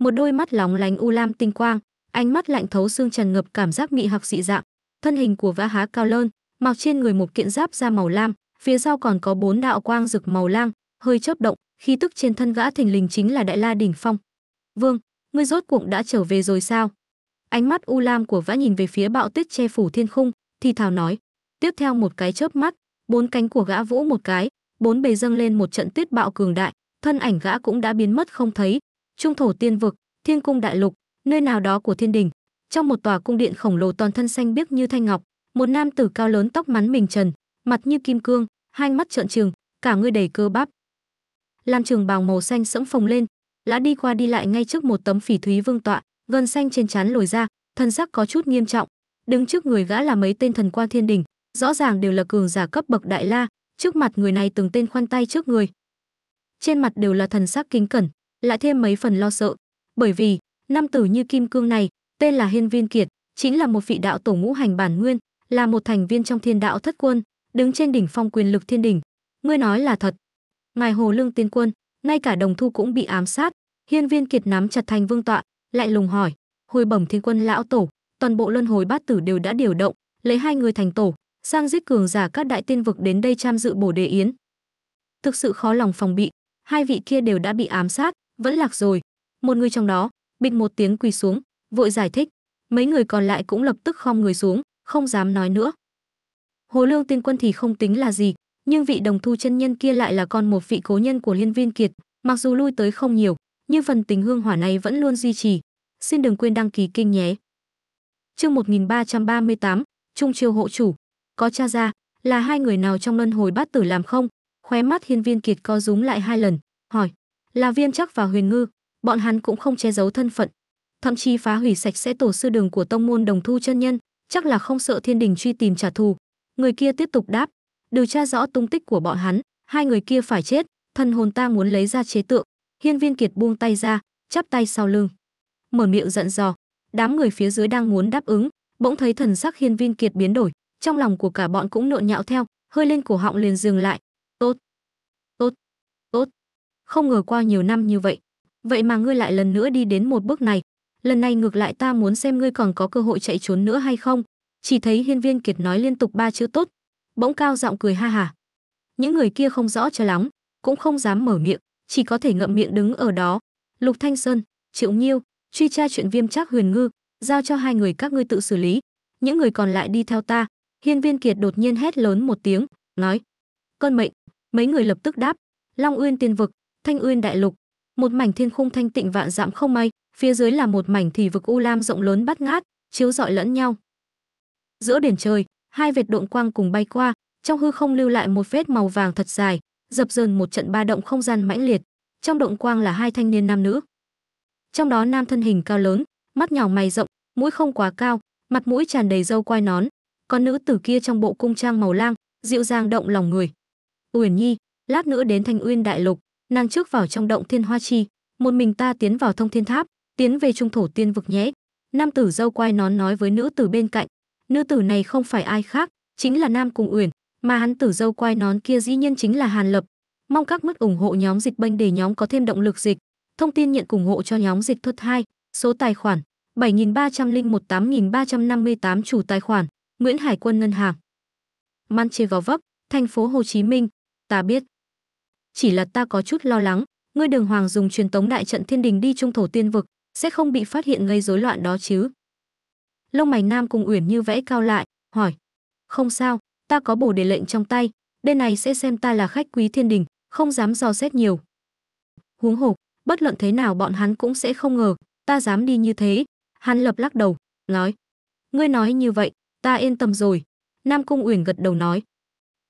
một đôi mắt lóng lánh u lam tinh quang ánh mắt lạnh thấu xương tràn ngập cảm giác mị hoặc dị dạng thân hình của vã há cao lơn mặc trên người một kiện giáp da màu lam phía sau còn có bốn đạo quang rực màu lam hơi chớp động khi tức trên thân gã thình lình chính là đại la đỉnh phong vương ngươi rốt cuộc đã trở về rồi sao ánh mắt u lam của vã nhìn về phía bạo tuyết che phủ thiên khung thì thào nói tiếp theo một cái chớp mắt bốn cánh của gã vũ một cái bốn bề dâng lên một trận tuyết bạo cường đại thân ảnh gã cũng đã biến mất không thấy trung thổ tiên vực thiên cung đại lục nơi nào đó của thiên đình trong một tòa cung điện khổng lồ toàn thân xanh biếc như thanh ngọc một nam tử cao lớn tóc mắn mình trần mặt như kim cương hai mắt trợn trừng cả người đầy cơ bắp làm trường bào màu xanh sẫm phồng lên lã đi qua đi lại ngay trước một tấm phỉ thúy vương tọa gân xanh trên trán lồi ra thân sắc có chút nghiêm trọng đứng trước người gã là mấy tên thần quan thiên đình rõ ràng đều là cường giả cấp bậc đại la trước mặt người này từng tên khoan tay trước người trên mặt đều là thần sắc kính cẩn lại thêm mấy phần lo sợ bởi vì nam tử như kim cương này tên là hiên viên kiệt chính là một vị đạo tổ ngũ hành bản nguyên là một thành viên trong thiên đạo thất quân đứng trên đỉnh phong quyền lực thiên đỉnh ngươi nói là thật ngài hồ lương tiên quân ngay cả đồng thu cũng bị ám sát hiên viên kiệt nắm chặt thành vương tọa lại lùng hỏi hồi bẩm thiên quân lão tổ toàn bộ luân hồi bát tử đều đã điều động lấy hai người thành tổ sang giết cường giả các đại tiên vực đến đây tham dự bổ đề yến thực sự khó lòng phòng bị hai vị kia đều đã bị ám sát vẫn lạc rồi một người trong đó bịch một tiếng quỳ xuống vội giải thích mấy người còn lại cũng lập tức khom người xuống không dám nói nữa hồ lương tiên quân thì không tính là gì nhưng vị đồng thu chân nhân kia lại là con một vị cố nhân của liên viên kiệt mặc dù lui tới không nhiều như phần tình hương hỏa này vẫn luôn duy trì. Xin đừng quên đăng ký kênh nhé. Chương 1338, Trung chiêu hộ chủ, có cha ra, là hai người nào trong luân hồi bát tử làm không? Khóe mắt Hiên Viên Kiệt co rúm lại hai lần, hỏi, là Viêm Chắc và Huyền Ngư, bọn hắn cũng không che giấu thân phận, thậm chí phá hủy sạch sẽ tổ sư đường của tông môn Đồng Thu chân nhân, chắc là không sợ Thiên Đình truy tìm trả thù. Người kia tiếp tục đáp, điều tra rõ tung tích của bọn hắn, hai người kia phải chết, thân hồn ta muốn lấy ra chế tượng, Hiên Viên Kiệt buông tay ra, chắp tay sau lưng, mở miệng giận dò. Đám người phía dưới đang muốn đáp ứng, bỗng thấy thần sắc Hiên Viên Kiệt biến đổi, trong lòng của cả bọn cũng nộn nhạo theo, hơi lên cổ họng liền dừng lại. Tốt, tốt, tốt. Không ngờ qua nhiều năm như vậy, vậy mà ngươi lại lần nữa đi đến một bước này. Lần này ngược lại ta muốn xem ngươi còn có cơ hội chạy trốn nữa hay không. Chỉ thấy Hiên Viên Kiệt nói liên tục ba chữ tốt, bỗng cao giọng cười ha hả. Những người kia không rõ cho lắm, cũng không dám mở miệng chỉ có thể ngậm miệng đứng ở đó. Lục Thanh Sơn, Triệu Nhiêu, truy tra chuyện viêm trác huyền ngư, giao cho hai người các ngươi tự xử lý. Những người còn lại đi theo ta. Hiên Viên Kiệt đột nhiên hét lớn một tiếng, nói: "Cơn mệnh." Mấy người lập tức đáp: "Long Uyên Tiên vực, Thanh Uyên Đại lục." Một mảnh thiên khung thanh tịnh vạn dặm không mây, phía dưới là một mảnh thì vực u lam rộng lớn bắt ngát, chiếu rọi lẫn nhau. Giữa đền trời, hai vệt độn quang cùng bay qua, trong hư không lưu lại một vết màu vàng thật dài, dập dờn một trận ba động không gian mãnh liệt trong động quang là hai thanh niên nam nữ trong đó nam thân hình cao lớn mắt nhỏ mày rộng mũi không quá cao mặt mũi tràn đầy râu quai nón còn nữ tử kia trong bộ cung trang màu lang dịu dàng động lòng người uyển nhi lát nữa đến thanh uyên đại lục nàng trước vào trong động thiên hoa chi một mình ta tiến vào thông thiên tháp tiến về trung thổ tiên vực nhé nam tử râu quai nón nói với nữ tử bên cạnh nữ tử này không phải ai khác chính là nam cùng uyển mà hắn tử dâu quai nón kia dĩ nhiên chính là Hàn Lập. Mong các mức ủng hộ nhóm dịch bệnh để nhóm có thêm động lực dịch. Thông tin nhận ủng hộ cho nhóm dịch thuật 2, số tài khoản bảy nghìn nghìn ba ba trăm trăm linh một tám năm mươi tám chủ tài khoản Nguyễn Hải quân ngân hàng. Manche Gò Vấp, thành phố Hồ Chí Minh, ta biết. Chỉ là ta có chút lo lắng, ngươi đường hoàng dùng truyền tống đại trận thiên đình đi trung thổ tiên vực, sẽ không bị phát hiện gây rối loạn đó chứ. Lông mày nam cùng Uyển như vẽ cao lại, hỏi. Không sao, ta có bổ đề lệnh trong tay, bên này sẽ xem ta là khách quý thiên đình, không dám dò xét nhiều. Huống hồ, bất luận thế nào bọn hắn cũng sẽ không ngờ, ta dám đi như thế. Hắn lập lắc đầu, nói. Ngươi nói như vậy, ta yên tâm rồi. Nam Cung Uyển gật đầu nói.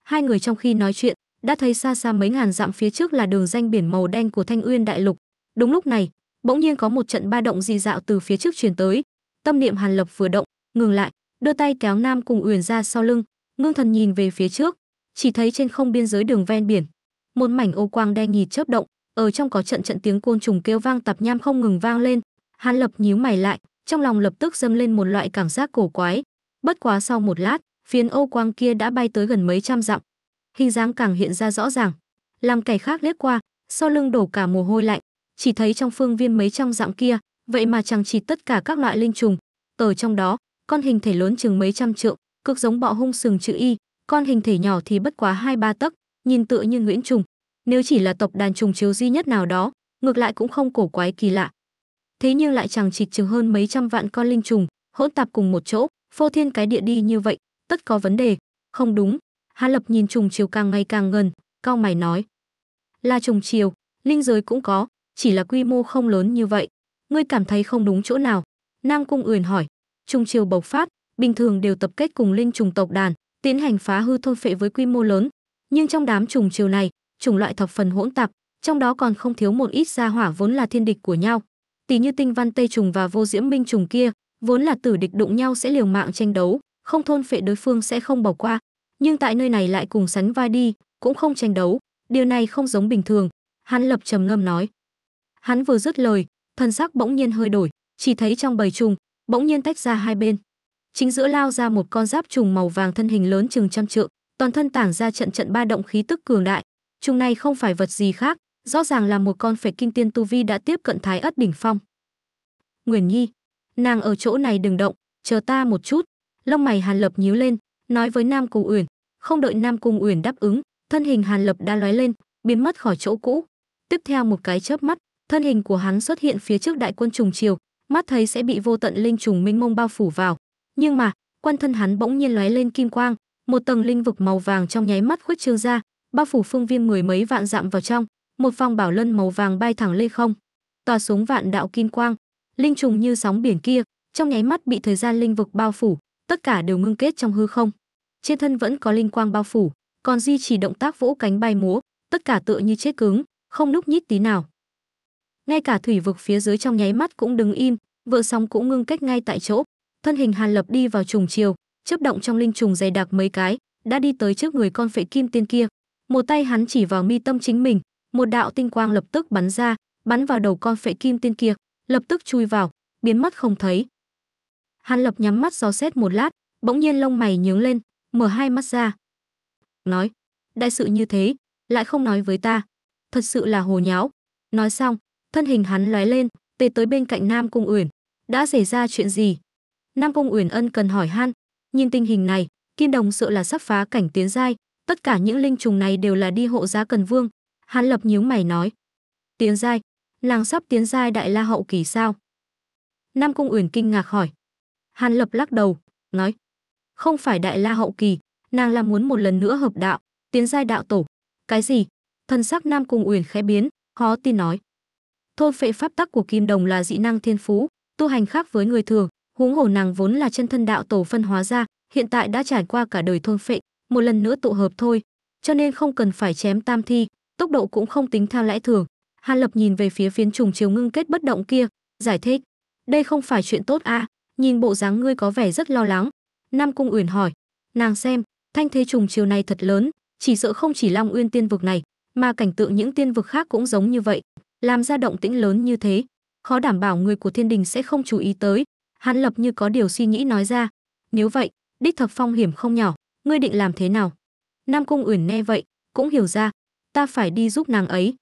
Hai người trong khi nói chuyện, đã thấy xa xa mấy ngàn dặm phía trước là đường danh biển màu đen của Thanh Uyên Đại Lục. Đúng lúc này, bỗng nhiên có một trận ba động dị dạo từ phía trước truyền tới. Tâm niệm Hàn Lập vừa động, ngừng lại, đưa tay kéo Nam Cung Uyển ra sau lưng, ngưng thần nhìn về phía trước chỉ thấy trên không biên giới đường ven biển một mảnh ô quang đen nhì chớp động ở trong có trận trận tiếng côn trùng kêu vang tạp nham không ngừng vang lên hàn lập nhíu mày lại trong lòng lập tức dâng lên một loại cảm giác cổ quái bất quá sau một lát phiến ô quang kia đã bay tới gần mấy trăm dặm hình dáng càng hiện ra rõ ràng làm kẻ khác liếc qua sau lưng đổ cả mồ hôi lạnh chỉ thấy trong phương viên mấy trăm dặm kia vậy mà chẳng chỉ tất cả các loại linh trùng ở trong đó con hình thể lớn chừng mấy trăm trượng cực giống bọ hung sừng chữ y, con hình thể nhỏ thì bất quá hai ba tấc, nhìn tựa như nguyễn trùng. Nếu chỉ là tộc đàn trùng chiếu duy nhất nào đó, ngược lại cũng không cổ quái kỳ lạ. Thế nhưng lại chẳng chịch chừng hơn mấy trăm vạn con linh trùng, hỗn tạp cùng một chỗ, phô thiên cái địa đi như vậy, tất có vấn đề. Không đúng, Hà Lập nhìn trùng chiều càng ngày càng gần, cao mày nói. Là trùng chiều, linh giới cũng có, chỉ là quy mô không lớn như vậy. Ngươi cảm thấy không đúng chỗ nào. Nam Cung Uyển hỏi, trùng chiều bộc phát, bình thường đều tập kết cùng linh trùng tộc đàn, tiến hành phá hư thôn phệ với quy mô lớn, nhưng trong đám trùng chiều này, chủng loại thập phần hỗn tạp, trong đó còn không thiếu một ít gia hỏa vốn là thiên địch của nhau. Tỷ như tinh văn tây trùng và vô diễm minh trùng kia, vốn là tử địch đụng nhau sẽ liều mạng tranh đấu, không thôn phệ đối phương sẽ không bỏ qua, nhưng tại nơi này lại cùng sánh vai đi, cũng không tranh đấu, điều này không giống bình thường, hắn lập trầm ngâm nói. Hắn vừa dứt lời, thân sắc bỗng nhiên hơi đổi, chỉ thấy trong bầy trùng, bỗng nhiên tách ra hai bên, chính giữa lao ra một con giáp trùng màu vàng thân hình lớn chừng trăm trượng, toàn thân tản ra trận trận ba động khí tức cường đại. Trùng này không phải vật gì khác, rõ ràng là một con phải kinh tiên tu vi đã tiếp cận thái ất đỉnh phong. Nguyễn Nhi, nàng ở chỗ này đừng động, chờ ta một chút. Lông mày Hàn Lập nhíu lên, nói với Nam Cung Uyển, không đợi Nam Cung Uyển đáp ứng, thân hình Hàn Lập đã lóe lên, biến mất khỏi chỗ cũ. Tiếp theo một cái chớp mắt, thân hình của hắn xuất hiện phía trước đại quân trùng triều, mắt thấy sẽ bị vô tận linh trùng minh mông bao phủ vào, nhưng mà quan thân hắn bỗng nhiên lóe lên kim quang một tầng linh vực màu vàng trong nháy mắt khuếch trương ra bao phủ phương viên mười mấy vạn dặm vào trong một vòng bảo lân màu vàng bay thẳng lên không tòa xuống vạn đạo kim quang linh trùng như sóng biển kia trong nháy mắt bị thời gian linh vực bao phủ tất cả đều ngưng kết trong hư không trên thân vẫn có linh quang bao phủ còn di chỉ động tác vỗ cánh bay múa tất cả tựa như chết cứng không núc nhít tí nào ngay cả thủy vực phía dưới trong nháy mắt cũng đứng im vợ sóng cũng ngưng kết ngay tại chỗ thân hình hàn lập đi vào trùng chiều chớp động trong linh trùng dày đặc mấy cái đã đi tới trước người con phệ kim tiên kia một tay hắn chỉ vào mi tâm chính mình một đạo tinh quang lập tức bắn ra bắn vào đầu con phệ kim tiên kia lập tức chui vào biến mất không thấy hàn lập nhắm mắt dò xét một lát bỗng nhiên lông mày nhướng lên mở hai mắt ra nói đại sự như thế lại không nói với ta thật sự là hồ nháo nói xong thân hình hắn lóe lên tê tới bên cạnh nam cung uyển đã xảy ra chuyện gì Nam Cung Uyển Ân cần hỏi han, nhìn tình hình này, Kim Đồng sợ là sắp phá cảnh tiến giai, tất cả những linh trùng này đều là đi hộ giá Cần Vương. Hán Lập nhíu mày nói: "Tiến giai, nàng sắp tiến giai đại la hậu kỳ sao?" Nam Cung Uyển kinh ngạc hỏi. Hàn Lập lắc đầu, nói: "Không phải đại la hậu kỳ, nàng là muốn một lần nữa hợp đạo, tiến giai đạo tổ." "Cái gì?" Thần sắc Nam Cung Uyển khẽ biến, khó tin nói: "Thôn phệ pháp tắc của Kim Đồng là dị năng thiên phú, tu hành khác với người thường, huống hồ nàng vốn là chân thân đạo tổ phân hóa ra hiện tại đã trải qua cả đời thôn phệ một lần nữa tụ hợp thôi cho nên không cần phải chém tam thi tốc độ cũng không tính theo lẽ thường Hà lập nhìn về phía phiến trùng chiều ngưng kết bất động kia giải thích đây không phải chuyện tốt a? À? nhìn bộ dáng ngươi có vẻ rất lo lắng nam cung uyển hỏi nàng xem thanh thế trùng chiều này thật lớn chỉ sợ không chỉ long uyên tiên vực này mà cảnh tượng những tiên vực khác cũng giống như vậy làm ra động tĩnh lớn như thế khó đảm bảo người của thiên đình sẽ không chú ý tới Hãn Lập như có điều suy nghĩ nói ra, "Nếu vậy, đích thập phong hiểm không nhỏ, ngươi định làm thế nào?" Nam Cung Uyển nghe vậy, cũng hiểu ra, ta phải đi giúp nàng ấy,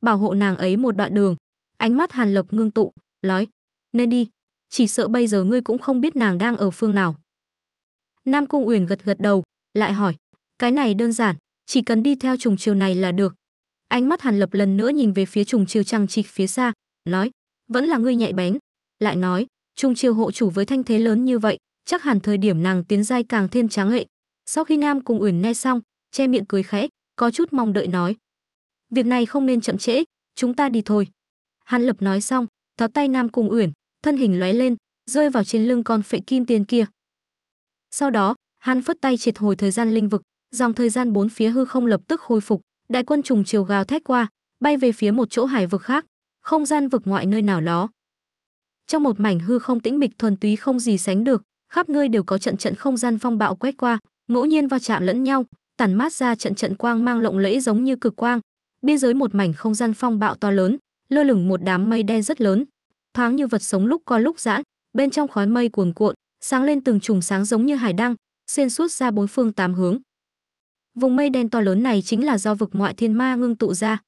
bảo hộ nàng ấy một đoạn đường. Ánh mắt Hàn Lập ngưng tụ, nói, "Nên đi, chỉ sợ bây giờ ngươi cũng không biết nàng đang ở phương nào." Nam Cung Uyển gật gật đầu, lại hỏi, "Cái này đơn giản, chỉ cần đi theo trùng chiều này là được." Ánh mắt Hàn Lập lần nữa nhìn về phía trùng chiều trăng trịch phía xa, nói, "Vẫn là ngươi nhạy bén." Lại nói, trung triều hộ chủ với thanh thế lớn như vậy chắc hẳn thời điểm nàng tiến giai càng thêm tráng lệ sau khi nam cùng uyển nghe xong che miệng cười khẽ có chút mong đợi nói việc này không nên chậm trễ chúng ta đi thôi hàn lập nói xong tháo tay nam cùng uyển thân hình lóe lên rơi vào trên lưng con phệ kim tiền kia sau đó hắn phất tay triệt hồi thời gian linh vực dòng thời gian bốn phía hư không lập tức hồi phục đại quân trùng chiều gào thét qua bay về phía một chỗ hải vực khác không gian vực ngoại nơi nào đó trong một mảnh hư không tĩnh mịch thuần túy không gì sánh được khắp nơi đều có trận trận không gian phong bạo quét qua ngẫu nhiên va chạm lẫn nhau tản mát ra trận trận quang mang lộng lẫy giống như cực quang biên giới một mảnh không gian phong bạo to lớn lơ lửng một đám mây đen rất lớn thoáng như vật sống lúc co lúc giãn bên trong khói mây cuồn cuộn sáng lên từng chùm sáng giống như hải đăng xuyên suốt ra bốn phương tám hướng vùng mây đen to lớn này chính là do vực ngoại thiên ma ngưng tụ ra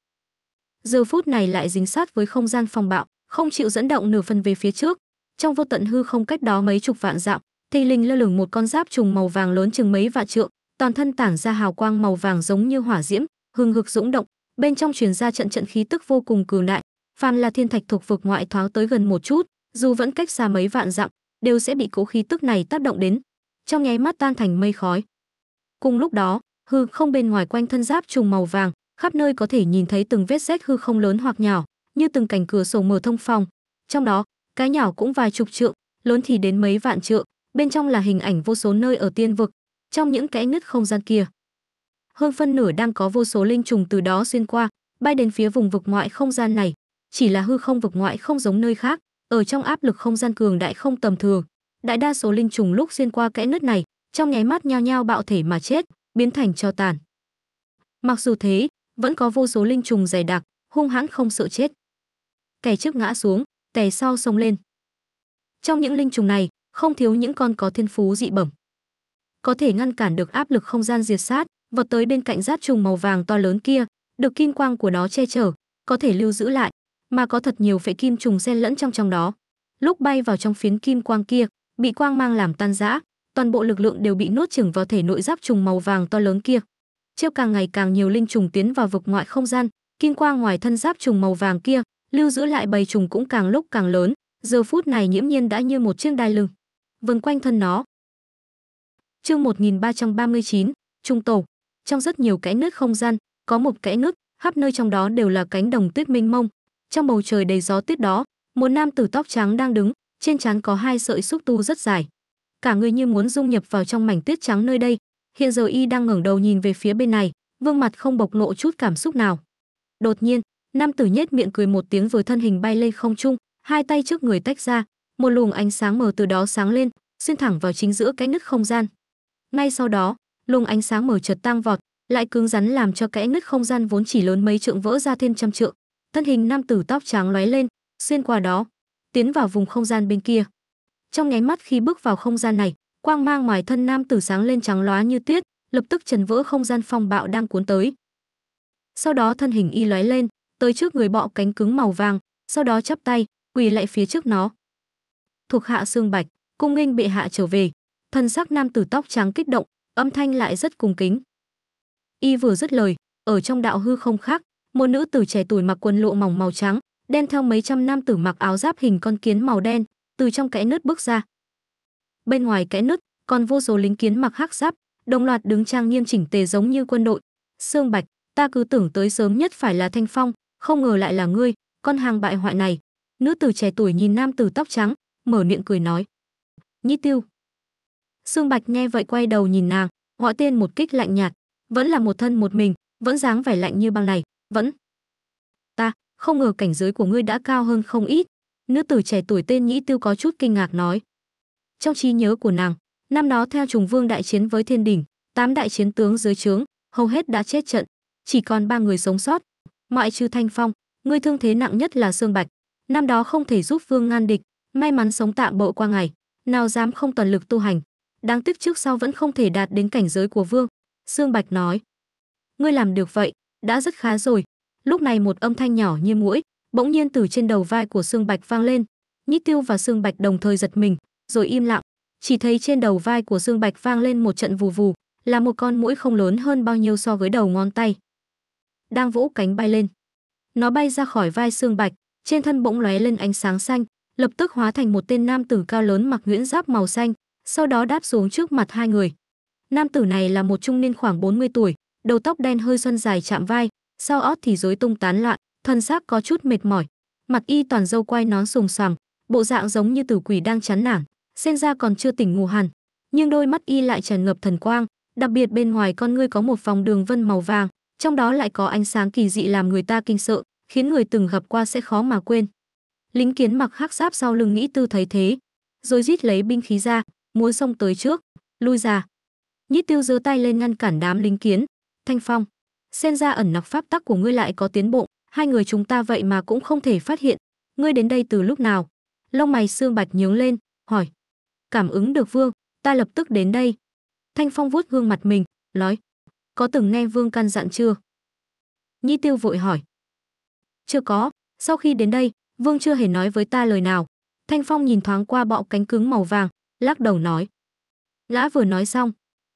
giờ phút này lại dính sát với không gian phong bạo không chịu dẫn động nửa phần về phía trước. Trong vô tận hư không cách đó mấy chục vạn dặm, thì Linh lơ lửng một con giáp trùng màu vàng lớn chừng mấy vạn trượng, toàn thân tản ra hào quang màu vàng giống như hỏa diễm, hừng hực dũng động, bên trong truyền ra trận trận khí tức vô cùng cường đại, phàm là thiên thạch thuộc vực ngoại thoáng tới gần một chút, dù vẫn cách xa mấy vạn dặm, đều sẽ bị cỗ khí tức này tác động đến, trong nháy mắt tan thành mây khói. Cùng lúc đó, hư không bên ngoài quanh thân giáp trùng màu vàng, khắp nơi có thể nhìn thấy từng vết rách hư không lớn hoặc nhỏ, như từng cảnh cửa sổ mở thông phòng. Trong đó, cái nhỏ cũng vài chục trượng, lớn thì đến mấy vạn trượng, bên trong là hình ảnh vô số nơi ở tiên vực, trong những kẽ nứt không gian kia. Hơn phân nửa đang có vô số linh trùng từ đó xuyên qua, bay đến phía vùng vực ngoại không gian này, chỉ là hư không vực ngoại không giống nơi khác, ở trong áp lực không gian cường đại không tầm thường, đại đa số linh trùng lúc xuyên qua kẽ nứt này, trong nháy mắt nhao nhao bạo thể mà chết, biến thành cho tàn. Mặc dù thế, vẫn có vô số linh trùng dày đặc, hung hãn không sợ chết kẻ trước ngã xuống kẻ sau sông lên trong những linh trùng này không thiếu những con có thiên phú dị bẩm có thể ngăn cản được áp lực không gian diệt sát vọt tới bên cạnh giáp trùng màu vàng to lớn kia được kim quang của nó che chở có thể lưu giữ lại mà có thật nhiều phệ kim trùng xen lẫn trong trong đó lúc bay vào trong phiến kim quang kia bị quang mang làm tan rã toàn bộ lực lượng đều bị nuốt chửng vào thể nội giáp trùng màu vàng to lớn kia chiêu càng ngày càng nhiều linh trùng tiến vào vực ngoại không gian kim quang ngoài thân giáp trùng màu vàng kia lưu giữ lại bầy trùng cũng càng lúc càng lớn, giờ phút này nhiễm nhiên đã như một chiếc đai lưng, vần quanh thân nó. Chương 1339, Trung Tổ Trong rất nhiều kẽ nước không gian, có một kẽ nước khắp nơi trong đó đều là cánh đồng tuyết mênh mông. Trong bầu trời đầy gió tuyết đó, một nam tử tóc trắng đang đứng, trên trán có hai sợi xúc tu rất dài. Cả người như muốn dung nhập vào trong mảnh tuyết trắng nơi đây, hiện giờ y đang ngẩng đầu nhìn về phía bên này, vương mặt không bộc lộ chút cảm xúc nào. Đột nhiên, Nam tử nhếch miệng cười một tiếng rồi thân hình bay lên không trung, hai tay trước người tách ra, một luồng ánh sáng mờ từ đó sáng lên, xuyên thẳng vào chính giữa cái nứt không gian. Ngay sau đó, luồng ánh sáng mờ chợt tăng vọt, lại cứng rắn làm cho cái nứt không gian vốn chỉ lớn mấy trượng vỡ ra thêm trăm trượng. Thân hình nam tử tóc trắng lóe lên, xuyên qua đó, tiến vào vùng không gian bên kia. Trong nháy mắt khi bước vào không gian này, quang mang ngoài thân nam tử sáng lên trắng lóa như tuyết, lập tức trần vỡ không gian phong bạo đang cuốn tới. Sau đó thân hình y lóe lên, tới trước người bọ cánh cứng màu vàng, sau đó chắp tay, quỳ lại phía trước nó. Thuộc hạ xương Bạch, cung nghênh bệ hạ trở về. Thân sắc nam tử tóc trắng kích động, âm thanh lại rất cung kính. Y vừa dứt lời, ở trong đạo hư không khác, một nữ tử trẻ tuổi mặc quần lộ mỏng màu trắng, đen theo mấy trăm nam tử mặc áo giáp hình con kiến màu đen, từ trong kẽ nứt bước ra. Bên ngoài kẽ nứt, còn vô số lính kiến mặc hắc giáp, đồng loạt đứng trang nghiêm chỉnh tề giống như quân đội. Sương Bạch, ta cứ tưởng tới sớm nhất phải là Thanh Phong, không ngờ lại là ngươi, con hàng bại hoại này. Nữ tử trẻ tuổi nhìn nam tử tóc trắng, mở miệng cười nói. Nhi tiêu. Sương Bạch nghe vậy quay đầu nhìn nàng, gọi tên một kích lạnh nhạt, vẫn là một thân một mình, vẫn dáng vẻ lạnh như băng này, vẫn. Ta, không ngờ cảnh giới của ngươi đã cao hơn không ít. Nữ tử trẻ tuổi tên Nhĩ Tiêu có chút kinh ngạc nói. Trong trí nhớ của nàng, năm đó theo trùng vương đại chiến với thiên Đình, tám đại chiến tướng dưới trướng, hầu hết đã chết trận, chỉ còn ba người sống sót, ngoại trừ thanh phong ngươi thương thế nặng nhất là xương bạch năm đó không thể giúp vương ngăn địch may mắn sống tạm bộ qua ngày nào dám không toàn lực tu hành đáng tiếc trước sau vẫn không thể đạt đến cảnh giới của vương xương bạch nói ngươi làm được vậy đã rất khá rồi lúc này một âm thanh nhỏ như mũi bỗng nhiên từ trên đầu vai của xương bạch vang lên nhĩ tiêu và xương bạch đồng thời giật mình rồi im lặng chỉ thấy trên đầu vai của xương bạch vang lên một trận vù vù là một con mũi không lớn hơn bao nhiêu so với đầu ngón tay đang vỗ cánh bay lên. Nó bay ra khỏi vai xương Bạch, trên thân bỗng lóe lên ánh sáng xanh, lập tức hóa thành một tên nam tử cao lớn mặc nguyễn giáp màu xanh, sau đó đáp xuống trước mặt hai người. Nam tử này là một trung niên khoảng 40 tuổi, đầu tóc đen hơi xoăn dài chạm vai, sau ót thì rối tung tán loạn, thân xác có chút mệt mỏi, mặt y toàn râu quai nón sùng soàm, bộ dạng giống như tử quỷ đang chán nản, xem ra còn chưa tỉnh ngủ hẳn, nhưng đôi mắt y lại tràn ngập thần quang, đặc biệt bên ngoài con ngươi có một vòng đường vân màu vàng, trong đó lại có ánh sáng kỳ dị làm người ta kinh sợ, khiến người từng gặp qua sẽ khó mà quên. Lính kiến mặc hắc giáp sau lưng nghĩ tư thấy thế, rồi rít lấy binh khí ra, muốn xông tới trước, lui ra. Nhĩ tiêu giơ tay lên ngăn cản đám lính kiến. Thanh Phong, xen ra ẩn nặc pháp tắc của ngươi lại có tiến bộ, hai người chúng ta vậy mà cũng không thể phát hiện. Ngươi đến đây từ lúc nào? Lông mày xương bạch nhướng lên, hỏi. Cảm ứng được vương, ta lập tức đến đây. Thanh Phong vuốt gương mặt mình, nói có từng nghe Vương căn dặn chưa? Nhi Tiêu vội hỏi. Chưa có, sau khi đến đây, Vương chưa hề nói với ta lời nào. Thanh Phong nhìn thoáng qua bọ cánh cứng màu vàng, lắc đầu nói. Lã vừa nói xong,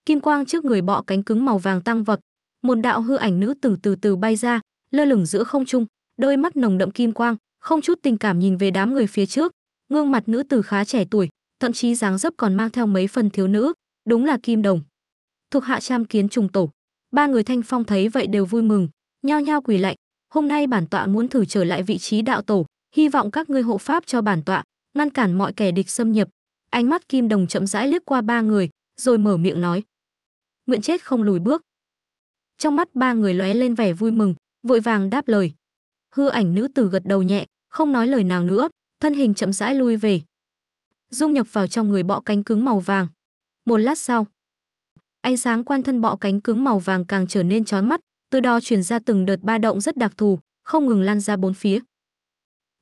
kim quang trước người bọ cánh cứng màu vàng tăng vật, một đạo hư ảnh nữ tử từ từ bay ra, lơ lửng giữa không trung, đôi mắt nồng đậm kim quang, không chút tình cảm nhìn về đám người phía trước. Gương mặt nữ tử khá trẻ tuổi, thậm chí dáng dấp còn mang theo mấy phần thiếu nữ, đúng là kim đồng. Thuộc hạ Tram Kiến trùng tổ ba người thanh phong thấy vậy đều vui mừng nhao nhao quỳ lạnh hôm nay bản tọa muốn thử trở lại vị trí đạo tổ hy vọng các ngươi hộ pháp cho bản tọa ngăn cản mọi kẻ địch xâm nhập ánh mắt kim đồng chậm rãi liếc qua ba người rồi mở miệng nói nguyện chết không lùi bước trong mắt ba người lóe lên vẻ vui mừng vội vàng đáp lời hư ảnh nữ tử gật đầu nhẹ không nói lời nào nữa thân hình chậm rãi lui về dung nhập vào trong người bọ cánh cứng màu vàng một lát sau ánh sáng quan thân bọ cánh cứng màu vàng càng trở nên chói mắt, từ đó truyền ra từng đợt ba động rất đặc thù, không ngừng lan ra bốn phía.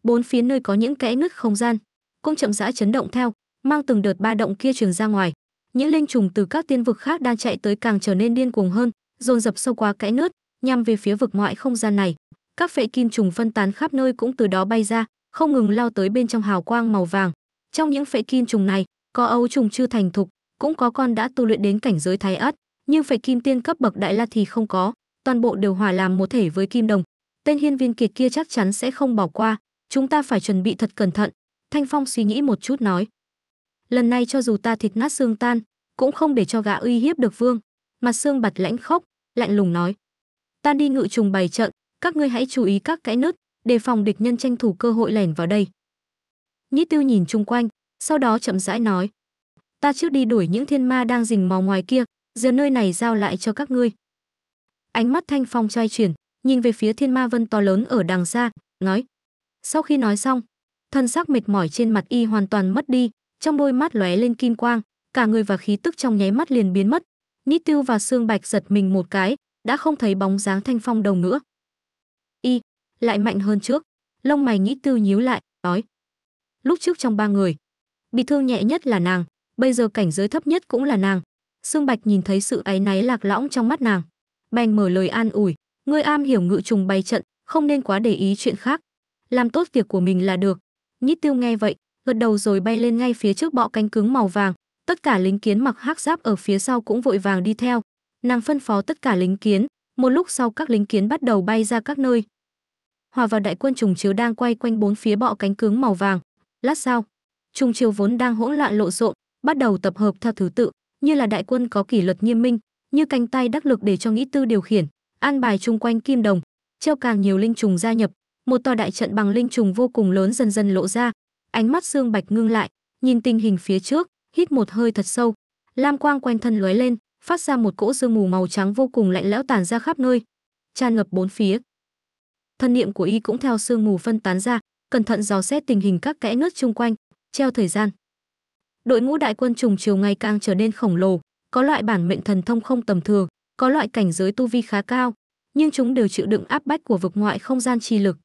Bốn phía nơi có những kẽ nứt không gian, cũng chậm rãi chấn động theo, mang từng đợt ba động kia truyền ra ngoài. Những linh trùng từ các tiên vực khác đang chạy tới càng trở nên điên cuồng hơn, dồn dập sâu qua kẽ nứt, nhằm về phía vực ngoại không gian này. Các phệ kim trùng phân tán khắp nơi cũng từ đó bay ra, không ngừng lao tới bên trong hào quang màu vàng. Trong những phệ kim trùng này, có ấu trùng chưa thành thục, cũng có con đã tu luyện đến cảnh giới thái ất, nhưng phải kim tiên cấp bậc đại la thì không có, toàn bộ đều hòa làm một thể với kim đồng. Tên hiên viên kiệt kia chắc chắn sẽ không bỏ qua, chúng ta phải chuẩn bị thật cẩn thận. Thanh Phong suy nghĩ một chút nói. Lần này cho dù ta thịt nát xương tan, cũng không để cho gã uy hiếp được vương. Mặt xương bặt lãnh khốc, lạnh lùng nói. Ta đi ngự trùng bày trận, các ngươi hãy chú ý các cái nứt, đề phòng địch nhân tranh thủ cơ hội lẻn vào đây. Nhĩ tiêu nhìn chung quanh, sau đó chậm rãi nói ta trước đi đuổi những thiên ma đang rình mò ngoài kia, giờ nơi này giao lại cho các ngươi. Ánh mắt Thanh Phong xoay chuyển, nhìn về phía thiên ma vân to lớn ở đằng xa, nói. Sau khi nói xong, thân sắc mệt mỏi trên mặt y hoàn toàn mất đi, trong đôi mắt lóe lên kim quang, cả người và khí tức trong nháy mắt liền biến mất. Nít Tiêu và xương Bạch giật mình một cái, đã không thấy bóng dáng Thanh Phong đồng nữa. Y lại mạnh hơn trước, lông mày Nhĩ Tiêu nhíu lại, nói: "Lúc trước trong ba người, bị thương nhẹ nhất là nàng, bây giờ cảnh giới thấp nhất cũng là nàng. Sương Bạch nhìn thấy sự áy náy lạc lõng trong mắt nàng, bèn mở lời an ủi, "Ngươi am hiểu ngự trùng bay trận, không nên quá để ý chuyện khác, làm tốt việc của mình là được." Nhít Tiêu nghe vậy, gật đầu rồi bay lên ngay phía trước bọ cánh cứng màu vàng, tất cả lính kiến mặc hắc giáp ở phía sau cũng vội vàng đi theo. Nàng phân phó tất cả lính kiến, một lúc sau các lính kiến bắt đầu bay ra các nơi. Hòa vào đại quân trùng chiếu đang quay quanh bốn phía bọ cánh cứng màu vàng. Lát sau, trùng chiếu vốn đang hỗn loạn lộn rộn, bắt đầu tập hợp theo thứ tự, như là đại quân có kỷ luật nghiêm minh, như cánh tay đắc lực để cho nghĩ tư điều khiển, an bài chung quanh kim đồng, treo càng nhiều linh trùng gia nhập, một tòa đại trận bằng linh trùng vô cùng lớn dần dần lộ ra. Ánh mắt xương Bạch ngưng lại, nhìn tình hình phía trước, hít một hơi thật sâu. Lam quang quanh thân lóe lên, phát ra một cỗ sương mù màu trắng vô cùng lạnh lẽo tản ra khắp nơi, tràn ngập bốn phía. Thân niệm của y cũng theo sương mù phân tán ra, cẩn thận dò xét tình hình các kẽ nước chung quanh, treo thời gian đội ngũ đại quân trùng chiều ngày càng trở nên khổng lồ, có loại bản mệnh thần thông không tầm thường, có loại cảnh giới tu vi khá cao, nhưng chúng đều chịu đựng áp bách của vực ngoại không gian chi lực.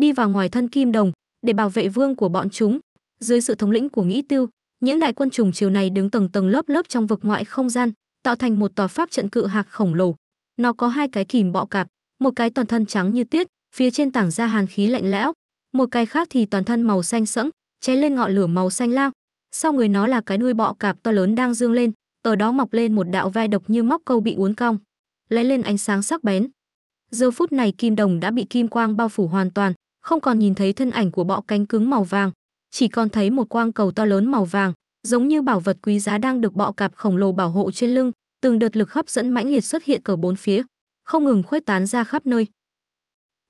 Đi vào ngoài thân kim đồng, để bảo vệ vương của bọn chúng, dưới sự thống lĩnh của Nghĩ Tiêu, những đại quân trùng chiều này đứng tầng tầng lớp lớp trong vực ngoại không gian, tạo thành một tòa pháp trận cự hạc khổng lồ. Nó có hai cái kìm bọ cạp, một cái toàn thân trắng như tiết, phía trên tảng ra hàn khí lạnh lẽo, một cái khác thì toàn thân màu xanh sẫm, cháy lên ngọn lửa màu xanh lao, sau người nó là cái đuôi bọ cạp to lớn đang dương lên, ở đó mọc lên một đạo vai độc như móc câu bị uốn cong, lóe lên ánh sáng sắc bén. Giờ phút này kim đồng đã bị kim quang bao phủ hoàn toàn, không còn nhìn thấy thân ảnh của bọ cánh cứng màu vàng, chỉ còn thấy một quang cầu to lớn màu vàng, giống như bảo vật quý giá đang được bọ cạp khổng lồ bảo hộ trên lưng, từng đợt lực hấp dẫn mãnh liệt xuất hiện ở bốn phía, không ngừng khuếch tán ra khắp nơi.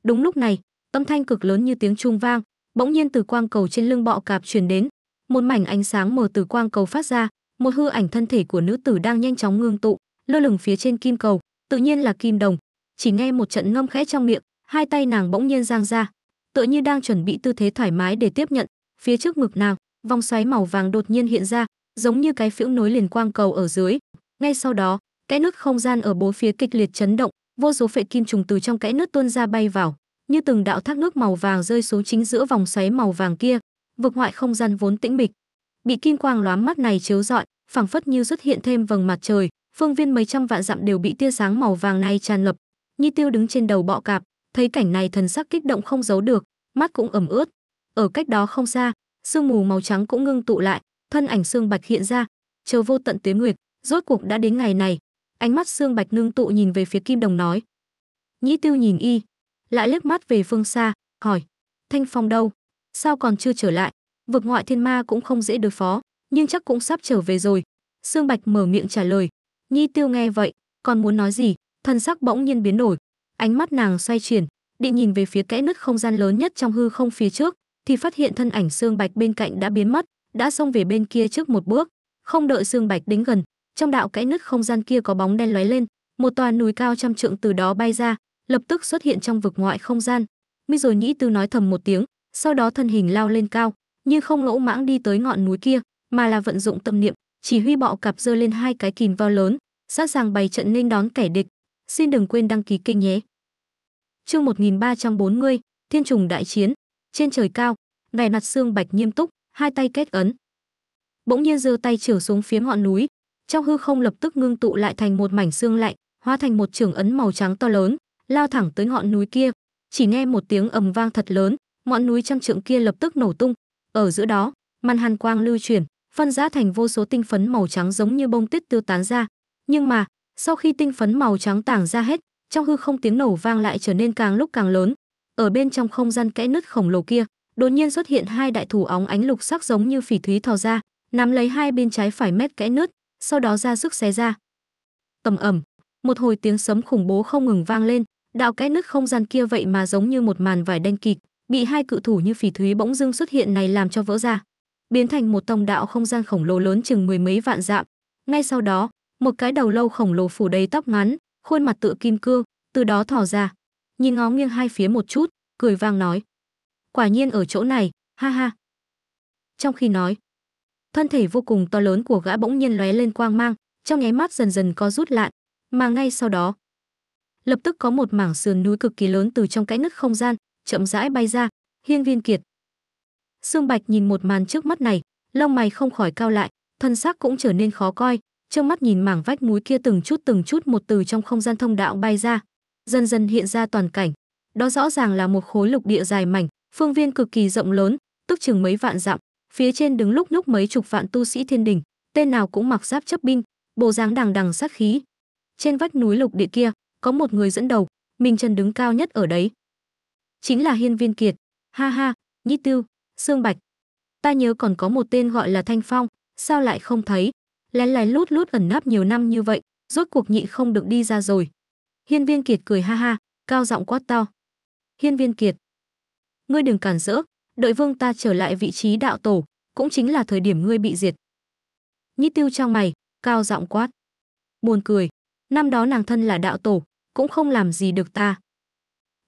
Đúng lúc này, âm thanh cực lớn như tiếng trung vang, bỗng nhiên từ quang cầu trên lưng bọ cạp truyền đến, một mảnh ánh sáng mờ từ quang cầu phát ra một hư ảnh thân thể của nữ tử đang nhanh chóng ngưng tụ lơ lửng phía trên kim cầu tự nhiên là kim đồng chỉ nghe một trận ngâm khẽ trong miệng hai tay nàng bỗng nhiên giang ra tựa như đang chuẩn bị tư thế thoải mái để tiếp nhận phía trước ngực nàng vòng xoáy màu vàng đột nhiên hiện ra giống như cái phễu nối liền quang cầu ở dưới ngay sau đó kẽ nước không gian ở bốn phía kịch liệt chấn động vô số phệ kim trùng từ trong kẽ nước tuôn ra bay vào như từng đạo thác nước màu vàng rơi xuống chính giữa vòng xoáy màu vàng kia vực ngoại không gian vốn tĩnh mịch bị kim quang lóa mắt này chiếu rọi phảng phất như xuất hiện thêm vầng mặt trời phương viên mấy trăm vạn dặm đều bị tia sáng màu vàng này tràn ngập nhi tiêu đứng trên đầu bọ cạp thấy cảnh này thần sắc kích động không giấu được mắt cũng ẩm ướt ở cách đó không xa sương mù màu trắng cũng ngưng tụ lại thân ảnh xương bạch hiện ra chờ vô tận tuyến nguyệt rốt cuộc đã đến ngày này ánh mắt xương bạch nương tụ nhìn về phía kim đồng nói nhĩ tiêu nhìn y lại liếc mắt về phương xa hỏi thanh phong đâu sao còn chưa trở lại vực ngoại thiên ma cũng không dễ đối phó nhưng chắc cũng sắp trở về rồi sương bạch mở miệng trả lời nhi tiêu nghe vậy còn muốn nói gì thân sắc bỗng nhiên biến đổi ánh mắt nàng xoay chuyển định nhìn về phía kẽ nứt không gian lớn nhất trong hư không phía trước thì phát hiện thân ảnh sương bạch bên cạnh đã biến mất đã xông về bên kia trước một bước không đợi sương bạch đến gần trong đạo kẽ nứt không gian kia có bóng đen lóe lên một tòa núi cao trăm trượng từ đó bay ra lập tức xuất hiện trong vực ngoại không gian mi rồi nhĩ tư nói thầm một tiếng sau đó thân hình lao lên cao, nhưng không lỗ mãng đi tới ngọn núi kia, mà là vận dụng tâm niệm, chỉ huy bọ cặp giơ lên hai cái kìm vào lớn, sẵn sàng bày trận nên đón kẻ địch. Xin đừng quên đăng ký kênh nhé. Chương 1340, Thiên trùng đại chiến, trên trời cao, ngày mặt xương bạch nghiêm túc, hai tay kết ấn. Bỗng nhiên giơ tay chiều xuống phía ngọn núi, trong hư không lập tức ngưng tụ lại thành một mảnh xương lạnh, hóa thành một trường ấn màu trắng to lớn, lao thẳng tới ngọn núi kia. Chỉ nghe một tiếng ầm vang thật lớn, ngọn núi trăm trượng kia lập tức nổ tung ở giữa đó màn hàn quang lưu chuyển phân rã thành vô số tinh phấn màu trắng giống như bông tuyết tiêu tán ra nhưng mà sau khi tinh phấn màu trắng tảng ra hết trong hư không tiếng nổ vang lại trở nên càng lúc càng lớn ở bên trong không gian kẽ nứt khổng lồ kia đột nhiên xuất hiện hai đại thủ óng ánh lục sắc giống như phỉ thúy thò ra nắm lấy hai bên trái phải mét kẽ nứt sau đó ra sức xé ra tầm ẩm một hồi tiếng sấm khủng bố không ngừng vang lên đạo kẽ nứt không gian kia vậy mà giống như một màn vải đen kịch bị hai cự thủ như phỉ thúy bỗng dưng xuất hiện này làm cho vỡ ra biến thành một tông đạo không gian khổng lồ lớn chừng mười mấy vạn dạm ngay sau đó một cái đầu lâu khổng lồ phủ đầy tóc ngắn khuôn mặt tựa kim cương từ đó thò ra nhìn ngó nghiêng hai phía một chút cười vang nói quả nhiên ở chỗ này ha ha trong khi nói thân thể vô cùng to lớn của gã bỗng nhiên lóe lên quang mang trong nháy mắt dần dần có rút lại mà ngay sau đó lập tức có một mảng sườn núi cực kỳ lớn từ trong cái nứt không gian chậm rãi bay ra, hiên viên kiệt. Sương Bạch nhìn một màn trước mắt này, lông mày không khỏi cao lại, thân xác cũng trở nên khó coi, trước mắt nhìn mảng vách núi kia từng chút từng chút một từ trong không gian thông đạo bay ra, dần dần hiện ra toàn cảnh. Đó rõ ràng là một khối lục địa dài mảnh, phương viên cực kỳ rộng lớn, tức chừng mấy vạn dặm, phía trên đứng lúc lúc mấy chục vạn tu sĩ thiên đình, tên nào cũng mặc giáp chấp binh, bộ dáng đằng đằng sát khí. Trên vách núi lục địa kia, có một người dẫn đầu, mình chân đứng cao nhất ở đấy, chính là Hiên Viên Kiệt. Ha ha, Nhĩ Tư, Sương Bạch. Ta nhớ còn có một tên gọi là Thanh Phong, sao lại không thấy? Lén lén lút lút ẩn nấp nhiều năm như vậy, rốt cuộc nhị không được đi ra rồi. Hiên Viên Kiệt cười ha ha, cao giọng quát to. Hiên Viên Kiệt, ngươi đừng cản rỡ, đợi vương ta trở lại vị trí đạo tổ, cũng chính là thời điểm ngươi bị diệt. Nhĩ Tiêu trong mày, cao giọng quát. Buồn cười, năm đó nàng thân là đạo tổ, cũng không làm gì được ta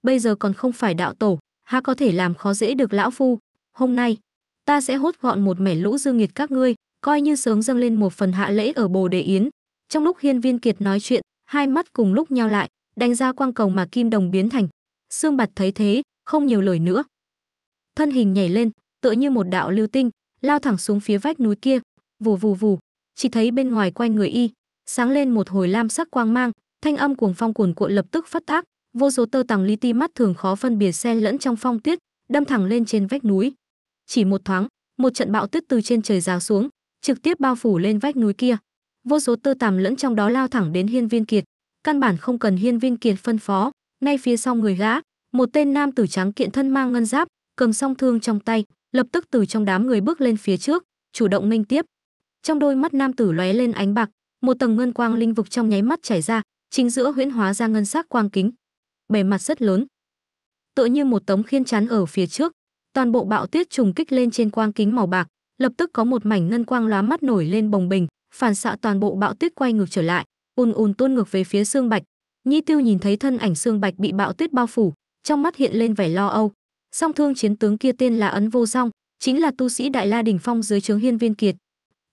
bây giờ còn không phải đạo tổ, há có thể làm khó dễ được lão phu. Hôm nay, ta sẽ hốt gọn một mẻ lũ dương nghiệt các ngươi, coi như sướng dâng lên một phần hạ lễ ở Bồ Đề Yến. Trong lúc Hiên Viên Kiệt nói chuyện, hai mắt cùng lúc nhau lại, đánh ra quang cầu mà kim đồng biến thành. Sương Bạt thấy thế, không nhiều lời nữa. Thân hình nhảy lên, tựa như một đạo lưu tinh, lao thẳng xuống phía vách núi kia, vù vù vù, chỉ thấy bên ngoài quanh người y, sáng lên một hồi lam sắc quang mang, thanh âm cuồng phong cuồn cuộn lập tức phát tác, vô số tơ tàng li ti mắt thường khó phân biệt xen lẫn trong phong tuyết, đâm thẳng lên trên vách núi. Chỉ một thoáng, một trận bão tuyết từ trên trời rào xuống, trực tiếp bao phủ lên vách núi kia. Vô số tơ tằm lẫn trong đó lao thẳng đến Hiên Viên Kiệt, căn bản không cần Hiên Viên Kiệt phân phó, ngay phía sau người gã, một tên nam tử trắng kiện thân mang ngân giáp, cầm song thương trong tay, lập tức từ trong đám người bước lên phía trước, chủ động minh tiếp. Trong đôi mắt nam tử lóe lên ánh bạc, một tầng ngân quang linh vực trong nháy mắt chảy ra, chính giữa huyễn hóa ra ngân sắc quang kính bề mặt rất lớn. Tựa như một tấm khiên chắn ở phía trước, toàn bộ bạo tuyết trùng kích lên trên quang kính màu bạc, lập tức có một mảnh ngân quang lóa mắt nổi lên bồng bình, phản xạ toàn bộ bạo tuyết quay ngược trở lại, ùn ùn tuôn ngược về phía xương bạch. Nhi Tiêu nhìn thấy thân ảnh xương bạch bị bạo tuyết bao phủ, trong mắt hiện lên vẻ lo âu. Song thương chiến tướng kia tên là Ấn Vô Song, chính là tu sĩ Đại La đỉnh phong dưới trướng Hiên Viên Kiệt.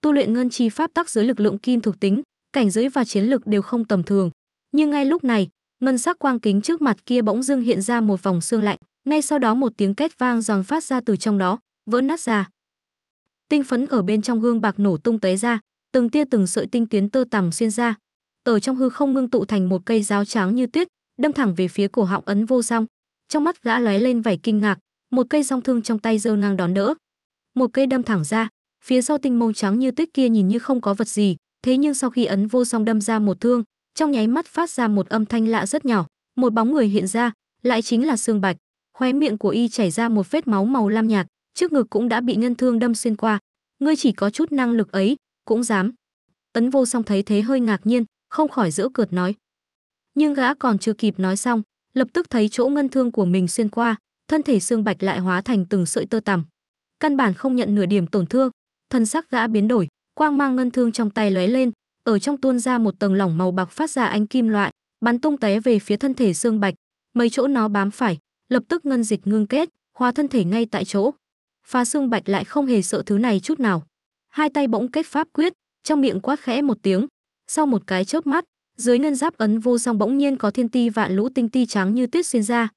Tu luyện ngân chi pháp tắc dưới lực lượng kim thuộc tính, cảnh giới và chiến lực đều không tầm thường. Nhưng ngay lúc này, ngân sắc quang kính trước mặt kia bỗng dưng hiện ra một vòng xương lạnh, ngay sau đó một tiếng két vang giòn phát ra từ trong đó, vỡ nát ra. Tinh phấn ở bên trong gương bạc nổ tung tóe ra, từng tia từng sợi tinh tuyến tơ tằm xuyên ra, ở trong hư không ngưng tụ thành một cây giáo trắng như tuyết, đâm thẳng về phía cổ họng ấn vô song. Trong mắt gã lóe lên vẻ kinh ngạc, một cây song thương trong tay giơ ngang đón đỡ. Một cây đâm thẳng ra, phía sau tinh mông trắng như tuyết kia nhìn như không có vật gì, thế nhưng sau khi ấn vô song đâm ra một thương, trong nháy mắt phát ra một âm thanh lạ rất nhỏ một bóng người hiện ra lại chính là sương bạch khóe miệng của y chảy ra một vết máu màu lam nhạt trước ngực cũng đã bị ngân thương đâm xuyên qua ngươi chỉ có chút năng lực ấy cũng dám tấn vô song thấy thế hơi ngạc nhiên không khỏi giễu cợt nói nhưng gã còn chưa kịp nói xong lập tức thấy chỗ ngân thương của mình xuyên qua thân thể xương bạch lại hóa thành từng sợi tơ tằm căn bản không nhận nửa điểm tổn thương thân sắc gã biến đổi quang mang ngân thương trong tay lóe lên ở trong tuôn ra một tầng lỏng màu bạc phát ra ánh kim loại, bắn tung té về phía thân thể xương Bạch, mấy chỗ nó bám phải, lập tức ngân dịch ngưng kết, hóa thân thể ngay tại chỗ. Phá xương Bạch lại không hề sợ thứ này chút nào. Hai tay bỗng kết pháp quyết, trong miệng quát khẽ một tiếng, sau một cái chớp mắt, dưới ngân giáp ấn vô song bỗng nhiên có thiên ti vạn lũ tinh ti trắng như tuyết xuyên ra.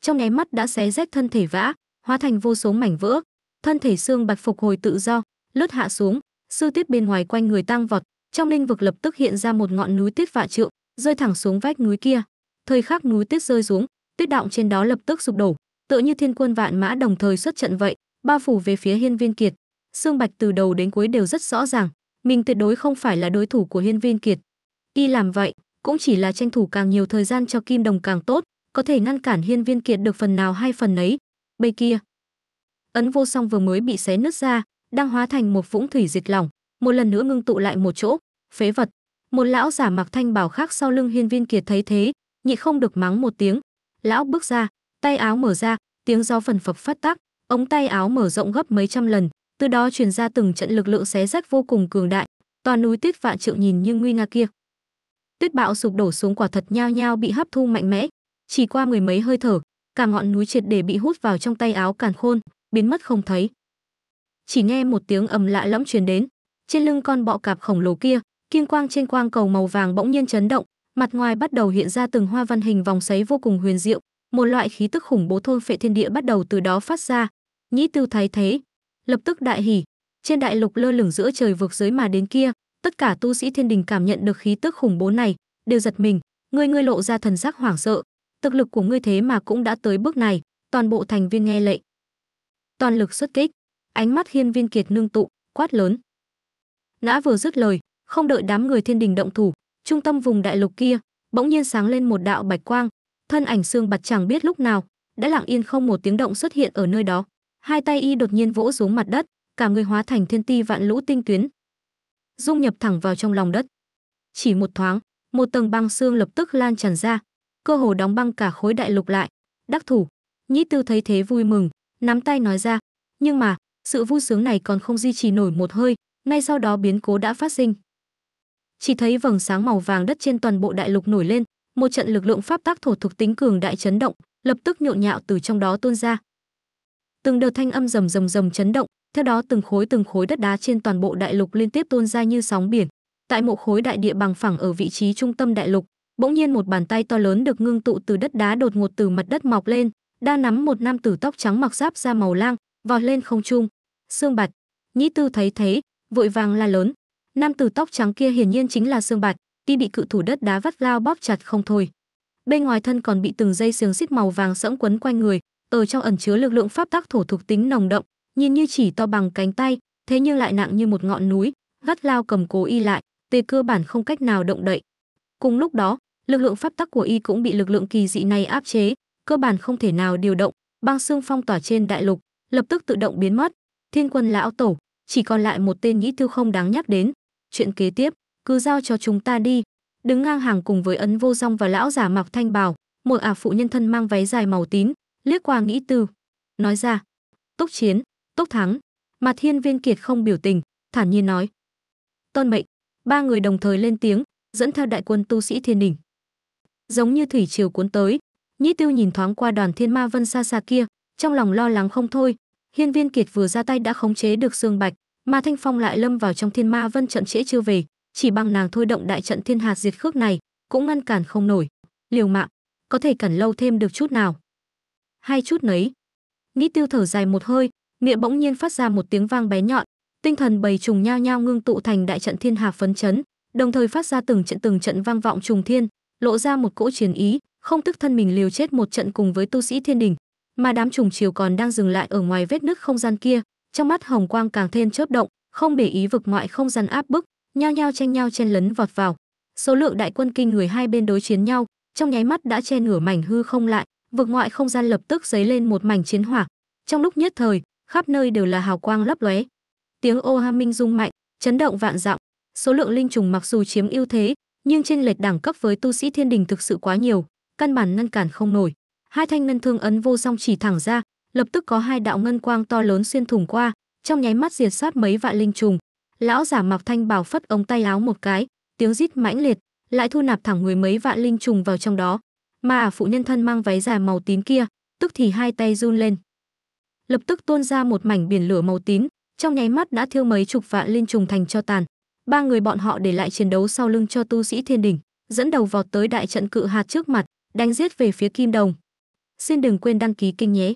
Trong nháy mắt đã xé rách thân thể vã, hóa thành vô số mảnh vỡ, thân thể xương Bạch phục hồi tự do, lướt hạ xuống, sư tiết bên ngoài quanh người tăng vọt, trong linh vực lập tức hiện ra một ngọn núi tuyết vạn trượng rơi thẳng xuống vách núi kia thời khắc núi tuyết rơi xuống tuyết động trên đó lập tức sụp đổ tựa như thiên quân vạn mã đồng thời xuất trận vậy ba phủ về phía hiên viên kiệt Sương Bạch từ đầu đến cuối đều rất rõ ràng, mình tuyệt đối không phải là đối thủ của Hiên Viên Kiệt. Y làm vậy, cũng chỉ là tranh thủ càng nhiều thời gian cho Kim Đồng càng tốt, có thể ngăn cản Hiên Viên Kiệt được phần nào hay phần ấy. Bây kia, ấn vô song vừa mới bị xé nứt ra, đang hóa thành một vũng thủy diệt lỏng, một lần nữa ngưng tụ lại một chỗ phế vật một lão giả mặc thanh bảo khác sau lưng hiên viên kiệt thấy thế nhị không được mắng một tiếng lão bước ra tay áo mở ra tiếng gió phần phập phát tác ống tay áo mở rộng gấp mấy trăm lần từ đó truyền ra từng trận lực lượng xé rách vô cùng cường đại toàn núi tuyết vạn trượng nhìn như nguy nga kia tuyết bạo sụp đổ xuống quả thật nhao nhao bị hấp thu mạnh mẽ chỉ qua mười mấy hơi thở cả ngọn núi triệt để bị hút vào trong tay áo càn khôn biến mất không thấy chỉ nghe một tiếng ầm lạ lẫm truyền đến trên lưng con bọ cạp khổng lồ kia, kim quang trên quang cầu màu vàng bỗng nhiên chấn động, mặt ngoài bắt đầu hiện ra từng hoa văn hình vòng xoáy vô cùng huyền diệu, một loại khí tức khủng bố thôn phệ thiên địa bắt đầu từ đó phát ra. Nhĩ Tư thấy thế, lập tức đại hỉ. Trên đại lục lơ lửng giữa trời vực giới mà đến kia, tất cả tu sĩ thiên đình cảm nhận được khí tức khủng bố này, đều giật mình, ngươi ngươi lộ ra thần sắc hoảng sợ, thực lực của ngươi thế mà cũng đã tới bước này, toàn bộ thành viên nghe lệnh. Toàn lực xuất kích, ánh mắt Hiên Viên Kiệt nương tụ, quát lớn ngã vừa dứt lời, không đợi đám người thiên đình động thủ, trung tâm vùng đại lục kia bỗng nhiên sáng lên một đạo bạch quang, thân ảnh xương bạch chẳng biết lúc nào đã lặng yên không một tiếng động xuất hiện ở nơi đó. Hai tay y đột nhiên vỗ xuống mặt đất, cả người hóa thành thiên ti vạn lũ tinh tuyến, dung nhập thẳng vào trong lòng đất. Chỉ một thoáng, một tầng băng xương lập tức lan tràn ra, cơ hồ đóng băng cả khối đại lục lại. Đắc thủ, Nhĩ Tư thấy thế vui mừng, nắm tay nói ra, nhưng mà, sự vui sướng này còn không duy trì nổi một hơi, ngay sau đó biến cố đã phát sinh. Chỉ thấy vầng sáng màu vàng đất trên toàn bộ đại lục nổi lên, một trận lực lượng pháp tác thổ thuộc tính cường đại chấn động, lập tức nhộn nhạo từ trong đó tuôn ra. Từng đợt thanh âm rầm rầm rầm chấn động, theo đó từng khối từng khối đất đá trên toàn bộ đại lục liên tiếp tuôn ra như sóng biển. Tại một khối đại địa bằng phẳng ở vị trí trung tâm đại lục, bỗng nhiên một bàn tay to lớn được ngưng tụ từ đất đá đột ngột từ mặt đất mọc lên, đang nắm một nam tử tóc trắng mặc giáp da màu lang, vọt lên không trung. Sương Bạch, Nhĩ Tư thấy thế, vội vàng la lớn nam tử tóc trắng kia hiển nhiên chính là xương bạt tuy bị cự thủ đất đá vắt lao bóp chặt không thôi bên ngoài thân còn bị từng dây xương xích màu vàng sẫm quấn quanh người ở trong ẩn chứa lực lượng pháp tắc thổ thuộc tính nồng đậm nhìn như chỉ to bằng cánh tay thế nhưng lại nặng như một ngọn núi gắt lao cầm cố y lại tề cơ bản không cách nào động đậy cùng lúc đó lực lượng pháp tắc của y cũng bị lực lượng kỳ dị này áp chế cơ bản không thể nào điều động băng xương phong tỏa trên đại lục lập tức tự động biến mất thiên quân lão tổ chỉ còn lại một tên nhĩ tiêu không đáng nhắc đến chuyện kế tiếp cứ giao cho chúng ta đi đứng ngang hàng cùng với ấn vô song và lão giả mặc thanh bào một ả phụ nhân thân mang váy dài màu tím liếc qua nghĩ tư nói ra tốc chiến tốc thắng mà thiên viên kiệt không biểu tình thản nhiên nói tôn mệnh ba người đồng thời lên tiếng dẫn theo đại quân tu sĩ thiên đỉnh giống như thủy triều cuốn tới nhĩ tiêu nhìn thoáng qua đoàn thiên ma vân xa xa kia trong lòng lo lắng không thôi Hiên Viên Kiệt vừa ra tay đã khống chế được Dương Bạch, mà Thanh Phong lại lâm vào trong Thiên Ma Vân trận trễ chưa về, chỉ bằng nàng thôi động đại trận thiên hạt diệt khước này, cũng ngăn cản không nổi. Liều mạng, có thể cản lâu thêm được chút nào? Hai chút nấy. Nít Tiêu thở dài một hơi, miệng bỗng nhiên phát ra một tiếng vang bé nhọn, tinh thần bầy trùng nhao nhao ngưng tụ thành đại trận thiên Hạt phấn chấn, đồng thời phát ra từng trận từng trận vang vọng trùng thiên, lộ ra một cỗ chiến ý, không tức thân mình liều chết một trận cùng với tu sĩ thiên đình, mà đám trùng chiều còn đang dừng lại ở ngoài vết nứt không gian kia, trong mắt hồng quang càng thêm chớp động, không để ý vực ngoại không gian áp bức, nhao nhao tranh nhau chen lấn vọt vào. Số lượng đại quân kinh người hai bên đối chiến nhau, trong nháy mắt đã che nửa mảnh hư không lại, vực ngoại không gian lập tức dấy lên một mảnh chiến hỏa. Trong lúc nhất thời, khắp nơi đều là hào quang lấp lóe. Tiếng ô ha minh rung mạnh, chấn động vạn dặm. Số lượng linh trùng mặc dù chiếm ưu thế, nhưng trên lệch đẳng cấp với tu sĩ thiên đình thực sự quá nhiều, căn bản ngăn cản không nổi hai thanh ngân thương ấn vô song chỉ thẳng ra lập tức có hai đạo ngân quang to lớn xuyên thủng qua trong nháy mắt diệt sát mấy vạn linh trùng lão giả mặc thanh bảo phất ống tay áo một cái tiếng rít mãnh liệt lại thu nạp thẳng người mấy vạn linh trùng vào trong đó mà à phụ nhân thân mang váy dài màu tím kia tức thì hai tay run lên lập tức tuôn ra một mảnh biển lửa màu tím trong nháy mắt đã thiêu mấy chục vạn linh trùng thành cho tàn ba người bọn họ để lại chiến đấu sau lưng cho tu sĩ thiên đỉnh dẫn đầu vọt tới đại trận cự hạt trước mặt đánh giết về phía kim đồng Xin đừng quên đăng ký kênh nhé.